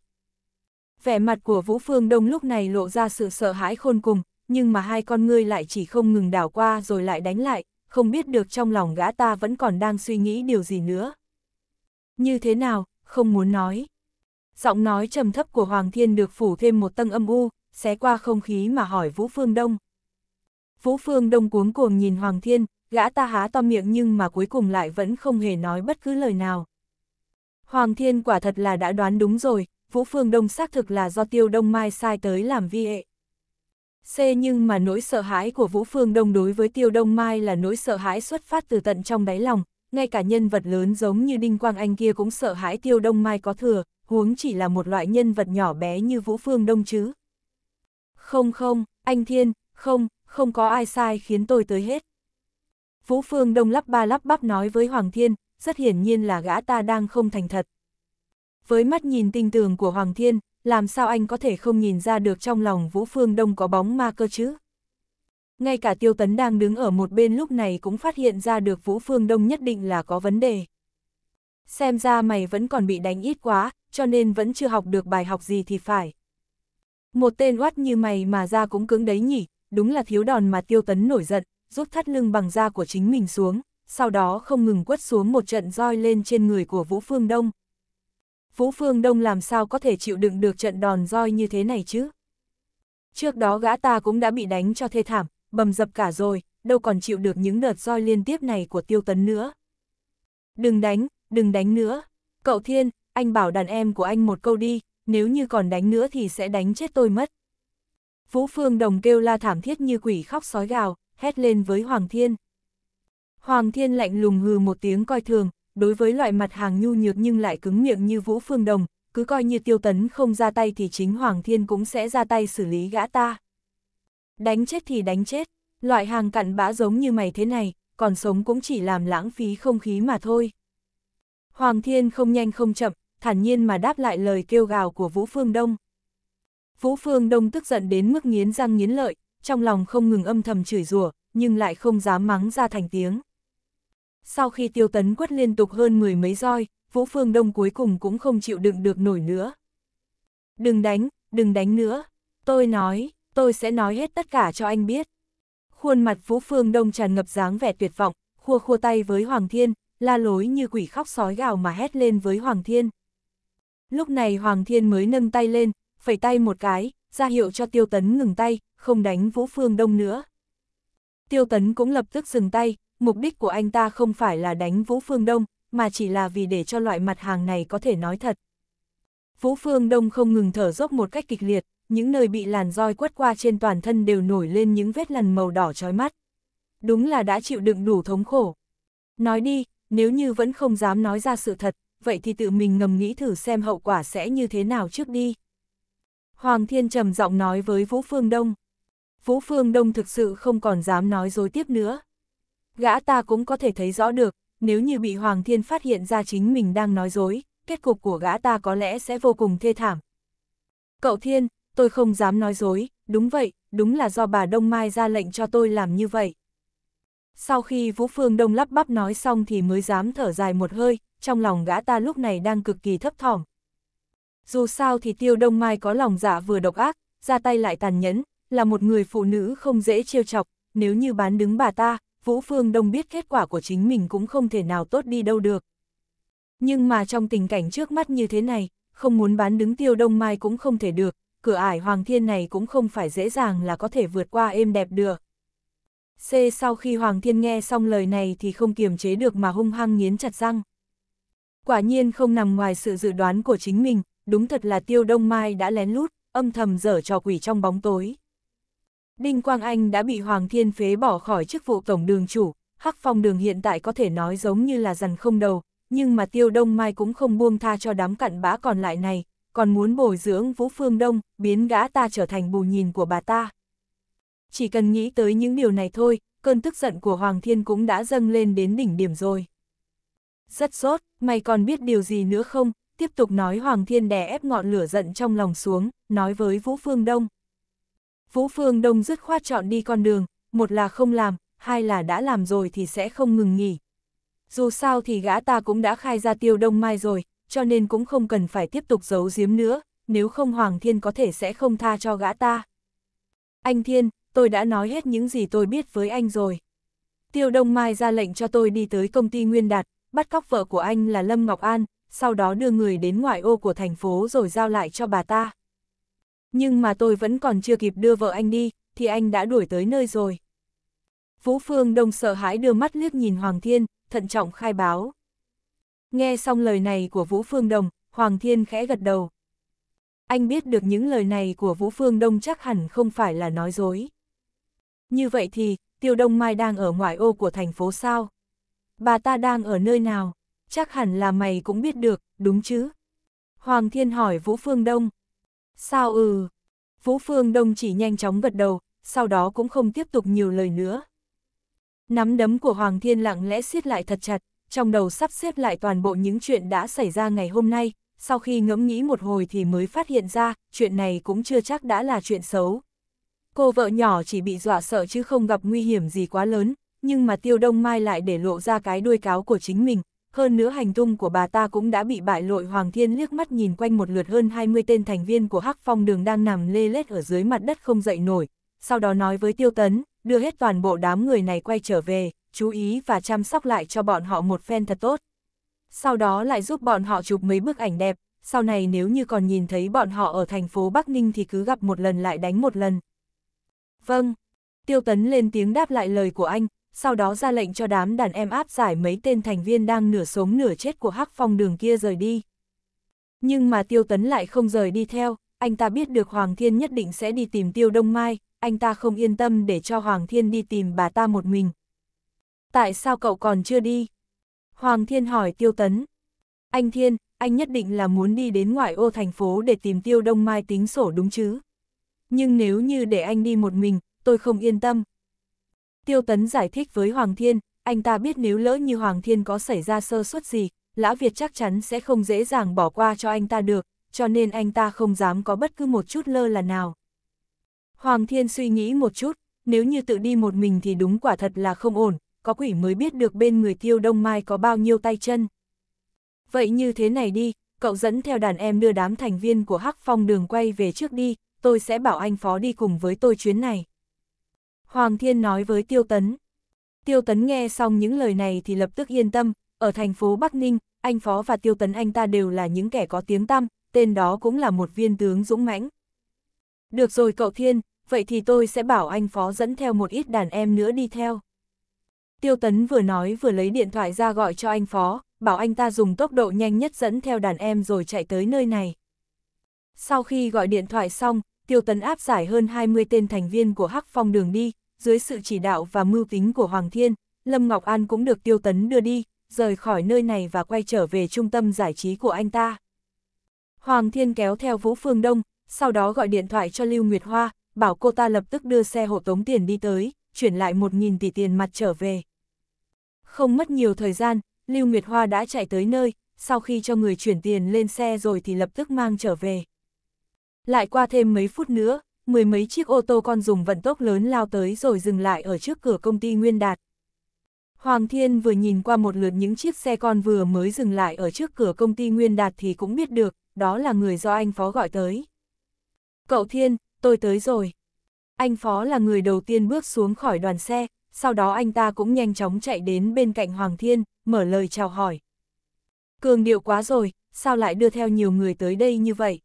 Vẻ mặt của Vũ Phương Đông lúc này lộ ra sự sợ hãi khôn cùng, nhưng mà hai con ngươi lại chỉ không ngừng đảo qua rồi lại đánh lại, không biết được trong lòng gã ta vẫn còn đang suy nghĩ điều gì nữa. Như thế nào, không muốn nói. Giọng nói trầm thấp của Hoàng Thiên được phủ thêm một tầng âm u, xé qua không khí mà hỏi Vũ Phương Đông. Vũ Phương Đông cuống cuồng nhìn Hoàng Thiên, gã ta há to miệng nhưng mà cuối cùng lại vẫn không hề nói bất cứ lời nào. Hoàng Thiên quả thật là đã đoán đúng rồi, Vũ Phương Đông xác thực là do Tiêu Đông Mai sai tới làm vi hệ. C nhưng mà nỗi sợ hãi của Vũ Phương Đông đối với Tiêu Đông Mai là nỗi sợ hãi xuất phát từ tận trong đáy lòng, ngay cả nhân vật lớn giống như Đinh Quang Anh kia cũng sợ hãi Tiêu Đông Mai có thừa, huống chỉ là một loại nhân vật nhỏ bé như Vũ Phương Đông chứ. Không không, anh Thiên, không, không có ai sai khiến tôi tới hết. Vũ Phương Đông lắp ba lắp bắp nói với Hoàng Thiên, rất hiển nhiên là gã ta đang không thành thật. Với mắt nhìn tinh tường của Hoàng Thiên, làm sao anh có thể không nhìn ra được trong lòng Vũ Phương Đông có bóng ma cơ chứ? Ngay cả Tiêu Tấn đang đứng ở một bên lúc này cũng phát hiện ra được Vũ Phương Đông nhất định là có vấn đề. Xem ra mày vẫn còn bị đánh ít quá, cho nên vẫn chưa học được bài học gì thì phải. Một tên oát như mày mà ra cũng cứng đấy nhỉ, đúng là thiếu đòn mà Tiêu Tấn nổi giận, rút thắt lưng bằng da của chính mình xuống, sau đó không ngừng quất xuống một trận roi lên trên người của Vũ Phương Đông. Vũ Phương Đông làm sao có thể chịu đựng được trận đòn roi như thế này chứ? Trước đó gã ta cũng đã bị đánh cho thê thảm, bầm dập cả rồi, đâu còn chịu được những đợt roi liên tiếp này của tiêu tấn nữa. Đừng đánh, đừng đánh nữa. Cậu Thiên, anh bảo đàn em của anh một câu đi, nếu như còn đánh nữa thì sẽ đánh chết tôi mất. Vũ Phương Đồng kêu la thảm thiết như quỷ khóc sói gào, hét lên với Hoàng Thiên. Hoàng Thiên lạnh lùng hừ một tiếng coi thường, đối với loại mặt hàng nhu nhược nhưng lại cứng miệng như Vũ Phương Đồng, cứ coi như tiêu tấn không ra tay thì chính Hoàng Thiên cũng sẽ ra tay xử lý gã ta. Đánh chết thì đánh chết, loại hàng cặn bã giống như mày thế này, còn sống cũng chỉ làm lãng phí không khí mà thôi. Hoàng Thiên không nhanh không chậm, thản nhiên mà đáp lại lời kêu gào của Vũ Phương Đông. Vũ Phương Đông tức giận đến mức nghiến răng nghiến lợi, trong lòng không ngừng âm thầm chửi rủa, nhưng lại không dám mắng ra thành tiếng. Sau khi tiêu tấn quất liên tục hơn mười mấy roi, Vũ Phương Đông cuối cùng cũng không chịu đựng được nổi nữa. Đừng đánh, đừng đánh nữa. Tôi nói, tôi sẽ nói hết tất cả cho anh biết. Khuôn mặt Vũ Phương Đông tràn ngập dáng vẻ tuyệt vọng, khua khua tay với Hoàng Thiên, la lối như quỷ khóc sói gào mà hét lên với Hoàng Thiên. Lúc này Hoàng Thiên mới nâng tay lên, phẩy tay một cái, ra hiệu cho tiêu tấn ngừng tay, không đánh Vũ Phương Đông nữa. Tiêu tấn cũng lập tức dừng tay, mục đích của anh ta không phải là đánh Vũ Phương Đông, mà chỉ là vì để cho loại mặt hàng này có thể nói thật. Vũ Phương Đông không ngừng thở dốc một cách kịch liệt, những nơi bị làn roi quất qua trên toàn thân đều nổi lên những vết lằn màu đỏ chói mắt. Đúng là đã chịu đựng đủ thống khổ. Nói đi, nếu như vẫn không dám nói ra sự thật, vậy thì tự mình ngầm nghĩ thử xem hậu quả sẽ như thế nào trước đi. Hoàng Thiên trầm giọng nói với Vũ Phương Đông. Vũ Phương Đông thực sự không còn dám nói dối tiếp nữa. Gã ta cũng có thể thấy rõ được, nếu như bị Hoàng Thiên phát hiện ra chính mình đang nói dối, kết cục của gã ta có lẽ sẽ vô cùng thê thảm. Cậu Thiên, tôi không dám nói dối, đúng vậy, đúng là do bà Đông Mai ra lệnh cho tôi làm như vậy. Sau khi Vũ Phương Đông lắp bắp nói xong thì mới dám thở dài một hơi, trong lòng gã ta lúc này đang cực kỳ thấp thỏm. Dù sao thì tiêu đông mai có lòng dạ vừa độc ác, ra tay lại tàn nhẫn, là một người phụ nữ không dễ trêu chọc, nếu như bán đứng bà ta, Vũ Phương Đông biết kết quả của chính mình cũng không thể nào tốt đi đâu được. Nhưng mà trong tình cảnh trước mắt như thế này, không muốn bán đứng tiêu đông mai cũng không thể được, cửa ải hoàng thiên này cũng không phải dễ dàng là có thể vượt qua êm đẹp được. C sau khi hoàng thiên nghe xong lời này thì không kiềm chế được mà hung hăng nghiến chặt răng. Quả nhiên không nằm ngoài sự dự đoán của chính mình, đúng thật là tiêu đông mai đã lén lút, âm thầm dở trò quỷ trong bóng tối. Đinh Quang Anh đã bị Hoàng Thiên Phế bỏ khỏi chức vụ tổng đường chủ, Hắc Phong Đường hiện tại có thể nói giống như là rằn không đầu, nhưng mà Tiêu Đông Mai cũng không buông tha cho đám cặn bã còn lại này, còn muốn bồi dưỡng Vũ Phương Đông, biến gã ta trở thành bù nhìn của bà ta. Chỉ cần nghĩ tới những điều này thôi, cơn tức giận của Hoàng Thiên cũng đã dâng lên đến đỉnh điểm rồi. Rất sốt, mày còn biết điều gì nữa không, tiếp tục nói Hoàng Thiên đè ép ngọn lửa giận trong lòng xuống, nói với Vũ Phương Đông. Vũ Phương Đông dứt khoát chọn đi con đường, một là không làm, hai là đã làm rồi thì sẽ không ngừng nghỉ. Dù sao thì gã ta cũng đã khai ra tiêu đông mai rồi, cho nên cũng không cần phải tiếp tục giấu giếm nữa, nếu không Hoàng Thiên có thể sẽ không tha cho gã ta. Anh Thiên, tôi đã nói hết những gì tôi biết với anh rồi. Tiêu Đông Mai ra lệnh cho tôi đi tới công ty Nguyên Đạt, bắt cóc vợ của anh là Lâm Ngọc An, sau đó đưa người đến ngoại ô của thành phố rồi giao lại cho bà ta. Nhưng mà tôi vẫn còn chưa kịp đưa vợ anh đi, thì anh đã đuổi tới nơi rồi. Vũ Phương Đông sợ hãi đưa mắt liếc nhìn Hoàng Thiên, thận trọng khai báo. Nghe xong lời này của Vũ Phương đông, Hoàng Thiên khẽ gật đầu. Anh biết được những lời này của Vũ Phương Đông chắc hẳn không phải là nói dối. Như vậy thì, Tiêu Đông Mai đang ở ngoại ô của thành phố sao? Bà ta đang ở nơi nào? chắc hẳn là mày cũng biết được, đúng chứ? Hoàng Thiên hỏi Vũ Phương Đông. Sao ừ? Vũ Phương Đông chỉ nhanh chóng gật đầu, sau đó cũng không tiếp tục nhiều lời nữa. Nắm đấm của Hoàng Thiên lặng lẽ siết lại thật chặt, trong đầu sắp xếp lại toàn bộ những chuyện đã xảy ra ngày hôm nay, sau khi ngẫm nghĩ một hồi thì mới phát hiện ra, chuyện này cũng chưa chắc đã là chuyện xấu. Cô vợ nhỏ chỉ bị dọa sợ chứ không gặp nguy hiểm gì quá lớn, nhưng mà Tiêu Đông Mai lại để lộ ra cái đuôi cáo của chính mình, hơn nữa hành tung của bà ta cũng đã bị bại lội Hoàng Thiên liếc mắt nhìn quanh một lượt hơn 20 tên thành viên của Hắc Phong Đường đang nằm lê lết ở dưới mặt đất không dậy nổi, sau đó nói với Tiêu Tấn, đưa hết toàn bộ đám người này quay trở về, chú ý và chăm sóc lại cho bọn họ một phen thật tốt. Sau đó lại giúp bọn họ chụp mấy bức ảnh đẹp, sau này nếu như còn nhìn thấy bọn họ ở thành phố Bắc Ninh thì cứ gặp một lần lại đánh một lần. Vâng, Tiêu Tấn lên tiếng đáp lại lời của anh, sau đó ra lệnh cho đám đàn em áp giải mấy tên thành viên đang nửa sống nửa chết của Hắc Phong đường kia rời đi. Nhưng mà Tiêu Tấn lại không rời đi theo, anh ta biết được Hoàng Thiên nhất định sẽ đi tìm Tiêu Đông Mai, anh ta không yên tâm để cho Hoàng Thiên đi tìm bà ta một mình. Tại sao cậu còn chưa đi? Hoàng Thiên hỏi Tiêu Tấn. Anh Thiên, anh nhất định là muốn đi đến ngoại ô thành phố để tìm Tiêu Đông Mai tính sổ đúng chứ? Nhưng nếu như để anh đi một mình, tôi không yên tâm, Tiêu Tấn giải thích với Hoàng Thiên, anh ta biết nếu lỡ như Hoàng Thiên có xảy ra sơ suất gì, Lão Việt chắc chắn sẽ không dễ dàng bỏ qua cho anh ta được, cho nên anh ta không dám có bất cứ một chút lơ là nào. Hoàng Thiên suy nghĩ một chút, nếu như tự đi một mình thì đúng quả thật là không ổn, có quỷ mới biết được bên người tiêu đông mai có bao nhiêu tay chân. Vậy như thế này đi, cậu dẫn theo đàn em đưa đám thành viên của Hắc Phong đường quay về trước đi, tôi sẽ bảo anh phó đi cùng với tôi chuyến này. Hoàng Thiên nói với Tiêu Tấn. Tiêu Tấn nghe xong những lời này thì lập tức yên tâm, ở thành phố Bắc Ninh, anh Phó và Tiêu Tấn anh ta đều là những kẻ có tiếng tăm, tên đó cũng là một viên tướng dũng mãnh. Được rồi cậu Thiên, vậy thì tôi sẽ bảo anh Phó dẫn theo một ít đàn em nữa đi theo. Tiêu Tấn vừa nói vừa lấy điện thoại ra gọi cho anh Phó, bảo anh ta dùng tốc độ nhanh nhất dẫn theo đàn em rồi chạy tới nơi này. Sau khi gọi điện thoại xong, Tiêu Tấn áp giải hơn 20 tên thành viên của Hắc Phong Đường đi, dưới sự chỉ đạo và mưu tính của Hoàng Thiên, Lâm Ngọc An cũng được Tiêu Tấn đưa đi, rời khỏi nơi này và quay trở về trung tâm giải trí của anh ta. Hoàng Thiên kéo theo Vũ Phương Đông, sau đó gọi điện thoại cho Lưu Nguyệt Hoa, bảo cô ta lập tức đưa xe hộ tống tiền đi tới, chuyển lại 1.000 tỷ tiền mặt trở về. Không mất nhiều thời gian, Lưu Nguyệt Hoa đã chạy tới nơi, sau khi cho người chuyển tiền lên xe rồi thì lập tức mang trở về. Lại qua thêm mấy phút nữa, mười mấy chiếc ô tô con dùng vận tốc lớn lao tới rồi dừng lại ở trước cửa công ty Nguyên Đạt. Hoàng Thiên vừa nhìn qua một lượt những chiếc xe con vừa mới dừng lại ở trước cửa công ty Nguyên Đạt thì cũng biết được, đó là người do anh Phó gọi tới. Cậu Thiên, tôi tới rồi. Anh Phó là người đầu tiên bước xuống khỏi đoàn xe, sau đó anh ta cũng nhanh chóng chạy đến bên cạnh Hoàng Thiên, mở lời chào hỏi. Cường điệu quá rồi, sao lại đưa theo nhiều người tới đây như vậy?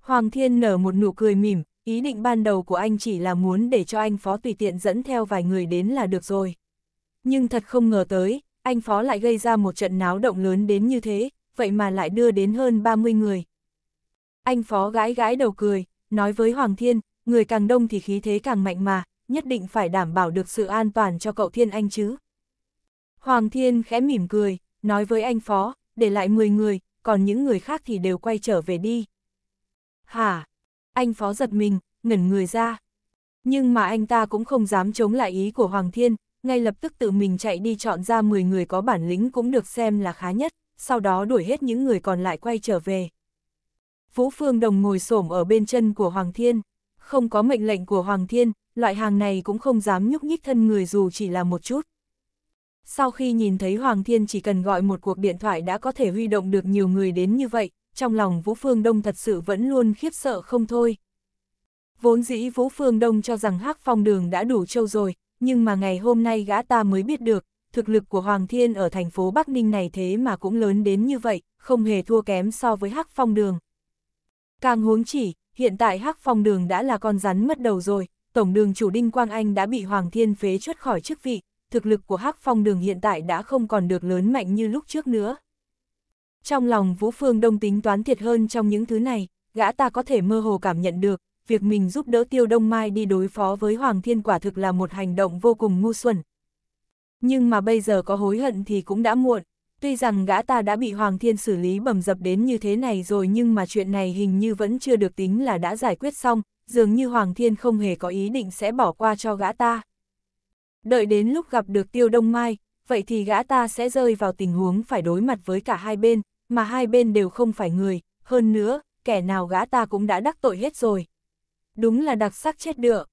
Hoàng Thiên nở một nụ cười mỉm, ý định ban đầu của anh chỉ là muốn để cho anh phó tùy tiện dẫn theo vài người đến là được rồi. Nhưng thật không ngờ tới, anh phó lại gây ra một trận náo động lớn đến như thế, vậy mà lại đưa đến hơn 30 người. Anh phó gái gái đầu cười, nói với Hoàng Thiên, người càng đông thì khí thế càng mạnh mà, nhất định phải đảm bảo được sự an toàn cho cậu Thiên Anh chứ. Hoàng Thiên khẽ mỉm cười, nói với anh phó, để lại 10 người, còn những người khác thì đều quay trở về đi. Hả? anh phó giật mình, ngẩn người ra. Nhưng mà anh ta cũng không dám chống lại ý của Hoàng Thiên, ngay lập tức tự mình chạy đi chọn ra 10 người có bản lĩnh cũng được xem là khá nhất, sau đó đuổi hết những người còn lại quay trở về. Vũ Phương Đồng ngồi xổm ở bên chân của Hoàng Thiên, không có mệnh lệnh của Hoàng Thiên, loại hàng này cũng không dám nhúc nhích thân người dù chỉ là một chút. Sau khi nhìn thấy Hoàng Thiên chỉ cần gọi một cuộc điện thoại đã có thể huy động được nhiều người đến như vậy, trong lòng Vũ Phương Đông thật sự vẫn luôn khiếp sợ không thôi. Vốn dĩ Vũ Phương Đông cho rằng hắc phong đường đã đủ trâu rồi, nhưng mà ngày hôm nay gã ta mới biết được, thực lực của Hoàng Thiên ở thành phố Bắc Ninh này thế mà cũng lớn đến như vậy, không hề thua kém so với hắc phong đường. Càng huống chỉ, hiện tại hắc phong đường đã là con rắn mất đầu rồi, Tổng đường chủ Đinh Quang Anh đã bị Hoàng Thiên phế chuất khỏi chức vị, thực lực của hắc phong đường hiện tại đã không còn được lớn mạnh như lúc trước nữa. Trong lòng Vũ Phương Đông tính toán thiệt hơn trong những thứ này, gã ta có thể mơ hồ cảm nhận được, việc mình giúp đỡ Tiêu Đông Mai đi đối phó với Hoàng Thiên quả thực là một hành động vô cùng ngu xuẩn. Nhưng mà bây giờ có hối hận thì cũng đã muộn, tuy rằng gã ta đã bị Hoàng Thiên xử lý bầm dập đến như thế này rồi nhưng mà chuyện này hình như vẫn chưa được tính là đã giải quyết xong, dường như Hoàng Thiên không hề có ý định sẽ bỏ qua cho gã ta. Đợi đến lúc gặp được Tiêu Đông Mai, vậy thì gã ta sẽ rơi vào tình huống phải đối mặt với cả hai bên, mà hai bên đều không phải người, hơn nữa, kẻ nào gã ta cũng đã đắc tội hết rồi. Đúng là đặc sắc chết đựa.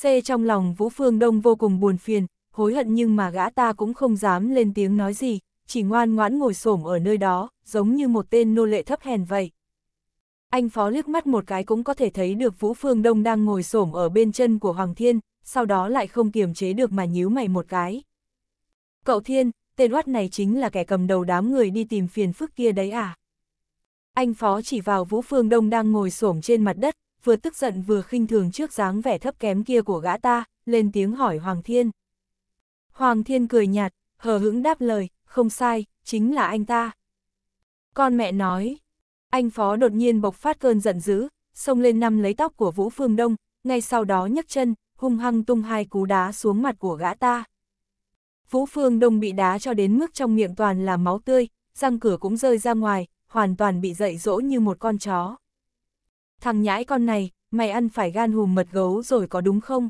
C trong lòng Vũ Phương Đông vô cùng buồn phiền, hối hận nhưng mà gã ta cũng không dám lên tiếng nói gì, chỉ ngoan ngoãn ngồi xổm ở nơi đó, giống như một tên nô lệ thấp hèn vậy. Anh phó liếc mắt một cái cũng có thể thấy được Vũ Phương Đông đang ngồi xổm ở bên chân của Hoàng Thiên, sau đó lại không kiềm chế được mà nhíu mày một cái. Cậu Thiên, tên oát này chính là kẻ cầm đầu đám người đi tìm phiền phức kia đấy à. Anh phó chỉ vào Vũ Phương Đông đang ngồi xổm trên mặt đất, vừa tức giận vừa khinh thường trước dáng vẻ thấp kém kia của gã ta, lên tiếng hỏi Hoàng Thiên. Hoàng Thiên cười nhạt, hờ hững đáp lời, không sai, chính là anh ta. Con mẹ nói, anh phó đột nhiên bộc phát cơn giận dữ, xông lên nằm lấy tóc của Vũ Phương Đông, ngay sau đó nhấc chân, hung hăng tung hai cú đá xuống mặt của gã ta. Vũ Phương Đông bị đá cho đến mức trong miệng toàn là máu tươi, răng cửa cũng rơi ra ngoài, hoàn toàn bị dậy dỗ như một con chó. Thằng nhãi con này, mày ăn phải gan hùm mật gấu rồi có đúng không?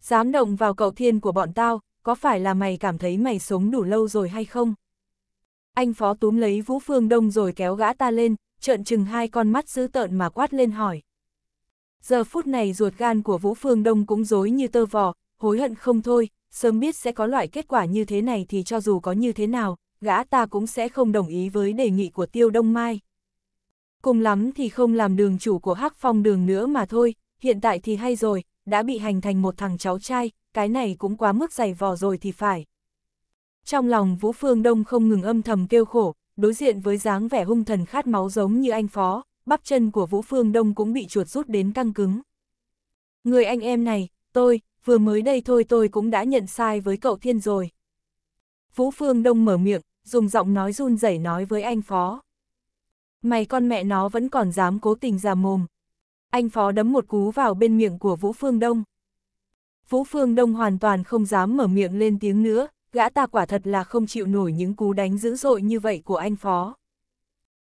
Dám động vào cậu thiên của bọn tao, có phải là mày cảm thấy mày sống đủ lâu rồi hay không? Anh phó túm lấy Vũ Phương Đông rồi kéo gã ta lên, trợn chừng hai con mắt dữ tợn mà quát lên hỏi. Giờ phút này ruột gan của Vũ Phương Đông cũng dối như tơ vò, hối hận không thôi, sớm biết sẽ có loại kết quả như thế này thì cho dù có như thế nào, gã ta cũng sẽ không đồng ý với đề nghị của Tiêu Đông Mai. Cùng lắm thì không làm đường chủ của Hắc Phong đường nữa mà thôi, hiện tại thì hay rồi, đã bị hành thành một thằng cháu trai, cái này cũng quá mức dày vò rồi thì phải. Trong lòng Vũ Phương Đông không ngừng âm thầm kêu khổ, đối diện với dáng vẻ hung thần khát máu giống như anh phó, bắp chân của Vũ Phương Đông cũng bị chuột rút đến căng cứng. Người anh em này, tôi, vừa mới đây thôi tôi cũng đã nhận sai với cậu Thiên rồi. Vũ Phương Đông mở miệng, dùng giọng nói run rẩy nói với anh Phó. Mày con mẹ nó vẫn còn dám cố tình già mồm. Anh Phó đấm một cú vào bên miệng của Vũ Phương Đông. Vũ Phương Đông hoàn toàn không dám mở miệng lên tiếng nữa, gã ta quả thật là không chịu nổi những cú đánh dữ dội như vậy của anh Phó.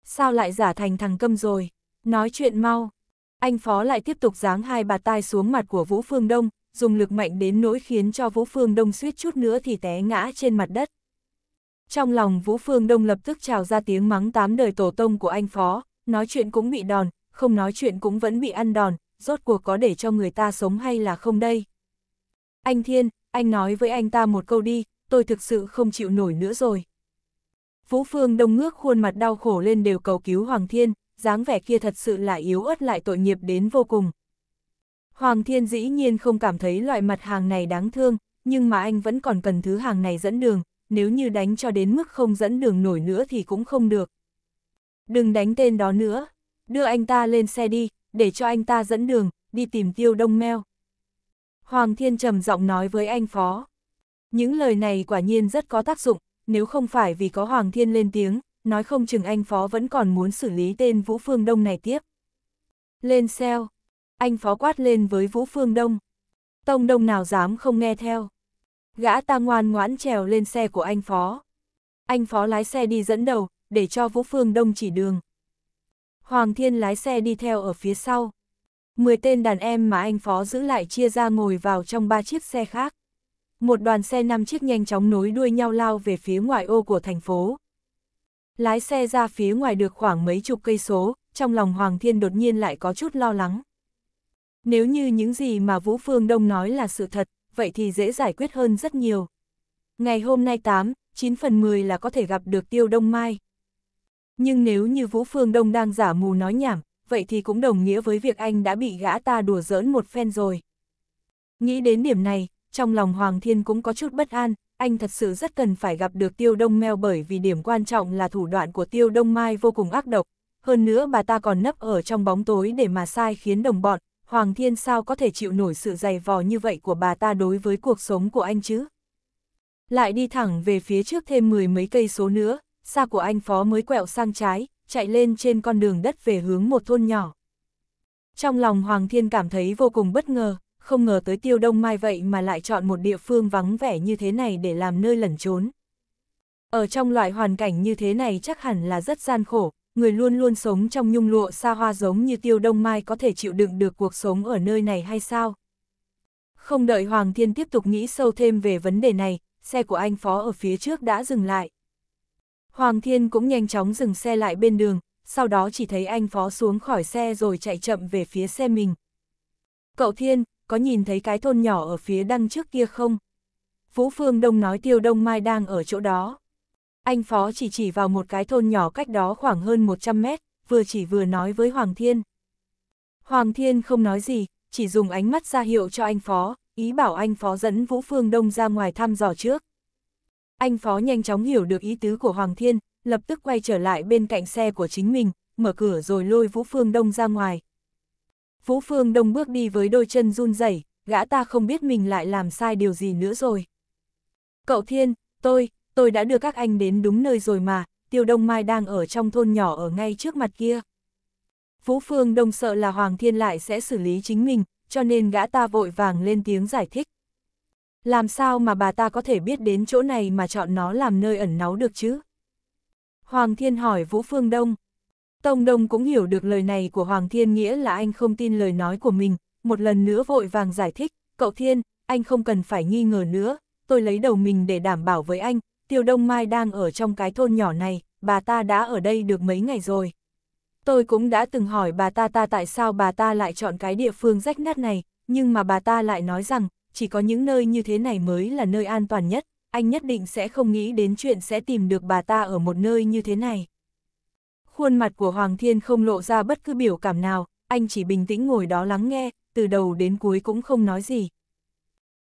Sao lại giả thành thằng câm rồi? Nói chuyện mau. Anh Phó lại tiếp tục giáng hai bà tai xuống mặt của Vũ Phương Đông, dùng lực mạnh đến nỗi khiến cho Vũ Phương Đông suýt chút nữa thì té ngã trên mặt đất. Trong lòng Vũ Phương Đông lập tức trào ra tiếng mắng tám đời tổ tông của anh Phó, nói chuyện cũng bị đòn, không nói chuyện cũng vẫn bị ăn đòn, rốt cuộc có để cho người ta sống hay là không đây? Anh Thiên, anh nói với anh ta một câu đi, tôi thực sự không chịu nổi nữa rồi. Vũ Phương Đông ngước khuôn mặt đau khổ lên đều cầu cứu Hoàng Thiên, dáng vẻ kia thật sự là yếu ớt lại tội nghiệp đến vô cùng, Hoàng Thiên dĩ nhiên không cảm thấy loại mặt hàng này đáng thương, nhưng mà anh vẫn còn cần thứ hàng này dẫn đường, nếu như đánh cho đến mức không dẫn đường nổi nữa thì cũng không được. Đừng đánh tên đó nữa, đưa anh ta lên xe đi, để cho anh ta dẫn đường, đi tìm tiêu đông meo. Hoàng Thiên trầm giọng nói với anh phó. Những lời này quả nhiên rất có tác dụng, nếu không phải vì có Hoàng Thiên lên tiếng, nói không chừng anh phó vẫn còn muốn xử lý tên Vũ Phương Đông này tiếp. Lên xeo, anh phó quát lên với Vũ Phương Đông. Tông Đông nào dám không nghe theo. Gã ta ngoan ngoãn trèo lên xe của anh phó. Anh phó lái xe đi dẫn đầu, để cho Vũ Phương Đông chỉ đường. Hoàng Thiên lái xe đi theo ở phía sau. Mười tên đàn em mà anh phó giữ lại chia ra ngồi vào trong ba chiếc xe khác. Một đoàn xe năm chiếc nhanh chóng nối đuôi nhau lao về phía ngoài ô của thành phố. Lái xe ra phía ngoài được khoảng mấy chục cây số, trong lòng Hoàng Thiên đột nhiên lại có chút lo lắng. Nếu như những gì mà Vũ Phương Đông nói là sự thật, vậy thì dễ giải quyết hơn rất nhiều. Ngày hôm nay 8, 9 phần 10 là có thể gặp được Tiêu Đông Mai. Nhưng nếu như Vũ Phương Đông đang giả mù nói nhảm, vậy thì cũng đồng nghĩa với việc anh đã bị gã ta đùa giỡn một phen rồi. Nghĩ đến điểm này, trong lòng Hoàng Thiên cũng có chút bất an, anh thật sự rất cần phải gặp được Tiêu Đông Mèo bởi vì điểm quan trọng là thủ đoạn của Tiêu Đông Mai vô cùng ác độc. Hơn nữa bà ta còn nấp ở trong bóng tối để mà sai khiến đồng bọn, Hoàng Thiên sao có thể chịu nổi sự dày vò như vậy của bà ta đối với cuộc sống của anh chứ? Lại đi thẳng về phía trước thêm mười mấy cây số nữa, xa của anh phó mới quẹo sang trái, chạy lên trên con đường đất về hướng một thôn nhỏ. Trong lòng Hoàng Thiên cảm thấy vô cùng bất ngờ, không ngờ tới tiêu đông mai vậy mà lại chọn một địa phương vắng vẻ như thế này để làm nơi lẩn trốn. Ở trong loại hoàn cảnh như thế này chắc hẳn là rất gian khổ, người luôn luôn sống trong nhung lụa xa hoa giống như tiêu đông mai có thể chịu đựng được cuộc sống ở nơi này hay sao? Không đợi Hoàng Thiên tiếp tục nghĩ sâu thêm về vấn đề này, xe của anh phó ở phía trước đã dừng lại. Hoàng Thiên cũng nhanh chóng dừng xe lại bên đường, sau đó chỉ thấy anh phó xuống khỏi xe rồi chạy chậm về phía xe mình. Cậu Thiên, có nhìn thấy cái thôn nhỏ ở phía đằng trước kia không? Vũ Phương Đông nói Tiêu Đông Mai đang ở chỗ đó. Anh Phó chỉ chỉ vào một cái thôn nhỏ cách đó khoảng hơn 100 mét, vừa chỉ vừa nói với Hoàng Thiên. Hoàng Thiên không nói gì, chỉ dùng ánh mắt ra hiệu cho anh Phó, ý bảo anh Phó dẫn Vũ Phương Đông ra ngoài thăm dò trước. Anh Phó nhanh chóng hiểu được ý tứ của Hoàng Thiên, lập tức quay trở lại bên cạnh xe của chính mình, mở cửa rồi lôi Vũ Phương Đông ra ngoài. Vũ Phương Đông bước đi với đôi chân run rẩy, gã ta không biết mình lại làm sai điều gì nữa rồi. Cậu Thiên, tôi, tôi đã đưa các anh đến đúng nơi rồi mà, Tiêu Đông Mai đang ở trong thôn nhỏ ở ngay trước mặt kia. Vũ Phương Đông sợ là Hoàng Thiên lại sẽ xử lý chính mình, cho nên gã ta vội vàng lên tiếng giải thích. Làm sao mà bà ta có thể biết đến chỗ này mà chọn nó làm nơi ẩn náu được chứ? Hoàng Thiên hỏi Vũ Phương Đông. Tông Đông cũng hiểu được lời này của Hoàng Thiên nghĩa là anh không tin lời nói của mình, một lần nữa vội vàng giải thích, cậu Thiên, anh không cần phải nghi ngờ nữa, tôi lấy đầu mình để đảm bảo với anh, Tiêu Đông Mai đang ở trong cái thôn nhỏ này, bà ta đã ở đây được mấy ngày rồi. Tôi cũng đã từng hỏi bà ta ta tại sao bà ta lại chọn cái địa phương rách nát này, nhưng mà bà ta lại nói rằng, chỉ có những nơi như thế này mới là nơi an toàn nhất, anh nhất định sẽ không nghĩ đến chuyện sẽ tìm được bà ta ở một nơi như thế này. Khuôn mặt của Hoàng Thiên không lộ ra bất cứ biểu cảm nào, anh chỉ bình tĩnh ngồi đó lắng nghe, từ đầu đến cuối cũng không nói gì.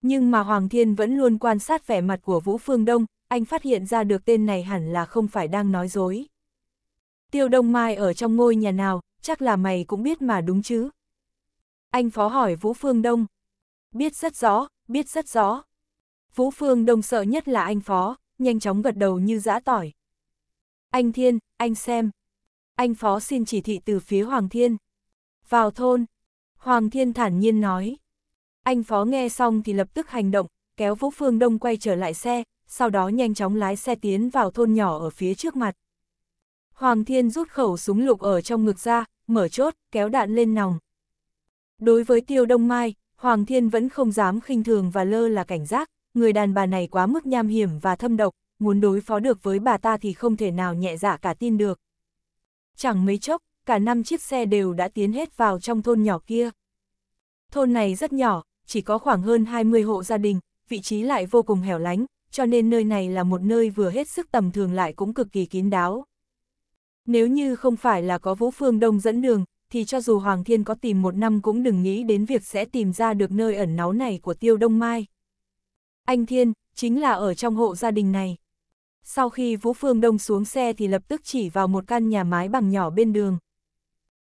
Nhưng mà Hoàng Thiên vẫn luôn quan sát vẻ mặt của Vũ Phương Đông, anh phát hiện ra được tên này hẳn là không phải đang nói dối. Tiêu Đông Mai ở trong ngôi nhà nào, chắc là mày cũng biết mà đúng chứ. Anh phó hỏi Vũ Phương Đông. Biết rất rõ, biết rất rõ. Vũ Phương Đông sợ nhất là anh phó, nhanh chóng gật đầu như giã tỏi. Anh Thiên, anh xem. Anh phó xin chỉ thị từ phía Hoàng Thiên. Vào thôn. Hoàng Thiên thản nhiên nói. Anh phó nghe xong thì lập tức hành động, kéo Vũ Phương Đông quay trở lại xe, sau đó nhanh chóng lái xe tiến vào thôn nhỏ ở phía trước mặt. Hoàng Thiên rút khẩu súng lục ở trong ngực ra, mở chốt, kéo đạn lên nòng. Đối với Tiêu Đông Mai, Hoàng Thiên vẫn không dám khinh thường và lơ là cảnh giác, người đàn bà này quá mức nham hiểm và thâm độc, muốn đối phó được với bà ta thì không thể nào nhẹ dạ cả tin được. Chẳng mấy chốc, cả năm chiếc xe đều đã tiến hết vào trong thôn nhỏ kia. Thôn này rất nhỏ, chỉ có khoảng hơn 20 hộ gia đình, vị trí lại vô cùng hẻo lánh, cho nên nơi này là một nơi vừa hết sức tầm thường lại cũng cực kỳ kín đáo. Nếu như không phải là có Vũ Phương Đông dẫn đường, thì cho dù Hoàng Thiên có tìm một năm cũng đừng nghĩ đến việc sẽ tìm ra được nơi ẩn náu này của Tiêu Đông Mai. Anh Thiên, chính là ở trong hộ gia đình này. Sau khi Vũ Phương Đông xuống xe thì lập tức chỉ vào một căn nhà mái bằng nhỏ bên đường.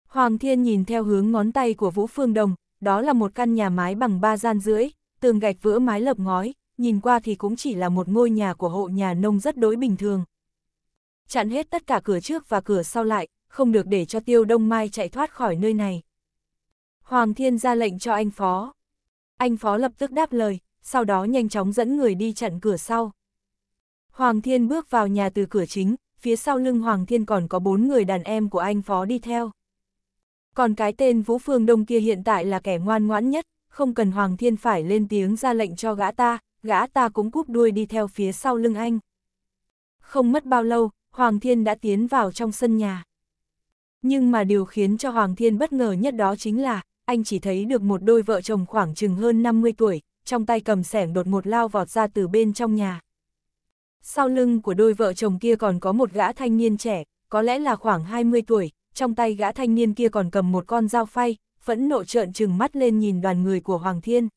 Hoàng Thiên nhìn theo hướng ngón tay của Vũ Phương Đông, đó là một căn nhà mái bằng ba gian rưỡi, tường gạch vữa mái lợp ngói, nhìn qua thì cũng chỉ là một ngôi nhà của hộ nhà nông rất đối bình thường. Chặn hết tất cả cửa trước và cửa sau lại, không được để cho Tiêu Đông Mai chạy thoát khỏi nơi này. Hoàng Thiên ra lệnh cho anh Phó. Anh Phó lập tức đáp lời, sau đó nhanh chóng dẫn người đi chặn cửa sau. Hoàng Thiên bước vào nhà từ cửa chính, phía sau lưng Hoàng Thiên còn có bốn người đàn em của anh Phó đi theo. Còn cái tên Vũ Phương Đông kia hiện tại là kẻ ngoan ngoãn nhất, không cần Hoàng Thiên phải lên tiếng ra lệnh cho gã ta, gã ta cũng cúp đuôi đi theo phía sau lưng anh. Không mất bao lâu, Hoàng Thiên đã tiến vào trong sân nhà. Nhưng mà điều khiến cho Hoàng Thiên bất ngờ nhất đó chính là, anh chỉ thấy được một đôi vợ chồng khoảng chừng hơn 50 tuổi, trong tay cầm sẻng đột ngột lao vọt ra từ bên trong nhà. Sau lưng của đôi vợ chồng kia còn có một gã thanh niên trẻ, có lẽ là khoảng 20 tuổi, trong tay gã thanh niên kia còn cầm một con dao phay, phẫn nộ trợn trừng mắt lên nhìn đoàn người của Hoàng Thiên.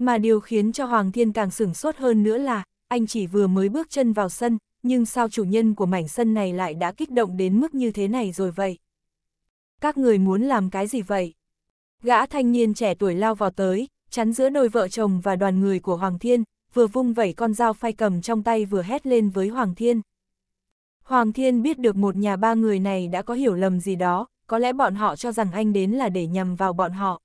Mà điều khiến cho Hoàng Thiên càng sửng sốt hơn nữa là, anh chỉ vừa mới bước chân vào sân, nhưng sao chủ nhân của mảnh sân này lại đã kích động đến mức như thế này rồi vậy? Các người muốn làm cái gì vậy? Gã thanh niên trẻ tuổi lao vào tới, chắn giữa đôi vợ chồng và đoàn người của Hoàng Thiên, vừa vung vẩy con dao phai cầm trong tay vừa hét lên với Hoàng Thiên. Hoàng Thiên biết được một nhà ba người này đã có hiểu lầm gì đó, có lẽ bọn họ cho rằng anh đến là để nhầm vào bọn họ.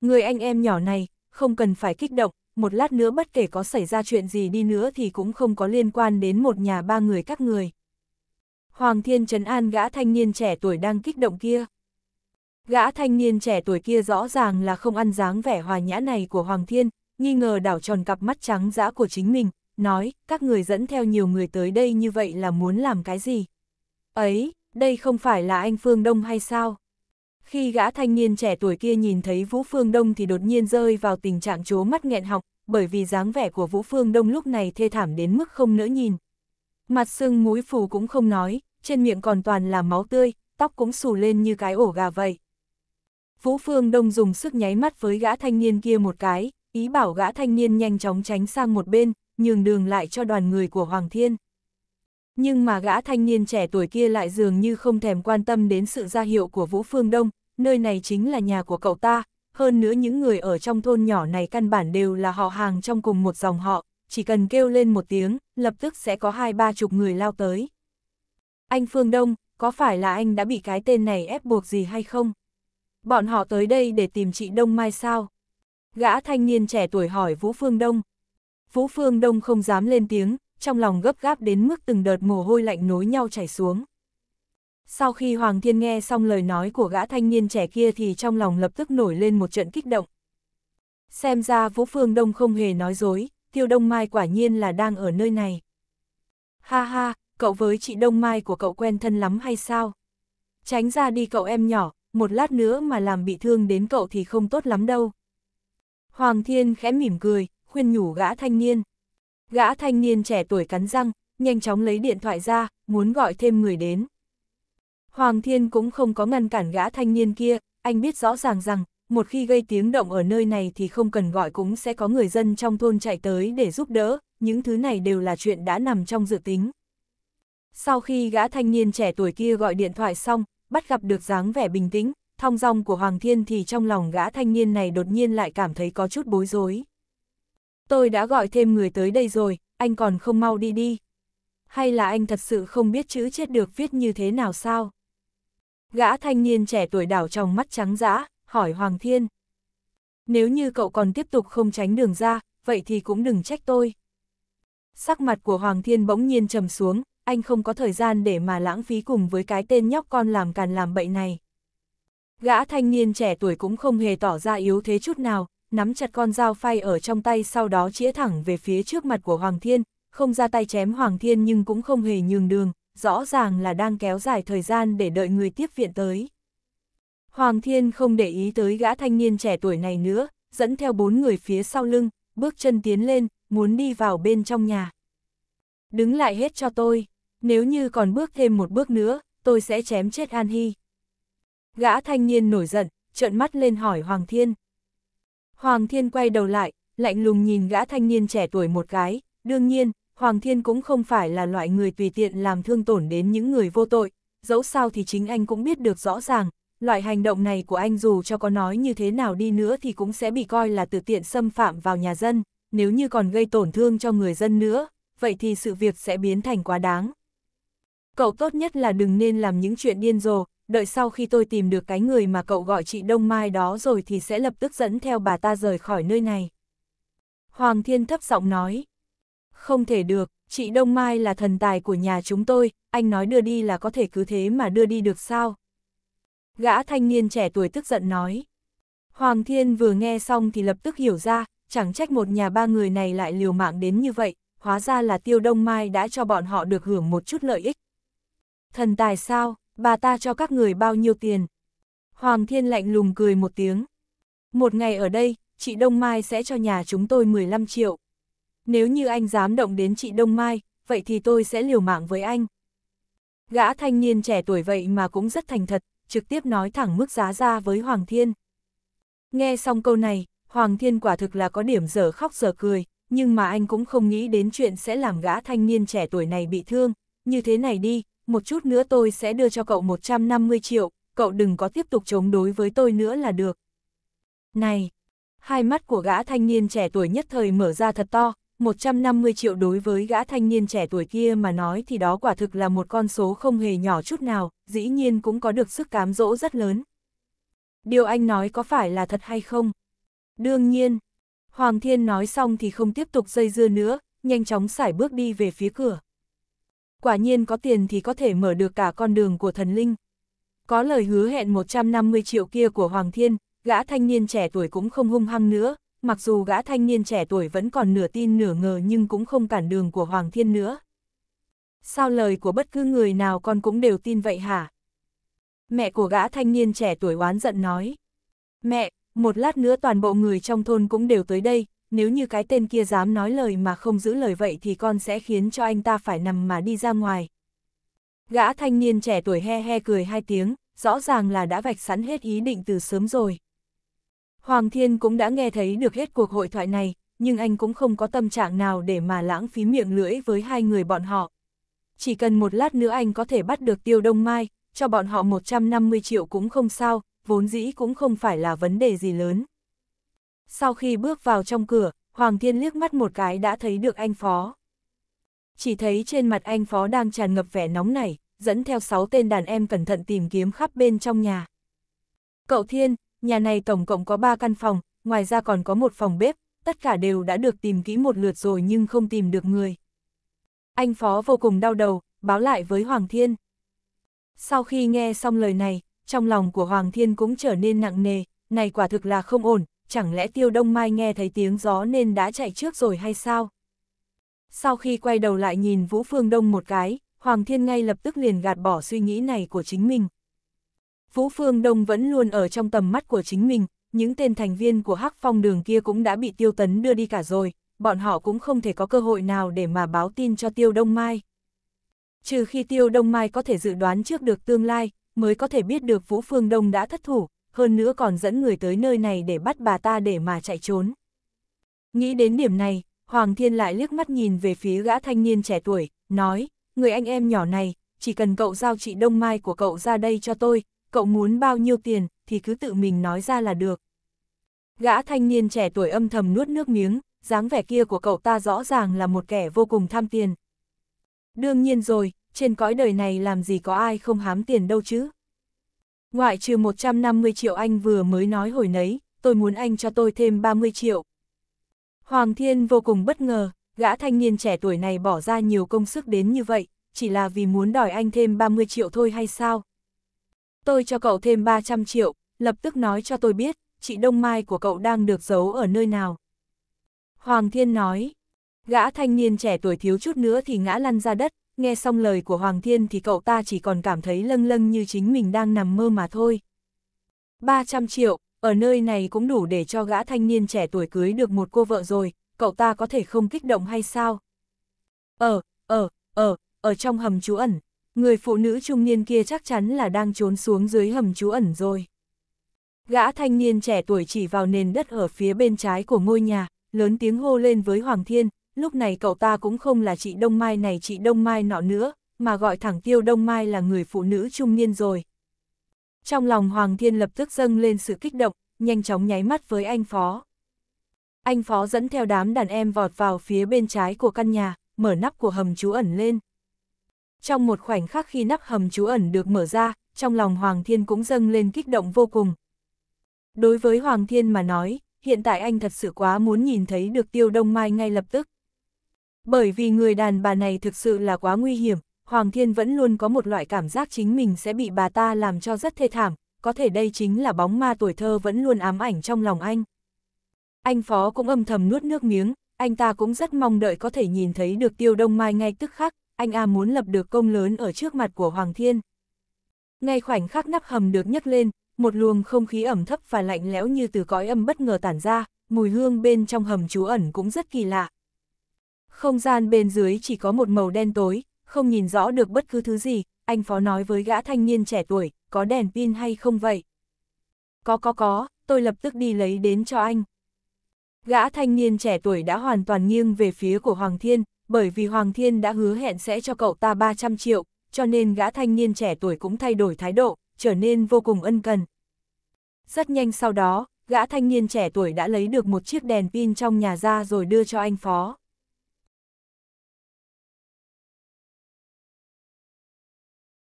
Người anh em nhỏ này, không cần phải kích động, một lát nữa bất kể có xảy ra chuyện gì đi nữa thì cũng không có liên quan đến một nhà ba người các người. Hoàng thiên trấn an gã thanh niên trẻ tuổi đang kích động kia. Gã thanh niên trẻ tuổi kia rõ ràng là không ăn dáng vẻ hòa nhã này của Hoàng thiên, nghi ngờ đảo tròn cặp mắt trắng dã của chính mình, nói, các người dẫn theo nhiều người tới đây như vậy là muốn làm cái gì? Ấy, đây không phải là anh Phương Đông hay sao? Khi gã thanh niên trẻ tuổi kia nhìn thấy Vũ Phương Đông thì đột nhiên rơi vào tình trạng chố mắt nghẹn học, bởi vì dáng vẻ của Vũ Phương Đông lúc này thê thảm đến mức không nỡ nhìn. Mặt sưng mũi phù cũng không nói, trên miệng còn toàn là máu tươi, tóc cũng xù lên như cái ổ gà vậy. Vũ Phương Đông dùng sức nháy mắt với gã thanh niên kia một cái, ý bảo gã thanh niên nhanh chóng tránh sang một bên, nhường đường lại cho đoàn người của Hoàng Thiên. Nhưng mà gã thanh niên trẻ tuổi kia lại dường như không thèm quan tâm đến sự ra hiệu của Vũ Phương Đông, nơi này chính là nhà của cậu ta, hơn nữa những người ở trong thôn nhỏ này căn bản đều là họ hàng trong cùng một dòng họ, chỉ cần kêu lên một tiếng, lập tức sẽ có hai ba chục người lao tới. Anh Phương Đông, có phải là anh đã bị cái tên này ép buộc gì hay không? Bọn họ tới đây để tìm chị Đông Mai sao? Gã thanh niên trẻ tuổi hỏi Vũ Phương Đông. Vũ Phương Đông không dám lên tiếng, trong lòng gấp gáp đến mức từng đợt mồ hôi lạnh nối nhau chảy xuống. Sau khi Hoàng Thiên nghe xong lời nói của gã thanh niên trẻ kia thì trong lòng lập tức nổi lên một trận kích động. Xem ra Vũ Phương Đông không hề nói dối, Tiêu Đông Mai quả nhiên là đang ở nơi này. Ha ha, cậu với chị Đông Mai của cậu quen thân lắm hay sao? Tránh ra đi cậu em nhỏ, một lát nữa mà làm bị thương đến cậu thì không tốt lắm đâu. Hoàng Thiên khẽ mỉm cười, khuyên nhủ gã thanh niên. Gã thanh niên trẻ tuổi cắn răng, nhanh chóng lấy điện thoại ra, muốn gọi thêm người đến. Hoàng Thiên cũng không có ngăn cản gã thanh niên kia, anh biết rõ ràng rằng, một khi gây tiếng động ở nơi này thì không cần gọi cũng sẽ có người dân trong thôn chạy tới để giúp đỡ, những thứ này đều là chuyện đã nằm trong dự tính. Sau khi gã thanh niên trẻ tuổi kia gọi điện thoại xong, bắt gặp được dáng vẻ bình tĩnh, thong dong của Hoàng Thiên thì trong lòng gã thanh niên này đột nhiên lại cảm thấy có chút bối rối. Tôi đã gọi thêm người tới đây rồi, anh còn không mau đi đi. Hay là anh thật sự không biết chữ chết được viết như thế nào sao? Gã thanh niên trẻ tuổi đảo trong mắt trắng dã, hỏi Hoàng Thiên. Nếu như cậu còn tiếp tục không tránh đường ra, vậy thì cũng đừng trách tôi. Sắc mặt của Hoàng Thiên bỗng nhiên trầm xuống, anh không có thời gian để mà lãng phí cùng với cái tên nhóc con làm càn làm bậy này. Gã thanh niên trẻ tuổi cũng không hề tỏ ra yếu thế chút nào, nắm chặt con dao phay ở trong tay sau đó chĩa thẳng về phía trước mặt của Hoàng Thiên, không ra tay chém Hoàng Thiên nhưng cũng không hề nhường đường, rõ ràng là đang kéo dài thời gian để đợi người tiếp viện tới. Hoàng Thiên không để ý tới gã thanh niên trẻ tuổi này nữa, dẫn theo bốn người phía sau lưng, bước chân tiến lên, muốn đi vào bên trong nhà. Đứng lại hết cho tôi, nếu như còn bước thêm một bước nữa, tôi sẽ chém chết An Hy. Gã thanh niên nổi giận, trợn mắt lên hỏi Hoàng Thiên. Hoàng Thiên quay đầu lại, lạnh lùng nhìn gã thanh niên trẻ tuổi một cái, đương nhiên, Hoàng Thiên cũng không phải là loại người tùy tiện làm thương tổn đến những người vô tội, dẫu sao thì chính anh cũng biết được rõ ràng, loại hành động này của anh dù cho có nói như thế nào đi nữa thì cũng sẽ bị coi là tự tiện xâm phạm vào nhà dân, nếu như còn gây tổn thương cho người dân nữa, vậy thì sự việc sẽ biến thành quá đáng. Cậu tốt nhất là đừng nên làm những chuyện điên rồ, đợi sau khi tôi tìm được cái người mà cậu gọi chị Đông Mai đó rồi thì sẽ lập tức dẫn theo bà ta rời khỏi nơi này. Hoàng Thiên thấp giọng nói, không thể được, chị Đông Mai là thần tài của nhà chúng tôi, anh nói đưa đi là có thể cứ thế mà đưa đi được sao? Gã thanh niên trẻ tuổi tức giận nói. Hoàng Thiên vừa nghe xong thì lập tức hiểu ra, chẳng trách một nhà ba người này lại liều mạng đến như vậy, hóa ra là Tiêu Đông Mai đã cho bọn họ được hưởng một chút lợi ích. Thần tài sao, bà ta cho các người bao nhiêu tiền? Hoàng Thiên lạnh lùng cười một tiếng. Một ngày ở đây, chị Đông Mai sẽ cho nhà chúng tôi 15 triệu nếu như anh dám động đến chị Đông Mai, vậy thì tôi sẽ liều mạng với anh. Gã thanh niên trẻ tuổi vậy mà cũng rất thành thật, trực tiếp nói thẳng mức giá ra với Hoàng Thiên. Nghe xong câu này, Hoàng Thiên quả thực là có điểm dở khóc dở cười, nhưng mà anh cũng không nghĩ đến chuyện sẽ làm gã thanh niên trẻ tuổi này bị thương. Như thế này đi, một chút nữa tôi sẽ đưa cho cậu 150 triệu, cậu đừng có tiếp tục chống đối với tôi nữa là được. Này, hai mắt của gã thanh niên trẻ tuổi nhất thời mở ra thật to, 150 triệu đối với gã thanh niên trẻ tuổi kia mà nói thì đó quả thực là một con số không hề nhỏ chút nào, dĩ nhiên cũng có được sức cám dỗ rất lớn. Điều anh nói có phải là thật hay không? Đương nhiên, Hoàng Thiên nói xong thì không tiếp tục dây dưa nữa, nhanh chóng sải bước đi về phía cửa. Quả nhiên có tiền thì có thể mở được cả con đường của thần linh. Có lời hứa hẹn 150 triệu kia của Hoàng Thiên, gã thanh niên trẻ tuổi cũng không hung hăng nữa, mặc dù gã thanh niên trẻ tuổi vẫn còn nửa tin nửa ngờ nhưng cũng không cản đường của Hoàng Thiên nữa. Sao lời của bất cứ người nào con cũng đều tin vậy hả? Mẹ của gã thanh niên trẻ tuổi oán giận nói. Mẹ, một lát nữa toàn bộ người trong thôn cũng đều tới đây, nếu như cái tên kia dám nói lời mà không giữ lời vậy thì con sẽ khiến cho anh ta phải nằm mà đi ra ngoài. Gã thanh niên trẻ tuổi he he cười hai tiếng, rõ ràng là đã vạch sẵn hết ý định từ sớm rồi. Hoàng Thiên cũng đã nghe thấy được hết cuộc hội thoại này, nhưng anh cũng không có tâm trạng nào để mà lãng phí miệng lưỡi với hai người bọn họ. Chỉ cần một lát nữa anh có thể bắt được Tiêu Đông Mai, cho bọn họ 150 triệu cũng không sao, vốn dĩ cũng không phải là vấn đề gì lớn. Sau khi bước vào trong cửa, Hoàng Thiên liếc mắt một cái đã thấy được anh Phó. Chỉ thấy trên mặt anh Phó đang tràn ngập vẻ nóng nảy, dẫn theo 6 tên đàn em cẩn thận tìm kiếm khắp bên trong nhà. Cậu Thiên, nhà này tổng cộng có 3 căn phòng, ngoài ra còn có một phòng bếp, tất cả đều đã được tìm kỹ một lượt rồi nhưng không tìm được người. Anh Phó vô cùng đau đầu, báo lại với Hoàng Thiên. Sau khi nghe xong lời này, trong lòng của Hoàng Thiên cũng trở nên nặng nề, này quả thực là không ổn, chẳng lẽ Tiêu Đông Mai nghe thấy tiếng gió nên đã chạy trước rồi hay sao? Sau khi quay đầu lại nhìn Vũ Phương Đông một cái, Hoàng Thiên ngay lập tức liền gạt bỏ suy nghĩ này của chính mình. Vũ Phương Đông vẫn luôn ở trong tầm mắt của chính mình, những tên thành viên của Hắc Phong đường kia cũng đã bị Tiêu Tấn đưa đi cả rồi, bọn họ cũng không thể có cơ hội nào để mà báo tin cho Tiêu Đông Mai. Trừ khi Tiêu Đông Mai có thể dự đoán trước được tương lai, mới có thể biết được Vũ Phương Đông đã thất thủ, hơn nữa còn dẫn người tới nơi này để bắt bà ta để mà chạy trốn. Nghĩ đến điểm này, Hoàng Thiên lại liếc mắt nhìn về phía gã thanh niên trẻ tuổi, nói, người anh em nhỏ này, chỉ cần cậu giao chị Đông Mai của cậu ra đây cho tôi, cậu muốn bao nhiêu tiền thì cứ tự mình nói ra là được. Gã thanh niên trẻ tuổi âm thầm nuốt nước miếng, dáng vẻ kia của cậu ta rõ ràng là một kẻ vô cùng tham tiền. Đương nhiên rồi, trên cõi đời này làm gì có ai không hám tiền đâu chứ. Ngoại trừ 150 triệu anh vừa mới nói hồi nấy, tôi muốn anh cho tôi thêm 30 triệu. Hoàng Thiên vô cùng bất ngờ, gã thanh niên trẻ tuổi này bỏ ra nhiều công sức đến như vậy, chỉ là vì muốn đòi anh thêm 30 triệu thôi hay sao? tôi cho cậu thêm 300 triệu, lập tức nói cho tôi biết, chị Đông Mai của cậu đang được giấu ở nơi nào. Hoàng Thiên nói, gã thanh niên trẻ tuổi thiếu chút nữa thì ngã lăn ra đất, nghe xong lời của Hoàng Thiên thì cậu ta chỉ còn cảm thấy lâng lâng như chính mình đang nằm mơ mà thôi. 300 triệu, ở nơi này cũng đủ để cho gã thanh niên trẻ tuổi cưới được một cô vợ rồi, cậu ta có thể không kích động hay sao? Ờ, ờ, ờ, ở trong hầm trú ẩn, Người phụ nữ trung niên kia chắc chắn là đang trốn xuống dưới hầm trú ẩn rồi. Gã thanh niên trẻ tuổi chỉ vào nền đất ở phía bên trái của ngôi nhà, lớn tiếng hô lên với Hoàng Thiên, lúc này cậu ta cũng không là chị Đông Mai này chị Đông Mai nọ nữa, mà gọi thẳng Tiêu Đông Mai là người phụ nữ trung niên rồi. Trong lòng Hoàng Thiên lập tức dâng lên sự kích động, nhanh chóng nháy mắt với anh Phó. Anh Phó dẫn theo đám đàn em vọt vào phía bên trái của căn nhà, mở nắp của hầm trú ẩn lên. Trong một khoảnh khắc khi nắp hầm trú ẩn được mở ra, trong lòng Hoàng Thiên cũng dâng lên kích động vô cùng. Đối với Hoàng Thiên mà nói, hiện tại anh thật sự quá muốn nhìn thấy được Tiêu Đông Mai ngay lập tức. Bởi vì người đàn bà này thực sự là quá nguy hiểm, Hoàng Thiên vẫn luôn có một loại cảm giác chính mình sẽ bị bà ta làm cho rất thê thảm, có thể đây chính là bóng ma tuổi thơ vẫn luôn ám ảnh trong lòng anh. Anh Phó cũng âm thầm nuốt nước miếng, anh ta cũng rất mong đợi có thể nhìn thấy được Tiêu Đông Mai ngay tức khắc, anh A muốn lập được công lớn ở trước mặt của Hoàng Thiên. Ngay khoảnh khắc nắp hầm được nhấc lên, một luồng không khí ẩm thấp và lạnh lẽo như từ cõi âm bất ngờ tản ra, mùi hương bên trong hầm trú ẩn cũng rất kỳ lạ. Không gian bên dưới chỉ có một màu đen tối, không nhìn rõ được bất cứ thứ gì, anh phó nói với gã thanh niên trẻ tuổi, có đèn pin hay không vậy? Có có có, tôi lập tức đi lấy đến cho anh. Gã thanh niên trẻ tuổi đã hoàn toàn nghiêng về phía của Hoàng Thiên, bởi vì Hoàng Thiên đã hứa hẹn sẽ cho cậu ta 300 triệu, cho nên gã thanh niên trẻ tuổi cũng thay đổi thái độ, trở nên vô cùng ân cần. Rất nhanh sau đó, gã thanh niên trẻ tuổi đã lấy được một chiếc đèn pin trong nhà ra rồi đưa cho anh phó.